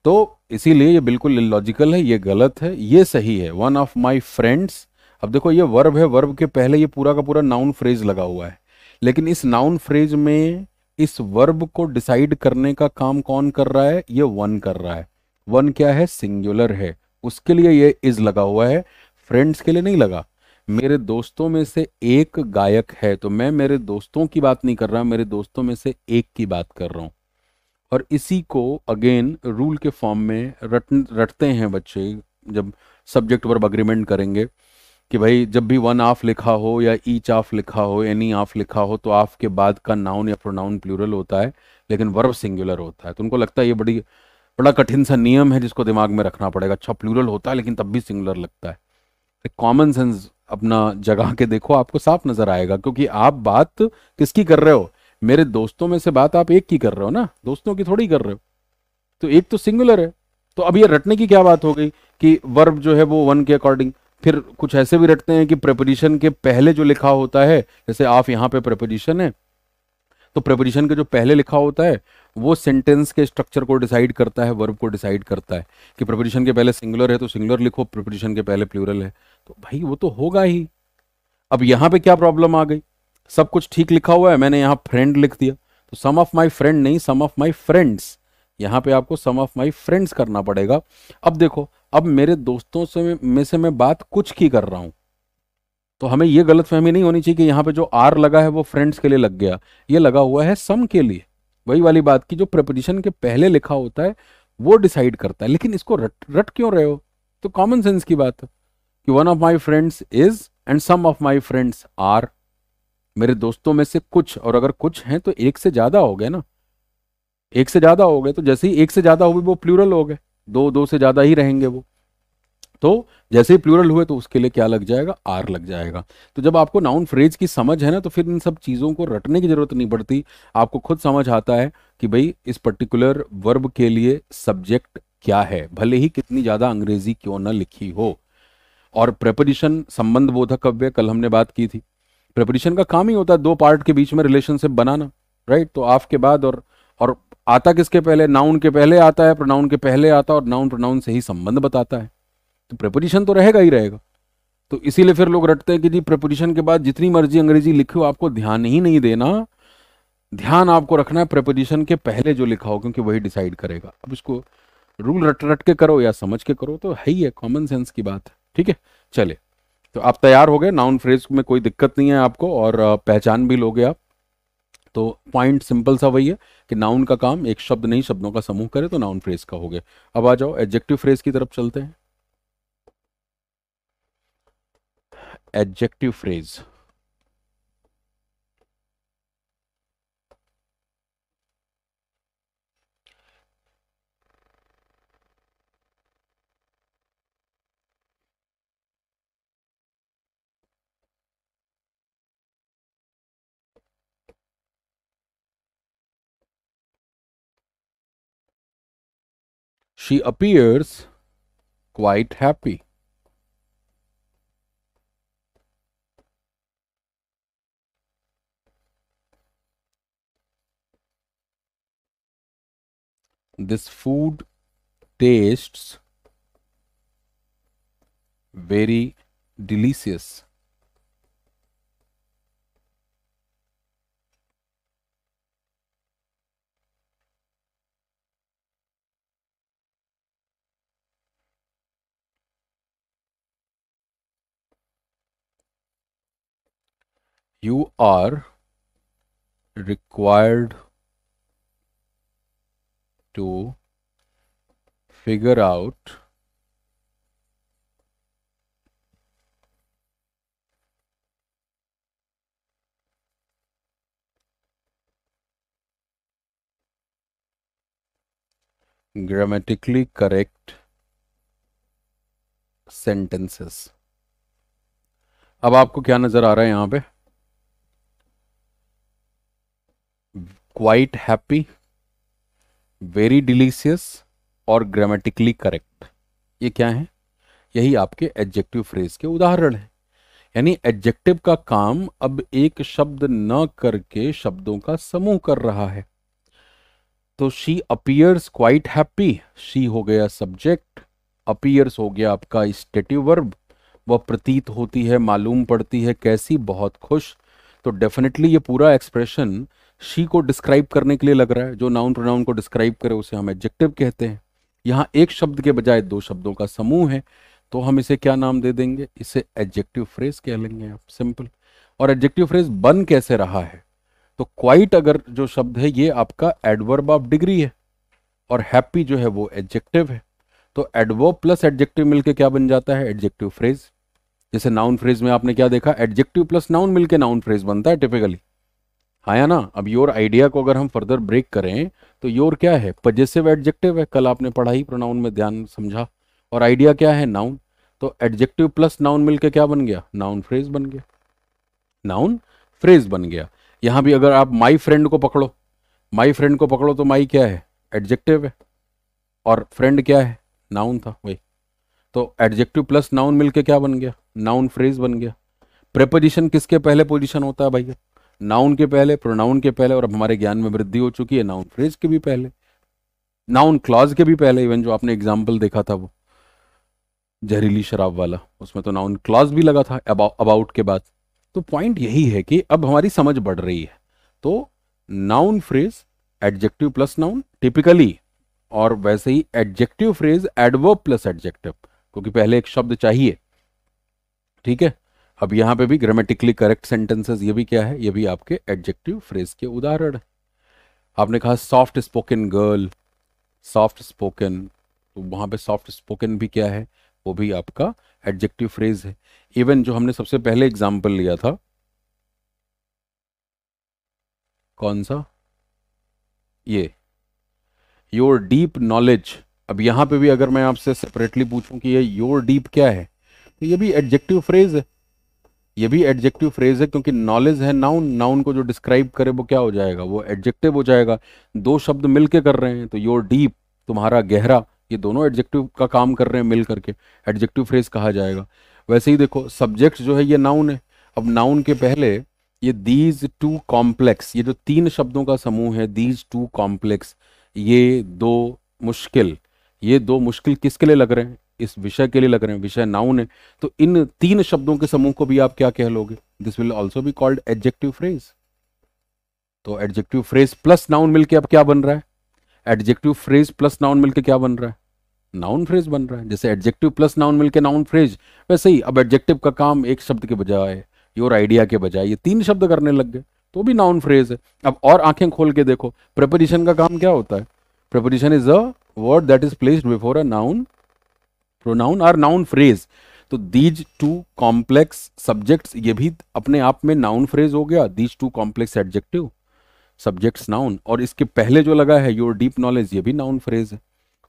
तो इसीलिए ये बिल्कुल लॉजिकल है ये गलत है ये सही है वन ऑफ माई फ्रेंड्स अब देखो ये वर्ब है वर्ब के पहले ये पूरा का पूरा नाउन फ्रेज लगा हुआ है लेकिन इस नाउन फ्रेज में इस वर्ब को डिसाइड करने का काम कौन कर रहा है ये वन कर रहा है वन क्या है सिंगुलर है उसके लिए ये इज लगा हुआ है फ्रेंड्स के लिए नहीं लगा मेरे दोस्तों में से एक गायक है तो मैं मेरे दोस्तों की बात नहीं कर रहा मेरे दोस्तों में से एक की बात कर रहा हूँ और इसी को अगेन रूल के फॉर्म में रट रटते हैं बच्चे जब सब्जेक्ट वर्ब अग्रीमेंट करेंगे कि भाई जब भी वन आफ लिखा हो या ईच ऑफ लिखा हो एनी आफ लिखा हो तो आफ के बाद का नाउन या प्रोनाउन प्लूरल होता है लेकिन वर्ब सिंगुलर होता है तो उनको लगता है ये बड़ी बड़ा कठिन सा नियम है जिसको दिमाग में रखना पड़ेगा अच्छा प्लूरल होता है लेकिन तब भी सिंगुलर लगता है कॉमन सेंस अपना जगह के देखो आपको साफ नजर आएगा क्योंकि आप बात किसकी कर रहे हो मेरे दोस्तों में से बात आप एक की कर रहे हो ना दोस्तों की थोड़ी कर रहे हो तो एक तो सिंगुलर है तो अब ये रटने की क्या बात हो गई कि वर्ब जो है वो वन के अकॉर्डिंग फिर कुछ ऐसे भी रटते हैं कि प्रेपोजिशन के पहले जो लिखा होता है जैसे आप यहाँ पे प्रेपोजिशन है तो प्रेपोजिशन के जो पहले लिखा होता है वो सेंटेंस के स्ट्रक्चर को डिसाइड करता है वर्ब को डिसाइड करता है कि प्रेपोजिशन के पहले सिंगुलर है तो सिंगुलर लिखो प्रेपोजिशन के पहले प्लूरल है तो भाई वो तो होगा ही अब यहाँ पे क्या प्रॉब्लम आ गई सब कुछ ठीक लिखा हुआ है मैंने यहाँ फ्रेंड लिख दिया तो सम ऑफ माई फ्रेंड नहीं सम ऑफ माई फ्रेंड्स यहाँ पे आपको सम ऑफ माई फ्रेंड्स करना पड़ेगा अब देखो अब मेरे दोस्तों से में से मैं बात कुछ की कर रहा हूँ तो हमें यह गलत फहमी नहीं होनी चाहिए कि यहाँ पे जो आर लगा है वो फ्रेंड्स के लिए लग गया ये लगा हुआ है सम के लिए वही वाली बात की जो प्रपोजिशन के पहले लिखा होता है वो डिसाइड करता है लेकिन इसको रट रट क्यों रहे हो तो कॉमन सेंस की बात है कि one of my friends is and some of my friends are मेरे दोस्तों में से कुछ और अगर कुछ हैं तो एक से ज़्यादा हो गए ना एक से ज़्यादा हो गए तो जैसे ही एक से ज़्यादा हो गए वो प्लूरल हो गए दो दो से ज़्यादा ही रहेंगे वो तो जैसे ही प्लूरल हुए तो उसके लिए क्या लग जाएगा आर लग जाएगा तो जब आपको नाउन फ्रेज की समझ है ना तो फिर इन सब चीज़ों को रटने की ज़रूरत नहीं पड़ती आपको खुद समझ आता है कि भाई इस पर्टिकुलर वर्ब के लिए सब्जेक्ट क्या है भले ही कितनी ज़्यादा अंग्रेजी क्यों ना लिखी हो और प्रेपरिशन संबंध बोधक कव्य कल हमने बात की थी प्रेपरिशन का काम ही होता है दो पार्ट के बीच में रिलेशनशिप बनाना राइट तो आफ के बाद और और आता किसके पहले नाउन के पहले आता है प्रोनाउन के पहले आता है और नाउन प्रोनाउन से ही संबंध बताता है तो प्रेपोजिशन तो रहेगा ही रहेगा तो इसीलिए फिर लोग रटते हैं कि जी प्रेपोजिशन के बाद जितनी मर्जी अंग्रेजी लिखे आपको ध्यान ही नहीं देना ध्यान आपको रखना है प्रेपोजिशन के पहले जो लिखा हो क्योंकि वही डिसाइड करेगा अब इसको रूल रट रट के करो या समझ के करो तो है ही है कॉमन सेंस की बात है ठीक है चलिए तो आप तैयार हो गए नाउन फ्रेज में कोई दिक्कत नहीं है आपको और पहचान भी लोगे आप तो पॉइंट सिंपल सा वही है कि नाउन का काम एक शब्द नहीं शब्दों का समूह करे तो नाउन फ्रेज का हो गया अब आ जाओ एडजेक्टिव फ्रेज की तरफ चलते हैं adjective phrase she appears quite happy. This food tastes very delicious. you are required to figure out grammatically correct sentences अब आपको क्या नज़र आ रहा है यहां पे क्वाइट हैप्पी वेरी डिलीशियस और ग्रामेटिकली करेक्ट ये क्या है यही आपके एडजेक्टिव फ्रेज के उदाहरण है यानी एडजेक्टिव का काम अब एक शब्द न करके शब्दों का समूह कर रहा है तो she appears quite happy she हो गया सब्जेक्ट अपियर्स हो गया आपका स्टेटिव वर्ब वह प्रतीत होती है मालूम पड़ती है कैसी बहुत खुश तो डेफिनेटली ये पूरा एक्सप्रेशन शी को डिस्क्राइब करने के लिए लग रहा है जो नाउन प्रोनाउन को डिस्क्राइब करे उसे हम एडजेक्टिव कहते हैं यहाँ एक शब्द के बजाय दो शब्दों का समूह है तो हम इसे क्या नाम दे देंगे इसे एडजेक्टिव फ्रेज कह लेंगे आप सिंपल और एडजेक्टिव फ्रेज बन कैसे रहा है तो क्वाइट अगर जो शब्द है ये आपका एडवर्ब ऑफ डिग्री है और हैप्पी जो है वो एडजेक्टिव है तो एडवर्ब प्लस एडजेक्टिव मिलके क्या बन जाता है एडजेक्टिव फ्रेज जैसे नाउन फ्रेज में आपने क्या देखा एडजेक्टिव प्लस नाउन मिलके नाउन फ्रेज बनता है टिपिकली आया हाँ ना अब योर आइडिया को अगर हम फर्दर ब्रेक करें तो योर क्या है पजेसिव एडजेक्टिव है कल आपने पढ़ा ही प्रोनाउन में ध्यान समझा और आइडिया क्या है नाउन तो एडजेक्टिव प्लस नाउन मिलके क्या बन गया नाउन फ्रेज बन गया नाउन फ्रेज बन गया यहां भी अगर आप माई फ्रेंड को पकड़ो माई फ्रेंड को पकड़ो तो माई क्या है एडजेक्टिव है और फ्रेंड क्या है नाउन था वही तो एडजेक्टिव प्लस नाउन मिलके क्या बन गया नाउन फ्रेज बन गया प्रेपोजिशन किसके पहले पोजिशन होता है भैया नाउन के पहले प्रोनाउन के पहले और अब हमारे ज्ञान में वृद्धि हो चुकी है नाउन फ्रेज के भी पहले नाउन क्लॉज के भी पहले इवन जो आपने एग्जाम्पल देखा था वो जहरीली शराब वाला उसमें तो नाउन क्लॉज भी लगा था अबाउट के बाद तो पॉइंट यही है कि अब हमारी समझ बढ़ रही है तो noun phrase adjective plus noun typically और वैसे ही adjective phrase adverb plus adjective क्योंकि पहले एक शब्द चाहिए ठीक है अब यहां पे भी ग्रामेटिकली करेक्ट सेंटेंसेस ये भी क्या है ये भी आपके एडजेक्टिव फ्रेज के उदाहरण आपने कहा soft spoken girl soft spoken तो वहां पे सॉफ्ट स्पोकन भी क्या है वो भी आपका एडजेक्टिव फ्रेज है इवन जो हमने सबसे पहले एग्जाम्पल लिया था कौन सा ये योर डीप नॉलेज अब यहां पे भी अगर मैं आपसे सेपरेटली पूछूं कि ये योर डीप क्या है तो ये भी एडजेक्टिव फ्रेज है ये भी एडजेक्टिव फ्रेज है क्योंकि नॉलेज है नाउन नाउन को जो डिस्क्राइब करे वो क्या हो जाएगा वो एडजेक्टिव हो जाएगा दो शब्द मिल के कर रहे हैं तो योर डीप तुम्हारा गहरा ये दोनों एडजेक्टिव का काम कर रहे हैं मिल करके एडजेक्टिव फ्रेज कहा जाएगा वैसे ही देखो सब्जेक्ट जो है ये नाउन है अब नाउन के पहले ये दीज टू कॉम्प्लेक्स ये जो तीन शब्दों का समूह है दीज टू कॉम्प्लेक्स ये दो मुश्किल ये दो मुश्किल किसके लिए लग रहे हैं इस विषय के लिए लग रहे हैं विषय नाउन है तो इन तीन शब्दों के समूह को भी आप क्या कह लोगे this will also be called adjective phrase तो एडजेक्टिव फ्रेज प्लस नाउन मिलके अब क्या बन रहा है एडजेक्टिव फ्रेज प्लस नाउन मिलके क्या बन रहा है नाउन फ्रेज बन रहा है जैसे एडजेक्टिव प्लस नाउन मिलके नाउन फ्रेज वैसे ही अब एडजेक्टिव का काम एक शब्द के बजाय योर आइडिया के बजाय ये तीन शब्द करने लग गए तो भी नाउन फ्रेज है अब और आंखें खोल के देखो प्रपोजिशन का काम क्या होता है preposition is a word that is placed before a noun pronoun or noun phrase तो दीज टू कॉम्प्लेक्स सब्जेक्ट्स ये भी अपने आप में नाउन फ्रेज हो गया these two complex adjective subjects noun और इसके पहले जो लगा है योर डीप नॉलेज ये भी नाउन फ्रेज है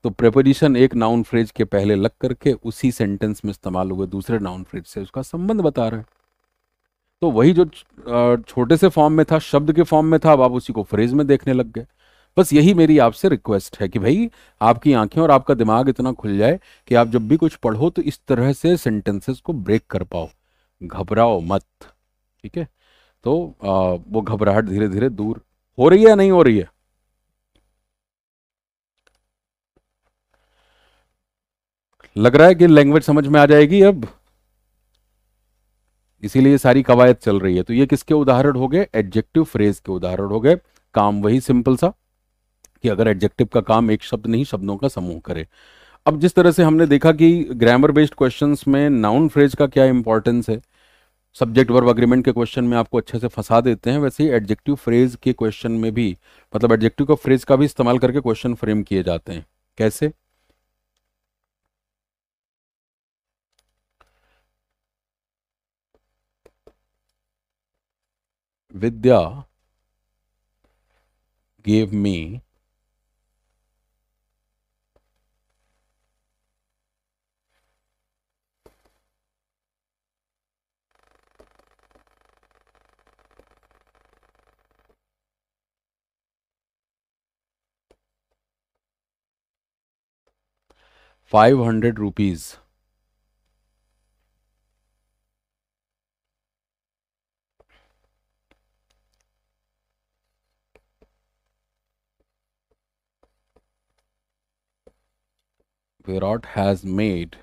तो प्रेपोजिशन एक नाउन फ्रेज के पहले लग करके उसी सेंटेंस में इस्तेमाल हुए दूसरे नाउन फ्रेज से उसका संबंध बता रहे तो वही जो छोटे से फॉर्म में था शब्द के फॉर्म में था अब आप उसी को फ्रेज में देखने लग गए बस यही मेरी आपसे रिक्वेस्ट है कि भाई आपकी आंखें और आपका दिमाग इतना खुल जाए कि आप जब भी कुछ पढ़ो तो इस तरह से सेंटेंसेस को ब्रेक कर पाओ घबराओ मत ठीक है तो आ, वो घबराहट धीरे धीरे दूर हो रही है या नहीं हो रही है लग रहा है कि लैंग्वेज समझ में आ जाएगी अब इसीलिए सारी कवायद चल रही है तो ये किसके उदाहरण हो गए एडजेक्टिव फ्रेज के उदाहरण हो गए काम वही सिंपल सा कि अगर एडजेक्टिव का काम एक शब्द नहीं शब्दों का समूह करे अब जिस तरह से हमने देखा कि ग्रामर बेस्ड क्वेश्चंस में नाउन फ्रेज का क्या इंपॉर्टेंस है सब्जेक्ट वर्ब अग्रीमेंट के क्वेश्चन में आपको अच्छे से फंसा देते हैं वैसे ही एडजेक्टिव फ्रेज के क्वेश्चन में भी मतलब एडजेक्टिव का फ्रेज का भी इस्तेमाल करके क्वेश्चन फ्रेम किए जाते हैं कैसे Vidya gave me 500 rupees. Virat has made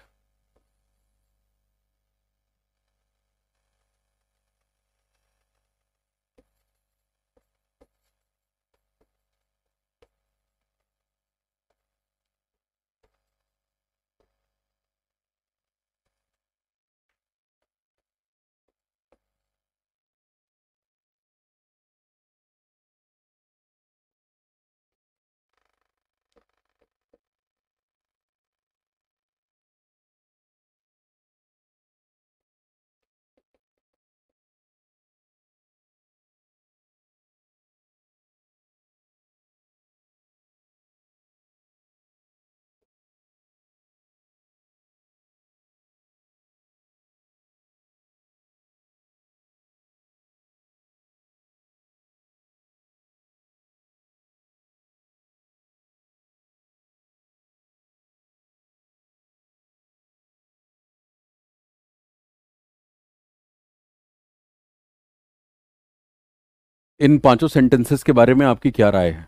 इन पांचों सेंटेंसेस के बारे में आपकी क्या राय है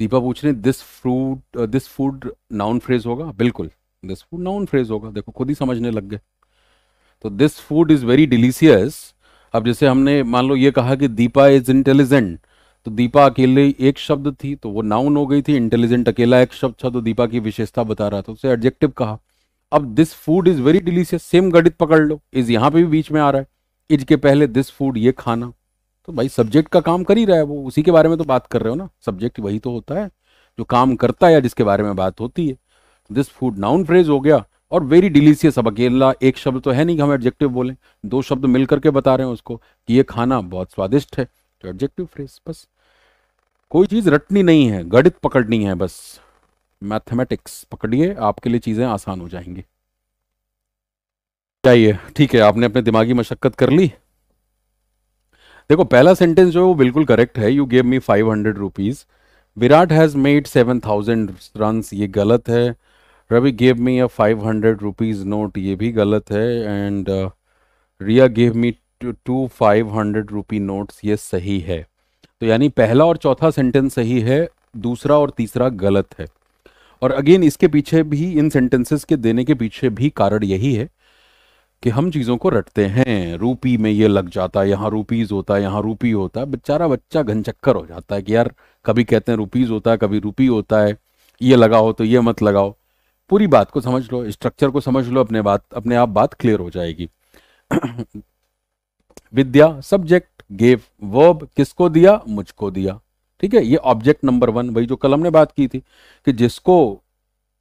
दीपा पूछ रहे this fruit this food noun phrase होगा बिल्कुल दिस फूड नाउन फ्रेज होगा देखो खुद ही समझने लग गए तो this food is very delicious अब जैसे हमने मान लो ये कहा कि दीपा इज इंटेलिजेंट तो दीपा अकेले एक शब्द थी तो वो नाउन हो गई थी इंटेलिजेंट अकेला एक शब्द था तो दीपा की विशेषता बता रहा था उसे एडजेक्टिव कहा अब this food is very delicious same गणित पकड़ लो इज यहाँ पे भी बीच में आ रहा है इज के पहले दिस फूड ये खाना तो भाई सब्जेक्ट का काम कर ही रहा है वो उसी के बारे में तो बात कर रहे हो ना सब्जेक्ट वही तो होता है जो काम करता है या जिसके बारे में बात होती है दिस फूड नाउन फ्रेज हो गया और वेरी डिलीशियस अब अकेला एक शब्द तो है नहीं कि हम एडजेक्टिव बोलें दो शब्द मिल करके बता रहे हैं उसको कि ये खाना बहुत स्वादिष्ट है तो एडजेक्टिव फ्रेज बस कोई चीज़ रटनी नहीं है गणित पकड़नी है बस मैथमेटिक्स पकड़िए आपके लिए चीज़ें आसान हो जाएंगी चाहिए ठीक है आपने अपने दिमागी मशक्क़त कर ली देखो पहला सेंटेंस जो है वो बिल्कुल करेक्ट है you gave me five hundred rupees Virat has made seven thousand run ये गलत है Ravi gave me a five hundred rupees note ये भी गलत है and Riya gave me two five hundred rupee notes ये सही है तो यानी पहला और चौथा सेंटेंस सही है दूसरा और तीसरा गलत है और अगेन इसके पीछे भी इन सेंटेंसेस के देने के पीछे भी कारण यही है कि हम चीज़ों को रटते हैं रूपी में ये लग जाता है यहाँ रूपीज़ होता है यहाँ रूपी होता है बेचारा बच्चा घन चक्कर हो जाता है कि यार कभी कहते हैं रूपीज़ होता है कभी रूपी होता है ये लगाओ तो ये मत लगाओ पूरी बात को समझ लो स्ट्रक्चर को समझ लो अपने बात अपने आप बात क्लियर हो जाएगी विद्या सब्जेक्ट गेव वर्ब किसको दिया मुझको दिया ठीक है ये ऑब्जेक्ट नंबर वन वही जो कल हमने बात की थी कि जिसको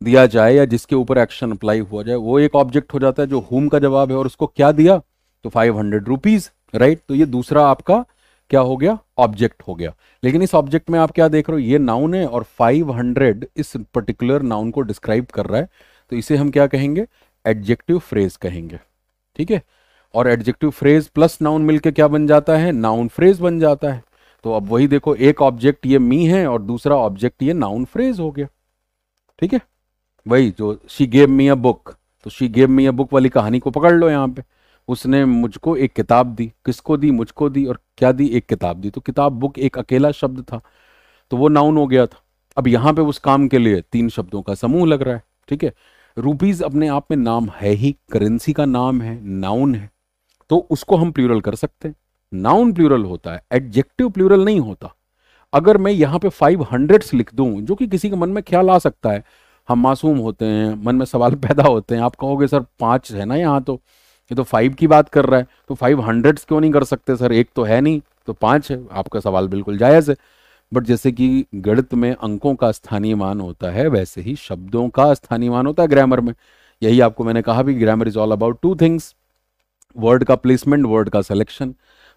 दिया जाए या जिसके ऊपर एक्शन अप्लाई हुआ जाए वो एक ऑब्जेक्ट हो जाता है जो होम का जवाब है और उसको क्या दिया तो फाइव हंड्रेड रुपीज राइट तो ये दूसरा आपका क्या हो गया ऑब्जेक्ट हो गया लेकिन इस ऑब्जेक्ट में आप क्या देख रहे हो ये नाउन है और 500 इस पर्टिकुलर नाउन को डिस्क्राइब कर रहा है तो इसे हम क्या कहेंगे एडजेक्टिव फ्रेज कहेंगे ठीक है और एडजेक्टिव फ्रेज प्लस नाउन मिलकर क्या बन जाता है नाउन फ्रेज बन जाता है तो अब वही देखो एक ऑब्जेक्ट ये मी है और दूसरा ऑब्जेक्ट ये नाउन फ्रेज हो गया ठीक है वही जो she gave me a book तो she gave me a book वाली कहानी को पकड़ लो यहाँ पे उसने मुझको एक किताब दी किसको दी मुझको दी और क्या दी एक किताब दी तो किताब बुक एक अकेला शब्द था तो वो नाउन हो गया था अब यहाँ पे उस काम के लिए तीन शब्दों का समूह लग रहा है ठीक है रूपीज अपने आप में नाम है ही करेंसी का नाम है नाउन है तो उसको हम प्लूरल कर सकते हैं नाउन प्लूरल होता है एडजेक्टिव प्लूरल नहीं होता अगर मैं यहाँ पे फाइव लिख दूं जो कि किसी के मन में ख्याल आ सकता है हम मासूम होते हैं मन में सवाल पैदा होते हैं आप कहोगे सर पाँच है ना यहाँ तो ये तो फाइव की बात कर रहा है तो फाइव हंड्रेड्स क्यों नहीं कर सकते सर एक तो है नहीं तो पाँच है आपका सवाल बिल्कुल जायज़ है बट जैसे कि गणित में अंकों का स्थानीय मान होता है वैसे ही शब्दों का स्थानीय मान होता है ग्रामर में यही आपको मैंने कहा भी grammar is all about two things word का प्लेसमेंट वर्ड का सिलेक्शन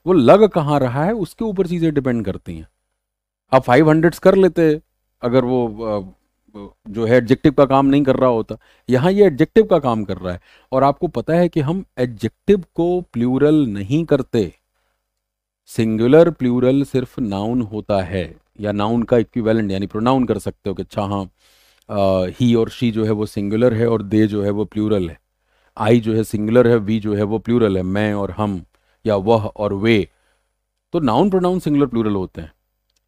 वो लग कहाँ रहा है उसके ऊपर चीज़ें डिपेंड करती हैं आप फाइव हंड्रेड्स कर लेते अगर वो जो है एडजेक्टिव का काम नहीं कर रहा होता यहाँ ये एडजेक्टिव का काम कर रहा है और आपको पता है कि हम एडजेक्टिव को प्लूरल नहीं करते सिंगुलर प्लूरल सिर्फ नाउन होता है या नाउन का इक्विवेलेंट यानी प्रोनाउन कर सकते हो कि अच्छा हाँ ही और शी जो है वो सिंगुलर है और दे जो है वो प्लूरल है आई जो है सिंगुलर है वी जो है वो प्लूरल है मैं और हम या वह और वे तो नाउन प्रोनाउन सिंगुलर प्लूरल होते हैं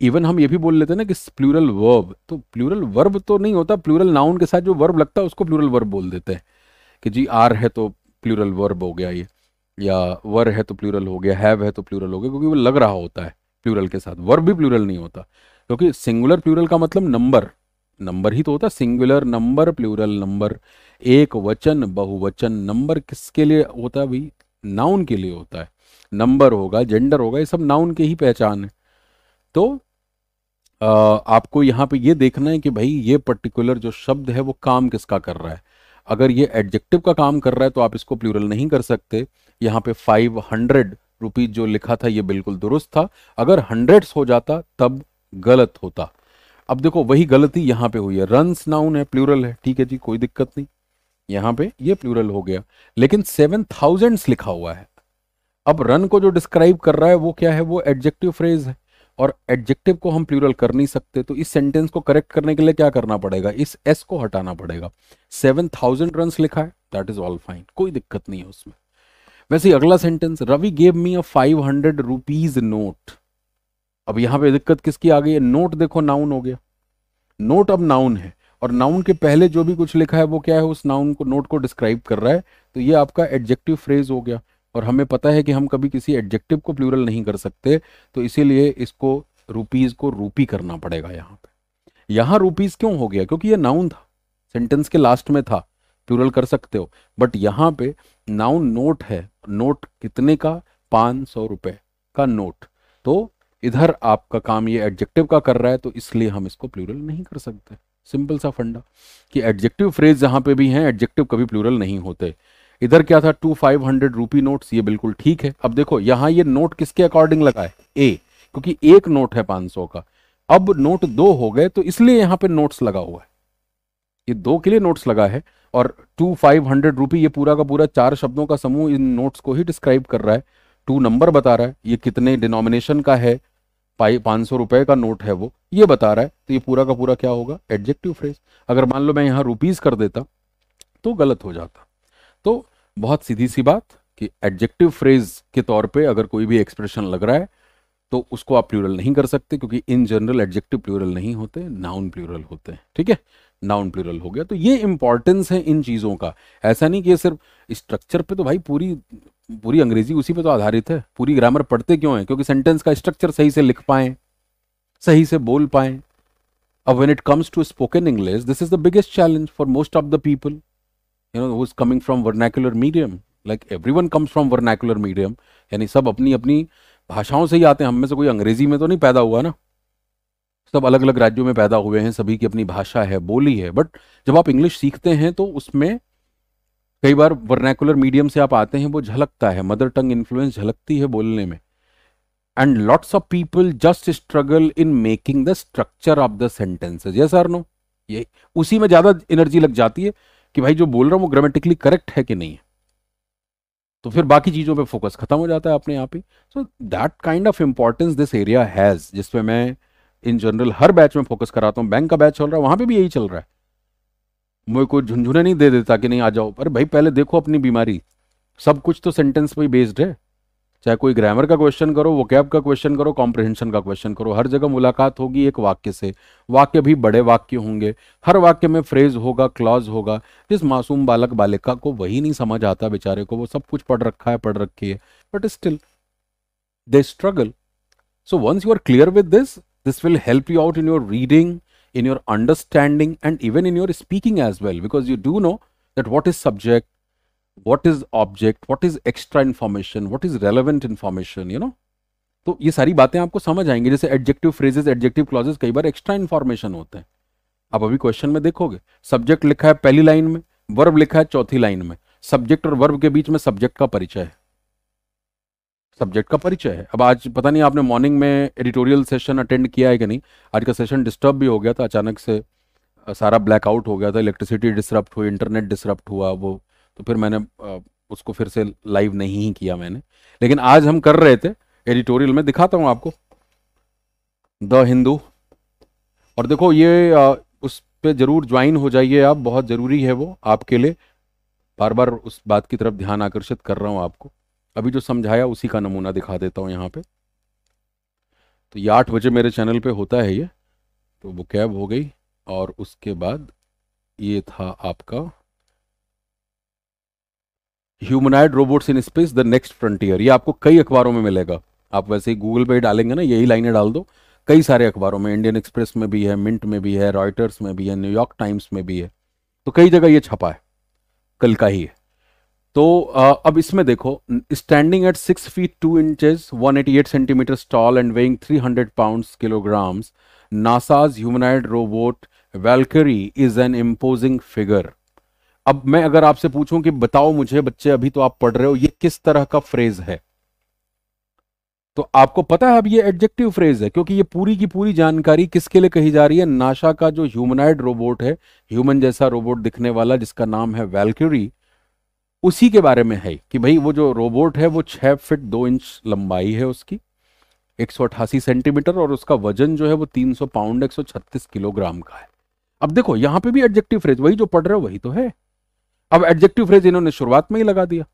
इवन हम ये भी बोल लेते हैं ना कि प्लूरल वर्ब तो प्लूरल वर्ब तो नहीं होता प्लूरल नाउन के साथ जो वर्ब लगता है उसको प्लूरल वर्ब बोल देते हैं कि जी आर है तो प्लूरल वर्ब हो गया ये या वर है तो प्लूरल हो गया हैव है तो प्लूरल हो गया क्योंकि वो लग रहा होता है प्लूरल के साथ वर्ब भी प्लूरल नहीं होता क्योंकि सिंगुलर प्लूरल का मतलब नंबर नंबर ही तो होता है सिंगुलर नंबर प्लूरल नंबर एक वचन बहुवचन नंबर किसके लिए होता है भाई नाउन के लिए होता है नंबर होगा जेंडर होगा ये सब नाउन के ही पहचान है तो आ, आपको यहाँ पे ये देखना है कि भाई ये पर्टिकुलर जो शब्द है वो काम किसका कर रहा है अगर ये एडजेक्टिव का काम कर रहा है तो आप इसको प्लूरल नहीं कर सकते यहाँ पे फाइव हंड्रेड रुपीज जो लिखा था ये बिल्कुल दुरुस्त था अगर हंड्रेड्स हो जाता तब गलत होता अब देखो वही गलती यहाँ पे हुई है रन नाउन है प्लूरल है ठीक है जी कोई दिक्कत नहीं यहाँ पे ये प्लूरल हो गया लेकिन सेवन थाउजेंड्स लिखा हुआ है अब रन को जो डिस्क्राइब कर रहा है वो क्या है वो एडजेक्टिव फ्रेज है और एडजेक्टिव को हम प्लूरल कर नहीं सकते तो इस सेंटेंस को करेक्ट करने के लिए क्या करना पड़ेगा इस एस को हटाना पड़ेगा सेवन थाउजेंड रन लिखा है दैट इज ऑल फाइन कोई दिक्कत नहीं है उसमें वैसे अगला sentence Ravi gave me a five hundred rupees note अब यहां पे दिक्कत किसकी आ गई है नोट देखो नाउन हो गया नोट अब नाउन है और नाउन के पहले जो भी कुछ लिखा है वो क्या है उस नाउन को नोट को डिस्क्राइब कर रहा है तो ये आपका एडजेक्टिव फ्रेज हो गया और हमें पता है कि हम कभी किसी एडजेक्टिव को प्लूरल नहीं कर सकते तो इसीलिए इसको रूपीज को रूपी करना पड़ेगा यहाँ पे यहाँ रूपीज़ क्यों हो गया क्योंकि ये नाउन था सेंटेंस के लास्ट में था प्लूरल कर सकते हो बट यहाँ पे नाउन नोट है नोट कितने का पाँच सौ रुपये का नोट तो इधर आपका काम ये एडजेक्टिव का कर रहा है तो इसलिए हम इसको प्लूरल नहीं कर सकते सिंपल सा फंडा कि एडजेक्टिव फ्रेज जहाँ पे भी हैं एडजेक्टिव कभी प्लूरल नहीं होते इधर क्या था two five hundred rupee note ये बिल्कुल ठीक है अब देखो यहाँ ये नोट किसके अकॉर्डिंग लगा है ए क्योंकि एक नोट है पांच सौ का अब नोट दो हो गए तो इसलिए यहाँ पे नोट्स लगा हुआ है ये दो के लिए नोट्स लगा है और टू फाइव हंड्रेड रुपी ये पूरा का पूरा चार शब्दों का समूह इन नोट्स को ही डिस्क्राइब कर रहा है टू नंबर बता रहा है ये कितने डिनोमिनेशन का है पांच सौ रुपए का नोट है वो ये बता रहा है तो ये पूरा का पूरा क्या होगा एडजेक्टिव फ्रेज अगर मान लो मैं यहां रुपीज़ कर देता तो गलत हो जाता तो बहुत सीधी सी बात कि एडजेक्टिव फ्रेज के तौर पे अगर कोई भी एक्सप्रेशन लग रहा है तो उसको आप प्लूरल नहीं कर सकते क्योंकि इन जनरल एडजेक्टिव प्लूरल नहीं होते नाउन प्लूरल होते हैं ठीक है नाउन प्लूरल हो गया तो ये इंपॉर्टेंस है इन चीज़ों का ऐसा नहीं कि ये सिर्फ स्ट्रक्चर पे तो भाई पूरी पूरी अंग्रेजी उसी पे तो आधारित है पूरी ग्रामर पढ़ते क्यों हैं क्योंकि सेंटेंस का स्ट्रक्चर सही से लिख पाए सही से बोल पाए अब when it comes to spoken English this is the biggest challenge for most of the people you know coming from vernacular medium like every one comes from vernacular medium यानी सब अपनी अपनी भाषाओं से ही आते हैं हम में से कोई अंग्रेजी में तो नहीं पैदा हुआ ना सब अलग अलग राज्यों में पैदा हुए हैं सभी की अपनी भाषा है बोली है बट जब आप इंग्लिश सीखते हैं तो उसमें कई बार वर्नैकुलर मीडियम से आप आते हैं वो झलकता है मदर टंग इन्फ्लुएंस झलकती है बोलने में and lots of people just struggle in making the structure of the sentences yes or no ये उसी में ज्यादा एनर्जी लग जाती है कि भाई जो बोल रहा हूँ वो ग्रामेटिकली करेक्ट है कि नहीं है तो फिर बाकी चीज़ों पे फोकस खत्म हो जाता है अपने यहाँ पे so that kind of importance this area has जिसपे मैं इन जनरल हर बैच में फोकस कराता हूँ बैंक का बैच चल रहा है वहां पे भी यही चल रहा है मुझे कोई झुंझुने नहीं दे देता कि नहीं आ जाओ अरे भाई पहले देखो अपनी बीमारी सब कुछ तो सेंटेंस पर बेस्ड है चाहे कोई ग्रामर का क्वेश्चन करो वो कैब का क्वेश्चन करो कॉम्प्रिहेंशन का क्वेश्चन करो हर जगह मुलाकात होगी एक वाक्य से वाक्य भी बड़े वाक्य होंगे हर वाक्य में फ्रेज होगा क्लॉज होगा जिस मासूम बालक बालिका को वही नहीं समझ आता बेचारे को वो सब कुछ पढ़ रखा है पढ़ रखी है but still they struggle so once you are clear with this this will help you out in your reading in your understanding and even in your speaking as well because you do know that what is subject what is object what is extra information what is relevant information you know तो ये सारी बातें आपको समझ आएंगी जैसे adjective phrases adjective clauses कई बार extra information होते हैं आप अभी क्वेश्चन में देखोगे सब्जेक्ट लिखा है पहली लाइन में वर्ब लिखा है चौथी लाइन में सब्जेक्ट और वर्ब के बीच में सब्जेक्ट का परिचय है सब्जेक्ट का परिचय है अब आज पता नहीं आपने मॉर्निंग में एडिटोरियल सेशन अटेंड किया है कि नहीं आज का सेशन डिस्टर्ब भी हो गया था अचानक से सारा ब्लैकआउट हो गया था इलेक्ट्रिसिटी डिसरप्ट हुई इंटरनेट डिसरप्ट हुआ वो तो फिर मैंने उसको फिर से लाइव नहीं ही किया मैंने लेकिन आज हम कर रहे थे एडिटोरियल में दिखाता हूँ आपको द हिंदू और देखो ये उस पर जरूर ज्वाइन हो जाइए आप बहुत ज़रूरी है वो आपके लिए बार बार उस बात की तरफ ध्यान आकर्षित कर रहा हूँ आपको अभी जो समझाया उसी का नमूना दिखा देता हूँ यहाँ पे तो ये आठ बजे मेरे चैनल पे होता है ये तो वो कैब हो गई और उसके बाद ये था आपका humanoid robots in space the next frontier ये आपको कई अखबारों में मिलेगा आप वैसे ही गूगल पे डालेंगे ना यही लाइनें डाल दो कई सारे अखबारों में इंडियन एक्सप्रेस में भी है मिंट में भी है रॉयटर्स में भी है न्यूयॉर्क टाइम्स में भी है तो कई जगह ये छपा है कल का ही है तो अब इसमें देखो standing at six feet two inches eight centimeter tall and weighing three hundred pound kilograms NASA's humanoid robot Valkyrie is an imposing figure अब मैं अगर आपसे पूछूं कि बताओ मुझे बच्चे अभी तो आप पढ़ रहे हो ये किस तरह का फ्रेज है तो आपको पता है अब ये एडजेक्टिव फ्रेज है क्योंकि ये पूरी की पूरी जानकारी किसके लिए कही जा रही है नाशा का जो ह्यूमनाइड रोबोट है ह्यूमन जैसा रोबोट दिखने वाला जिसका नाम है वेलक्यूरी उसी के बारे में है कि भाई वो जो रोबोट है वो छह फिट दो इंच लंबाई है उसकी एक सेंटीमीटर और उसका वजन जो है वो तीन पाउंड एक किलोग्राम का है अब देखो यहां पे भी एडजेक्टिव फ्रेज वही जो पढ़ रहे हो वही तो है अब एडजेक्टिव फ्रेज इन्होंने शुरुआत में ही लगा दिया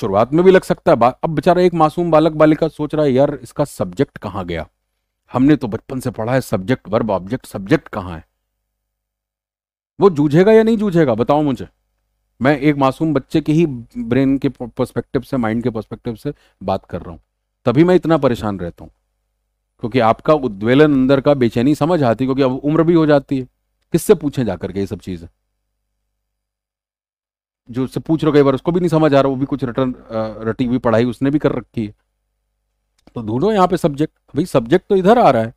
शुरुआत में भी लग सकता है अब बेचारा एक मासूम बालक बालिका सोच रहा है यार इसका सब्जेक्ट कहां गया हमने तो बचपन से पढ़ा है सब्जेक्ट वर्ब ऑब्जेक्ट सब्जेक्ट कहां है वो जूझेगा या नहीं जूझेगा बताओ मुझे मैं एक मासूम बच्चे के ही ब्रेन के पर्सपेक्टिव से माइंड के पर्सपेक्टिव से बात कर रहा हूं तभी मैं इतना परेशान रहता हूँ क्योंकि आपका उद्वेलन अंदर का बेचैनी समझ आती क्योंकि अब उम्र भी हो जाती है किससे पूछें जाकर के ये सब चीज़ें जो उससे पूछ रहे हो कई बार उसको भी नहीं समझ आ रहा वो भी कुछ रटन रटी हुई पढ़ाई उसने भी कर रखी है तो ढूंढो यहाँ पे सब्जेक्ट भाई सब्जेक्ट तो इधर आ रहा है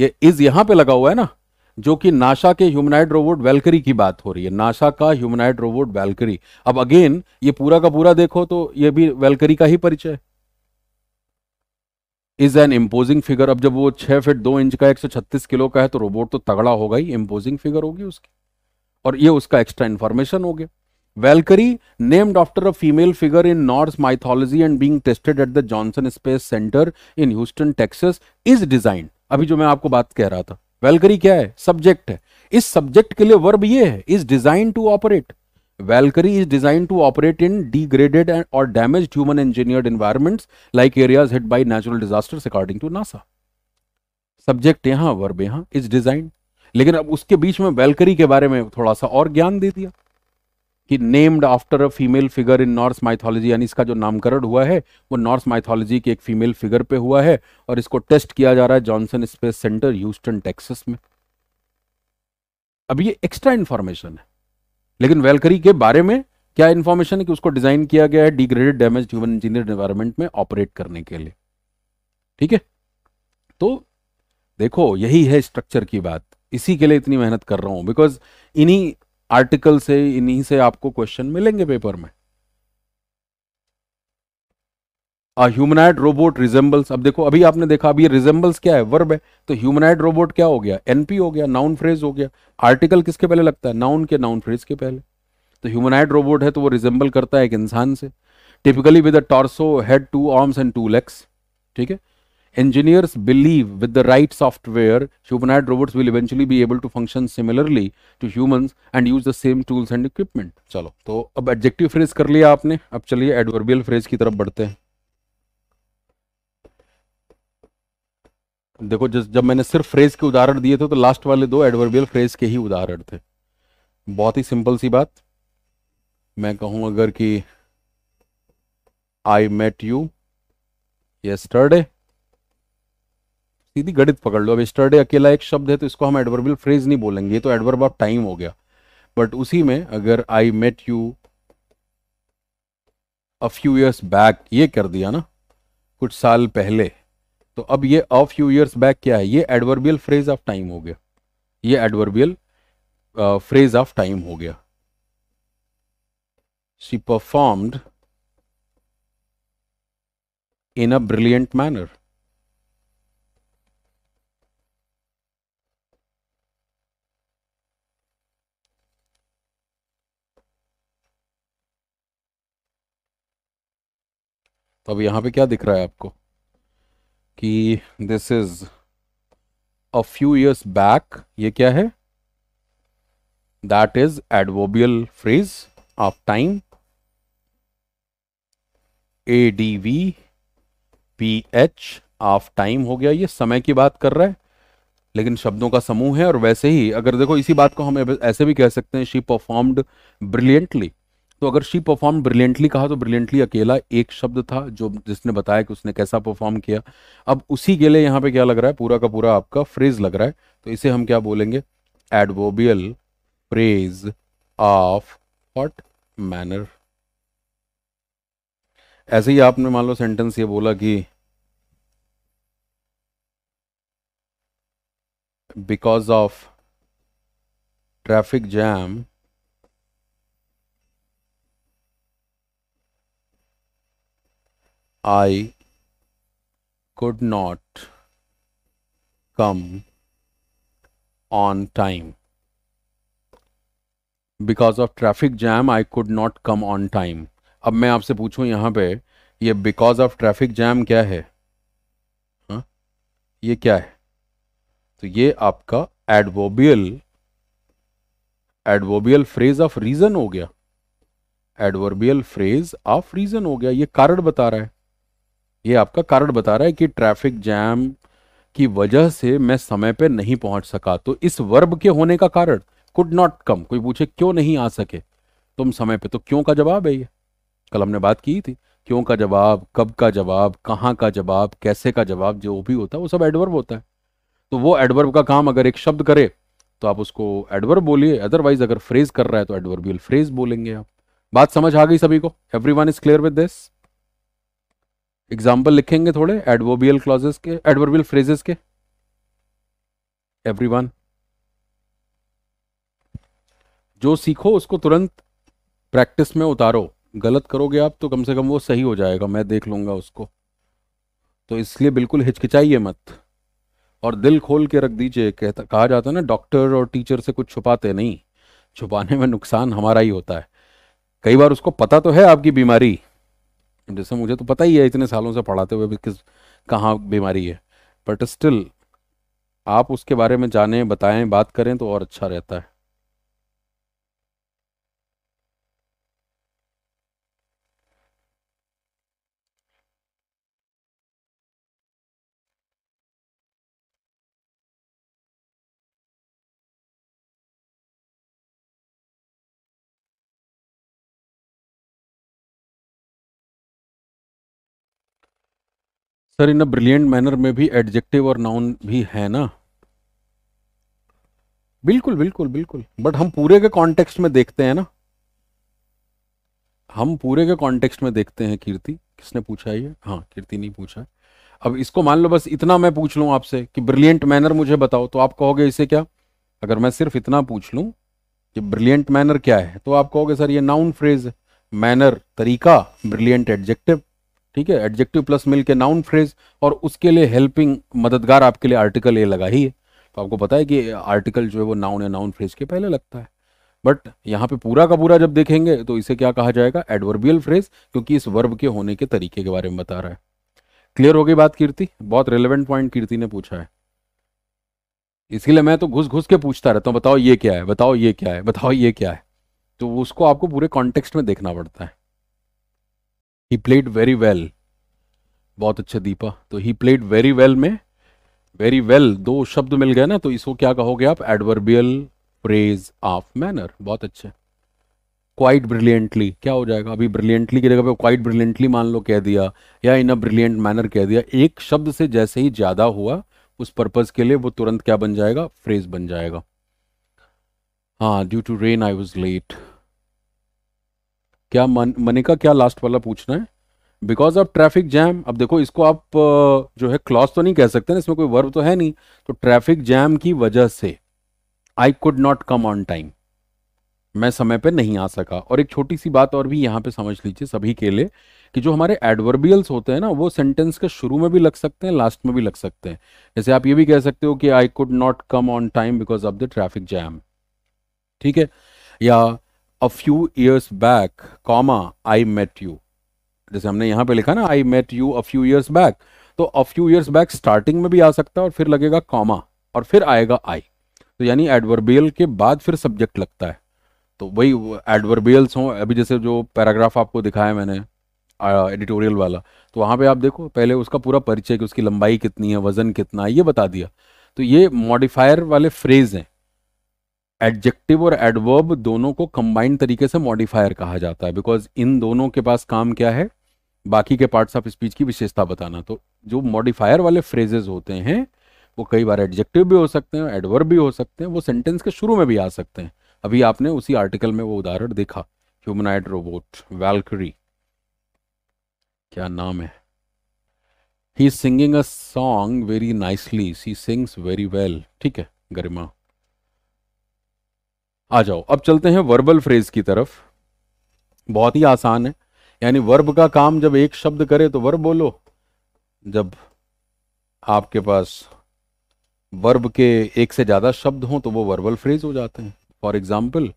ये इज यहाँ पे लगा हुआ है ना जो कि नाशा के ह्यूमनाइड रोबोट वेलकरी की बात हो रही है नाशा का ह्यूमनाइड रोबोट वेलकरी अब अगेन ये पूरा का पूरा देखो तो ये भी वेलकरी का ही परिचय इज एन इम्पोजिंग फिगर अब जब वो छह फिट दो इंच का एक सौ छत्तीस किलो का है तो रोबोट तो तगड़ा होगा ही इम्पोजिंग फिगर होगी उसकी और ये उसका एक्स्ट्रा इन्फॉर्मेशन हो गया Valkyrie named after a female figure in north mythology and being tested at the Johnson Space Center in Houston Texas is design अभी जो मैं आपको बात कह रहा था वेलकरी क्या है सब्जेक्ट है इस सब्जेक्ट के लिए वर्ब ये है is design to operate Valkyrie is design to operate in degraded और damage human engineered environments like areas hit by natural disasters according to NASA subject यहाँ वर्ब यहाँ इज डिजाइन लेकिन अब उसके बीच में वेलकरी के बारे में थोड़ा सा और ज्ञान दे दिया कि named after a female figure in Norse mythology यानी इसका जो नामकरण हुआ है वो नॉर्स माइथोलॉजी के एक फीमेल फिगर पे हुआ है और इसको टेस्ट किया जा रहा है Johnson Space Center Houston Texas में अब ये एक्स्ट्रा इन्फॉर्मेशन है लेकिन वेलकरी के बारे में क्या इन्फॉर्मेशन है कि उसको डिजाइन किया गया है degraded damage human engineer environment में ऑपरेट करने के लिए ठीक है तो देखो यही है स्ट्रक्चर की बात इसी के लिए इतनी मेहनत कर रहा हूं बिकॉज इन्हीं आर्टिकल से इन्हीं से आपको क्वेश्चन मिलेंगे पेपर में ह्यूमनाइड रोबोट रिजेंबल्स अब देखो अभी आपने देखा अभी रिजेंबल्स क्या है वर्ब है तो ह्यूमनाइड रोबोट क्या हो गया एनपी हो गया नाउन फ्रेज हो गया आर्टिकल किसके पहले लगता है नाउन के नाउन फ्रेज के पहले तो ह्यूमनाइड रोबोट है तो वो रिजेंबल करता है एक इंसान से typically with torso head two arms and two legs ठीक है Engineers believe with the right software, humanoid robots will eventually be able to function similarly to humans and use the same tools and equipment. chalo to ab adjective phrase kar liya aapne ab chaliye adverbial phrase ki taraf badhte hain देखो जिस जब मैंने सिर्फ phrase के उदाहरण दिए थे तो लास्ट वाले दो एडवर्बियल फ्रेज के ही उदाहरण थे बहुत ही सिंपल सी बात मैं कहूं अगर कि आई मेट यू यस्टरडे सीधी गणित पकड़ लो अब स्टर्डे अकेला एक शब्द है तो इसको हम एडवर्बल फ्रेज नहीं बोलेंगे तो एडवर्ब ऑफ टाइम हो गया बट उसी में अगर I met you a few years back ये कर दिया ना कुछ साल पहले तो अब ये अ फ्यू ईयर्स बैक क्या है ये एडवर्बियल फ्रेज ऑफ टाइम हो गया ये एडवर्बियल फ्रेज ऑफ टाइम हो गया she performed in a brilliant manner अब यहाँ पे क्या दिख रहा है आपको कि this is a few years back ये क्या है that is adverbial phrase of time A D V P H of time हो गया ये समय की बात कर रहा है लेकिन शब्दों का समूह है और वैसे ही अगर देखो इसी बात को हम ऐसे भी कह सकते हैं शी परफॉर्म्ड ब्रिलियंटली तो अगर शी परफॉर्म ब्रिलियंटली कहा तो ब्रिलियंटली अकेला एक शब्द था जो जिसने बताया कि उसने कैसा परफॉर्म किया अब उसी के लिए यहाँ पे क्या लग रहा है पूरा का पूरा आपका फ्रेज लग रहा है तो इसे हम क्या बोलेंगे adverbial phrase of what manner ऐसे ही आपने मान लो सेंटेंस ये बोला कि because of traffic jam I could not come on time. Because of traffic jam I could not come on time अब मैं आपसे पूछूं यहां पे ये बिकॉज ऑफ ट्रैफिक जैम क्या है हा? ये क्या है तो ये आपका adverbial adverbial phrase of reason हो गया एडवोबियल फ्रेज ऑफ रीजन हो गया ये कारण बता रहा है ये आपका कारण बता रहा है कि ट्रैफिक जैम की वजह से मैं समय पर नहीं पहुंच सका तो इस वर्ब के होने का कारण कुड नॉट कम कोई पूछे क्यों नहीं आ सके तुम समय पे तो क्यों का जवाब है ये कल हमने बात की थी क्यों का जवाब कब का जवाब कहाँ का जवाब कैसे का जवाब जो भी होता है वो सब एडवर्ब होता है तो वो एडवर्ब का काम अगर एक शब्द करे तो आप उसको एडवर्ब बोलिए अदरवाइज अगर फ्रेज कर रहा है तो एडवर्बियल फ्रेज बोलेंगे आप बात समझ आ गई सभी को every one is clear with this example लिखेंगे थोड़े एडवोबियल क्लॉजेस के एडवर्बियल फ्रेजेस के एवरीवन जो सीखो उसको तुरंत प्रैक्टिस में उतारो गलत करोगे आप तो कम से कम वो सही हो जाएगा मैं देख लूंगा उसको तो इसलिए बिल्कुल हिचकिचाइए मत और दिल खोल के रख दीजिए कहता कहा जाता है ना डॉक्टर और टीचर से कुछ छुपाते नहीं छुपाने में नुकसान हमारा ही होता है कई बार उसको पता तो है आपकी बीमारी जैसे मुझे तो पता ही है इतने सालों से पढ़ाते हुए भी किस कहाँ बीमारी है बट स्टिल आप उसके बारे में जानें बताएं बात करें तो और अच्छा रहता है sir in a brilliant manner में भी एडजेक्टिव और नाउन भी है ना बिल्कुल बिल्कुल बिल्कुल बट हम पूरे के कॉन्टेक्स्ट में देखते हैं ना हम पूरे के कॉन्टेक्स्ट में देखते हैं कीर्ति किसने पूछा ये हाँ कीर्ति नहीं पूछा है अब इसको मान लो बस इतना मैं पूछ लूं आपसे कि ब्रिलियंट मैनर मुझे बताओ तो आप कहोगे इसे क्या अगर मैं सिर्फ इतना पूछ लू कि हम्म। ब्रिलियंट मैनर क्या है तो आप कहोगे सर ये नाउन फ्रेज मैनर तरीका ब्रिलियंट एडजेक्टिव ठीक है एडजेक्टिव प्लस मिल के नाउन फ्रेज और उसके लिए हेल्पिंग मददगार आपके लिए आर्टिकल ए लगा ही है तो आपको पता है कि आर्टिकल जो है वो नाउन या नाउन फ्रेज के पहले लगता है बट यहाँ पे पूरा का पूरा जब देखेंगे तो इसे क्या कहा जाएगा एडवर्बियल फ्रेज क्योंकि इस वर्ब के होने के तरीके के बारे में बता रहा है क्लियर हो गई बात कीर्ति बहुत रिलेवेंट पॉइंट कीर्ति ने पूछा है इसीलिए मैं तो घुस घुस के पूछता रहता हूँ बताओ ये क्या है बताओ ये क्या है बताओ ये क्या है तो उसको आपको पूरे कॉन्टेक्स्ट में देखना पड़ता है ही प्लेड वेरी वेल बहुत अच्छा दीपा तो ही प्लेड वेरी वेल में वेरी वेल well, दो शब्द मिल गए ना तो इसको क्या कहोगे आप एडवर्बियल फ्रेज ऑफ मैनर बहुत अच्छे क्वाइट ब्रिलियंटली क्या हो जाएगा अभी ब्रिलियंटली की जगह पे क्वाइट ब्रिलियंटली मान लो कह दिया या इन अ ब्रिलियंट मैनर कह दिया एक शब्द से जैसे ही ज़्यादा हुआ उस पर्पज़ के लिए वो तुरंत क्या बन जाएगा फ्रेज बन जाएगा हाँ due to rain I was late क्या मन मनिका क्या लास्ट वाला पूछना है बिकॉज ऑफ ट्रैफिक जैम अब देखो इसको आप जो है क्लॉज तो नहीं कह सकते ना इसमें कोई वर्ब तो है नहीं तो ट्रैफिक जैम की वजह से I could not come on time मैं समय पर नहीं आ सका और एक छोटी सी बात और भी यहाँ पे समझ लीजिए सभी के लिए कि जो हमारे एडवर्बियल्स होते हैं ना वो सेंटेंस के शुरू में भी लग सकते हैं लास्ट में भी लग सकते हैं जैसे आप ये भी कह सकते हो कि I could not come on time because of the traffic jam ठीक है या a few years back comma I met you जैसे हमने यहाँ पे लिखा ना I met you a few years back तो a few years back starting में भी आ सकता है और फिर लगेगा कॉमा और फिर आएगा आई तो यानी एडवर्बियल के बाद फिर सब्जेक्ट लगता है तो वही एडवर्बियल्स हों अभी जैसे जो पैराग्राफ आपको दिखाया मैंने एडिटोरियल वाला तो वहाँ पे आप देखो पहले उसका पूरा परिचय कि उसकी लंबाई कितनी है वजन कितना है ये बता दिया तो ये मॉडिफायर वाले फ्रेज हैं एडजेक्टिव और एडवर्ब दोनों को कंबाइंड तरीके से मॉडिफायर कहा जाता है बिकॉज इन दोनों के पास काम क्या है बाकी के पार्ट्स ऑफ स्पीच की विशेषता बताना तो जो मॉडिफायर वाले फ्रेजेस होते हैं वो कई बार एडजेक्टिव भी हो सकते हैं एडवर्ब भी हो सकते हैं वो सेंटेंस के शुरू में भी आ सकते हैं अभी आपने उसी आर्टिकल में वो उदाहरण देखा ह्यूमनाइड रोबोट वैल्करी क्या नाम है he singing a song very nicely she sings very well ठीक है गरिमा आ जाओ अब चलते हैं वर्बल फ्रेज की तरफ बहुत ही आसान है यानी वर्ब का काम जब एक शब्द करे तो वर्ब बोलो जब आपके पास वर्ब के एक से ज्यादा शब्द हों तो वो वर्बल फ्रेज हो जाते हैं for example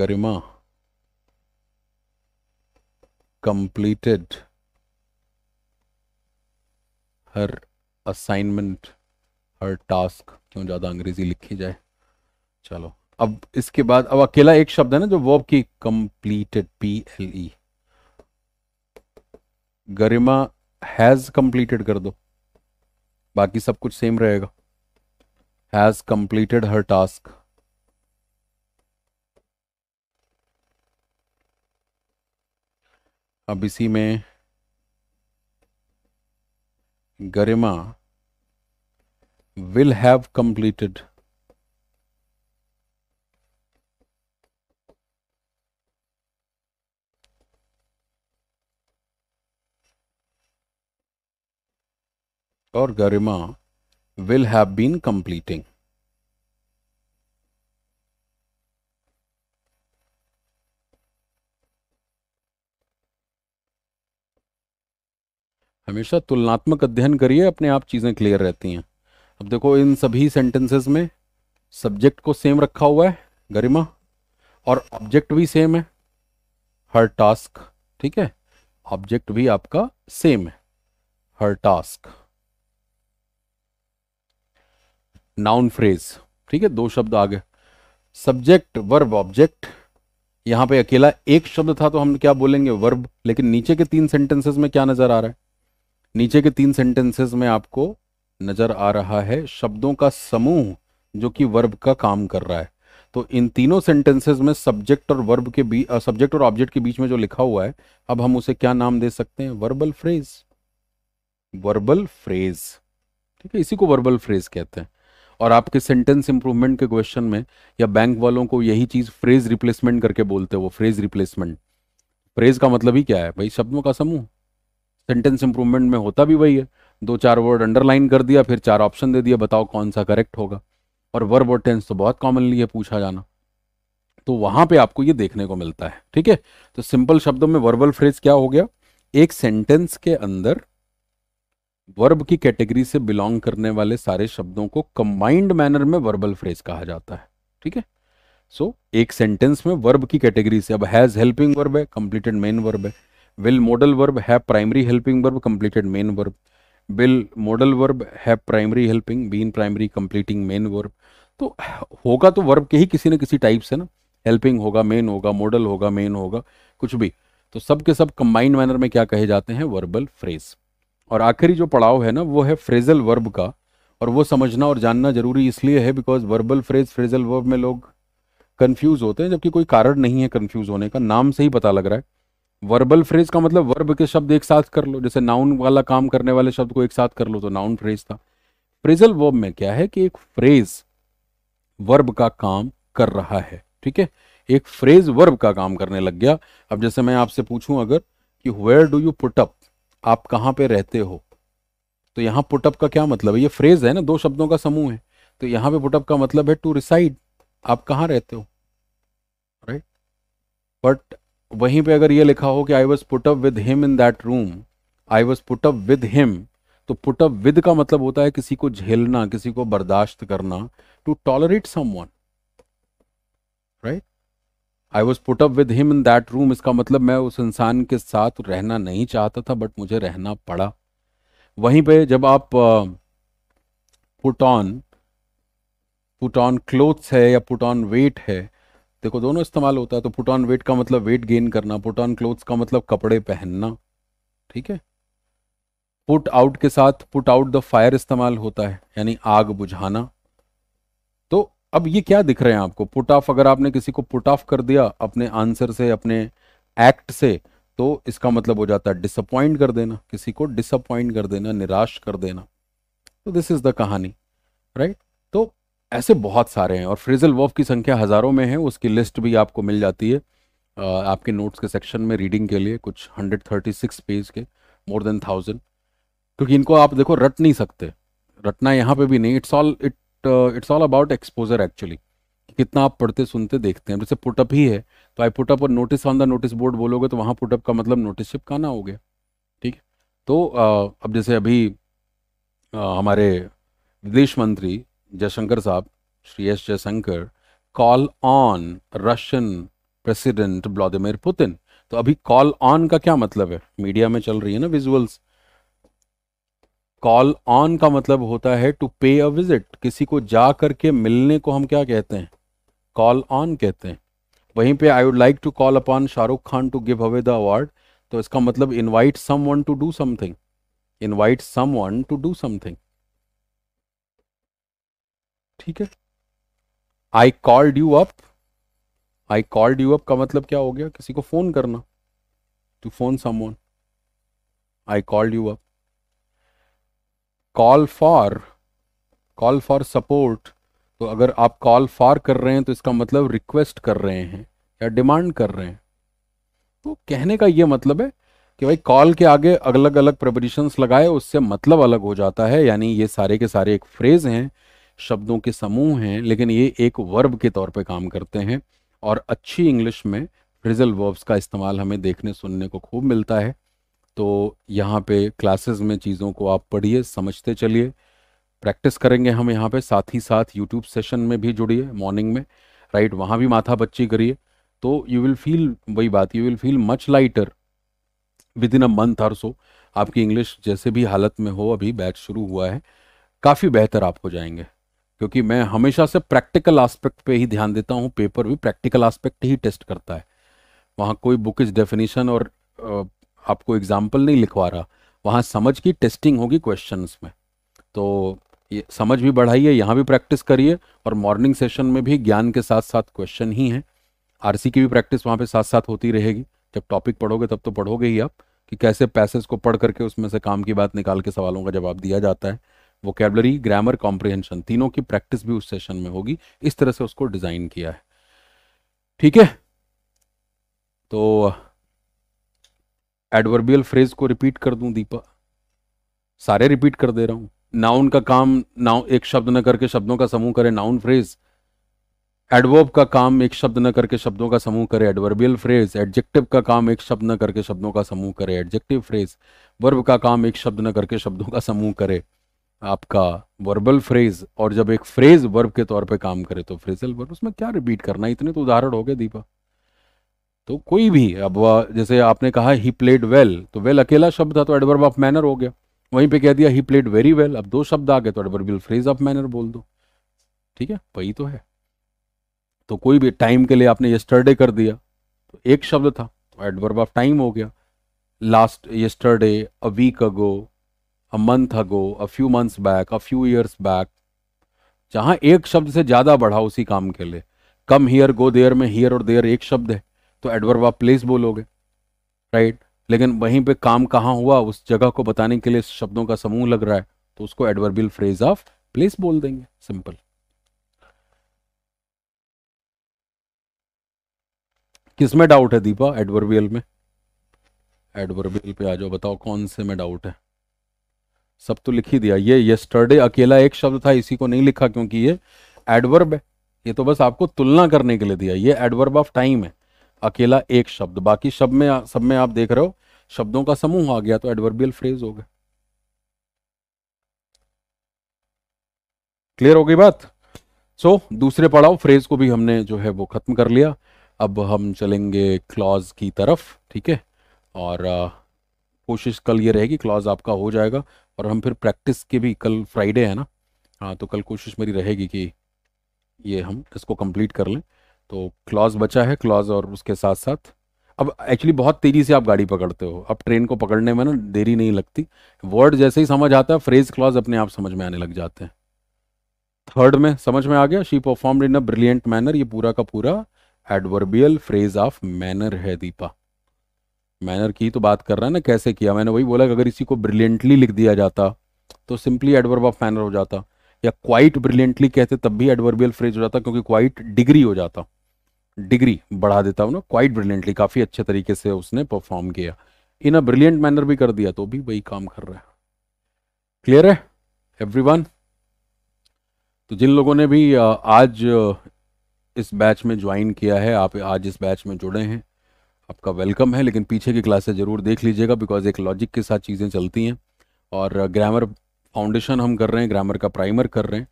Garima completed her assignment her task क्यों ज़्यादा अंग्रेजी लिखी जाए चलो अब इसके बाद अब अकेला एक शब्द है ना जो वर्ब की completed P L E Garima has completed कर दो बाकी सब कुछ सेम रहेगा हैज कंप्लीटेड हर टास्क अब इसी में गरिमा will have completed or garima will have been completing. हमेशा तुलनात्मक अध्ययन करिए अपने आप चीज़ें क्लियर रहती हैं अब देखो इन सभी सेंटेंसेस में सब्जेक्ट को सेम रखा हुआ है गरिमा और ऑब्जेक्ट भी सेम है हर टास्क ठीक है ऑब्जेक्ट भी आपका सेम है हर टास्क नाउन फ्रेज ठीक है दो शब्द आ गए सब्जेक्ट वर्ब ऑब्जेक्ट यहां पे अकेला एक शब्द था तो हम क्या बोलेंगे वर्ब लेकिन नीचे के तीन सेंटेंसेस में क्या नजर आ रहा है नीचे के तीन सेंटेंसेस में आपको नजर आ रहा है शब्दों का समूह जो कि वर्ब का काम कर रहा है तो इन तीनों सेंटेंसेस में सब्जेक्ट और वर्ब के बीच सब्जेक्ट और ऑब्जेक्ट के बीच में जो लिखा हुआ है अब हम उसे क्या नाम दे सकते हैं वर्बल फ्रेज वर्बल फ्रेज ठीक है इसी को वर्बल फ्रेज कहते हैं और आपके सेंटेंस इंप्रूवमेंट के क्वेश्चन में या बैंक वालों को यही चीज फ्रेज रिप्लेसमेंट करके बोलते हैं वो फ्रेज रिप्लेसमेंट फ्रेज का मतलब ही क्या है भाई शब्दों का समूह सेंटेंस इंप्रूवमेंट में होता भी वही है दो चार वर्ड अंडरलाइन कर दिया फिर चार ऑप्शन दे दिया बताओ कौन सा करेक्ट होगा और वर्ब और टेंस तो बहुत कॉमनली है पूछा जाना तो वहां पे आपको ये देखने को मिलता है ठीक है तो सिंपल शब्दों में वर्बल फ्रेज क्या हो गया एक सेंटेंस के अंदर वर्ब की कैटेगरी से बिलोंग करने वाले सारे शब्दों को कंबाइंड मैनर में वर्बल फ्रेज कहा जाता है ठीक है सो एक सेंटेंस में वर्ब की कैटेगरी से अब हैज हेल्पिंग वर्ब है कंप्लीटेड मेन वर्ब है विल मॉडल वर्ब है primary helping verb completed main verb will modal verb है primary helping been primary completing main verb तो होगा तो वर्ब के ही किसी न किसी टाइप से ना हेल्पिंग होगा मेन होगा मॉडल होगा मेन होगा कुछ भी तो सब के सब कंबाइंड मैनर में क्या कहे जाते हैं वर्बल फ्रेज और आखिरी जो पड़ाव है ना वो है फ्रेजल वर्ब का और वो समझना और जानना जरूरी इसलिए है because verbal phrase phrasal verb में लोग कन्फ्यूज होते हैं जबकि कोई कारण नहीं है कन्फ्यूज होने का नाम से ही पता लग रहा है वर्बल फ्रेज का मतलब वर्ब के शब्द एक साथ कर लो जैसे नाउन वाला काम करने वाले शब्द को एक साथ कर लो तो नाउन फ्रेज था फ्रेजल वर्ब में क्या है कि एक फ्रेज वर्ब का काम कर रहा है ठीक है एक फ्रेज वर्ब का काम करने लग गया अब जैसे मैं आपसे पूछूं अगर कि वेयर डू यू पुटअप आप कहाँ पे रहते हो तो यहाँ पुटअप का क्या मतलब है ये फ्रेज है ना दो शब्दों का समूह है तो यहाँ पे पुटअप का मतलब है टू रिसाइड आप कहां रहते हो राइट बट वहीं पे अगर ये लिखा हो कि I was put up with him in that room I was put up with him तो पुटअप विद का मतलब होता है किसी को झेलना किसी को बर्दाश्त करना to tolerate one right I was put up with him in that room इसका मतलब मैं उस इंसान के साथ रहना नहीं चाहता था बट मुझे रहना पड़ा वहीं पे जब आप put on put on clothes है या पुट ऑन वेट है देखो दोनों इस्तेमाल होता है तो पुट ऑन वेट का मतलब वेट गेन करना पुट ऑन क्लोथ्स का मतलब कपड़े पहनना ठीक है पुट आउट के साथ पुट आउट द फायर इस्तेमाल होता है यानी आग बुझाना तो अब ये क्या दिख रहे हैं आपको पुट ऑफ अगर आपने किसी को पुट ऑफ कर दिया अपने आंसर से अपने एक्ट से तो इसका मतलब हो जाता है डिसअपॉइंट कर देना किसी को डिसअपॉइंट कर देना निराश कर देना तो दिस इज द कहानी राइट ऐसे बहुत सारे हैं और फ्रेजल वर्फ की संख्या हज़ारों में है उसकी लिस्ट भी आपको मिल जाती है आपके नोट्स के सेक्शन में रीडिंग के लिए कुछ 136 पेज के मोर देन थाउजेंड क्योंकि इनको आप देखो रट नहीं सकते रटना यहाँ पे भी नहीं it's all it it's all about exposure actually कितना आप पढ़ते सुनते देखते हैं जैसे पुटअप ही है तो आई पुटअप और notice on the notice board बोलोगे तो वहाँ पुटअप का मतलब नोटिस शिप हो गया ठीक है तो आ, अब जैसे अभी आ, हमारे विदेश मंत्री जयशंकर साहब Shri S Jaishankar call on Russian president Vladimir Putin तो अभी कॉल ऑन का क्या मतलब है मीडिया में चल रही है ना विजुअल्स कॉल ऑन का मतलब होता है टू पे अ विजिट किसी को जा करके मिलने को हम क्या कहते हैं कॉल ऑन कहते हैं वहीं पे I would like to call upon Shahrukh Khan to give away the award तो इसका मतलब invite someone to do something invite some to do something ठीक है I called you up I called you up का मतलब क्या हो गया किसी को फोन करना to phone someone I called you up call for call for support तो अगर आप कॉल फॉर कर रहे हैं तो इसका मतलब रिक्वेस्ट कर रहे हैं या डिमांड कर रहे हैं तो कहने का यह मतलब है कि भाई कॉल के आगे अलग अलग प्रपोजिशंस लगाए उससे मतलब अलग हो जाता है यानी ये सारे के सारे एक फ्रेज हैं शब्दों के समूह हैं लेकिन ये एक वर्ब के तौर पे काम करते हैं और अच्छी इंग्लिश में फ्रिजल वर्ब्स का इस्तेमाल हमें देखने सुनने को खूब मिलता है तो यहाँ पे क्लासेस में चीज़ों को आप पढ़िए समझते चलिए प्रैक्टिस करेंगे हम यहाँ पे साथ ही साथ यूट्यूब सेशन में भी जुड़िए मॉर्निंग में राइट वहाँ भी माथा बच्ची करिए तो यू विल फील वही बात you will feel much lighter within a month और सो आपकी इंग्लिश जैसे भी हालत में हो अभी बैच शुरू हुआ है काफ़ी बेहतर आप हो जाएंगे क्योंकि मैं हमेशा से प्रैक्टिकल आस्पेक्ट पे ही ध्यान देता हूँ पेपर भी प्रैक्टिकल आस्पेक्ट ही टेस्ट करता है वहाँ कोई बुक इज डेफिनेशन और आपको एग्जाम्पल नहीं लिखवा रहा वहाँ समझ की टेस्टिंग होगी क्वेश्चन में तो ये समझ भी बढ़ाइए यहाँ भी प्रैक्टिस करिए और मॉर्निंग सेशन में भी ज्ञान के साथ साथ क्वेश्चन ही हैं आरसी की भी प्रैक्टिस वहाँ पे साथ साथ होती रहेगी जब टॉपिक पढ़ोगे तब तो पढ़ोगे ही आप कि कैसे पैसेज को पढ़ करके उसमें से काम की बात निकाल के सवालों का जवाब दिया जाता है वोकेबलरी ग्रामर कॉम्प्रिहेंशन तीनों की प्रैक्टिस भी उस सेशन में होगी इस तरह से उसको डिजाइन किया है ठीक है तो एडवर्बियल फ्रेज को रिपीट कर दूं दीपा सारे रिपीट कर दे रहा हूं नाउन का काम नाउ एक शब्द न करके शब्दों का समूह करे नाउन फ्रेज एडवर्ब का काम एक शब्द न करके शब्दों का समूह करे एडवर्बियल फ्रेज एडजेक्टिव का काम एक शब्द न करके शब्दों का समूह करे एडजेक्टिव फ्रेज वर्ब का काम एक शब्द न करके शब्दों का समूह करे आपका वर्बल फ्रेज और जब एक फ्रेज वर्ब के तौर पे काम करे तो फ्रेजल वर्ब उसमें क्या रिपीट करना इतने तो उदाहरण हो गए दीपा तो कोई भी अब जैसे आपने कहा ही प्लेड वेल तो वेल अकेला शब्द था तो एडवर्ब ऑफ मैनर हो गया वहीं पे कह दिया ही प्लेड वेरी वेल अब दो शब्द आ गए तो एडवर्बियल फ्रेज ऑफ मैनर बोल दो ठीक है वही तो है तो कोई भी टाइम के लिए आपने यस्टरडे कर दिया तो एक शब्द था तो एडवर्ब ऑफ टाइम हो गया last yesterday a week ago a month ago a few months back a few years back जहां एक शब्द से ज्यादा बढ़ा उसी काम के लिए कम हियर गो देयर में हियर और देयर एक शब्द है तो एडवर्ब आप प्लेस बोलोगे राइट right? लेकिन वहीं पे काम कहाँ हुआ उस जगह को बताने के लिए शब्दों का समूह लग रहा है तो उसको एडवर्बियल फ्रेज ऑफ प्लेस बोल देंगे सिंपल किसमें डाउट है दीपा एडवर्बियल में एडवर्बियल पे आ जाओ बताओ कौन से में डाउट है सब तो लिख ही दिया ये येस्टरडे अकेला एक शब्द था इसी को नहीं लिखा क्योंकि ये एडवर्ब है ये तो बस आपको तुलना करने के लिए दिया ये एडवर्ब ऑफ टाइम है अकेला एक शब्द बाकी शब्द में सब में आप देख रहे हो शब्दों का समूह आ गया तो एडवर्बियल फ्रेज हो गया क्लियर हो गई बात सो so, दूसरे पड़ाव फ्रेज को भी हमने जो है वो खत्म कर लिया अब हम चलेंगे क्लॉज की तरफ ठीक है और कोशिश कल ये रहेगी क्लॉज आपका हो जाएगा और हम फिर प्रैक्टिस के भी कल फ्राइडे है ना हाँ तो कल कोशिश मेरी रहेगी कि ये हम इसको कंप्लीट कर लें तो क्लॉज बचा है क्लॉज और उसके साथ साथ अब एक्चुअली बहुत तेज़ी से आप गाड़ी पकड़ते हो अब ट्रेन को पकड़ने में ना देरी नहीं लगती वर्ड जैसे ही समझ आता है फ्रेज क्लॉज अपने आप समझ में आने लग जाते हैं थर्ड में समझ में आ गया she performed in a brilliant manner ये पूरा का पूरा एडवर्बियल फ्रेज ऑफ मैनर है दीपा मैनर की तो बात कर रहा है ना कैसे किया मैंने वही बोला कि अगर इसी को ब्रिलियंटली लिख दिया जाता तो सिंपली एडवर्ब ऑफ मैनर हो जाता या क्वाइट ब्रिलियंटली कहते तब भी एडवर्बियल फ्रेज हो जाता क्योंकि क्वाइट डिग्री हो जाता डिग्री बढ़ा देता हूँ ना क्वाइट ब्रिलियंटली काफ़ी अच्छे तरीके से उसने परफॉर्म किया इन अ ब्रिलियंट मैनर भी कर दिया तो भी वही काम कर रहा है क्लियर है एवरी तो जिन लोगों ने भी आज इस बैच में ज्वाइन किया है आप आज इस बैच में जुड़े हैं आपका वेलकम है लेकिन पीछे की क्लासेज ज़रूर देख लीजिएगा बिकॉज एक लॉजिक के साथ चीज़ें चलती हैं और ग्रामर uh, फाउंडेशन हम कर रहे हैं ग्रामर का प्राइमर कर रहे हैं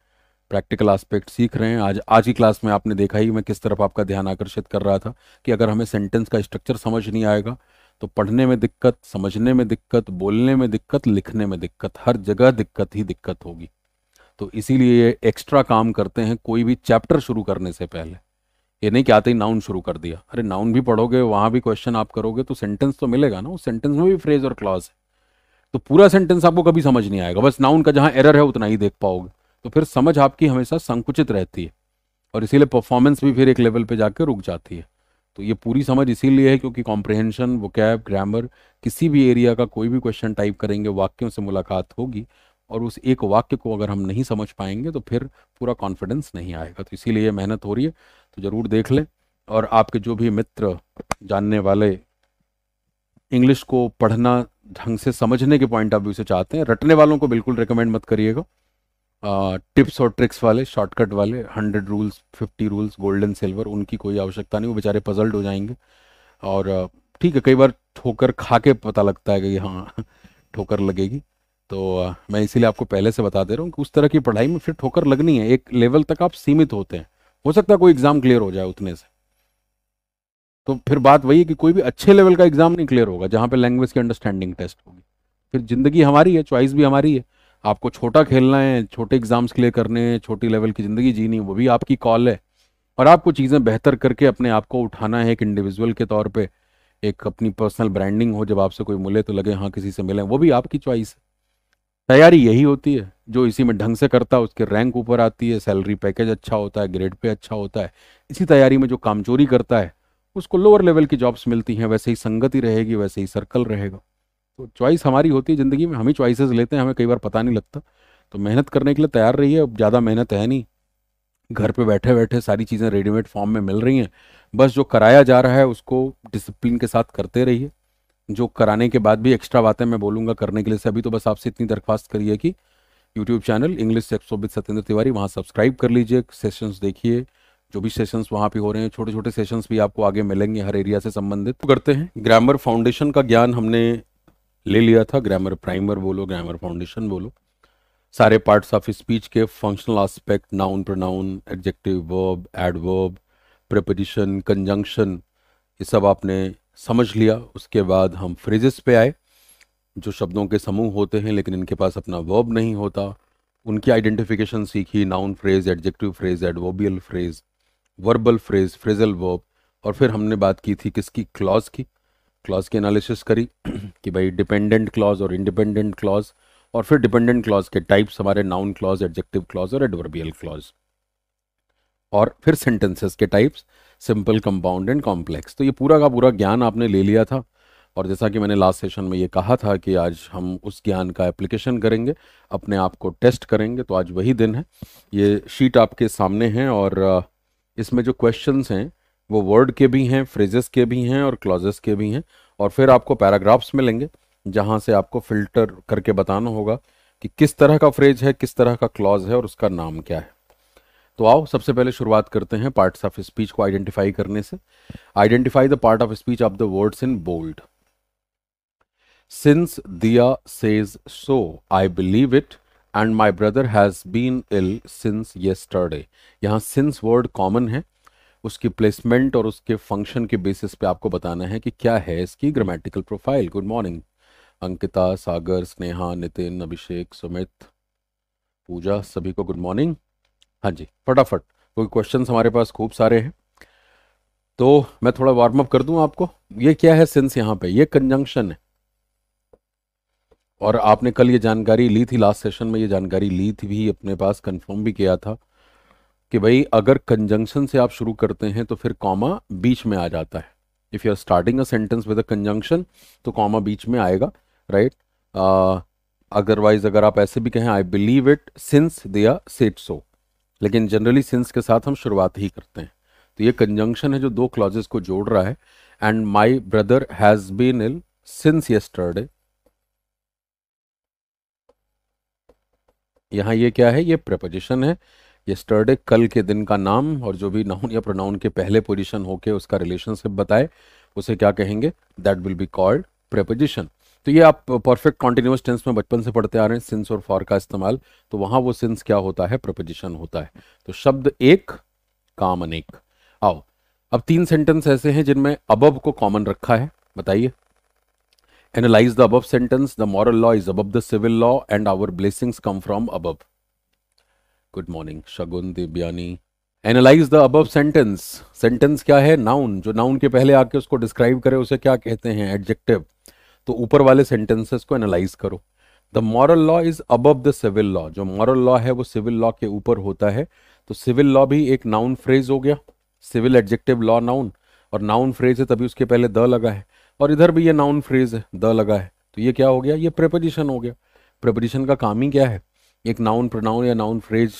प्रैक्टिकल आस्पेक्ट सीख रहे हैं आज आज की क्लास में आपने देखा ही मैं किस तरफ आपका ध्यान आकर्षित कर रहा था कि अगर हमें सेंटेंस का स्ट्रक्चर समझ नहीं आएगा तो पढ़ने में दिक्कत समझने में दिक्कत बोलने में दिक्कत लिखने में दिक्कत हर जगह दिक्कत ही दिक्कत होगी तो इसीलिए एक्स्ट्रा काम करते हैं कोई भी चैप्टर शुरू करने से पहले ये नहीं कि आते ही नाउन शुरू कर दिया अरे नाउन भी पढ़ोगे वहाँ भी क्वेश्चन आप करोगे तो सेंटेंस तो मिलेगा ना उस सेंटेंस में भी फ्रेज और क्लॉज है तो पूरा सेंटेंस आपको कभी समझ नहीं आएगा बस नाउन का जहाँ एरर है उतना ही देख पाओगे तो फिर समझ आपकी हमेशा संकुचित रहती है और इसीलिए परफॉर्मेंस भी फिर एक लेवल पे जाकर रुक जाती है तो ये पूरी समझ इसीलिए है क्योंकि कॉम्प्रिहेंशन वोकैब ग्रामर किसी भी एरिया का कोई भी क्वेश्चन टाइप करेंगे वाक्यों से मुलाकात होगी और उस एक वाक्य को अगर हम नहीं समझ पाएंगे तो फिर पूरा कॉन्फिडेंस नहीं आएगा तो इसीलिए मेहनत हो रही है तो ज़रूर देख लें और आपके जो भी मित्र जानने वाले इंग्लिश को पढ़ना ढंग से समझने के पॉइंट ऑफ व्यू से चाहते हैं रटने वालों को बिल्कुल रिकमेंड मत करिएगा टिप्स और ट्रिक्स वाले शॉर्टकट वाले hundred rules fifty rules golden silver उनकी कोई आवश्यकता नहीं वो बेचारे पजल्ड हो जाएंगे और ठीक है कई बार ठोकर खा के पता लगता है कि हाँ ठोकर लगेगी तो मैं इसीलिए आपको पहले से बता दे रहा हूँ कि उस तरह की पढ़ाई में फिर ठोकर लगनी है एक लेवल तक आप सीमित होते हैं हो सकता है कोई एग्जाम क्लियर हो जाए उतने से तो फिर बात वही है कि कोई भी अच्छे लेवल का एग्जाम नहीं क्लियर होगा जहाँ पे लैंग्वेज की अंडरस्टैंडिंग टेस्ट होगी फिर जिंदगी हमारी है चॉइस भी हमारी है आपको छोटा खेलना है छोटे एग्जाम्स क्लियर करने हैं छोटी लेवल की ज़िंदगी जीनी वो भी आपकी कॉल है और आपको चीज़ें बेहतर करके अपने आप को उठाना है एक इंडिविजुअल के तौर पर एक अपनी पर्सनल ब्रांडिंग हो जब आपसे कोई मिले तो लगे हाँ किसी से मिले वो भी आपकी चॉइस है तैयारी यही होती है जो इसी में ढंग से करता है उसके रैंक ऊपर आती है सैलरी पैकेज अच्छा होता है ग्रेड पे अच्छा होता है इसी तैयारी में जो काम चोरी करता है उसको लोअर लेवल की जॉब्स मिलती हैं वैसे ही संगति रहेगी वैसे ही सर्कल रहेगा तो चॉइस हमारी होती है ज़िंदगी में हम ही च्वाइसेज लेते हैं हमें कई बार पता नहीं लगता तो मेहनत करने के लिए तैयार रहिए अब ज़्यादा मेहनत है नहीं घर पे बैठे बैठे सारी चीज़ें रेडीमेड फॉर्म में मिल रही हैं बस जो कराया जा रहा है उसको डिसिप्लिन के साथ करते रहिए जो कराने के बाद भी एक्स्ट्रा बातें मैं बोलूँगा करने के लिए सभी तो बस आपसे इतनी दरख्वास्त करिए कि यूट्यूब चैनल इंग्लिश एक्सोबित सत्येंद्र तिवारी वहाँ सब्सक्राइब कर लीजिए सेशंस देखिए जो भी सेशंस वहाँ पे हो रहे हैं छोटे छोटे सेशंस भी आपको आगे मिलेंगे हर एरिया से संबंधित तो करते हैं ग्रामर फाउंडेशन का ज्ञान हमने ले लिया था ग्रामर प्राइमर बोलो ग्रामर फाउंडेशन बोलो सारे पार्ट्स ऑफ स्पीच के functional aspect noun pronoun adjective verb adverb preposition conjunction ये सब आपने समझ लिया उसके बाद हम फ्रेजेस पे आए जो शब्दों के समूह होते हैं लेकिन इनके पास अपना वर्ब नहीं होता उनकी आइडेंटिफिकेशन सीखी noun phrase adjective phrase adverbial phrase verbal phrase phrasal verb और फिर हमने बात की थी किसकी क्लॉज की क्लॉज की एनालिसिस करी कि भाई डिपेंडेंट क्लॉज और इंडिपेंडेंट क्लॉज और फिर डिपेंडेंट क्लॉज के टाइप्स हमारे नाउन क्लॉज एडजेक्टिव क्लॉज और एडवर्बियल क्लॉज और फिर सेंटेंसेस के types simple compound and complex तो ये पूरा का पूरा ज्ञान आपने ले लिया था और जैसा कि मैंने लास्ट सेशन में ये कहा था कि आज हम उस ज्ञान का एप्लीकेशन करेंगे अपने आप को टेस्ट करेंगे तो आज वही दिन है ये शीट आपके सामने हैं और इसमें जो क्वेश्चंस हैं वो वर्ड के भी हैं फ्रेजेस के भी हैं और क्लॉजेस के भी हैं और फिर आपको पैराग्राफ्स मिलेंगे जहाँ से आपको फिल्टर करके बताना होगा कि किस तरह का फ्रेज है किस तरह का क्लॉज है और उसका नाम क्या है तो आओ सबसे पहले शुरुआत करते हैं पार्ट्स ऑफ स्पीच को आइडेंटिफाई करने से identify the part of speech of the words in bold since Diya says so I believe it and my brother has been ill since yesterday यहाँ सिंस वर्ड कॉमन है उसकी placement और उसके function के basis पे आपको बताना है कि क्या है इसकी grammatical profile good morning Ankita Sagar Sneha Nitin Abhishek Sumit Pooja सभी को गुड मॉर्निंग हाँ जी फटाफट क्योंकि क्वेश्चन हमारे पास खूब सारे हैं तो मैं थोड़ा वार्म अप कर दूं आपको ये क्या है सिंस यहाँ पे ये कंजंक्शन है और आपने कल ये जानकारी ली थी लास्ट सेशन में ये जानकारी ली थी भी अपने पास कंफर्म भी किया था कि भाई अगर कंजंक्शन से आप शुरू करते हैं तो फिर कॉमा बीच में आ जाता है if you are starting a sentence with a conjunction तो कॉमा बीच में आएगा राइट अदरवाइज अगर आप ऐसे भी कहें I believe it since they are set so लेकिन जनरली सिंस के साथ हम शुरुआत ही करते हैं तो ये कंजंक्शन है जो दो क्लॉजेस को जोड़ रहा है and my brother has been ill since yesterday यहां ये क्या है ये प्रपोजिशन है यस्टरडे कल के दिन का नाम और जो भी नाउन या प्रोनाउन के पहले पोजिशन होके उसका रिलेशनशिप बताए उसे क्या कहेंगे that will be called preposition तो ये आप परफेक्ट कॉन्टिन्यूस टेंस में बचपन से पढ़ते आ रहे हैं सिंस और फॉर का इस्तेमाल तो वहां वो सिंस क्या होता है प्रपोजिशन होता है तो शब्द एक काम अनेक आओ अब तीन सेंटेंस ऐसे हैं जिनमें अबब को कॉमन रखा है बताइए analyse the above sentence the moral law is above the civil law and our blessings come from above good morning Shagun Divyani analyse the above sentence sentence क्या है नाउन जो नाउन के पहले आके उसको डिस्क्राइब करे उसे क्या कहते हैं एडजेक्टिव तो ऊपर वाले सेंटेंसेस को एनालाइज करो the moral law is above the civil law जो मॉरल लॉ है वो सिविल लॉ के ऊपर होता है तो सिविल लॉ भी एक नाउन फ्रेज हो गया सिविल एडजेक्टिव लॉ नाउन और नाउन फ्रेज है तभी उसके पहले द लगा है और इधर भी ये नाउन फ्रेज है द लगा है तो ये क्या हो गया ये प्रेपोजिशन हो गया प्रेपोजिशन का काम ही क्या है एक नाउन प्रोनाउन या नाउन फ्रेज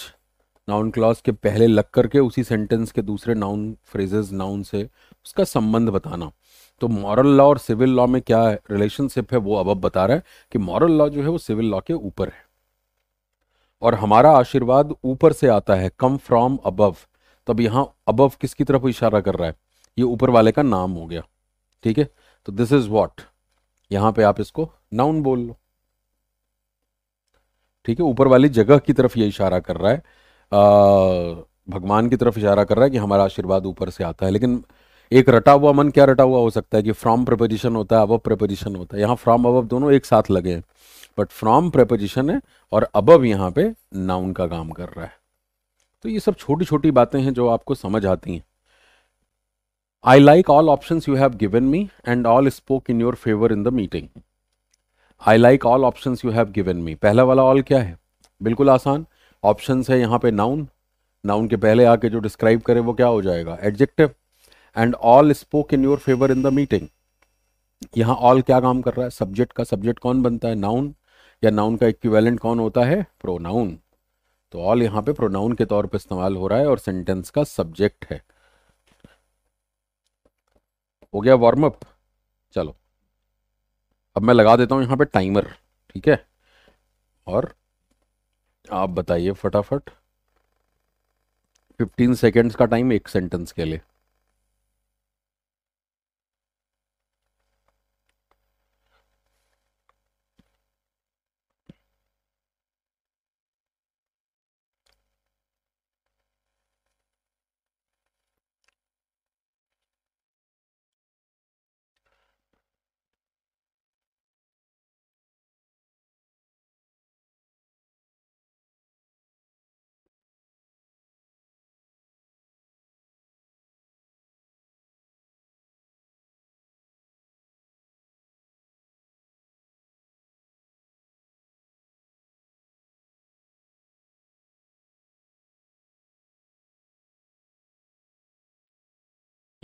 नाउन क्लॉज के पहले लग करके उसी सेंटेंस के दूसरे नाउन फ्रेजेस नाउन से उसका संबंध बताना तो मॉरल लॉ और सिविल लॉ में क्या रिलेशनशिप है वो अब अब बता रहा है कि मॉरल लॉ जो है वो सिविल लॉ के ऊपर है और हमारा आशीर्वाद ऊपर से आता है कम फ्रॉम अबव तब यहां अबव किसकी तरफ इशारा कर रहा है ये ऊपर वाले का नाम हो गया ठीक है तो दिस इज वॉट यहां पे आप इसको नाउन बोल लो ठीक है ऊपर वाली जगह की तरफ ये इशारा कर रहा है आ, भगवान की तरफ इशारा कर रहा है कि हमारा आशीर्वाद ऊपर से आता है लेकिन एक रटा हुआ मन क्या रटा हुआ हो सकता है कि फ्रॉम प्रपोजिशन होता है अबव प्रपोजिशन होता है यहाँ फ्रॉम अबव दोनों एक साथ लगे हैं बट फ्रॉम प्रपोजिशन है और अबव यहाँ पे नाउन का काम कर रहा है तो ये सब छोटी छोटी बातें हैं जो आपको समझ आती हैं I like all option you have given me and all spoke in your favour in the meeting I like all option you have given me पहला वाला ऑल क्या है बिल्कुल आसान ऑप्शन है यहाँ पे नाउन नाउन के पहले आके जो डिस्क्राइब करें वो क्या हो जाएगा adjective and all spoke in your favour in the meeting यहां ऑल क्या काम कर रहा है सब्जेक्ट का सब्जेक्ट कौन बनता है नाउन या नाउन का इक्विवेलेंट कौन होता है प्रोनाउन तो ऑल यहां पे प्रोनाउन के तौर पे इस्तेमाल हो रहा है और सेंटेंस का सब्जेक्ट है हो गया वार्म अप चलो अब मैं लगा देता हूं यहां पे टाइमर ठीक है और आप बताइए फटाफट 15 सेकेंड्स का टाइम एक सेंटेंस के लिए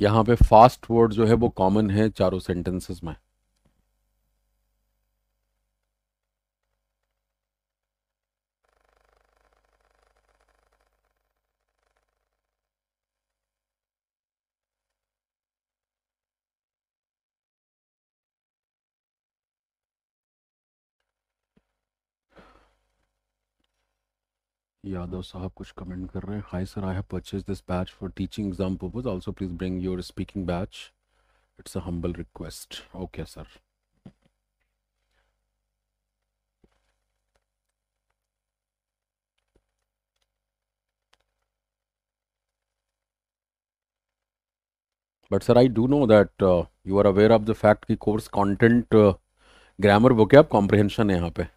यहाँ पे फास्ट वर्ड जो है वो कॉमन है चारों सेंटेंसेस में यादव साहब कुछ कमेंट कर रहे हैं hi sir I have purchase this batch for teaching exam purpose also please bring your speaking batch it's a humble request okay sir but sir I do know that you are aware of the fact कि course content grammar book है आप comprehension है यहाँ पे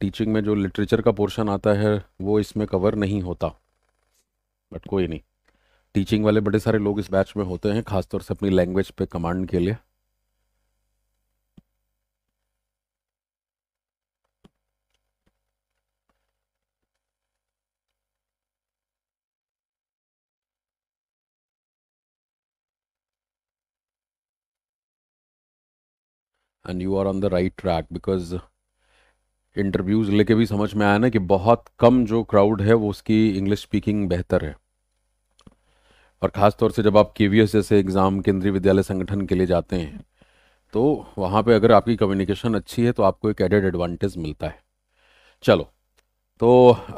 teaching में जो literature का portion आता है वो इसमें कवर नहीं होता बट कोई नहीं टीचिंग वाले बड़े सारे लोग इस बैच में होते हैं खासतौर से अपनी लैंग्वेज पे कमांड के लिए and you are on the right track because interviews लेके भी समझ में आया ना कि बहुत कम जो क्राउड है वो उसकी इंग्लिश स्पीकिंग बेहतर है और ख़ास तौर से जब आप के जैसे एग्ज़ाम केंद्रीय विद्यालय संगठन के लिए जाते हैं तो वहां पे अगर आपकी कम्युनिकेशन अच्छी है तो आपको एक एडेड एडवांटेज मिलता है चलो तो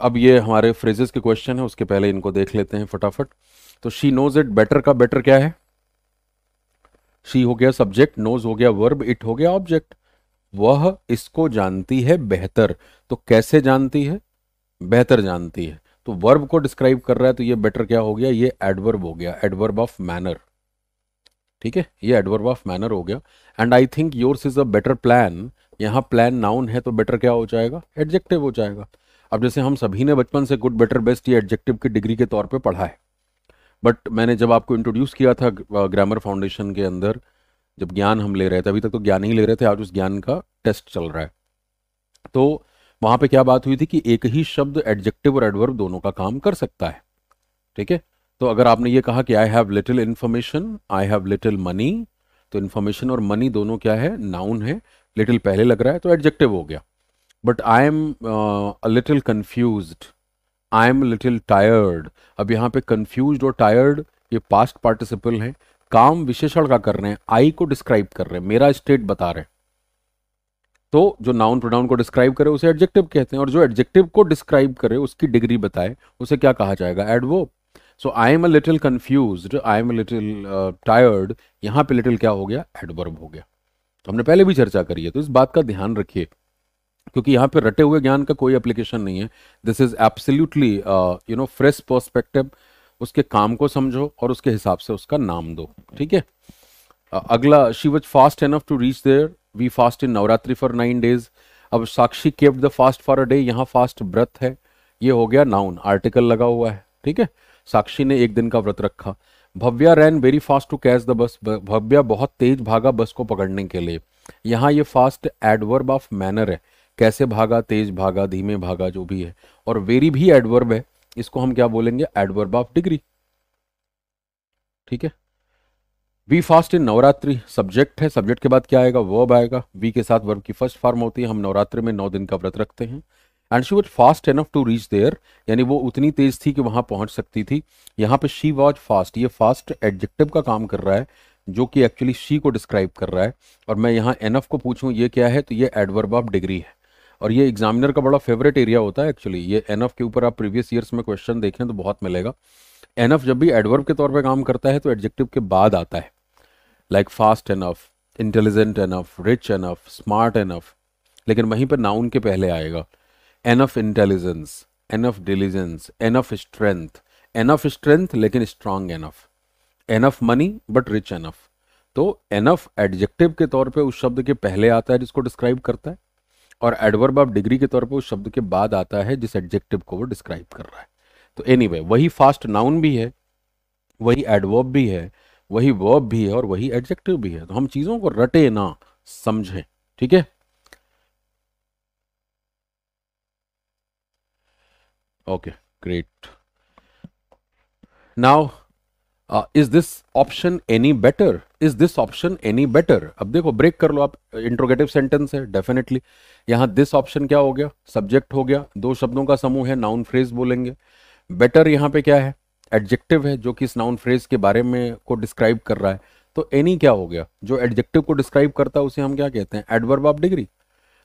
अब ये हमारे फ्रेजेस के क्वेश्चन है उसके पहले इनको देख लेते हैं फटाफट तो शी नोज इट बेटर का बेटर क्या है शी हो गया सब्जेक्ट नोज हो गया वर्ब इट हो गया ऑब्जेक्ट वह इसको जानती है बेहतर तो कैसे जानती है बेहतर जानती है तो वर्ब को डिस्क्राइब कर रहा है तो ये बेटर क्या हो गया ये एडवर्ब हो गया एडवर्ब ऑफ मैनर ठीक है ये एडवर्ब ऑफ मैनर हो गया and I think yours is a better plan यहाँ प्लान नाउन है तो बेटर क्या हो जाएगा एडजेक्टिव हो जाएगा अब जैसे हम सभी ने बचपन से गुड बेटर बेस्ट ये एडजेक्टिव की डिग्री के तौर पर पढ़ा है बट मैंने जब आपको इंट्रोड्यूस किया था ग्रामर uh, फाउंडेशन के अंदर जब ज्ञान हम ले रहे थे अभी तक तो ज्ञान ही ले रहे थे आज उस ज्ञान का टेस्ट चल रहा है तो वहां पे क्या बात हुई थी कि एक ही शब्द एडजेक्टिव और एडवर्ब दोनों का काम कर सकता है ठीक है तो अगर आपने ये कहा कि I have little information I have little money तो इन्फॉर्मेशन और मनी दोनों क्या है नाउन है लिटिल पहले लग रहा है तो एडजेक्टिव हो गया but I am little confuse I am little tired अब यहाँ पे कन्फ्यूज और टायर्ड ये पास्ट पार्टिसिपल है काम विशेषण का कर रहे हैं आई को डिस्क्राइब कर रहे हैं मेरा स्टेट बता रहे तो जो नाउन प्रोनाउन को डिस्क्राइब करे उसे एडजेक्टिव कहते हैं और जो एडजेक्टिव को डिस्क्राइब करे उसकी डिग्री बताए उसे क्या कहा जाएगा एडवो so I am a little confuse I am a little tired यहां पे लिटिल क्या हो गया एडवर्ब हो गया तो हमने पहले भी चर्चा करी है तो इस बात का ध्यान रखिए क्योंकि यहां पे रटे हुए ज्ञान का कोई एप्लीकेशन नहीं है this is absolutely you know fresh perspective उसके काम को समझो और उसके हिसाब से उसका नाम दो ठीक है अगला she was fast enough to reach there we fast in Navratri for nine days अब साक्षी केव the fast for a day यहाँ फास्ट व्रत है ये हो गया नाउन आर्टिकल लगा हुआ है ठीक है साक्षी ने एक दिन का व्रत रखा Bhavya ran very fast to catch the bus Bhavya बहुत तेज भागा बस को पकड़ने के लिए यहाँ ये फास्ट एडवर्ब ऑफ मैनर है कैसे भागा तेज भागा धीमे भागा जो भी है और वेरी भी एडवर्ब है इसको हम क्या बोलेंगे एडवर्ब ऑफ डिग्री ठीक है be fast in Navratri subject है सब्जेक्ट के बाद क्या आएगा वर्ब आएगा बी के साथ वर्ब की फर्स्ट फॉर्म होती है हम नवरात्रि में नौ दिन का व्रत रखते हैं and she was fast enough to reach there यानी वो उतनी तेज थी कि वहां पहुंच सकती थी यहाँ पे शी वॉज फास्ट ये फास्ट एडजेक्टिव का काम कर रहा है जो कि एक्चुअली शी को डिस्क्राइब कर रहा है और मैं यहाँ एनफ को पूछूं ये क्या है तो ये एडवर्ब ऑफ डिग्री है और ये एग्जामिनर का बड़ा फेवरेट एरिया होता है एक्चुअली ये एन के ऊपर आप प्रीवियस ईयर्स में क्वेश्चन देखें तो बहुत मिलेगा एन जब भी एडवर्ब के तौर पर काम करता है तो एडजेक्टिव के बाद आता है like fast enough intelligent enough rich enough smart enough लेकिन वहीं पर नाउन के पहले आएगा enough intelligence enough diligence enough strength enough strength लेकिन strong enough enough money but rich enough तो एनफ एडजेक्टिव के तौर पे उस शब्द के पहले आता है जिसको डिस्क्राइब करता है और एडवर्ब आप डिग्री के तौर पर उस शब्द के बाद आता है जिस एडजेक्टिव को वो डिस्क्राइब कर रहा है तो एनी anyway, वही फास्ट नाउन भी है वही एडवर्ब भी है वही वर्ब भी है और वही एडजेक्टिव भी है तो हम चीज़ों को रटे ना समझें ठीक है okay great now is this option any better is this option any better अब देखो ब्रेक कर लो आप इंट्रोगेटिव सेंटेंस है डेफिनेटली यहां दिस ऑप्शन क्या हो गया सब्जेक्ट हो गया दो शब्दों का समूह है नाउन फ्रेज बोलेंगे बेटर यहां पे क्या है एडजेक्टिव है जो कि इस नाउन फ्रेज के बारे में को डिस्क्राइब कर रहा है तो एनी क्या हो गया जो एडजेक्टिव को डिस्क्राइब करता है उसे हम क्या कहते हैं एडवर्ब ऑफ डिग्री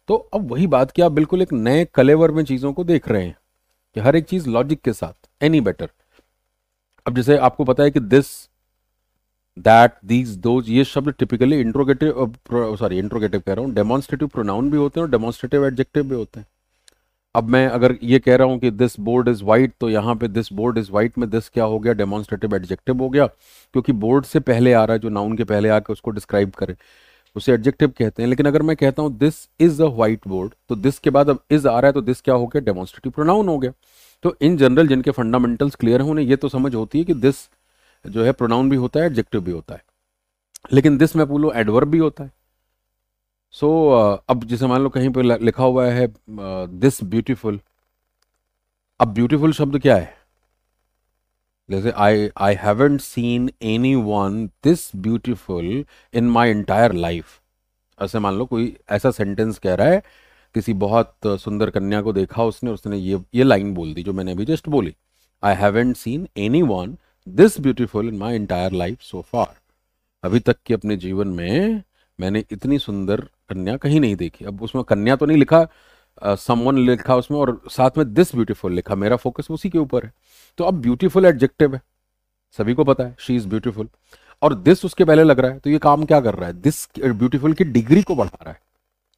तो अब वही बात क्या बिल्कुल एक नए कलेवर में चीज़ों को देख रहे हैं कि हर एक चीज़ लॉजिक के साथ एनी बेटर अब जैसे आपको पता है कि दिस दैट दीज दो ये शब्द टिपिकली इंट्रोगेटिव सॉरी इंट्रोगेटिव कह रहा हूँ डेमोन्स्ट्रेटिव प्रोनाउन भी होते हैं और डेमोन्स्ट्रेटिव एडजेक्टिव भी होते हैं अब मैं अगर ये कह रहा हूँ कि दिस बोर्ड इज़ वाइट तो यहाँ पे दिस बोर्ड इज़ वाइट में दिस क्या हो गया डेमोन्स्ट्रेटिव एडजेक्टिव हो गया क्योंकि बोर्ड से पहले आ रहा है जो नाउन के पहले आके उसको डिस्क्राइब करें उसे एडजेक्टिव कहते हैं लेकिन अगर मैं कहता हूँ this is a white board तो दिस के बाद अब इज़ आ रहा है तो दिस क्या हो गया डेमोन्स्ट्रेटिव प्रोनाउन हो गया तो इन जनरल जिनके फंडामेंटल्स क्लियर हैं उन्हें ये तो समझ होती है कि दिस जो है प्रोनाउन भी होता है एडजेक्टिव भी होता है लेकिन दिस मैं बोलो एडवर्ब भी होता है सो so, uh, अब जैसे मान लो कहीं पर लिखा हुआ है दिस uh, ब्यूटीफुल अब ब्यूटीफुल शब्द क्या है जैसे I I haven't seen anyone this beautiful in my entire life ऐसे मान लो कोई ऐसा सेंटेंस कह रहा है किसी बहुत सुंदर कन्या को देखा उसने उसने ये ये लाइन बोल दी जो मैंने अभी जस्ट बोली I haven't seen anyone this beautiful in my entire life so far अभी तक के अपने जीवन में मैंने इतनी सुंदर कन्या कहीं नहीं देखी अब उसमें कन्या तो नहीं लिखा समवन लिखा उसमें और साथ में दिस ब्यूटीफुल लिखा मेरा फोकस उसी के ऊपर है तो अब ब्यूटीफुल एडजेक्टिव है सभी को पता है शी इज ब्यूटीफुल और दिस उसके पहले लग रहा है तो ये काम क्या कर रहा है दिस ब्यूटीफुल की डिग्री को बढ़ा रहा है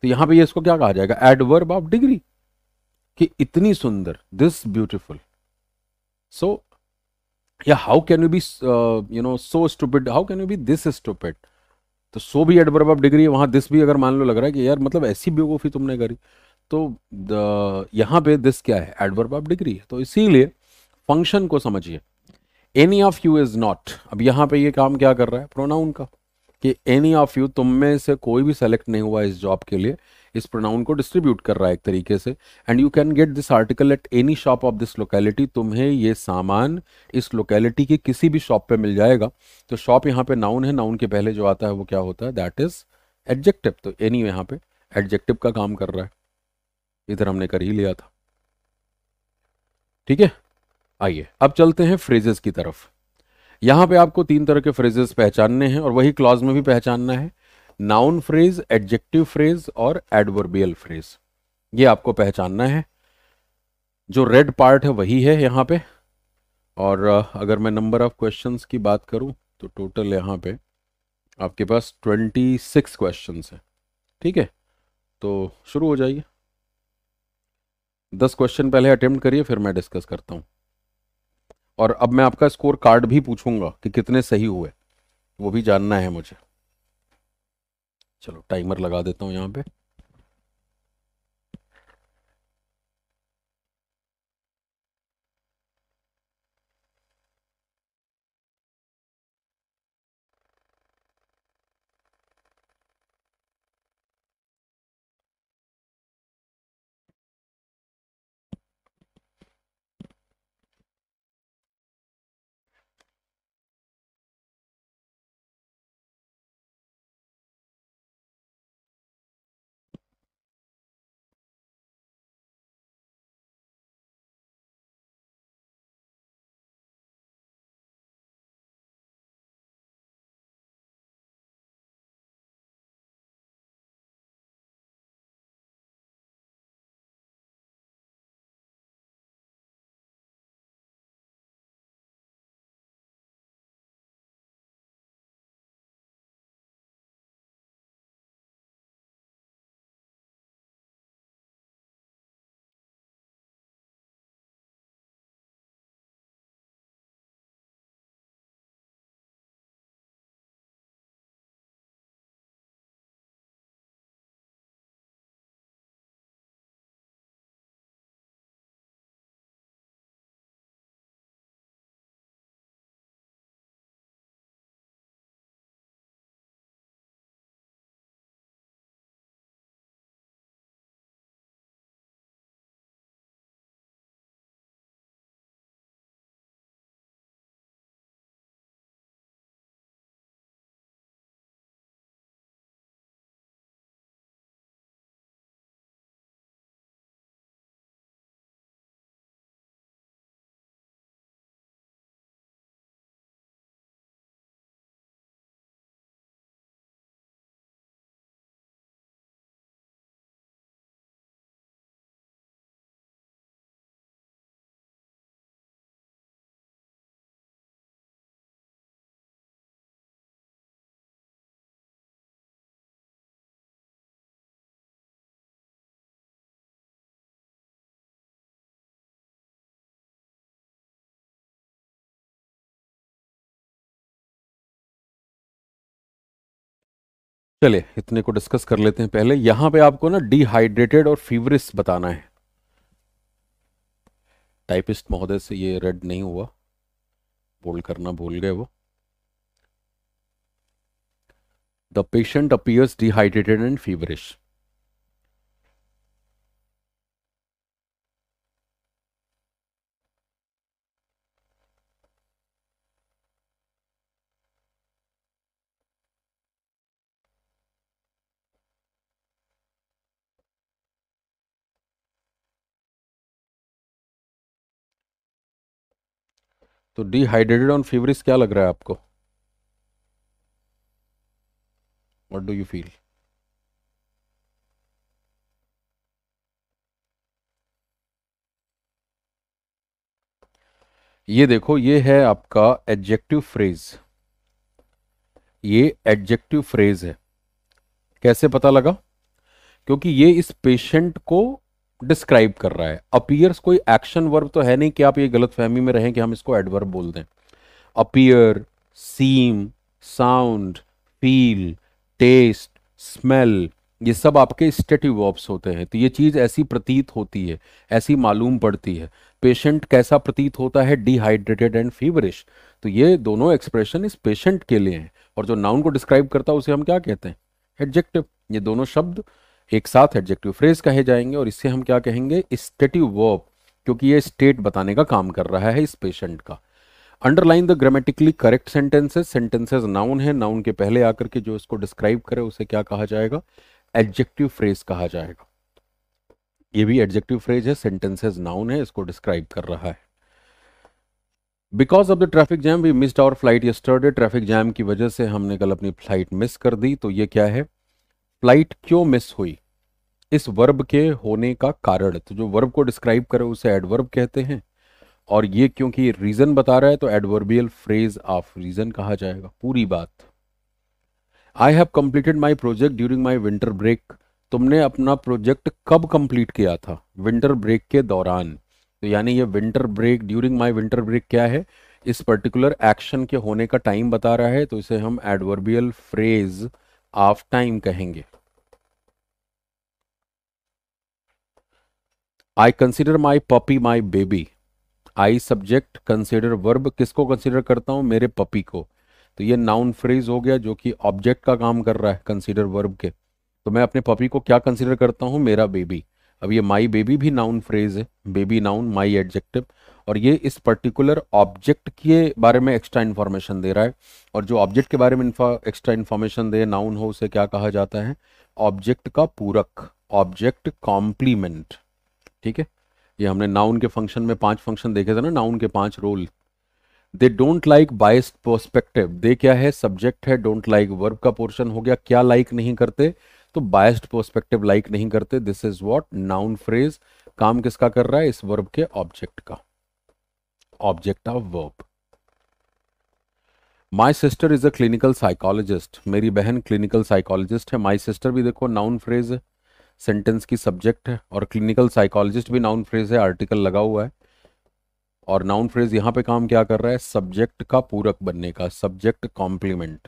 तो यहां पे ये इसको क्या कहा जाएगा एडवर्ब ऑफ डिग्री कि इतनी सुंदर दिस ब्यूटीफुल सो या how can you be you know so stupid how can you be this stupid तो सो भी एडवर्ब ऑफ डिग्री वहाँ दिस भी अगर मान लो लग रहा है कि यार मतलब ऐसी बेवकूफ़ी तुमने करी तो यहाँ पे दिस क्या है एडवर्ब ऑफ डिग्री है तो इसीलिए फंक्शन को समझिए any of you is not अब यहाँ पे ये काम क्या कर रहा है प्रोनाउन का कि एनी ऑफ यू तुम में से कोई भी सेलेक्ट नहीं हुआ इस जॉब के लिए इस प्रोनाउन को डिस्ट्रीब्यूट कर रहा है एक तरीके से and you can get this article at any shop of this locality तुम्हें ये सामान इस लोकेलिटी के किसी भी शॉप पे मिल जाएगा तो शॉप यहाँ पे नाउन है नाउन के पहले जो आता है वो क्या होता है दैट इज एडजेक्टिव तो एनी यहाँ पे एडजेक्टिव का काम कर रहा है इधर हमने कर ही लिया था ठीक है आइए अब चलते हैं फ्रेजेस की तरफ यहाँ पे आपको तीन तरह के फ्रेजेस पहचानने हैं और वही क्लॉज में भी पहचानना है नाउन फ्रेज एडजेक्टिव फ्रेज और एडवर्बियल फ्रेज ये आपको पहचानना है जो रेड पार्ट है वही है यहाँ पे और अगर मैं नंबर ऑफ क्वेश्चंस की बात करूँ तो टोटल यहाँ पे आपके पास ट्वेंटी सिक्स क्वेश्चन है ठीक है तो शुरू हो जाइए दस क्वेश्चन पहले अटेम्प्ट करिए फिर मैं डिस्कस करता हूँ और अब मैं आपका स्कोर कार्ड भी पूछूंगा कि कितने सही हुए वो भी जानना है मुझे चलो टाइमर लगा देता हूँ यहाँ पे चलिए इतने को डिस्कस कर लेते हैं पहले यहां पे आपको ना डिहाइड्रेटेड और फीवरिस बताना है टाइपिस्ट महोदय से ये रेड नहीं हुआ बोल करना भूल गए वो the patient appears dehydrated and feverish तो डिहाइड्रेटेड ऑन फीवरिस क्या लग रहा है आपको वट डू यू फील ये देखो ये है आपका एडजेक्टिव फ्रेज ये एडजेक्टिव फ्रेज है कैसे पता लगा क्योंकि ये इस पेशेंट को डिस्क्राइब कर रहा है अपियर्स कोई एक्शन वर्ब तो है नहीं कि आप ये गलत फहमी में रहें कि हम इसको एडवर्ब बोल दें appear seem sound feel taste smell ये सब आपके स्टेटिव वर्ब्स होते हैं तो ये चीज़ ऐसी प्रतीत होती है ऐसी मालूम पड़ती है पेशेंट कैसा प्रतीत होता है डिहाइड्रेटेड एंड फीवरिश तो ये दोनों एक्सप्रेशन इस पेशेंट के लिए हैं और जो नाउन को डिस्क्राइब करता है उसे हम क्या कहते हैं एडजेक्टिव ये दोनों शब्द एक साथ एडजेक्टिव फ्रेज कहे जाएंगे और इससे हम क्या कहेंगे स्टेटिव वर्ब क्योंकि ये स्टेट बताने का काम कर रहा है इस पेशेंट का underline the grammatically correct sentences sentences noun है नाउन के पहले आकर के जो इसको डिस्क्राइब करे उसे क्या कहा जाएगा एडजेक्टिव फ्रेज कहा जाएगा ये भी एडजेक्टिव फ्रेज है सेंटेंसेज नाउन है इसको डिस्क्राइब कर रहा है because of the traffic jam we missed our flight yesterday traffic jam की वजह से हमने कल अपनी फ्लाइट मिस कर दी तो ये क्या है फ्लाइट क्यों मिस हुई इस वर्ब के होने का कारण तो जो वर्ब को डिस्क्राइब करे उसे एडवर्ब कहते हैं और ये क्योंकि रीज़न बता रहा है तो एडवर्बियल फ्रेज ऑफ रीज़न कहा जाएगा पूरी बात I have completed my project during my winter break तुमने अपना प्रोजेक्ट कब कंप्लीट किया था विंटर ब्रेक के दौरान तो यानी ये winter break during my winter break क्या है इस पर्टिकुलर एक्शन के होने का टाइम बता रहा है तो इसे हम एडवर्बियल फ्रेज ऑफ टाइम कहेंगे I consider my puppy my baby I subject consider verb किसको कंसिडर करता हूँ मेरे पपी को तो ये नाउन फ्रेज हो गया जो कि ऑब्जेक्ट का काम कर रहा है कंसिडर वर्ब के तो मैं अपने पपी को क्या कंसिडर करता हूँ मेरा बेबी अब ये माई बेबी भी नाउन फ्रेज है बेबी नाउन माई एडजेक्टिव और ये इस पर्टिकुलर ऑब्जेक्ट के बारे में एक्स्ट्रा इन्फॉर्मेशन दे रहा है और जो ऑब्जेक्ट के बारे में एक्स्ट्रा इन्फॉर्मेशन दे नाउन हो उसे क्या कहा जाता है ऑब्जेक्ट का पूरक ऑब्जेक्ट कॉम्प्लीमेंट ठीक है ये हमने नाउन के फंक्शन में पांच फंक्शन देखे थे ना नाउन के पांच role they don't like bias perspective they क्या है सब्जेक्ट है डोंट लाइक वर्ब का पोर्शन हो गया क्या लाइक like नहीं करते तो बायस्ड पर्सपेक्टिव लाइक नहीं करते this is what noun phrase काम किसका कर रहा है इस वर्ब के ऑब्जेक्ट का object of verb my sister is a clinical psychologist मेरी बहन क्लिनिकल साइकोलॉजिस्ट है माई सिस्टर भी देखो नाउन फ्रेज है सेंटेंस की सब्जेक्ट है और क्लिनिकल साइकोलॉजिस्ट भी नाउन फ्रेज है आर्टिकल लगा हुआ है और नाउन फ्रेज यहाँ पे काम क्या कर रहा है सब्जेक्ट का पूरक बनने का सब्जेक्ट कॉम्प्लीमेंट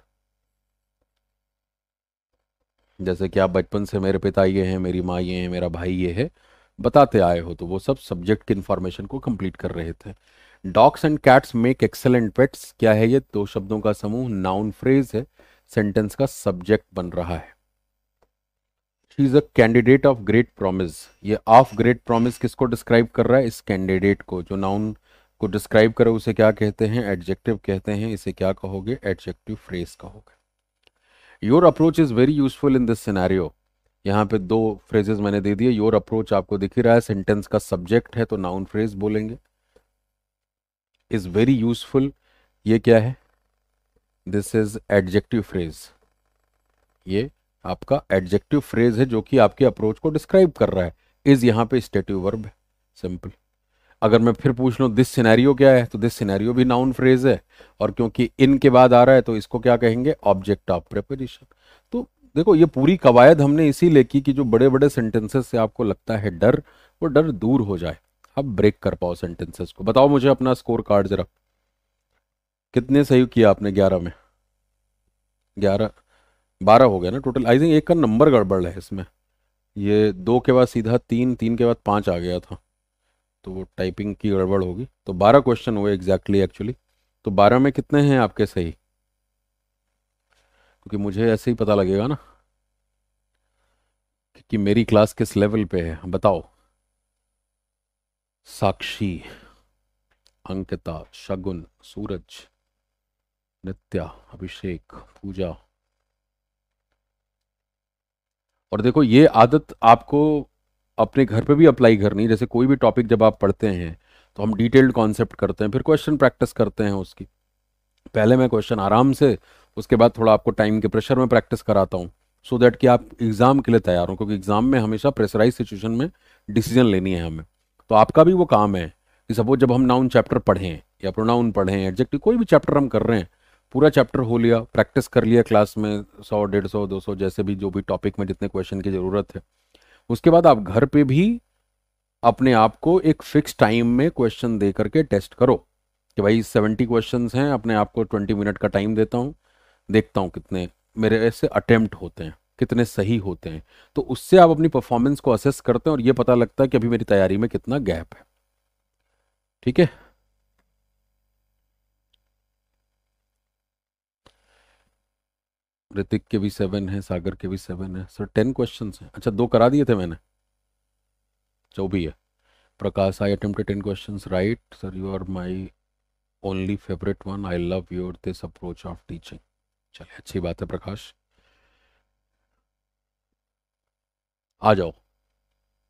जैसे कि आप बचपन से मेरे पिता ये हैं मेरी माँ ये है मेरा भाई ये है बताते आए हो तो वो सब सब्जेक्ट की इन्फॉर्मेशन को कंप्लीट कर रहे थे dogs and cats make excellent pets क्या है ये दो शब्दों का समूह नाउन फ्रेज है सेंटेंस का सब्जेक्ट बन रहा है she is a candidate of great promise ये ऑफ ग्रेट प्रॉमिस किसको डिस्क्राइब कर रहा है इस कैंडिडेट को जो नाउन को डिस्क्राइब करे उसे क्या कहते हैं एडजेक्टिव कहते हैं इसे क्या कहोगे एडजेक्टिव फ्रेज कहोगे your approach is very useful in this scenario यहाँ पे दो फ्रेजेस मैंने दे दिए योर अप्रोच आपको दिख ही रहा है सेंटेंस का सब्जेक्ट है तो नाउन फ्रेज बोलेंगे इज़ वेरी यूजफुल ये क्या है दिस इज एडजेक्टिव फ्रेज ये आपका एडजेक्टिव फ्रेज है जो कि आपके अप्रोच को डिस्क्राइब कर रहा है इज यहाँ पे स्टेटिव वर्ब है सिंपल अगर मैं फिर पूछ लूँ दिस सिनेरियो क्या है तो दिस सिनेरियो भी नाउन फ्रेज है और क्योंकि इन के बाद आ रहा है तो इसको क्या कहेंगे ऑब्जेक्ट ऑफ प्रिपरेशन तो देखो ये पूरी कवायद हमने इसी ले की कि जो बड़े बड़े सेंटेंसेस से आपको लगता है डर वो डर दूर हो जाए आप ब्रेक कर पाओ सेंटेंसेस को बताओ मुझे अपना स्कोर कार्ड जरा कितने सही किया आपने ग्यारह में ग्यारह बारह हो गया ना टोटल आई थिंक एक का नंबर गड़बड़ है इसमें ये दो के बाद सीधा तीन तीन के बाद पाँच आ गया था तो टाइपिंग की गड़बड़ होगी तो बारह क्वेश्चन हुए एग्जैक्टली एक्चुअली तो बारह में कितने हैं आपके सही क्योंकि मुझे ऐसे ही पता लगेगा ना कि मेरी क्लास किस लेवल पे है बताओ साक्षी अंकिता शगुन सूरज नित्या अभिषेक पूजा और देखो ये आदत आपको अपने घर पे भी अप्लाई करनी जैसे कोई भी टॉपिक जब आप पढ़ते हैं तो हम डिटेल्ड कॉन्सेप्ट करते हैं फिर क्वेश्चन प्रैक्टिस करते हैं उसकी पहले मैं क्वेश्चन आराम से उसके बाद थोड़ा आपको टाइम के प्रेशर में प्रैक्टिस कराता हूँ सो दैट कि आप एग्ज़ाम के लिए तैयार हो क्योंकि एग्ज़ाम में हमेशा प्रेशराइज सिचुएशन में डिसीजन लेनी है हमें तो आपका भी वो काम है कि सपोज जब हम नाउन चैप्टर पढ़ें या प्रोनाउन पढ़ें एडजेक्टिव कोई भी चैप्टर हम कर रहे हैं पूरा चैप्टर हो लिया प्रैक्टिस कर लिया क्लास में सौ डेढ़ सौ दो सौ जैसे भी जो भी टॉपिक में जितने क्वेश्चन की ज़रूरत है उसके बाद आप घर पे भी अपने आप को एक फिक्स टाइम में क्वेश्चन दे करके टेस्ट करो कि भाई सेवेंटी क्वेश्चन हैं अपने आप को ट्वेंटी मिनट का टाइम देता हूँ देखता हूँ कितने मेरे ऐसे अटैम्प्ट होते हैं कितने सही होते हैं तो उससे आप अपनी परफॉर्मेंस को असेस करते हैं और ये पता लगता है कि अभी मेरी तैयारी में कितना गैप है ठीक है ऋतिक के भी सेवन है सागर के भी सेवन है सर टेन क्वेश्चन हैं अच्छा दो करा दिए थे मैंने जो भी है Prakash I attempt ten question right sir you are my only favourite one I love your this approach of teaching चलिए अच्छी बात है प्रकाश आ जाओ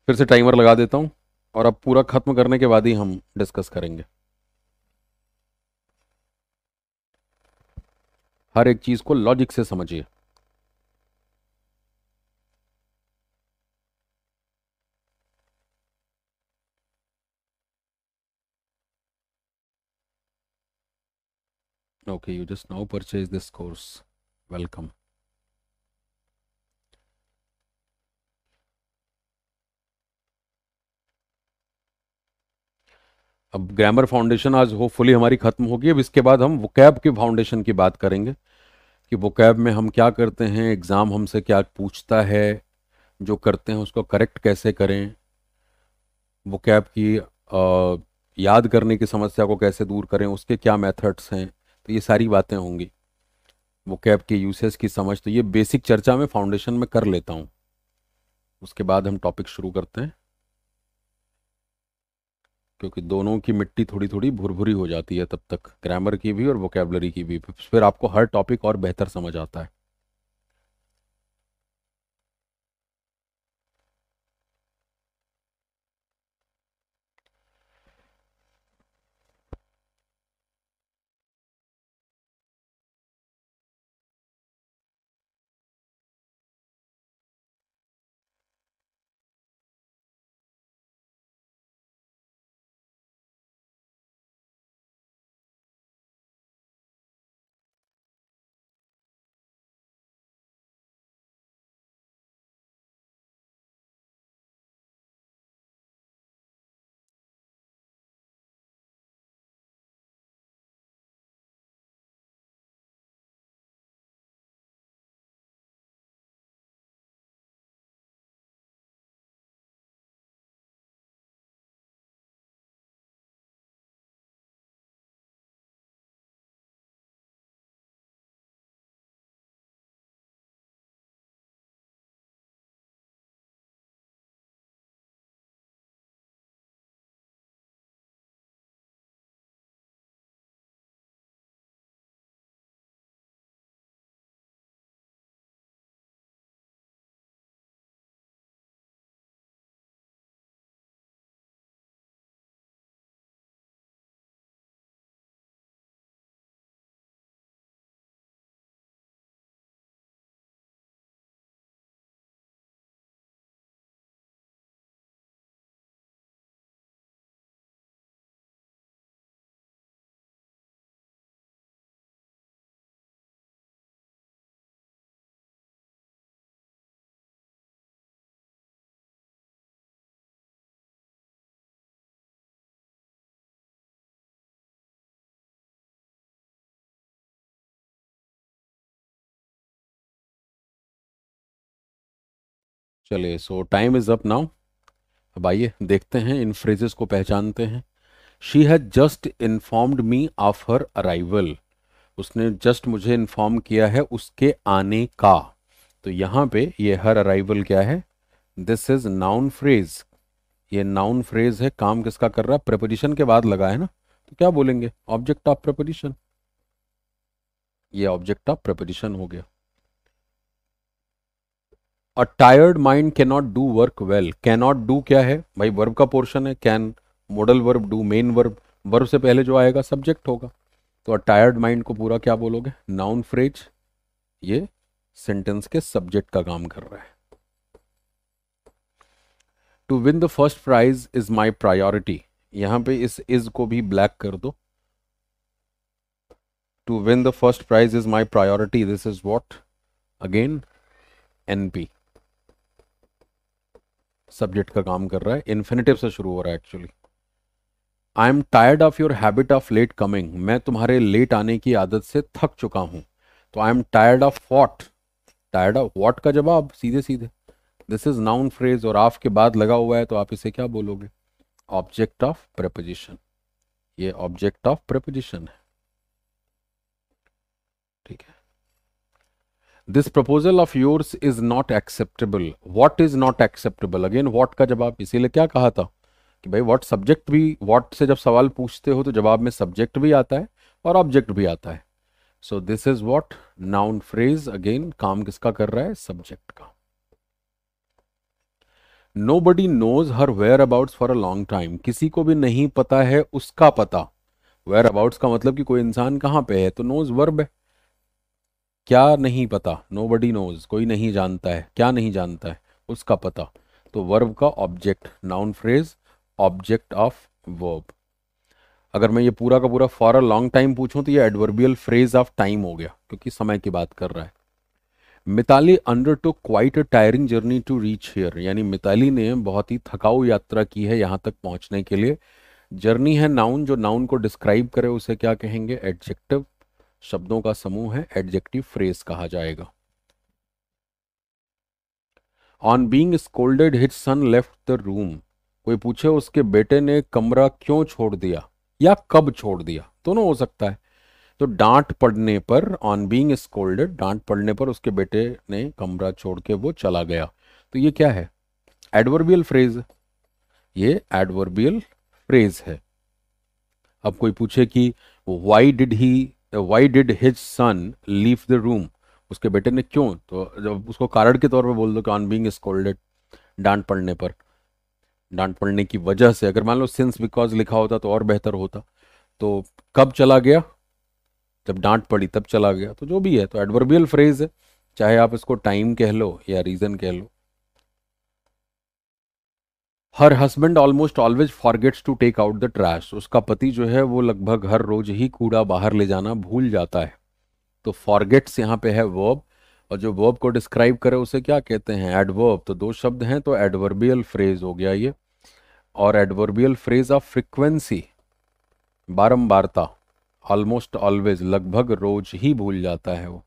फिर से टाइमर लगा देता हूँ और अब पूरा ख़त्म करने के बाद ही हम डिस्कस करेंगे हर एक चीज को लॉजिक से समझिए okay you just now purchase this course welcome अब ग्रामर फाउंडेशन आज होपफुली हमारी ख़त्म होगी अब इसके बाद हम वोकैब के फाउंडेशन की बात करेंगे कि वोकैब में हम क्या करते हैं एग्ज़ाम हमसे क्या पूछता है जो करते हैं उसको करेक्ट कैसे करें वोकैब की आ, याद करने की समस्या को कैसे दूर करें उसके क्या मेथड्स हैं तो ये सारी बातें होंगी वोकैब के यूसेज की समझ तो ये बेसिक चर्चा में फाउंडेशन में कर लेता हूँ उसके बाद हम टॉपिक शुरू करते हैं क्योंकि दोनों की मिट्टी थोड़ी थोड़ी भुरभुरी हो जाती है तब तक ग्रामर की भी और वोकेबलरी की भी फिर आपको हर टॉपिक और बेहतर समझ आता है चलिए so time is up now अब आइए देखते हैं इन फ्रेजेस को पहचानते हैं she has just informed me of her arrival उसने जस्ट मुझे इन्फॉर्म किया है उसके आने का तो यहाँ पे ये हर अराइवल क्या है दिस इज नाउन फ्रेज ये नाउन फ्रेज है काम किसका कर रहा है प्रपोजिशन के बाद लगा है ना तो क्या बोलेंगे ऑब्जेक्ट ऑफ प्रपोजिशन ये ऑब्जेक्ट ऑफ प्रपोजिशन हो गया a tired mind can not do work well can not do क्या है भाई वर्ब का पोर्शन है can modal verb do main verb verb से पहले जो आएगा सब्जेक्ट होगा तो अ टायर्ड माइंड को पूरा क्या बोलोगे नाउन फ्रेज ये सेंटेंस के सब्जेक्ट का काम कर रहा है to win the first prize is my priority यहां पे इस इज को भी ब्लैक कर दो to win the first prize is my priority this is what again NP subject का काम कर रहा है इन्फिनेटिव से शुरू हो रहा है actually I am tired of your habit of late coming मैं तुम्हारे लेट आने की आदत से थक चुका हूँ तो I am tired of what tired of what का जवाब सीधे सीधे दिस इज नाउन फ्रेज और आफ के बाद लगा हुआ है तो आप इसे क्या बोलोगे ऑब्जेक्ट ऑफ प्रपोजिशन ये ऑब्जेक्ट ऑफ प्रपोजिशन है this proposal of yours is not acceptable what is not acceptable again what का जवाब इसीलिए क्या कहा था कि भाई वॉट सब्जेक्ट भी वॉट से जब सवाल पूछते हो तो जवाब में सब्जेक्ट भी आता है और ऑब्जेक्ट भी आता है so this is what noun phrase again काम किसका कर रहा है सब्जेक्ट का nobody knows her whereabouts for a long time किसी को भी नहीं पता है उसका पता वेयर अबाउट का मतलब कि कोई इंसान कहां पे है तो नोज वर्ब है क्या नहीं पता नो बडी नोज कोई नहीं जानता है क्या नहीं जानता है उसका पता तो वर्ब का object noun phrase object of verb अगर मैं ये पूरा का पूरा फॉर अ लॉन्ग टाइम पूछूं तो ये एडवर्बियल फ्रेज ऑफ टाइम हो गया क्योंकि समय की बात कर रहा है Mitali underwent quite a tiring journey to reach here यानी मिताली ने बहुत ही थकाऊ यात्रा की है यहाँ तक पहुँचने के लिए जर्नी है नाउन जो नाउन को डिस्क्राइब करे उसे क्या कहेंगे एडजेक्टिव शब्दों का समूह है एडजेक्टिव फ्रेज कहा जाएगा on being scolded his son left the room कोई पूछे उसके बेटे ने कमरा क्यों छोड़ दिया या कब छोड़ दिया दोनों तो हो सकता है तो डांट पड़ने पर ऑन बींग स्कोल्डेड डांट पड़ने पर उसके बेटे ने कमरा छोड़ के वो चला गया तो ये क्या है एडवर्बियल फ्रेज ये एडवर्बियल फ्रेज है अब कोई पूछे कि why did he why did his son leave the room उसके बेटे ने क्यों तो जब उसको कारण के तौर पर बोल दो कि ऑन बींग स्कोल्डेड डांट पड़ने पर डांट पड़ने की वजह से अगर मान लो सिंस बिकॉज लिखा होता तो और बेहतर होता तो कब चला गया जब डांट पड़ी तब चला गया तो जो भी है तो एडवर्बियल फ्रेज है चाहे आप इसको टाइम कह लो या रीज़न कह लो her husband almost always forgets to take out the trash उसका पति जो है वो लगभग हर रोज ही कूड़ा बाहर ले जाना भूल जाता है तो फॉरगेट्स यहाँ पे है वर्ब और जो वर्ब को डिस्क्राइब करे उसे क्या कहते हैं एडवर्ब तो दो शब्द हैं तो एडवर्बियल फ्रेज हो गया ये और एडवर्बियल फ्रेज ऑफ फ्रिक्वेंसी बारम्बारता ऑलमोस्ट ऑलवेज लगभग रोज ही भूल जाता है वो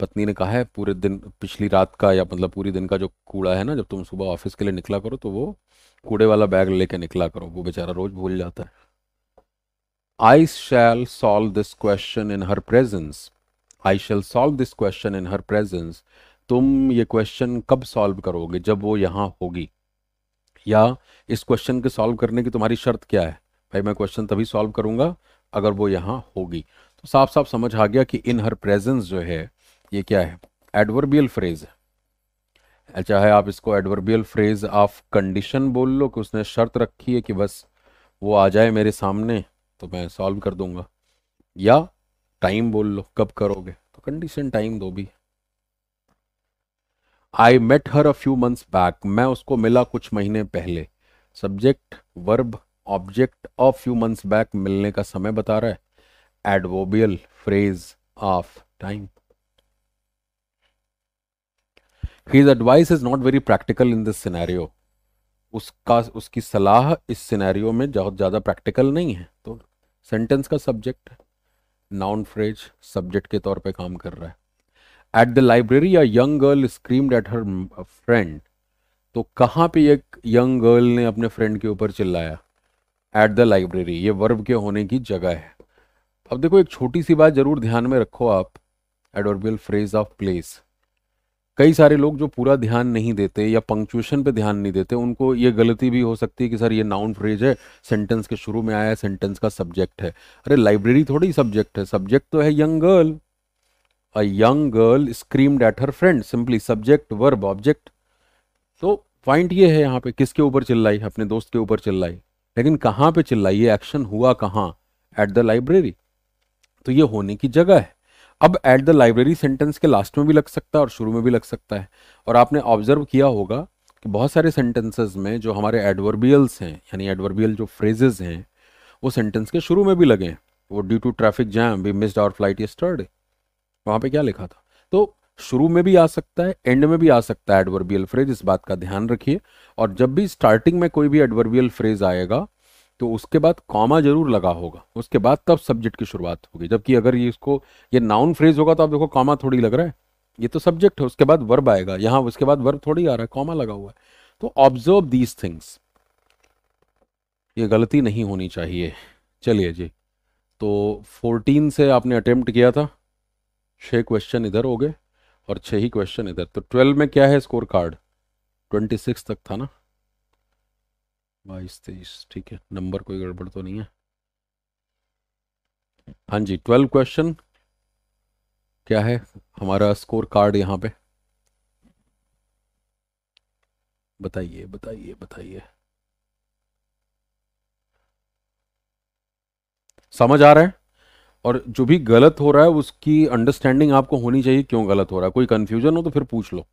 पत्नी ने कहा है पूरे दिन पिछली रात का या मतलब पूरी दिन का जो कूड़ा है ना जब तुम सुबह ऑफिस के लिए निकला करो तो वो कूड़े वाला बैग लेके निकला करो वो बेचारा रोज भूल जाता है I shall solve this question in her presence I shall solve this question in her presence तुम ये क्वेश्चन कब सॉल्व करोगे जब वो यहाँ होगी या इस क्वेश्चन के सॉल्व करने की तुम्हारी शर्त क्या है भाई मैं क्वेश्चन तभी सॉल्व करूंगा अगर वो यहाँ होगी तो साफ साफ समझ आ गया कि इन हर प्रेजेंस जो है ये क्या है एडवर्बियल फ्रेज है अच्छा, चाहे आप इसको एडवर्बियल फ्रेज ऑफ कंडीशन बोल लो कि उसने शर्त रखी है कि बस वो आ जाए मेरे सामने तो मैं सॉल्व कर दूंगा या टाइम बोल लो कब करोगे तो कंडीशन टाइम दो भी I met her a few months back मैं उसको मिला कुछ महीने पहले subject verb object of few months back मिलने का समय बता रहा है adverbial phrase of time his advice is not very practical in this scenario उसका उसकी सलाह इस सिनेरियो में बहुत ज़्यादा प्रैक्टिकल नहीं है तो सेंटेंस का सब्जेक्ट नाउन फ्रेज सब्जेक्ट के तौर पे काम कर रहा है at the library a young girl screamed at her friend तो कहाँ पे एक यंग गर्ल ने अपने फ्रेंड के ऊपर चिल्लाया एट द लाइब्रेरी ये वर्ब के होने की जगह है अब देखो एक छोटी सी बात जरूर ध्यान में रखो आप एडवर्बियल फ्रेज ऑफ प्लेस कई सारे लोग जो पूरा ध्यान नहीं देते या पंक्चुएशन पे ध्यान नहीं देते उनको ये गलती भी हो सकती है कि सर ये नाउन फ्रेज है सेंटेंस के शुरू में आया है सेंटेंस का सब्जेक्ट है अरे लाइब्रेरी थोड़ी सब्जेक्ट है सब्जेक्ट तो है young girl a young girl screamed at her friend simply subject verb object तो पॉइंट ये है यहाँ पे किसके ऊपर चिल्लाई अपने दोस्त के ऊपर चिल्लाई लेकिन कहाँ पे चिल्लाई ये एक्शन हुआ कहाँ एट द लाइब्रेरी तो ये होने की जगह है अब एट द लाइब्रेरी सेंटेंस के लास्ट में भी लग सकता है और शुरू में भी लग सकता है और आपने ऑब्जर्व किया होगा कि बहुत सारे सेंटेंसेस में जो हमारे एडवर्बियल्स हैं यानी एडवर्बियल जो फ्रेजेज हैं वो सेंटेंस के शुरू में भी लगे वो due to traffic jam we missed our flight yesterday वहाँ पे क्या लिखा था तो शुरू में भी आ सकता है एंड में भी आ सकता है एडवर्बियल फ्रेज इस बात का ध्यान रखिए और जब भी स्टार्टिंग में कोई भी एडवर्बियल फ्रेज आएगा तो उसके बाद कॉमा जरूर लगा होगा उसके बाद तब सब्जेक्ट की शुरुआत होगी जबकि अगर ये इसको ये नाउन फ्रेज होगा तो आप देखो कॉमा थोड़ी लग रहा है ये तो सब्जेक्ट है उसके बाद वर्ब आएगा यहाँ उसके बाद वर्ब थोड़ी आ रहा है कॉमा लगा हुआ है तो ऑब्जर्व दीज थिंग्स ये गलती नहीं होनी चाहिए चलिए जी तो फोर्टीन से आपने अटेम्प्ट किया था छः क्वेश्चन इधर हो गए और छः ही क्वेश्चन इधर तो ट्वेल्व में क्या है स्कोर कार्ड ट्वेंटी सिक्स तक था ना बाईस हाँ, तेईस ठीक है नंबर कोई गड़बड़ तो नहीं है हाँ जी ट्वेल्व क्वेश्चन क्या है हमारा स्कोर कार्ड यहाँ पे बताइए बताइए बताइए समझ आ रहा है और जो भी गलत हो रहा है उसकी अंडरस्टैंडिंग आपको होनी चाहिए क्यों गलत हो रहा है कोई कंफ्यूजन हो तो फिर पूछ लो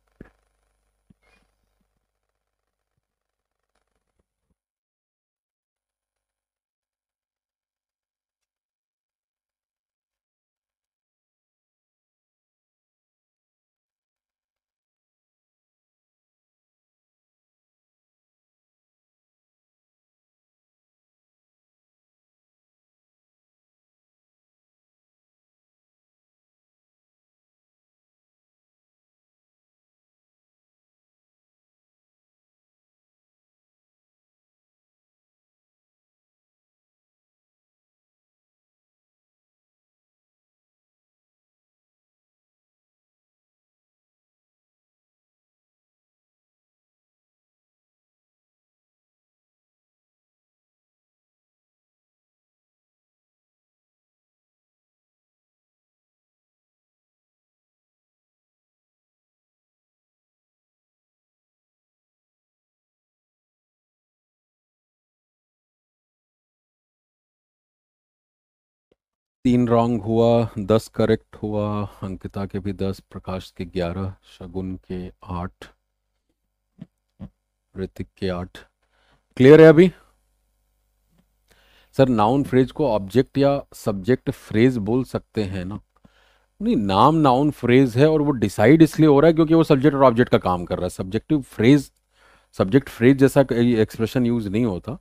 तीन रॉन्ग हुआ दस करेक्ट हुआ अंकिता के भी दस प्रकाश के ग्यारह शगुन के आठ ऋतिक के आठ क्लियर है अभी सर नाउन फ्रेज को ऑब्जेक्ट या सब्जेक्ट फ्रेज बोल सकते हैं ना नहीं नाम नाउन फ्रेज है और वो डिसाइड इसलिए हो रहा है क्योंकि वो सब्जेक्ट और ऑब्जेक्ट का काम कर रहा है सब्जेक्टिव फ्रेज सब्जेक्ट फ्रेज जैसा एक्सप्रेशन यूज नहीं होता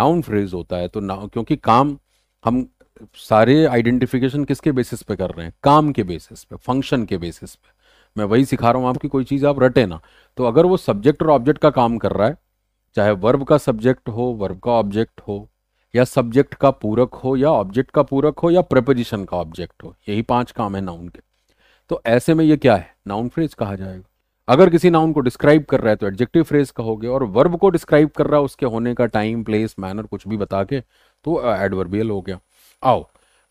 नाउन फ्रेज होता है तो ना क्योंकि काम हम सारे आइडेंटिफिकेशन किसके बेसिस पे कर रहे हैं काम के बेसिस पे फंक्शन के बेसिस पे मैं वही सिखा रहा हूँ आपकी कोई चीज़ आप रटे ना तो अगर वो सब्जेक्ट और ऑब्जेक्ट का काम कर रहा है चाहे वर्ब का सब्जेक्ट हो वर्ब का ऑब्जेक्ट हो या सब्जेक्ट का पूरक हो या ऑब्जेक्ट का पूरक हो या प्रपोजिशन का ऑब्जेक्ट हो यही पांच काम है नाउन के तो ऐसे में ये क्या है नाउन फ्रेज कहा जाएगा अगर किसी नाउन को डिस्क्राइब कर रहा है तो एडजेक्टिव फ्रेज कहोगे और वर्ब को डिस्क्राइब कर रहा है उसके होने का टाइम प्लेस मैनर कुछ भी बता के तो एडवर्बियल हो गया आओ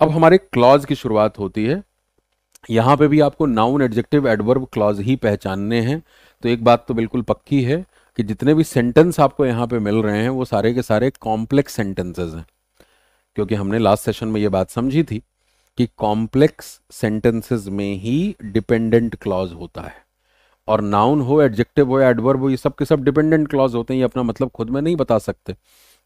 अब हमारे क्लॉज की शुरुआत होती है यहां पे भी आपको नाउन एडजेक्टिव एडवर्ब क्लॉज ही पहचानने हैं तो एक बात तो बिल्कुल पक्की है कि जितने भी सेंटेंस आपको यहां पे मिल रहे हैं वो सारे के सारे कॉम्प्लेक्स सेंटेंसेस हैं क्योंकि हमने लास्ट सेशन में ये बात समझी थी कि कॉम्प्लेक्स सेंटेंसेज में ही डिपेंडेंट क्लॉज होता है और नाउन हो एडजेक्टिव हो एडवर्ब हो ये सब के सब डिपेंडेंट क्लॉज होते हैं ये अपना मतलब खुद में नहीं बता सकते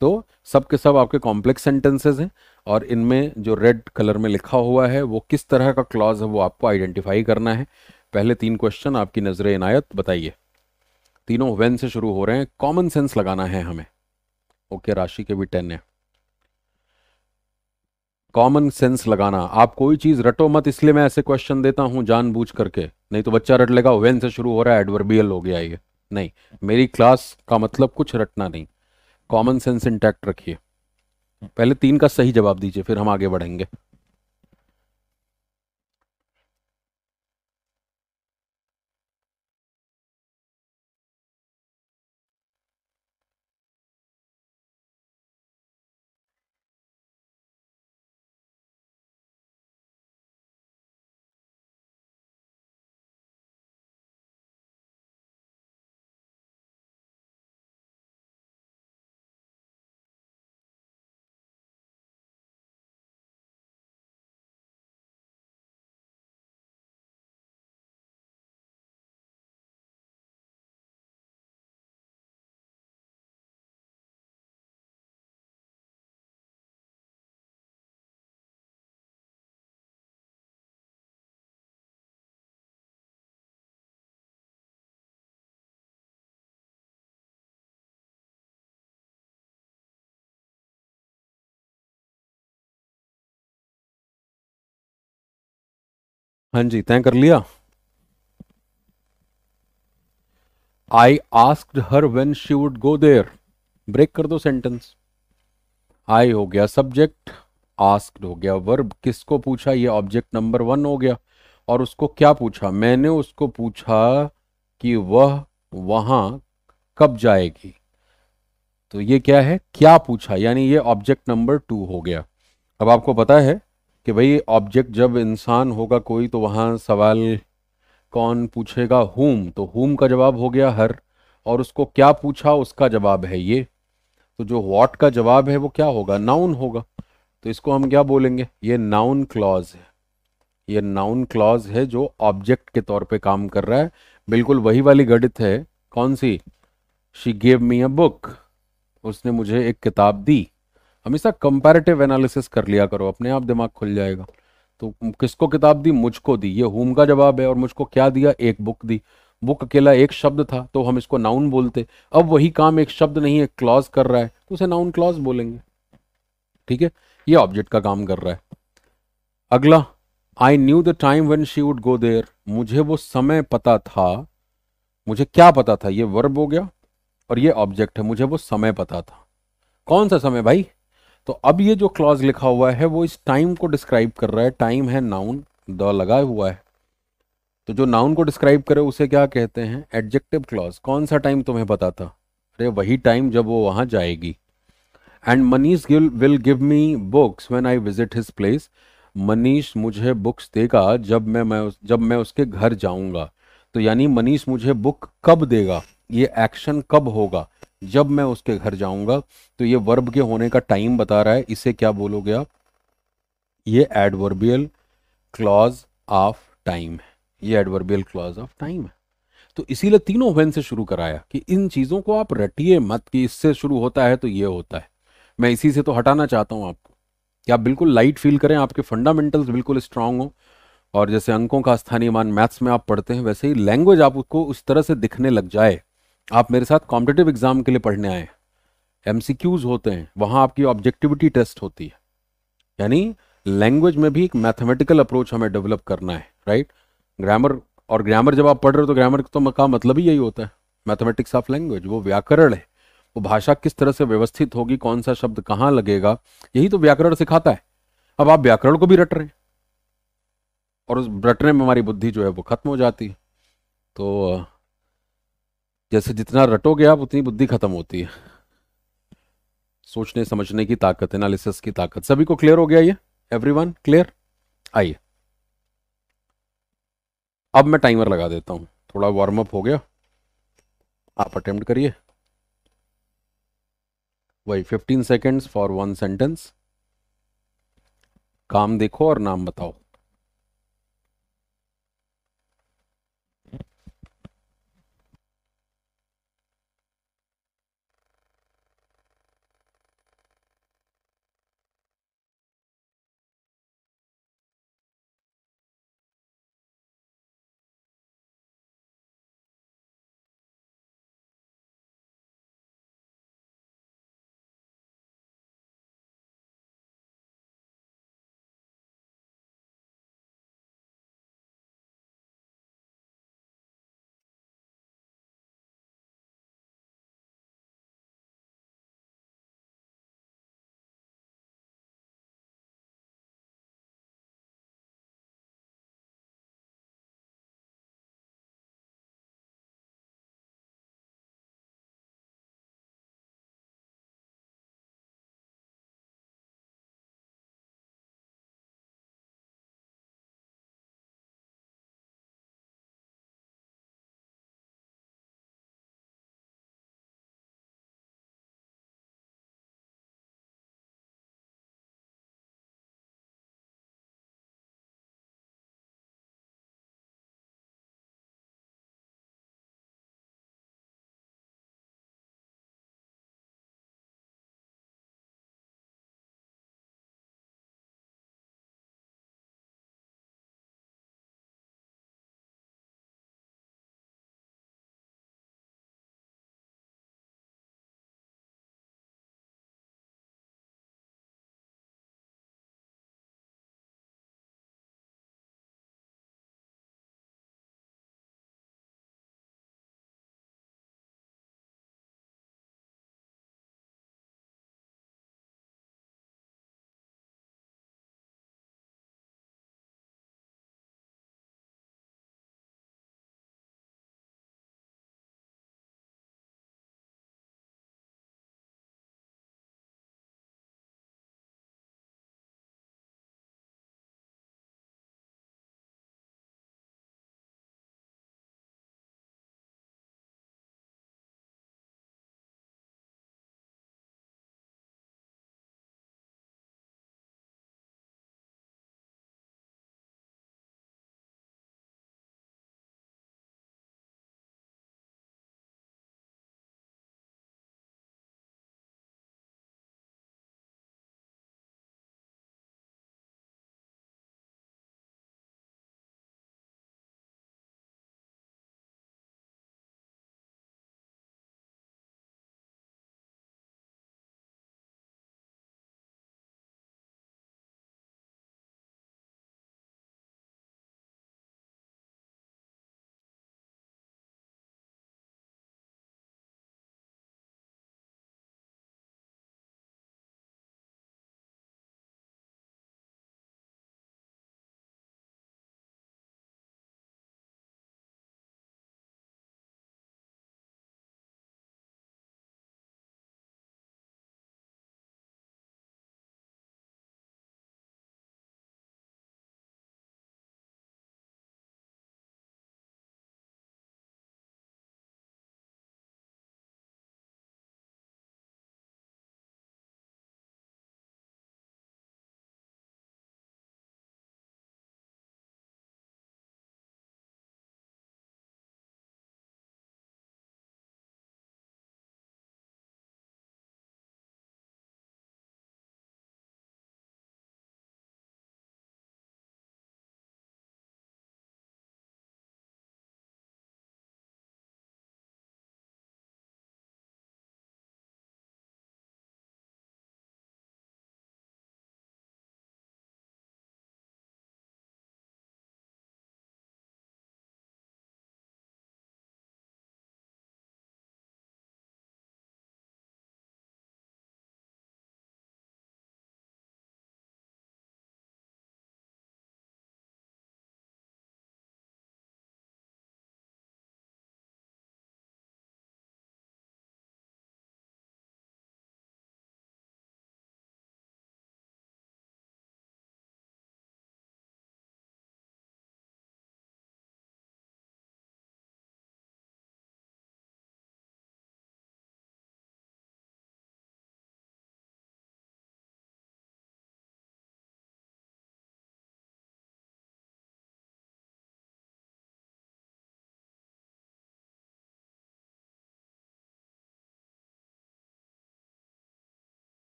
तो सब के सब आपके कॉम्प्लेक्स सेंटेंसेस हैं और इनमें जो रेड कलर में लिखा हुआ है वो किस तरह का क्लॉज है वो आपको आइडेंटिफाई करना है पहले तीन क्वेश्चन आपकी नजर इनायत बताइए तीनों वेन से शुरू हो रहे हैं कॉमन सेंस लगाना है हमें ओके राशि के भी टेन है कॉमन सेंस लगाना आप कोई चीज रटो मत इसलिए मैं ऐसे क्वेश्चन देता हूं जानबूझ करके नहीं तो बच्चा रट लेगा वेन से शुरू हो रहा है एडवर्बियल हो गया ये नहीं मेरी क्लास का मतलब कुछ रटना नहीं कॉमन सेंस इंटैक्ट रखिए पहले तीन का सही जवाब दीजिए फिर हम आगे बढ़ेंगे हाँ जी तय कर लिया I asked her when she would go there break कर दो सेंटेंस आई हो गया सब्जेक्ट आस्क्ड हो गया वर्ब किसको पूछा ये ऑब्जेक्ट नंबर वन हो गया और उसको क्या पूछा मैंने उसको पूछा कि वह वहां कब जाएगी तो ये क्या है क्या पूछा यानी ये ऑब्जेक्ट नंबर टू हो गया अब आपको पता है कि भाई ऑब्जेक्ट जब इंसान होगा कोई तो वहाँ सवाल कौन पूछेगा हुम तो हुम का जवाब हो गया हर और उसको क्या पूछा उसका जवाब है ये तो जो वॉट का जवाब है वो क्या होगा नाउन होगा तो इसको हम क्या बोलेंगे ये नाउन क्लॉज है ये नाउन क्लॉज है जो ऑब्जेक्ट के तौर पे काम कर रहा है बिल्कुल वही वाली गणित है कौन सी she gave me a book उसने मुझे एक किताब दी हमेशा कंपैरेटिव एनालिसिस कर लिया करो अपने आप दिमाग खुल जाएगा तो किसको किताब दी मुझको दी ये होम का जवाब है और मुझको क्या दिया एक बुक दी बुक अकेला एक शब्द था तो हम इसको नाउन बोलते अब वही काम एक शब्द नहीं है क्लॉज कर रहा है तो उसे नाउन क्लॉज बोलेंगे ठीक है ये ऑब्जेक्ट का काम कर रहा है अगला I knew the time when she would go there मुझे वो समय पता था मुझे क्या पता था ये वर्ब हो गया और ये ऑब्जेक्ट है मुझे वो समय पता था कौन सा समय भाई तो अब ये जो क्लॉज लिखा हुआ है वो इस टाइम को डिस्क्राइब कर रहा है टाइम है नाउन द लगा हुआ है तो जो नाउन को डिस्क्राइब करे उसे क्या कहते हैं एडजेक्टिव क्लॉज कौन सा टाइम तुम्हें पता था अरे वही टाइम जब वो वहाँ जाएगी and Manish Gill will give me books when I visit his place Manish मुझे बुक्स देगा जब मैं मैं उस, जब मैं उसके घर जाऊंगा तो यानी मनीष मुझे बुक कब देगा ये एक्शन कब होगा जब मैं उसके घर जाऊंगा तो ये वर्ब के होने का टाइम बता रहा है इसे क्या बोलोगे आप ये एडवर्बियल क्लॉज ऑफ टाइम है ये एडवर्बियल क्लॉज ऑफ टाइम है तो इसीलिए तीनों वेन से शुरू कराया कि इन चीज़ों को आप रटिए मत कि इससे शुरू होता है तो ये होता है मैं इसी से तो हटाना चाहता हूं आपको कि आप बिल्कुल लाइट फील करें आपके फंडामेंटल्स बिल्कुल स्ट्रांग हो और जैसे अंकों का स्थानीय मान मैथ्स में आप पढ़ते हैं वैसे ही लैंग्वेज आप उसको उस तरह से दिखने लग जाए आप मेरे साथ कॉम्पिटेटिव एग्जाम के लिए पढ़ने आए एम होते हैं वहाँ आपकी ऑब्जेक्टिविटी टेस्ट होती है यानी लैंग्वेज में भी एक मैथमेटिकल अप्रोच हमें डेवलप करना है राइट ग्रामर और ग्रामर जब आप पढ़ रहे हो तो ग्रामर तो का मतलब ही यही होता है मैथमेटिक्स ऑफ लैंग्वेज वो व्याकरण है वो भाषा किस तरह से व्यवस्थित होगी कौन सा शब्द कहाँ लगेगा यही तो व्याकरण सिखाता है अब आप व्याकरण को भी रट रहे हैं और उस रटने में हमारी बुद्धि जो है वो खत्म हो जाती है तो जैसे जितना रटोगे आप उतनी बुद्धि खत्म होती है सोचने समझने की ताकत एनालिसिस की ताकत सभी को क्लियर हो गया ये एवरीवन क्लियर आइए अब मैं टाइमर लगा देता हूं थोड़ा वार्म अप हो गया आप अटेम्प्ट करिए वही 15 सेकेंड्स फॉर वन सेंटेंस काम देखो और नाम बताओ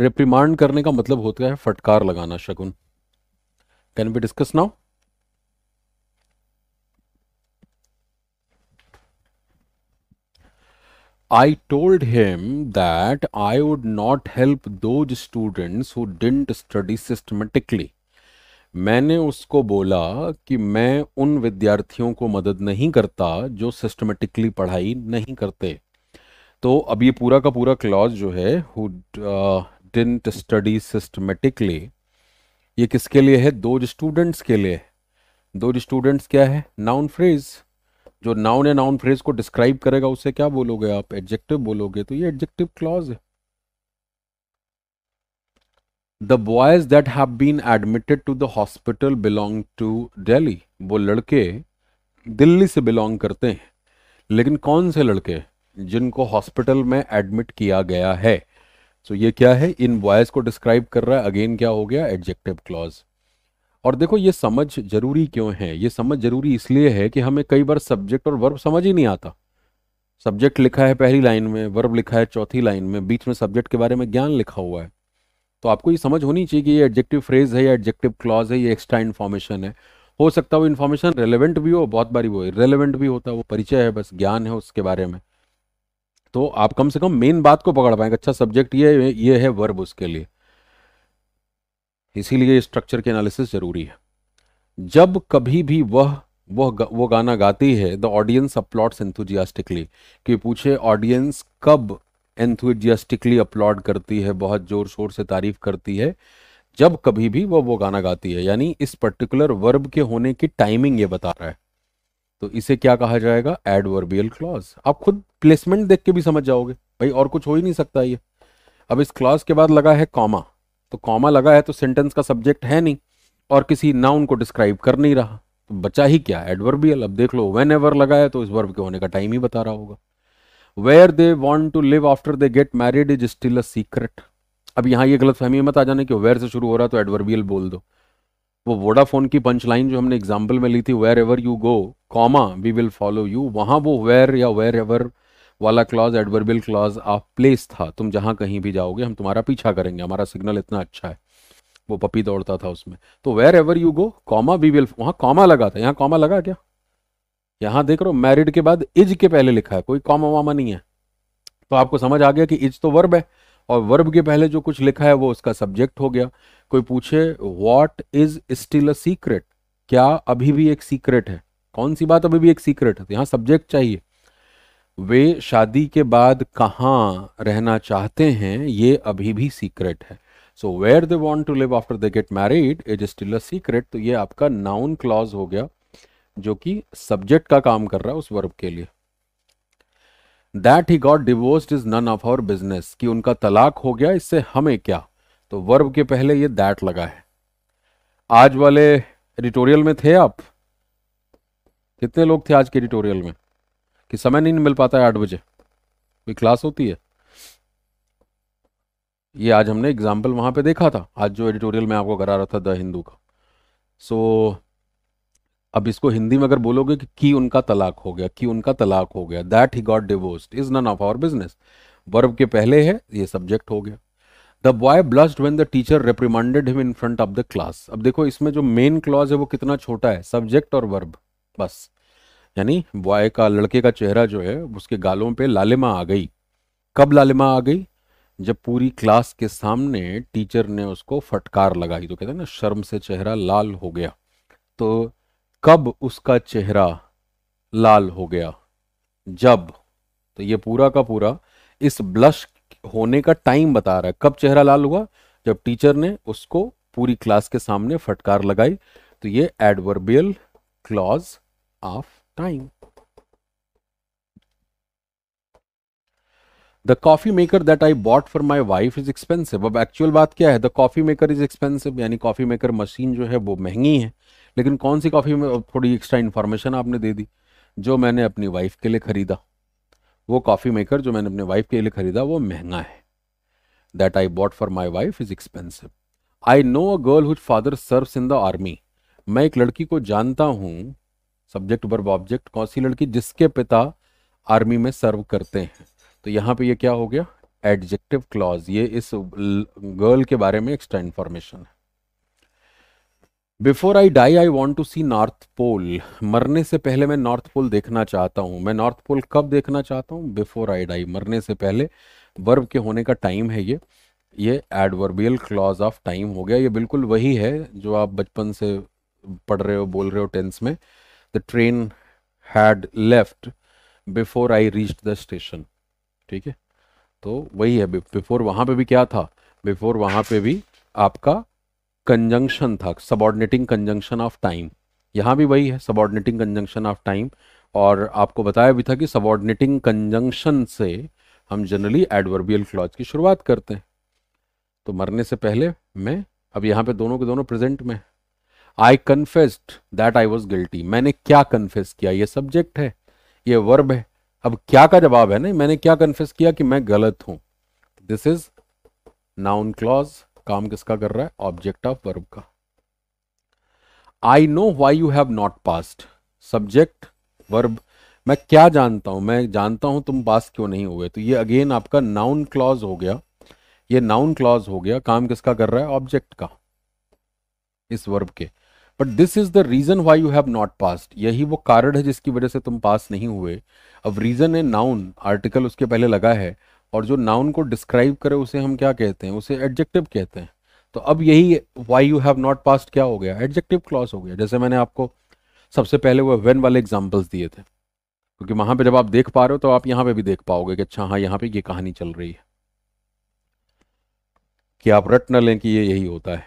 रिप्रिमांड करने का मतलब होता है फटकार लगाना Shakun can be discuss now I told him that I would not help those students who didn't study systematically. मैंने उसको बोला कि मैं उन विद्यार्थियों को मदद नहीं करता जो सिस्टमेटिकली पढ़ाई नहीं करते तो अब ये पूरा का पूरा क्लॉज जो है हु didn't study systematically ये किसके लिए है दो स्टूडेंट्स के लिए दो स्टूडेंट्स क्या है नाउन फ्रेज जो नाउन या नाउन फ्रेज को डिस्क्राइब करेगा उसे क्या बोलोगे आप एडजेक्टिव बोलोगे तो ये एडजेक्टिव क्लॉज है the boys that have been admitted to the hospital belong to Delhi वो लड़के दिल्ली से बिलोंग करते हैं लेकिन कौन से लड़के जिनको हॉस्पिटल में एडमिट किया गया है सो so, ये क्या है इन वॉयस को डिस्क्राइब कर रहा है अगेन क्या हो गया एडजेक्टिव क्लॉज और देखो ये समझ जरूरी क्यों है ये समझ जरूरी इसलिए है कि हमें कई बार सब्जेक्ट और वर्ब समझ ही नहीं आता सब्जेक्ट लिखा है पहली लाइन में वर्ब लिखा है चौथी लाइन में बीच में सब्जेक्ट के बारे में ज्ञान लिखा हुआ है तो आपको ये समझ होनी चाहिए कि ये एडजेक्टिव फ्रेज है या एडजेक्टिव क्लॉज है ये एक्स्ट्रा इन्फॉर्मेशन है हो सकता है वो इन्फॉर्मेशन रेलिवेंट भी हो बहुत बारी वो इरेलीवेंट भी होता है वो परिचय है बस ज्ञान है उसके बारे में तो आप कम से कम मेन बात को पकड़ पाएंगे अच्छा सब्जेक्ट ये ये है वर्ब उसके लिए इसीलिए स्ट्रक्चर की एनालिसिस जरूरी है जब कभी भी वह वह वो गाना गाती है द ऑडियंस अपलॉट्स एंथुजियास्टिकली कि पूछे ऑडियंस कब एंथुजियास्टिकली अपलॉड करती है बहुत जोर शोर से तारीफ करती है जब कभी भी वह वो गाना गाती है यानी इस पर्टिकुलर वर्ब के होने की टाइमिंग ये बता रहा है तो इसे क्या कहा जाएगा एडवर्बियल क्लॉज आप खुद प्लेसमेंट देख के भी समझ जाओगे भाई और कुछ हो ही नहीं सकता ये अब इस क्लॉज के बाद लगा है कॉमा तो कॉमा लगा है तो सेंटेंस का सब्जेक्ट है नहीं और किसी नाउन को डिस्क्राइब कर नहीं रहा तो बचा ही क्या एडवर्बियल अब देख लो वेन एवर लगा है तो इस वर्ब के होने का टाइम ही बता रहा होगा where they want to live after they get married is still a secret अब यहाँ ये गलत फहमी मत आ जाने की वेयर से शुरू हो रहा तो एडवर्बियल बोल दो वो वोडाफोन की पंच लाइन जो हमने एग्जाम्पल में ली थी wherever you go comma we will follow you वहां वो वेयर या वेयर एवर वाला clause adverbial clause of place था तुम जहां कहीं भी जाओगे हम तुम्हारा पीछा करेंगे हमारा सिग्नल इतना अच्छा है वो पपी दौड़ता था उसमें तो wherever you go comma we will वहां कॉमा लगा था यहाँ कॉमा लगा क्या यहाँ देख रहो मैरिड के बाद इज के पहले लिखा है कोई कॉमा वामा नहीं है तो आपको समझ आ गया कि इज तो वर्ब है और वर्ब के पहले जो कुछ लिखा है वो उसका सब्जेक्ट हो गया कोई पूछे what is still a secret क्या अभी भी एक सीक्रेट है कौन सी बात अभी भी एक सीक्रेट है तो यहाँ सब्जेक्ट चाहिए वे शादी के बाद कहाँ रहना चाहते हैं ये अभी भी सीक्रेट है so where they want to live after they get married is still a secret तो ये आपका नाउन क्लॉज हो गया जो कि सब्जेक्ट का काम कर रहा है उस वर्ब के लिए that he got divorced is none of our business कि उनका तलाक हो गया इससे हमें क्या तो वर्ब के पहले ये दैट लगा है आज वाले एडिटोरियल में थे आप कितने लोग थे आज के एडिटोरियल में कि समय नहीं मिल पाता है आठ बजे कोई क्लास होती है ये आज हमने एग्जाम्पल वहां पे देखा था आज जो एडिटोरियल में आपको करा रहा था द हिंदू का सो so, अब इसको हिंदी में अगर बोलोगे कि की उनका तलाक हो गया की उनका तलाक हो गया that he got divorced is none of our business verb के पहले है ये सब्जेक्ट हो गया the boy blushed when the teacher reprimanded him in front of the class अब देखो इसमें जो मेन क्लॉज है वो कितना छोटा है सब्जेक्ट और वर्ब बस यानी बॉय का लड़के का चेहरा जो है उसके गालों पे लालिमा आ गई कब लालिमा आ गई जब पूरी क्लास के सामने टीचर ने उसको फटकार लगाई तो कहते हैं ना शर्म से चेहरा लाल हो गया तो कब उसका चेहरा लाल हो गया जब तो ये पूरा का पूरा इस ब्लश होने का टाइम बता रहा है कब चेहरा लाल हुआ जब टीचर ने उसको पूरी क्लास के सामने फटकार लगाई तो ये adverbial clause of time the coffee maker that I bought for my wife is expensive अब एक्चुअल बात क्या है the coffee maker is expensive यानी कॉफी मेकर मशीन जो है वो महंगी है लेकिन कौन सी कॉफ़ी में थोड़ी एक्स्ट्रा इन्फॉर्मेशन आपने दे दी जो मैंने अपनी वाइफ के लिए ख़रीदा वो कॉफ़ी मेकर जो मैंने अपने वाइफ के लिए ख़रीदा वो महंगा है that I bought for my wife is expensive I know a girl whose father serve in the army मैं एक लड़की को जानता हूँ सब्जेक्ट वर्ब ऑब्जेक्ट कौन सी लड़की जिसके पिता आर्मी में सर्व करते हैं तो यहाँ पे ये क्या हो गया एडजेक्टिव क्लॉज ये इस गर्ल के बारे में एक्स्ट्रा इन्फॉर्मेशन है before I die I want to see North Pole मरने से पहले मैं नॉर्थ पोल देखना चाहता हूँ मैं नॉर्थ पोल कब देखना चाहता हूँ बिफोर आई डाई मरने से पहले वर्ब के होने का टाइम है ये ये एडवर्बियल क्लॉज ऑफ टाइम हो गया ये बिल्कुल वही है जो आप बचपन से पढ़ रहे हो बोल रहे हो टेंस में the train had left before I reach the station ठीक है तो वही है बिफोर वहाँ पे भी क्या था बिफोर वहाँ पे भी आपका कंजंक्शन था सबॉर्डिनेटिंग कंजंक्शन ऑफ टाइम यहाँ भी वही है सबॉर्डिनेटिंग कंजंक्शन ऑफ टाइम और आपको बताया भी था कि सबॉर्डिनेटिंग कंजंक्शन से हम जनरली एडवर्बियल क्लॉज की शुरुआत करते हैं तो मरने से पहले मैं अब यहाँ पे दोनों के दोनों प्रेजेंट में I confessed that I was guilty मैंने क्या कन्फेस किया ये सब्जेक्ट है ये वर्ब है अब क्या का जवाब है ना मैंने क्या कन्फेस किया कि मैं गलत हूं दिस इज नाउन क्लॉज काम किसका कर रहा है ऑब्जेक्ट ऑफ वर्ब का I know why you have not passed subject verb मैं क्या जानता हूं मैं जानता हूं तुम पास क्यों नहीं हुए तो ये अगेन आपका नाउन क्लॉज हो गया ये नाउन क्लॉज हो गया काम किसका कर रहा है ऑब्जेक्ट का इस वर्ब के but this is the reason why you have not passed यही वो कारण है जिसकी वजह से तुम पास नहीं हुए अब रीजन ए नाउन आर्टिकल उसके पहले लगा है और जो नाउन को डिस्क्राइब करे उसे हम क्या कहते हैं उसे एडजेक्टिव कहते हैं तो अब यही why you have not passed क्या हो गया एडजेक्टिव क्लॉज हो गया जैसे मैंने आपको सबसे पहले वो वेन वाले एग्जाम्पल्स दिए थे क्योंकि वहां पे जब आप देख पा रहे हो तो आप यहां पे भी देख पाओगे कि अच्छा हाँ यहाँ पे ये यह कहानी चल रही है कि आप रट न लें कि ये यही होता है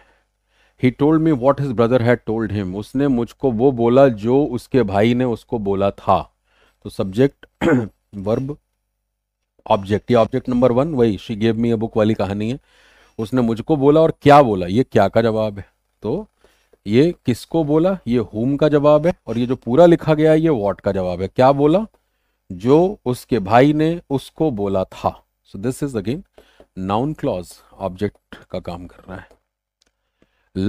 he told me what his brother had told him उसने मुझको वो बोला जो उसके भाई ने उसको बोला था तो सब्जेक्ट वर्ब ऑब्जेक्ट ये ऑब्जेक्ट नंबर वन वही she gave me a book वाली कहानी है उसने मुझको बोला और क्या बोला ये क्या का जवाब है तो ये किसको बोला ये होम का जवाब है और ये जो पूरा लिखा गया है ये वॉट का जवाब है क्या बोला जो उसके भाई ने उसको बोला था so this is again noun clause object का काम कर रहा है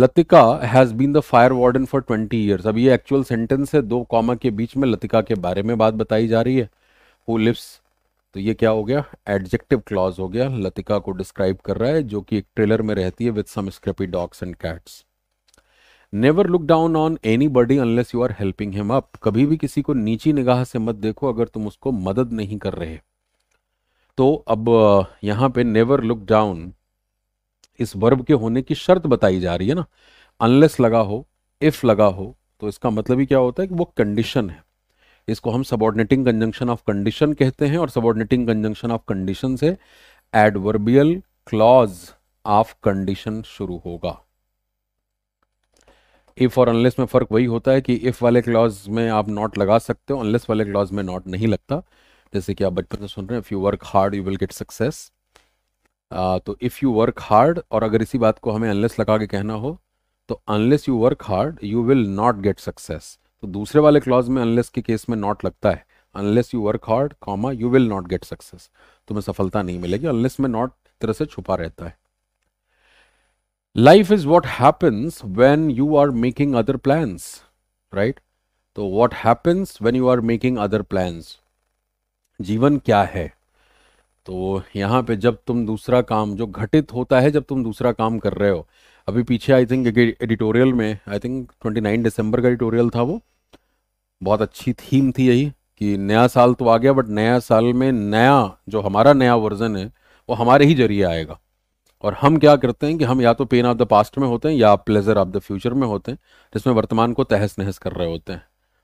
Latika has been the fire warden for twenty years अब ये एक्चुअल सेंटेंस है दो कॉमा के बीच में लतिका के बारे में बात बताई जा रही है हु लिव्स तो ये क्या हो गया एडजेक्टिव क्लॉज हो गया लतिका को डिस्क्राइब कर रहा है जो कि एक ट्रेलर में रहती है with some scrappy dogs and cats never look down on anybody unless you are helping him up कभी भी किसी को नीची निगाह से मत देखो अगर तुम उसको मदद नहीं कर रहे तो अब यहां पे नेवर लुक डाउन इस वर्ब के होने की शर्त बताई जा रही है ना अनलेस लगा हो इफ लगा हो तो इसका मतलब ही क्या होता है कि वो कंडीशन है इसको हम सबॉर्डिनेटिंग कंजंक्शन ऑफ कंडीशन कहते हैं और सबॉर्डिनेटिंग कंजंक्शन ऑफ कंडीशन से एडवर्बियल क्लॉज ऑफ कंडीशन शुरू होगा इफ और अनलेस में फर्क वही होता है कि इफ वाले क्लॉज में आप नॉट लगा सकते हो अनलेस वाले क्लॉज में नॉट नहीं लगता जैसे कि आप बचपन से सुन रहे हैं if you work hard you will get success तो इफ़ यू वर्क हार्ड और अगर इसी बात को हमें अनलेस लगा के कहना हो तो unless you work hard you will not get success तो दूसरे वाले क्लॉज में अनलेस के केस में नॉट लगता है unless you work hard comma you will not get success तुम्हें सफलता नहीं मिलेगी अनलेस में नॉट तरह से छुपा रहता है life is what happens when you are making other plan right तो what happens when you are making other plan जीवन क्या है तो यहां पे जब तुम दूसरा काम जो घटित होता है जब तुम दूसरा काम कर रहे हो अभी पीछे आई थिंक एक एडिटोरियल में आई थिंक 29 दिसंबर का एडिटोरियल था वो बहुत अच्छी थीम थी यही कि नया साल तो आ गया बट नया साल में नया जो हमारा नया वर्जन है वो हमारे ही जरिए आएगा और हम क्या करते हैं कि हम या तो पेन ऑफ द पास्ट में होते हैं या प्लेजर ऑफ द फ्यूचर में होते हैं जिसमें वर्तमान को तहस नहस कर रहे होते हैं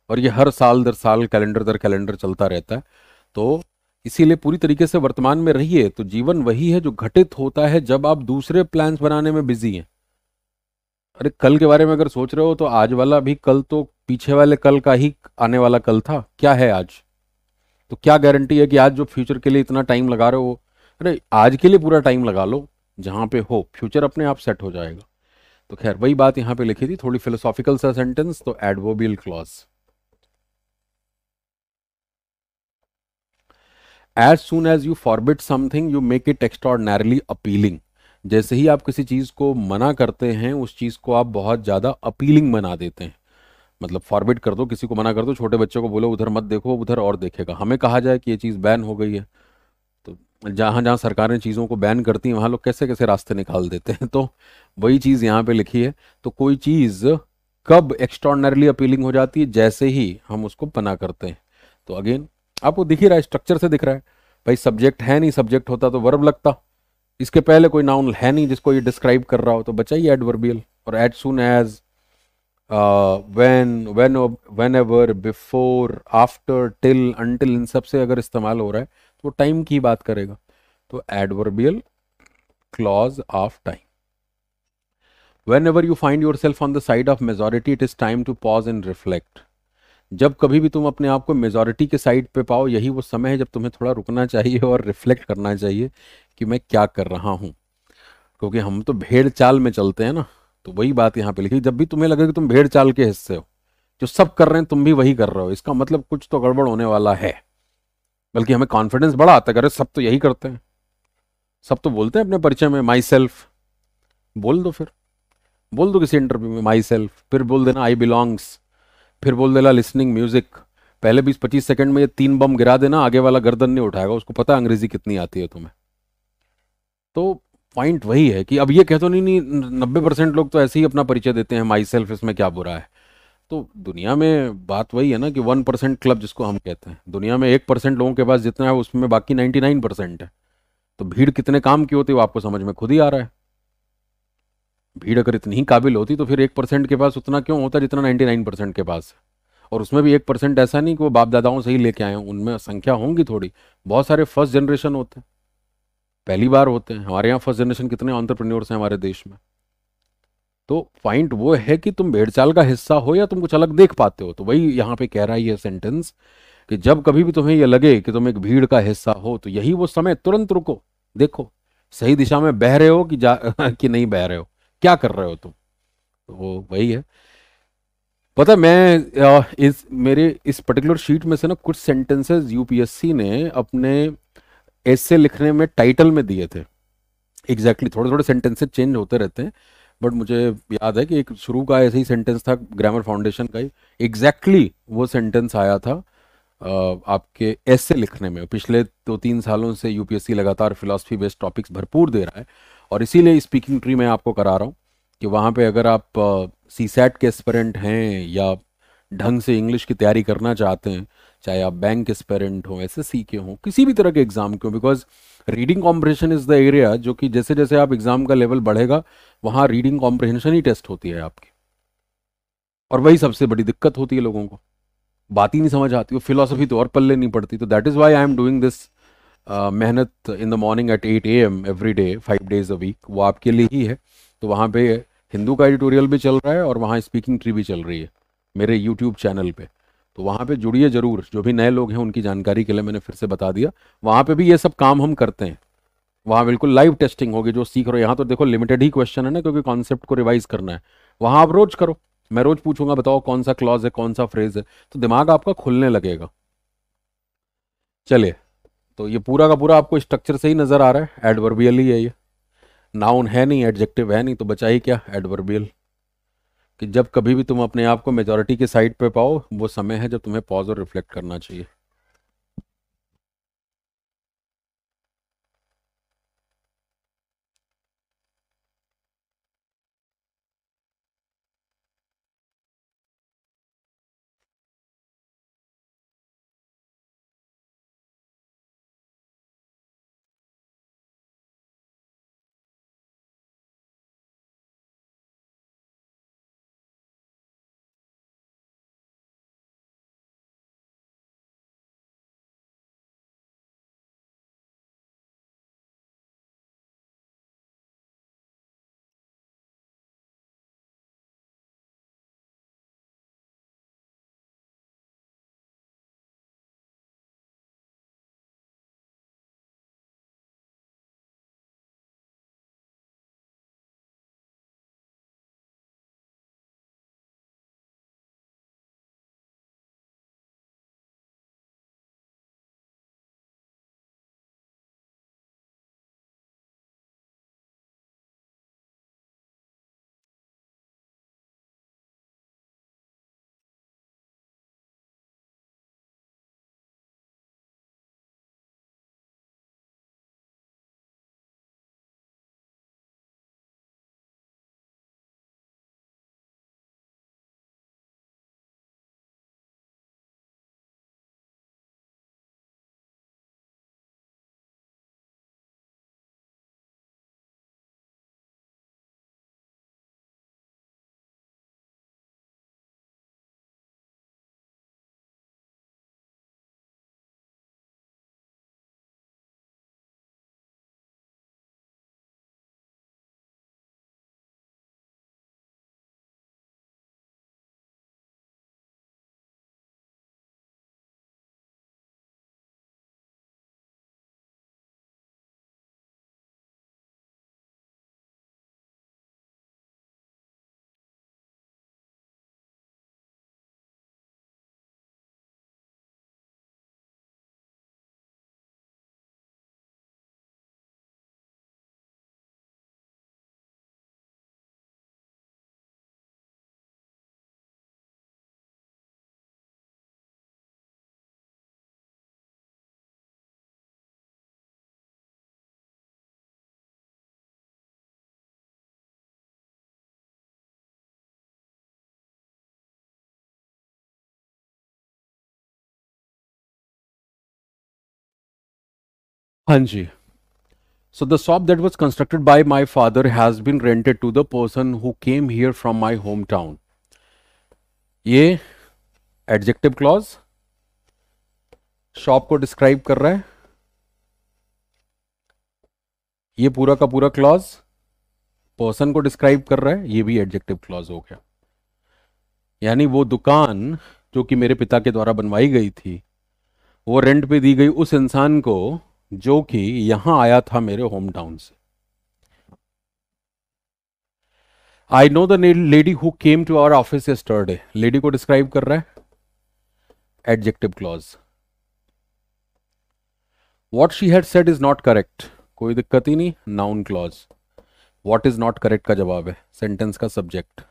और ये हर साल दर साल कैलेंडर दर कैलेंडर चलता रहता है तो इसीलिए पूरी तरीके से वर्तमान में रहिए तो जीवन वही है जो घटित होता है जब आप दूसरे प्लान्स बनाने में बिजी हैं अरे कल के बारे में अगर सोच रहे हो तो आज वाला भी कल तो पीछे वाले कल का ही आने वाला कल था क्या है आज तो क्या गारंटी है कि आज जो फ्यूचर के लिए इतना टाइम लगा रहे हो अरे आज के लिए पूरा टाइम लगा लो जहाँ पे हो फ्यूचर अपने आप सेट हो जाएगा तो खैर वही बात यहाँ पे लिखी थी थोड़ी फिलोसॉफिकल सा सेंटेंस तो adverbial clause as soon as you forbid something you make it extraordinarily appealing जैसे ही आप किसी चीज़ को मना करते हैं उस चीज़ को आप बहुत ज़्यादा अपीलिंग बना देते हैं मतलब फॉरबिड कर दो किसी को मना कर दो छोटे बच्चों को बोलो उधर मत देखो उधर और देखेगा हमें कहा जाए कि ये चीज़ बैन हो गई है तो जहाँ जहाँ सरकारें चीज़ों को बैन करती हैं वहाँ लोग कैसे कैसे रास्ते निकाल देते हैं तो वही चीज़ यहाँ पे लिखी है तो कोई चीज़ कब एक्स्ट्रॉर्डनरली अपीलिंग हो जाती है जैसे ही हम उसको मना करते हैं तो अगेन आपको दिख ही रहा है स्ट्रक्चर से दिख रहा है भाई सब्जेक्ट है नहीं सब्जेक्ट होता तो वर्ब लगता इसके पहले कोई नाउन है नहीं जिसको ये डिस्क्राइब कर रहा हो तो बचा ही एडवर्बियल और as soon as when when whenever before after till until इन सब से अगर इस्तेमाल हो रहा है तो टाइम की बात करेगा तो adverbial clause of time whenever you find yourself on the side of majority it is time to pause and reflect जब कभी भी तुम अपने आप को मेजोरिटी के साइड पे पाओ यही वो समय है जब तुम्हें थोड़ा रुकना चाहिए और रिफ्लेक्ट करना चाहिए कि मैं क्या कर रहा हूं क्योंकि हम तो भेड़ चाल में चलते हैं ना तो वही बात यहां पे लिखी जब भी तुम्हें लगे कि तुम भेड़ चाल के हिस्से हो जो सब कर रहे हैं तुम भी वही कर रहे हो इसका मतलब कुछ तो गड़बड़ होने वाला है बल्कि हमें कॉन्फिडेंस बड़ा आता है अरे सब तो यही करते हैं सब तो बोलते हैं अपने परिचय में माई सेल्फ बोल दो फिर बोल दो किसी इंटरव्यू में माई सेल्फ फिर बोल देना आई बिलोंग्स फिर बोल देना लिसनिंग म्यूजिक पहले बीस पच्चीस सेकंड में ये तीन बम गिरा देना आगे वाला गर्दन नहीं उठाएगा उसको पता अंग्रेजी कितनी आती है तुम्हें तो पॉइंट वही है कि अब ये कह तो नहीं नहीं नब्बे परसेंट लोग तो ऐसे ही अपना परिचय देते हैं माई सेल्फ इसमें क्या बुरा है तो दुनिया में बात वही है ना कि वन परसेंट क्लब जिसको हम कहते हैं दुनिया में एक परसेंट लोगों के पास जितना है उसमें बाकी नाइन्टी नाइन परसेंट है तो भीड़ कितने काम की होती है वो आपको समझ में खुद ही आ रहा है भीड़ अगर इतनी ही काबिल होती तो फिर एक परसेंट के पास उतना क्यों होता जितना नाइन्टी नाइन परसेंट के पास है और उसमें भी एक परसेंट ऐसा नहीं कि वो बाप दादाओं से ही लेके आए उनमें संख्या होंगी थोड़ी बहुत सारे फर्स्ट जनरेशन होते हैं पहली बार होते हैं हमारे यहाँ फर्स्ट जनरेशन कितने ऑन्टरप्रन्योर्स हैं हमारे देश में तो पॉइंट वो है कि तुम भेड़चाल का हिस्सा हो या तुम कुछ अलग देख पाते हो तो वही यहाँ पे कह रहा है ये सेंटेंस कि जब कभी भी तुम्हें ये लगे कि तुम एक भीड़ का हिस्सा हो तो यही वो समय तुरंत रुको देखो सही दिशा में बह रहे हो कि जा कि नहीं बह रहे हो क्या कर रहे हो तुम तो वो वही है पता मैं इस मेरे इस पर्टिकुलर शीट में से ना कुछ सेंटेंसेस यूपीएससी ने अपने ऐसे लिखने में टाइटल में दिए थे एग्जैक्टली exactly, थोड़े थोड़े सेंटेंसेज चेंज होते रहते हैं बट मुझे याद है कि एक शुरू का ऐसे ही सेंटेंस था ग्रामर फाउंडेशन का ही एग्जैक्टली exactly वो सेंटेंस आया था आपके ऐसे लिखने में पिछले दो तीन सालों से यूपीएससी लगातार फिलोसफी बेस्ड टॉपिक्स भरपूर दे रहा है और इसीलिए स्पीकिंग ट्री मैं आपको करा रहा हूँ कि वहाँ पे अगर आप सी सैट के एस्परेंट हैं या ढंग से इंग्लिश की तैयारी करना चाहते हैं चाहे आप बैंक एस्पेरेंट हों एस एस सी के हों किसी भी तरह के एग्ज़ाम के हों because reading comprehension is the area जो कि जैसे जैसे आप एग्ज़ाम का लेवल बढ़ेगा वहाँ रीडिंग कॉम्प्रिहेंशन ही टेस्ट होती है आपकी और वही सबसे बड़ी दिक्कत होती है लोगों को बात ही नहीं समझ आती वो फिलोसफी तो और पल्ले नहीं पड़ती तो that is why I am doing this मेहनत in the morning at eight a m every day five days a week वो आपके लिए ही है तो वहाँ पे हिंदू का एडिटोरियल भी चल रहा है और वहाँ स्पीकिंग ट्री भी चल रही है मेरे यूट्यूब चैनल पे तो वहाँ पे जुड़िए ज़रूर जो भी नए लोग हैं उनकी जानकारी के लिए मैंने फिर से बता दिया वहाँ पे भी ये सब काम हम करते हैं वहाँ बिल्कुल लाइव टेस्टिंग होगी जो सीख रहे हो यहाँ तो देखो लिमिटेड ही क्वेश्चन है ना क्योंकि कॉन्सेप्ट को रिवाइज करना है वहाँ आप रोज करो मैं रोज पूछूंगा बताओ कौन सा क्लॉज है कौन सा फ्रेज है तो दिमाग आपका खुलने लगेगा चलिए तो ये पूरा का पूरा आपको स्ट्रक्चर से ही नज़र आ रहा है एडवर्बियल ही है ये नाउन है नहीं एडजेक्टिव है नहीं तो बचा ही क्या एडवर्बियल कि जब कभी भी तुम अपने आप को मेजोरिटी के साइड पे पाओ वो समय है जब तुम्हें पॉज और रिफ्लेक्ट करना चाहिए so the shop that was constructed by my father has been rented to the person who came here from my home town ये एडजेक्टिव क्लॉज शॉप को डिस्क्राइब कर रहा है ये पूरा का पूरा क्लॉज पर्सन को डिस्क्राइब कर रहा है ये भी एडजेक्टिव क्लॉज हो गया यानी वो दुकान जो कि मेरे पिता के द्वारा बनवाई गई थी वो रेंट पे दी गई उस इंसान को जो कि यहां आया था मेरे होम टाउन से I know the lady who came to our office yesterday lady को डिस्क्राइब कर रहा है adjective clause what she had said is not correct कोई दिक्कत ही नहीं noun clause what is not correct का जवाब है सेंटेंस का subject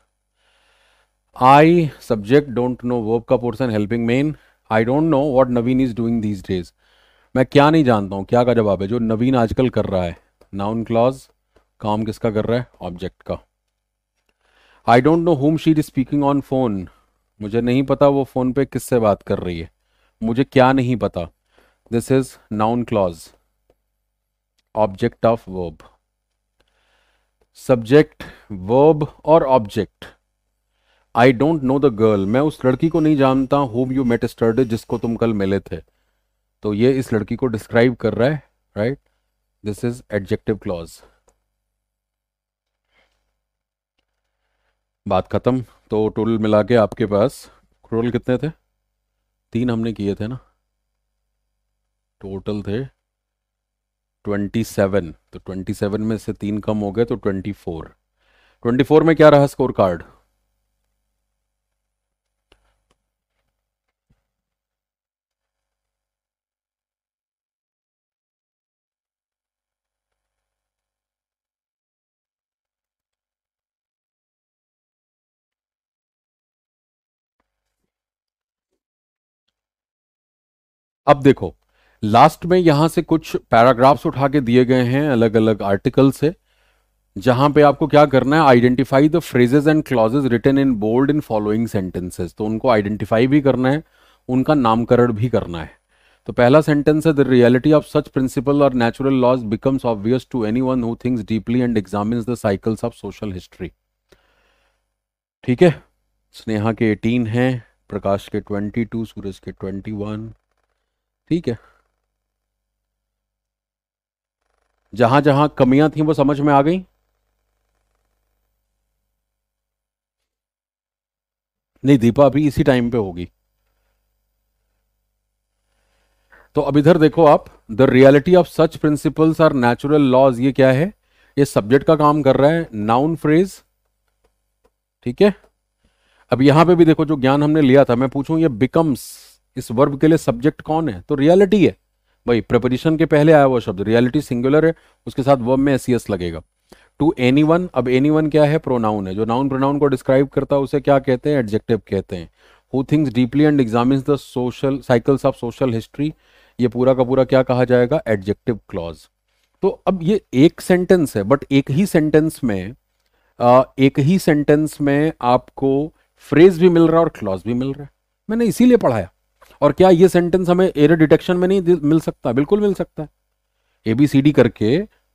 I subject don't know verb का portion helping main I don't know what Naveen is doing these days मैं क्या नहीं जानता हूँ क्या का जवाब है जो नवीन आजकल कर रहा है नाउन क्लॉज काम किसका कर रहा है ऑब्जेक्ट का I don't know whom she'd speaking on phone मुझे नहीं पता वो फ़ोन पे किससे बात कर रही है मुझे क्या नहीं पता this is noun clause object of verb subject verb और object I don't know the girl मैं उस लड़की को नहीं जानता होम यू मेट स्टर्डे जिसको तुम कल मिले थे तो ये इस लड़की को डिस्क्राइब कर रहा है right this is adjective clause बात ख़त्म तो टोटल मिला के आपके पास टोटल कितने थे तीन हमने किए थे ना टोटल थे ट्वेंटी सेवन तो ट्वेंटी सेवन में से तीन कम हो गए तो ट्वेंटी फोर ट्वेंटी फोर में क्या रहा स्कोर कार्ड अब देखो लास्ट में यहां से कुछ पैराग्राफ्स उठा के दिए गए हैं अलग अलग आर्टिकल से जहां पे आपको क्या करना है identify the phrases and clauses written in bold in following sentences तो उनको आइडेंटिफाई भी करना है उनका नामकरण भी करना है तो पहला सेंटेंस है the reality of such principle और natural laws becomes obvious to anyone who thinks deeply and examine the cycles of social history ठीक है स्नेहा के एटीन हैं प्रकाश के ट्वेंटी टू सूरज के ट्वेंटी वन ठीक है जहां जहां कमियां थी वो समझ में आ गई नहीं दीपा अभी इसी टाइम पे होगी तो अब इधर देखो आप the reality of such principles are natural laws ये क्या है ये सब्जेक्ट का काम कर रहा है नाउन फ्रेज ठीक है अब यहां पे भी देखो जो ज्ञान हमने लिया था मैं पूछूं ये बिकम्स इस वर्ब के लिए सब्जेक्ट कौन है तो रियलिटी है भाई प्रपोजिशन के पहले आया हुआ शब्द रियलिटी सिंगुलर है उसके साथ वर्ब में एस e लगेगा टू एनी वन अब एनी वन क्या है प्रोनाउन है जो नाउन प्रोनाउन को डिस्क्राइब करता है उसे क्या कहते हैं एडजेक्टिव कहते हैं who thinks deeply and examine the social cycles of social history ये पूरा का पूरा क्या कहा जाएगा एडजेक्टिव क्लॉज तो अब ये एक सेंटेंस है बट एक ही सेंटेंस में आ, एक ही सेंटेंस में आपको फ्रेज भी मिल रहा है और क्लॉज भी मिल रहा है मैंने इसीलिए पढ़ाया और क्या ये सेंटेंस हमें एरर डिटेक्शन में नहीं मिल सकता बिल्कुल मिल सकता है ए बी सी डी करके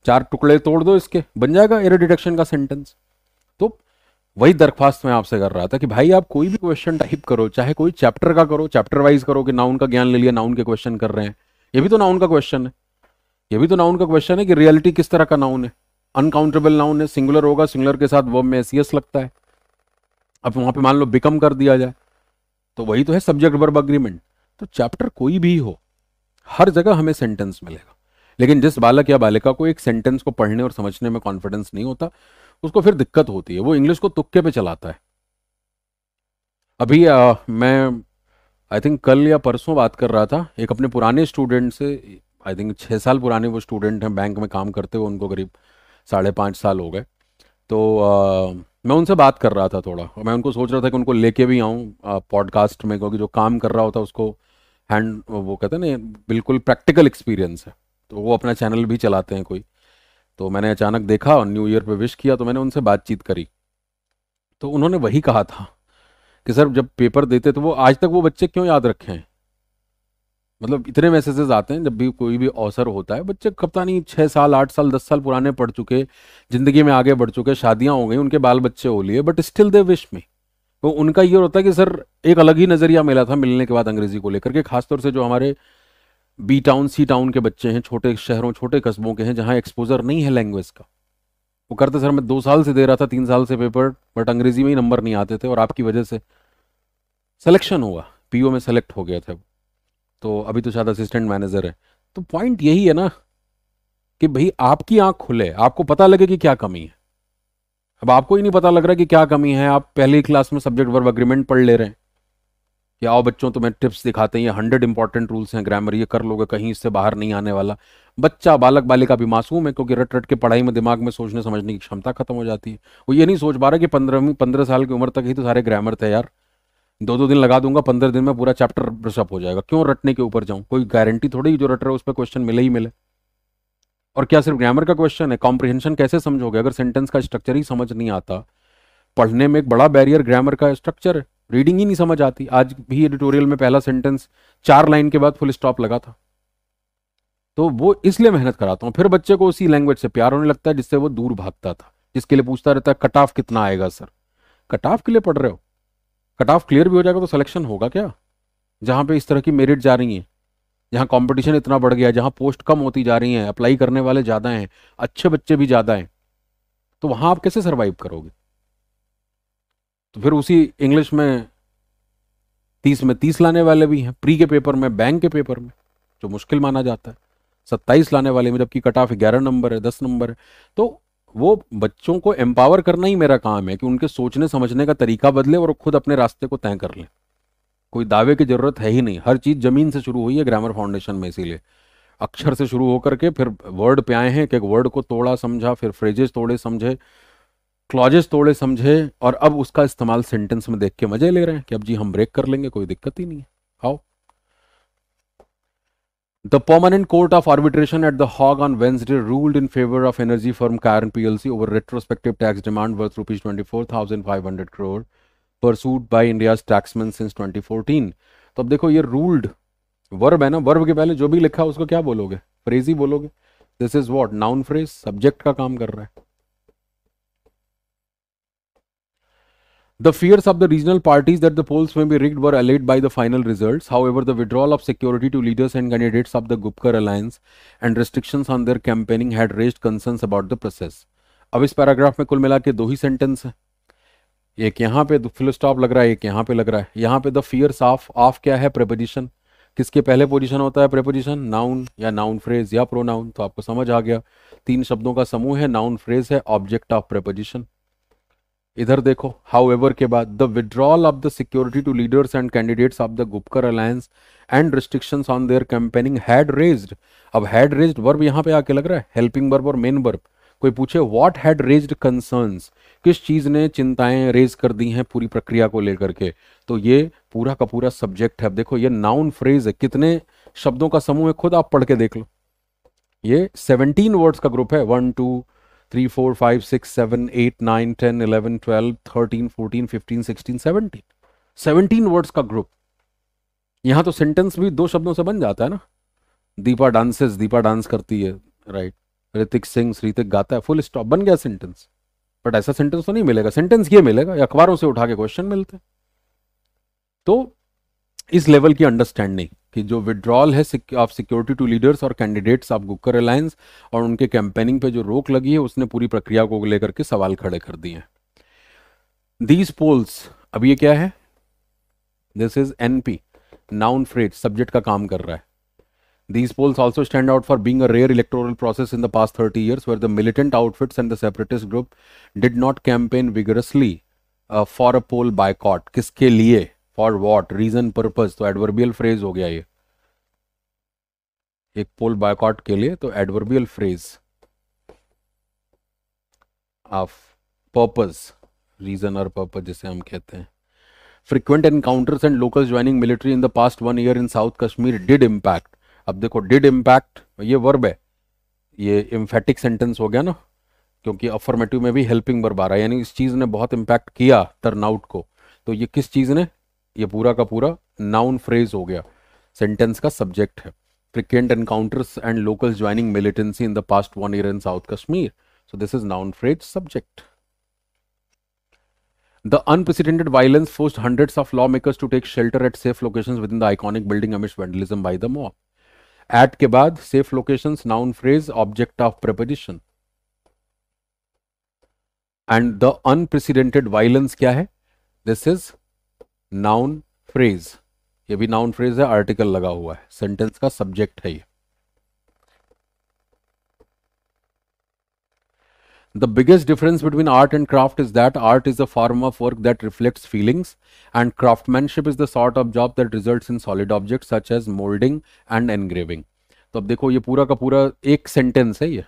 चार टुकड़े तोड़ दो इसके बन जाएगा एरर डिटेक्शन का सेंटेंस तो वही दरख्वास्त मैं आपसे कर रहा था कि भाई आप कोई भी क्वेश्चन टाइप करो चाहे कोई चैप्टर का करो चैप्टर वाइज करो कि नाउन का ज्ञान ले लिया नाउन के क्वेश्चन कर रहे हैं ये भी तो नाउन का क्वेश्चन है ये भी तो नाउन का क्वेश्चन है कि रियलिटी किस तरह का नाउन है अनकाउंटेबल नाउन है सिंगुलर होगा सिंगुलर के साथ वर्ब में एसीएस e लगता है अब वहां पे मान लो बिकम कर दिया जाए तो वही तो है सब्जेक्ट वर्ब अग्रीमेंट तो चैप्टर कोई भी हो हर जगह हमें सेंटेंस मिलेगा लेकिन जिस बालक या बालिका को एक सेंटेंस को पढ़ने और समझने में कॉन्फिडेंस नहीं होता उसको फिर दिक्कत होती है वो इंग्लिश को तुक्के पे चलाता है अभी आ, मैं आई थिंक कल या परसों बात कर रहा था एक अपने पुराने स्टूडेंट से आई थिंक छः साल पुराने वो स्टूडेंट हैं बैंक में काम करते हुए उनको करीब साढ़े पाँच साल हो गए तो आ, मैं उनसे बात कर रहा था थोड़ा मैं उनको सोच रहा था कि उनको लेके भी आऊँ पॉडकास्ट में क्योंकि जो काम कर रहा होता उसको हैंड वो कहते हैं ना बिल्कुल प्रैक्टिकल एक्सपीरियंस है तो वो अपना चैनल भी चलाते हैं कोई तो मैंने अचानक देखा और न्यू ईयर पे विश किया तो मैंने उनसे बातचीत करी तो उन्होंने वही कहा था कि सर जब पेपर देते तो वो आज तक वो बच्चे क्यों याद रखे हैं मतलब इतने मैसेजेस आते हैं जब भी कोई भी अवसर होता है बच्चे कब नहीं छः साल आठ साल दस साल पुराने पढ़ चुके ज़िंदगी में आगे बढ़ चुके शादियाँ हो गई उनके बाल बच्चे हो लिए बट स्टिल दे विश में तो उनका ये होता है कि सर एक अलग ही नज़रिया मिला था मिलने के बाद अंग्रेज़ी को लेकर के खासतौर से जो हमारे बी टाउन सी टाउन के बच्चे हैं छोटे शहरों छोटे कस्बों के हैं जहाँ एक्सपोजर नहीं है लैंग्वेज का वो करते सर मैं दो साल से दे रहा था तीन साल से पेपर बट अंग्रेज़ी में ही नंबर नहीं आते थे और आपकी वजह से सिलेक्शन हुआ पी में सेलेक्ट हो गया था तो अभी तो शायद असिस्टेंट मैनेजर है तो पॉइंट यही है ना कि भाई आपकी आंख खुले आपको पता लगे कि क्या कमी है अब आपको ही नहीं पता लग रहा कि क्या कमी है आप पहली क्लास में सब्जेक्ट वर्ब अग्रीमेंट पढ़ ले रहे हैं कि आओ बच्चों तुम्हें टिप्स दिखाते हैं ये हंड्रेड इंपॉर्टेंट रूल्स हैं ग्रामर ये कर लोगे कहीं इससे बाहर नहीं आने वाला बच्चा बालक बालिका भी मासूम है क्योंकि रट रट के पढ़ाई में दिमाग में सोचने समझने की क्षमता खत्म हो जाती है वो ये नहीं सोच पा रहा कि पंद्रहवीं पंद्रह साल की उम्र तक ही तो सारे ग्रामर थे यार दो दो दिन लगा दूंगा पंद्रह दिन में पूरा चैप्टर ब्रशअप हो जाएगा क्यों रटने के ऊपर जाऊँ कोई गारंटी थोड़ी जो रट रहा है उस पर क्वेश्चन मिले ही मिले और क्या सिर्फ ग्रामर का क्वेश्चन है कॉम्प्रिहेंशन कैसे समझोगे अगर सेंटेंस का स्ट्रक्चर ही समझ नहीं आता पढ़ने में एक बड़ा बैरियर ग्रामर का स्ट्रक्चर रीडिंग ही नहीं समझ आती आज भी एडिटोरियल में पहला सेंटेंस चार लाइन के बाद फुल स्टॉप लगा था तो वो इसलिए मेहनत कराता हूँ फिर बच्चे को उसी लैंग्वेज से प्यार होने लगता है जिससे वो दूर भागता था जिसके लिए पूछता रहता है कट ऑफ कितना आएगा सर कट ऑफ के लिए पढ़ रहे हो कट ऑफ क्लियर भी हो जाएगा तो सिलेक्शन होगा क्या जहाँ पे इस तरह की मेरिट जा रही है जहाँ कॉम्पिटिशन इतना बढ़ गया जहाँ पोस्ट कम होती जा रही हैं अप्लाई करने वाले ज़्यादा हैं अच्छे बच्चे भी ज़्यादा हैं तो वहाँ आप कैसे सर्वाइव करोगे तो फिर उसी इंग्लिश में तीस में तीस लाने वाले भी हैं प्री के पेपर में बैंक के पेपर में जो मुश्किल माना जाता है सत्ताईस लाने वाले में जबकि कट ऑफ ग्यारह नंबर है दस नंबर है तो वो बच्चों को एम्पावर करना ही मेरा काम है कि उनके सोचने समझने का तरीका बदले और खुद अपने रास्ते को तय कर लें कोई दावे की जरूरत है ही नहीं हर चीज जमीन से शुरू हुई है ग्रामर फाउंडेशन में इसीलिए अक्षर से शुरू होकर के फिर वर्ड पे आए हैं कि वर्ड को तोड़ा समझा फिर फ्रेजेस तोड़े समझे क्लॉजेस तोड़े समझे और अब उसका इस्तेमाल सेंटेंस में देख के मजे ले रहे हैं कि अब जी हम ब्रेक कर लेंगे कोई दिक्कत ही नहीं है आओ the The permanent court of arbitration at The Hague on Wednesday ruled in favor of over retrospective tax demand worth rupees twenty four thousand five hundred crore pursued by India taxman since 2014 तो अब देखो ये ruled verb है ना verb के पहले जो भी लिखा उसको क्या बोलोगे फ्रेज ही बोलोगे this is what noun phrase subject का काम कर रहा है The fears of the regional parties that the polls may be rigged were allayed by the final results. However, the withdrawal of security to leaders and candidates of the Gupkar alliance and restrictions on their campaigning had raised concerns about the process. अब इस paragraph में कुल मिला के दो ही sentence है एक यहाँ पे फुल स्टॉप लग रहा है एक यहाँ पे लग रहा है यहाँ पे द फियर्स ऑफ ऑफ क्या है प्रेपोजिशन किसके पहले पोजिशन होता है प्रेपोजिशन नाउन या नाउन फ्रेज या प्रोनाउन तो आपको समझ आ गया तीन शब्दों का समूह है नाउन फ्रेज है ऑब्जेक्ट ऑफ प्रेपोजिशन इधर देखो हाउ एवर के बाद the withdrawal of the security to leaders and candidates of the Gupkar alliance and restriction on their campaigning had raised अब हैड रेज्ड वर्ब यहाँ पे आके लग रहा है हेल्पिंग वर्ब और मेन वर्ब कोई पूछे व्हाट हैड रेज कंसर्न्स किस चीज़ ने चिंताएं रेज कर दी हैं पूरी प्रक्रिया को लेकर के तो ये पूरा का पूरा सब्जेक्ट है अब देखो ये नाउन फ्रेज है कितने शब्दों का समूह है खुद आप पढ़ के देख लो ये सेवनटीन वर्ड्स का ग्रुप है one two three four five six seven eight nine ten eleven twelve thirteen fourteen fifteen sixteen seventeen seventeen words का ग्रुप यहां तो सेंटेंस भी दो शब्दों से बन जाता है ना दीपा डांसेस दीपा डांस करती है राइट right. ऋतिक सिंह श्रीतिक गाता है फुल स्टॉप बन गया सेंटेंस बट ऐसा सेंटेंस तो नहीं मिलेगा सेंटेंस ये मिलेगा अखबारों से उठा के क्वेश्चन मिलते हैं तो इस लेवल की अंडरस्टैंडिंग कि जो विड्रॉल है ऑफ सिक्योरिटी टू लीडर्स और कैंडिडेट्स ऑफ गुक्कर अलायंस और उनके कैंपेनिंग पे जो रोक लगी है उसने पूरी प्रक्रिया को लेकर के सवाल खड़े कर दिए दीज पोल्स अब ये क्या है this is NP noun phrase subject का काम कर रहा है These polls also stand out for being a rare electoral process in the past 30 years where the militant outfits and the separatist group did not campaign vigorously uh, for a poll boycott. Kiske liye? For what? Reason, purpose. So, adverbial phrase हो गया ये एक poll boycott के लिए तो adverbial phrase of purpose, reason or purpose, जिसे हम कहते हैं frequent encounters and locals joining military in the past one year in South Kashmir did impact अब देखो डिड इम्पैक्ट ये वर्ब है ये इम्फेटिक सेंटेंस हो गया ना क्योंकि अफर्मेटिव में भी हेल्पिंग वर्ब आ रहा है यानी इस चीज ने बहुत इम्पैक्ट किया टर्न आउट को तो ये किस चीज ने ये पूरा का पूरा नाउन फ्रेज हो गया सेंटेंस का सब्जेक्ट है frequent encounters and local joining militancy in the past one year in south Kashmir so this is noun phrase subject the unprecedented violence forced hundreds of lawmakers to take shelter at safe location within the iconic building amid vandalism by at के बाद safe location noun phrase object of preposition and the unprecedented violence क्या है this is noun phrase ये भी noun phrase है article लगा हुआ है सेंटेंस का सब्जेक्ट है ये The biggest difference between art and craft is that art is a form of work that reflects feelings, and craftsmanship is the sort of job that results in solid objects such as molding and engraving. तो अब देखो ये पूरा का पूरा एक sentence है ये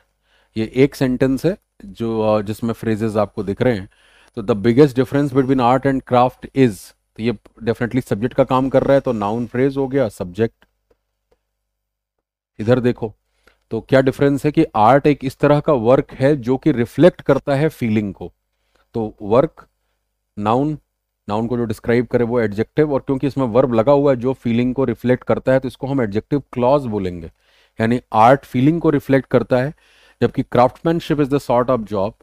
ये एक सेंटेंस है जो जिसमें फ्रेजेस आपको दिख रहे हैं तो the biggest difference between art and craft is तो ये डेफिनेटली सब्जेक्ट का काम कर रहा है तो नाउन फ्रेज हो गया सब्जेक्ट इधर देखो तो क्या डिफरेंस है कि आर्ट एक इस तरह का वर्क है जो कि रिफ्लेक्ट करता है फीलिंग को तो वर्क नाउन नाउन को जो डिस्क्राइब करे वो एडजेक्टिव और क्योंकि इसमें वर्ब लगा हुआ है जो फीलिंग को रिफ्लेक्ट करता है तो इसको हम एडजेक्टिव क्लॉज बोलेंगे यानी आर्ट फीलिंग को रिफ्लेक्ट करता है जबकि craftsmanship is the sort of job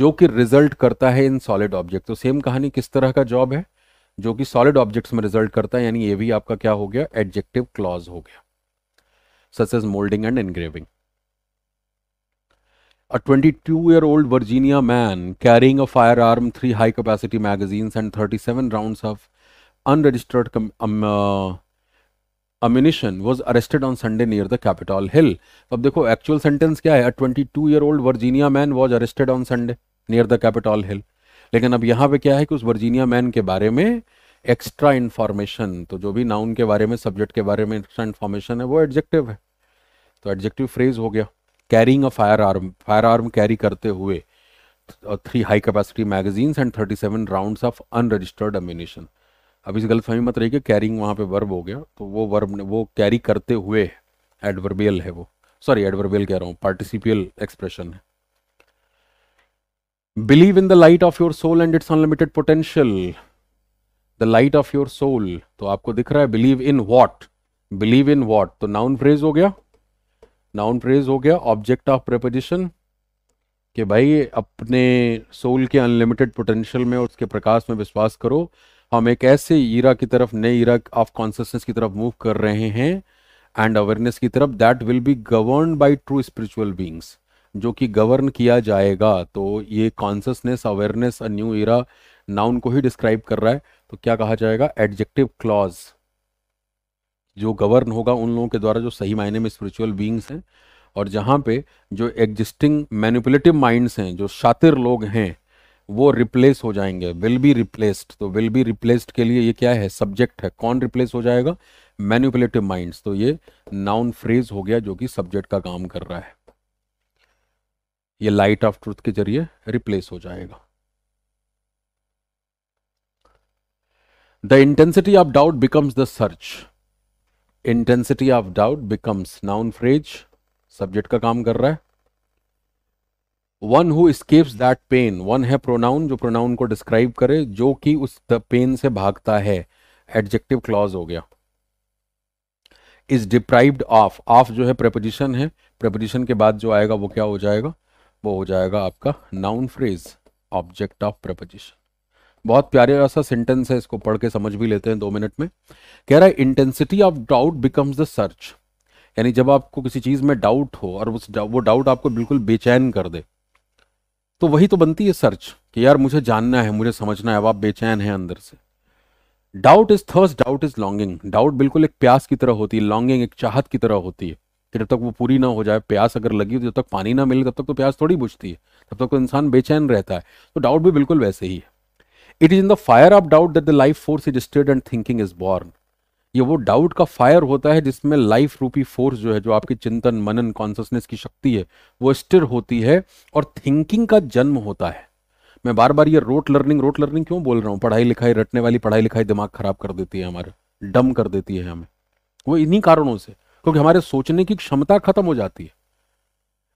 जो कि रिजल्ट करता है इन सॉलिड ऑब्जेक्ट तो सेम कहानी किस तरह का जॉब है जो कि सॉलिड ऑब्जेक्ट्स में रिजल्ट करता है यानी ये भी आपका क्या हो गया एडजेक्टिव क्लॉज हो गया such as molding and engraving. A 22 year old Virginia man carrying a firearm, three high capacity magazines, and 37 rounds of unregistered um, uh, ammunition was arrested on Sunday near the Capitol Hill. अब देखो actual sentence क्या है अ 22 year old Virginia man was arrested on Sunday near the Capitol Hill. लेकिन अब यहाँ पे क्या है कि उस वर्जीनिया मैन के बारे में एक्स्ट्रा इन्फॉर्मेशन तो जो भी नाउन के बारे में सब्जेक्ट के बारे में एक्स्ट्रा इन्फॉर्मेशन है वो एडजेक्टिव है तो एडजेक्टिव फ्रेज हो गया carrying a firearm firearm carry करते हुए three high capacity magazines and thirty seven round of unregistered ammunition अब इस गलत फहमी मत रही कि कैरिंग वहाँ पे वर्ब हो गया तो वो वर्ब ने वो कैरी करते हुए एडवर्बियल है वो सॉरी एडवर्बियल कह रहा हूँ पार्टिसिपियल एक्सप्रेशन है believe in the light of your soul and its unlimited potential the light of your soul तो आपको दिख रहा है believe in what believe in what तो नाउन फ्रेज हो गया नाउन फ्रेज हो गया ऑब्जेक्ट ऑफ प्रपोजिशन कि भाई अपने सोल के अनलिमिटेड पोटेंशियल में और उसके प्रकाश में विश्वास करो हम एक ऐसे ईरा की तरफ नए ईरा ऑफ कॉन्सियसनेस की तरफ मूव कर रहे हैं एंड अवेयरनेस की तरफ that will be govern by true spiritual beings जो कि गवर्न किया जाएगा तो ये consciousness awareness a new era noun को ही डिस्क्राइब कर रहा है तो क्या कहा जाएगा एडजेक्टिव क्लॉज जो गवर्न होगा उन लोगों के द्वारा जो सही मायने में स्पिरिचुअल बींग्स हैं और जहाँ पे जो एग्जिस्टिंग मैनिपुलेटिव माइंड्स हैं जो शातिर लोग हैं वो रिप्लेस हो जाएंगे विल बी रिप्लेस्ड तो विल बी रिप्लेस्ड के लिए ये क्या है सब्जेक्ट है कौन रिप्लेस हो जाएगा मैनिपुलेटिव माइंड्स तो ये नाउन फ्रेज हो गया जो कि सब्जेक्ट का काम कर रहा है ये लाइट ऑफ ट्रूथ के जरिए रिप्लेस हो जाएगा the intensity of doubt becomes the search intensity of doubt becomes noun phrase subject का काम कर रहा है one who escapes that pain one है प्रोनाउन जो प्रोनाउन को डिस्क्राइब करे जो कि उस पेन से भागता है एडजेक्टिव क्लॉज हो गया इज डिप्राइब्ड ऑफ ऑफ जो है प्रेपोजिशन है प्रपोजिशन के बाद जो आएगा वो क्या हो जाएगा वो हो जाएगा आपका noun phrase object of preposition बहुत प्यारे ऐसा सेंटेंस है इसको पढ़ के समझ भी लेते हैं दो मिनट में कह रहा है intensity of doubt becomes the search यानी जब आपको किसी चीज़ में डाउट हो और उस वो डाउट आपको बिल्कुल बेचैन कर दे तो वही तो बनती है सर्च कि यार मुझे जानना है मुझे समझना है अब आप बेचैन हैं अंदर से doubt is thirst doubt is longing doubt बिल्कुल एक प्यास की तरह होती है लॉन्गिंग एक चाहत की तरह होती है कि जब तक वो पूरी ना हो जाए प्यास अगर लगी तो जब तक पानी ना मिले तब तक तो प्यास थोड़ी बुझती है तब तक तो इंसान बेचैन रहता है तो डाउट भी बिल्कुल वैसे ही है it is in the fire of doubt that the life force is stirred and thinking is born ये वो डाउट का फायर होता है जिसमें लाइफ रूपी फोर्स जो है जो आपकी चिंतन मनन कॉन्सियसनेस की शक्ति है वो स्थिर होती है और थिंकिंग का जन्म होता है मैं बार बार ये रोट लर्निंग रोट लर्निंग क्यों बोल रहा हूँ पढ़ाई लिखाई रटने वाली पढ़ाई लिखाई दिमाग खराब कर देती है हमारे डम कर देती है हमें वो इन्हीं कारणों से क्योंकि हमारे सोचने की क्षमता खत्म हो जाती है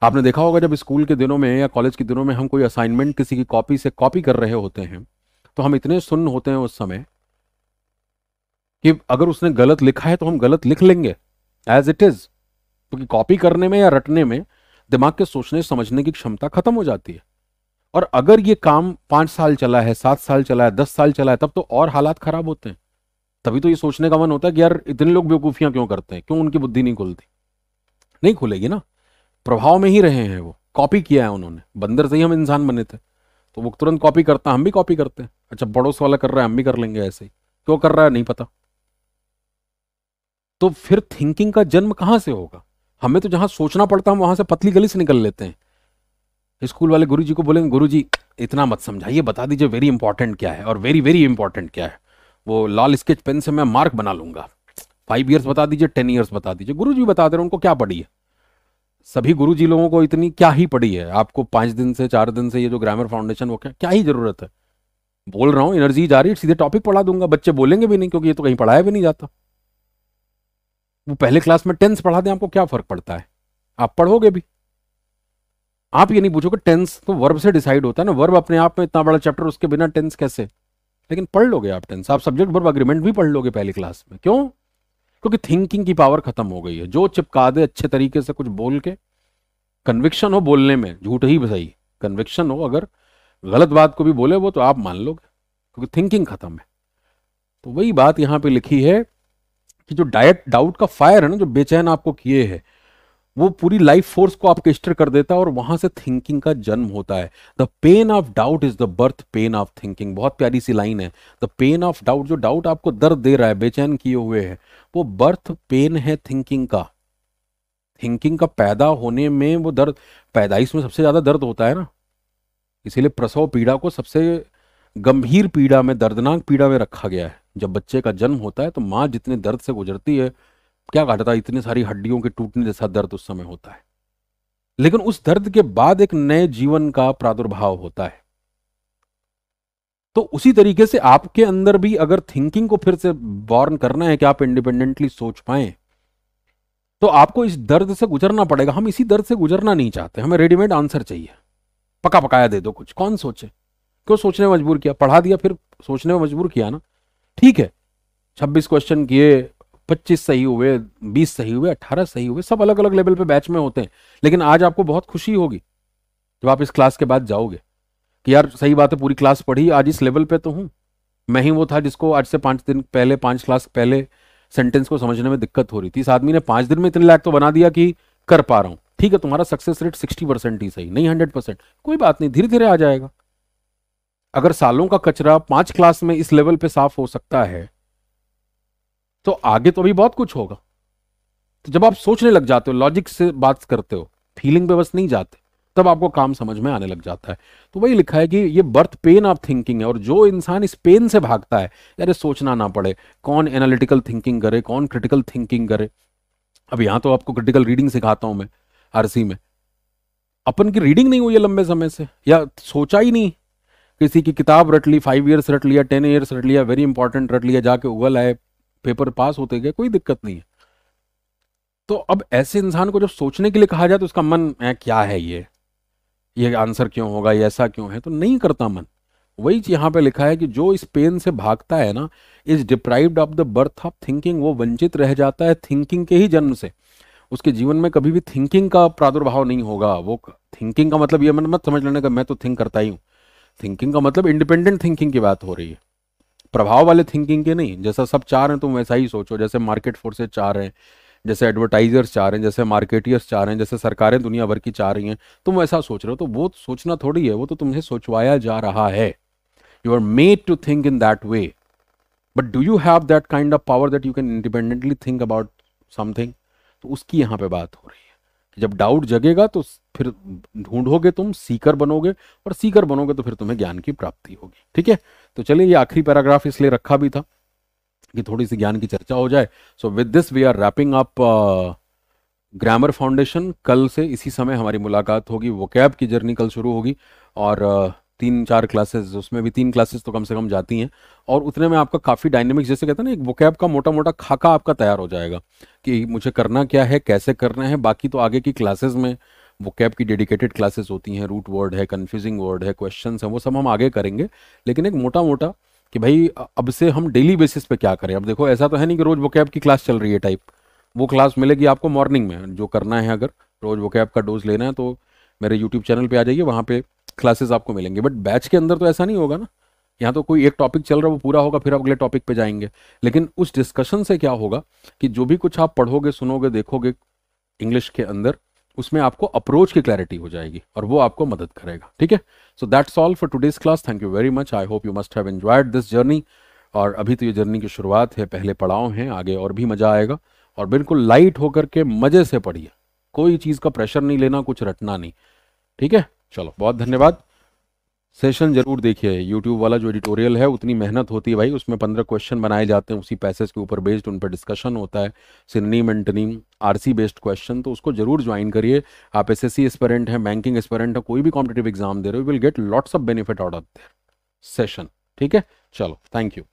आपने देखा होगा जब स्कूल के दिनों में या कॉलेज के दिनों में हम कोई असाइनमेंट किसी की कॉपी से कॉपी कर रहे होते हैं तो हम इतने सुन्न होते हैं उस समय कि अगर उसने गलत लिखा है तो हम गलत लिख लेंगे एज इट इज क्योंकि कॉपी करने में या रटने में दिमाग के सोचने समझने की क्षमता खत्म हो जाती है और अगर ये काम पांच साल चला है सात साल चला है दस साल चला है तब तो और हालात खराब होते हैं तभी तो ये सोचने का मन होता है कि यार इतने लोग बेवकूफियां क्यों करते हैं क्यों उनकी बुद्धि नहीं खुलती नहीं खुलेगी ना प्रभाव में ही रहे हैं वो कॉपी किया है उन्होंने बंदर से ही हम इंसान बने थे तो वो तुरंत कॉपी करता हम भी कॉपी करते हैं अच्छा पड़ोस वाला कर रहा है हम भी कर लेंगे ऐसे ही क्यों कर रहा है नहीं पता तो फिर थिंकिंग का जन्म कहाँ से होगा हमें तो जहाँ सोचना पड़ता हम वहां से पतली गली से निकल लेते हैं स्कूल वाले गुरु जी को बोलेंगे गुरु जी इतना मत समझाइए बता दीजिए वेरी इंपॉर्टेंट क्या है और वेरी वेरी इंपॉर्टेंट क्या है वो लाल स्केच पेन से मैं मार्क बना लूंगा फाइव ईयर्स बता दीजिए टेन ईयर्स बता दीजिए गुरु जी बता दे रहे उनको क्या पढ़ी है सभी गुरु जी लोगों को इतनी क्या ही पड़ी है आपको पांच दिन से चार दिन से ये जो ग्रामर फाउंडेशन वो क्या क्या ही जरूरत है बोल रहा हूँ एनर्जी जा रही है सीधे टॉपिक पढ़ा दूंगा बच्चे बोलेंगे भी नहीं क्योंकि ये तो कहीं पढ़ाया भी नहीं जाता वो पहले क्लास में टेंस पढ़ा दें आपको क्या फर्क पड़ता है आप पढ़ोगे भी आप ये नहीं पूछोगे टेंस तो वर्ब से डिसाइड होता है ना वर्ब अपने आप में इतना बड़ा चैप्टर उसके बिना टेंस कैसे लेकिन पढ़ लोगे आप टेंस आप सब्जेक्ट वर्ब अग्रीमेंट भी पढ़ लोगे पहली क्लास में क्यों क्योंकि थिंकिंग की पावर खत्म हो गई है जो चिपका दे अच्छे तरीके से कुछ बोल के कन्विक्शन हो बोलने में झूठ ही सही कन्विक्शन हो अगर गलत बात को भी बोले वो तो आप मान लोगे क्योंकि थिंकिंग खत्म है तो वही बात यहाँ पे लिखी है कि जो डायट डाउट का फायर है ना जो बेचैन आपको किए है वो पूरी लाइफ फोर्स को आपके स्टर कर देता है और वहां से थिंकिंग का जन्म होता है the pain of doubt is the birth pain of thinking बहुत प्यारी सी लाइन है द पेन ऑफ डाउट जो डाउट आपको दर्द दे रहा है बेचैन किए हुए है वो बर्थ पेन है थिंकिंग का थिंकिंग का पैदा होने में वो दर्द पैदाइश में सबसे ज्यादा दर्द होता है ना इसीलिए प्रसव पीड़ा को सबसे गंभीर पीड़ा में दर्दनाक पीड़ा में रखा गया है जब बच्चे का जन्म होता है तो माँ जितने दर्द से गुजरती है क्या घटता है इतनी सारी हड्डियों के टूटने जैसा दर्द उस समय होता है लेकिन उस दर्द के बाद एक नए जीवन का प्रादुर्भाव होता है तो उसी तरीके से आपके अंदर भी अगर थिंकिंग को फिर से बॉर्न करना है कि आप इंडिपेंडेंटली सोच पाए तो आपको इस दर्द से गुजरना पड़ेगा हम इसी दर्द से गुजरना नहीं चाहते हमें रेडीमेड आंसर चाहिए पका पकाया दे दो कुछ कौन सोचे क्यों सोचने में मजबूर किया पढ़ा दिया फिर सोचने में मजबूर किया ना ठीक है छब्बीस क्वेश्चन किए पच्चीस सही हुए बीस सही हुए अट्ठारह सही हुए सब अलग अलग लेवल पे बैच में होते हैं लेकिन आज आपको बहुत खुशी होगी जब आप इस क्लास के बाद जाओगे कि यार सही बात है पूरी क्लास पढ़ी आज इस लेवल पे तो हूँ मैं ही वो था जिसको आज से पाँच दिन पहले पांच क्लास पहले सेंटेंस को समझने में दिक्कत हो रही थी इस आदमी ने पांच दिन में इतने लायक तो बना दिया कि कर पा रहा हूं ठीक है तुम्हारा सक्सेस रेट सिक्सटी परसेंट ही सही नहीं हंड्रेड परसेंट कोई बात नहीं धीरे धीरे आ जाएगा अगर सालों का कचरा पांच क्लास में इस लेवल पे साफ हो सकता है तो आगे तो अभी बहुत कुछ होगा तो जब आप सोचने लग जाते हो लॉजिक से बात करते हो फीलिंग पे बस नहीं जाते तब आपको काम समझ में आने लग जाता है तो वही लिखा है कि ये बर्थ पेन ऑफ थिंकिंग है और जो इंसान इस पेन से भागता है यार सोचना ना पड़े कौन एनालिटिकल थिंकिंग करे कौन क्रिटिकल थिंकिंग करे अब यहां तो आपको क्रिटिकल रीडिंग सिखाता हूं मैं आरसी में अपन की रीडिंग नहीं हुई है लंबे समय से या सोचा ही नहीं किसी की किताब रट ली फाइव ईयर्स रट लिया टेन ईयर्स रट लिया वेरी इंपॉर्टेंट रट लिया जाके उगल आए पेपर पास होते गए कोई दिक्कत नहीं है तो अब ऐसे इंसान को जब सोचने के लिए कहा जाए तो उसका मन क्या है ये ये आंसर क्यों होगा ये ऐसा क्यों है तो नहीं करता मन वही यहाँ पे लिखा है कि जो इस पेन से भागता है ना is deprived of the birth of thinking वो वंचित रह जाता है थिंकिंग के ही जन्म से उसके जीवन में कभी भी थिंकिंग का प्रादुर्भाव नहीं होगा वो थिंकिंग का मतलब ये मत समझ लेने का मैं तो थिंक करता ही हूँ थिंकिंग का मतलब इंडिपेंडेंट थिंकिंग की बात हो रही है प्रभाव वाले थिंकिंग के नहीं जैसा सब चार हैं तुम वैसा ही सोचो जैसे मार्केट फोर्सेज चार हैं जैसे एडवर्टाइजर्स चाह रहे हैं जैसे मार्केटियर्स चाह रहे हैं जैसे सरकारें दुनिया भर की चाह रही हैं तुम ऐसा सोच रहे हो तो वो सोचना थोड़ी है वो तो तुमसे सोचवाया जा रहा है You are made to think in that way. But do you have that kind of power that you can independently think about something तो उसकी यहाँ पे बात हो रही है कि जब डाउट जगेगा तो फिर ढूंढोगे तुम सीकर बनोगे और सीकर बनोगे तो फिर तुम्हें ज्ञान की प्राप्ति होगी ठीक है तो चलिए ये आखिरी पैराग्राफ इसलिए रखा भी था कि थोड़ी सी ज्ञान की चर्चा हो जाए so with this we are wrapping up grammar foundation कल से इसी समय हमारी मुलाकात होगी वो कैब की जर्नी कल शुरू होगी और uh, तीन चार क्लासेस उसमें भी तीन क्लासेस तो कम से कम जाती हैं और उतने में आपका काफ़ी डायनेमिक्स जैसे कहते हैं ना एक वोकैब का मोटा मोटा खाका आपका तैयार हो जाएगा कि मुझे करना क्या है कैसे करना है बाकी तो आगे की क्लासेस में वोकैब की डेडिकेटेड क्लासेस होती हैं रूट वर्ड है कन्फ्यूजिंग वर्ड है क्वेश्चन है वो सब हम आगे करेंगे लेकिन एक मोटा मोटा कि भाई अब से हम डेली बेसिस पे क्या करें अब देखो ऐसा तो है नहीं कि रोज़ वोकैब की क्लास चल रही है टाइप वो क्लास मिलेगी आपको मॉर्निंग में जो करना है अगर रोज़ वोकैब का डोज लेना है तो मेरे यूट्यूब चैनल पे आ जाइए वहाँ पे क्लासेस आपको मिलेंगे बट बैच के अंदर तो ऐसा नहीं होगा ना यहाँ तो कोई एक टॉपिक चल रहा है वो पूरा होगा फिर आप अगले टॉपिक पे जाएंगे लेकिन उस डिस्कशन से क्या होगा कि जो भी कुछ आप पढ़ोगे सुनोगे देखोगे इंग्लिश के अंदर उसमें आपको अप्रोच की क्लैरिटी हो जाएगी और वो आपको मदद करेगा ठीक है so that's all for today's class thank you very much I hope you must have enjoyed this journey और अभी तो ये जर्नी की शुरुआत है पहले पड़ाव हैं आगे और भी मज़ा आएगा और बिल्कुल लाइट होकर के मज़े से पढ़िए कोई चीज़ का प्रेशर नहीं लेना कुछ रटना नहीं ठीक है चलो बहुत धन्यवाद सेशन जरूर देखिए यूट्यूब वाला जो एडिटोरियल है उतनी मेहनत होती है भाई उसमें पंद्रह क्वेश्चन बनाए जाते हैं उसी पैसेज के ऊपर बेस्ड उन पर डिस्कशन होता है सिननीम आर आरसी बेस्ड क्वेश्चन तो उसको जरूर ज्वाइन करिए आप एस एस सी एस्पेरेंट हैं बैंकिंग एस्पेरेंट है कोई भी कॉम्पिटेटिव एग्जाम दे रहे हो will get lots of benefit out of session ठीक है चलो थैंक यू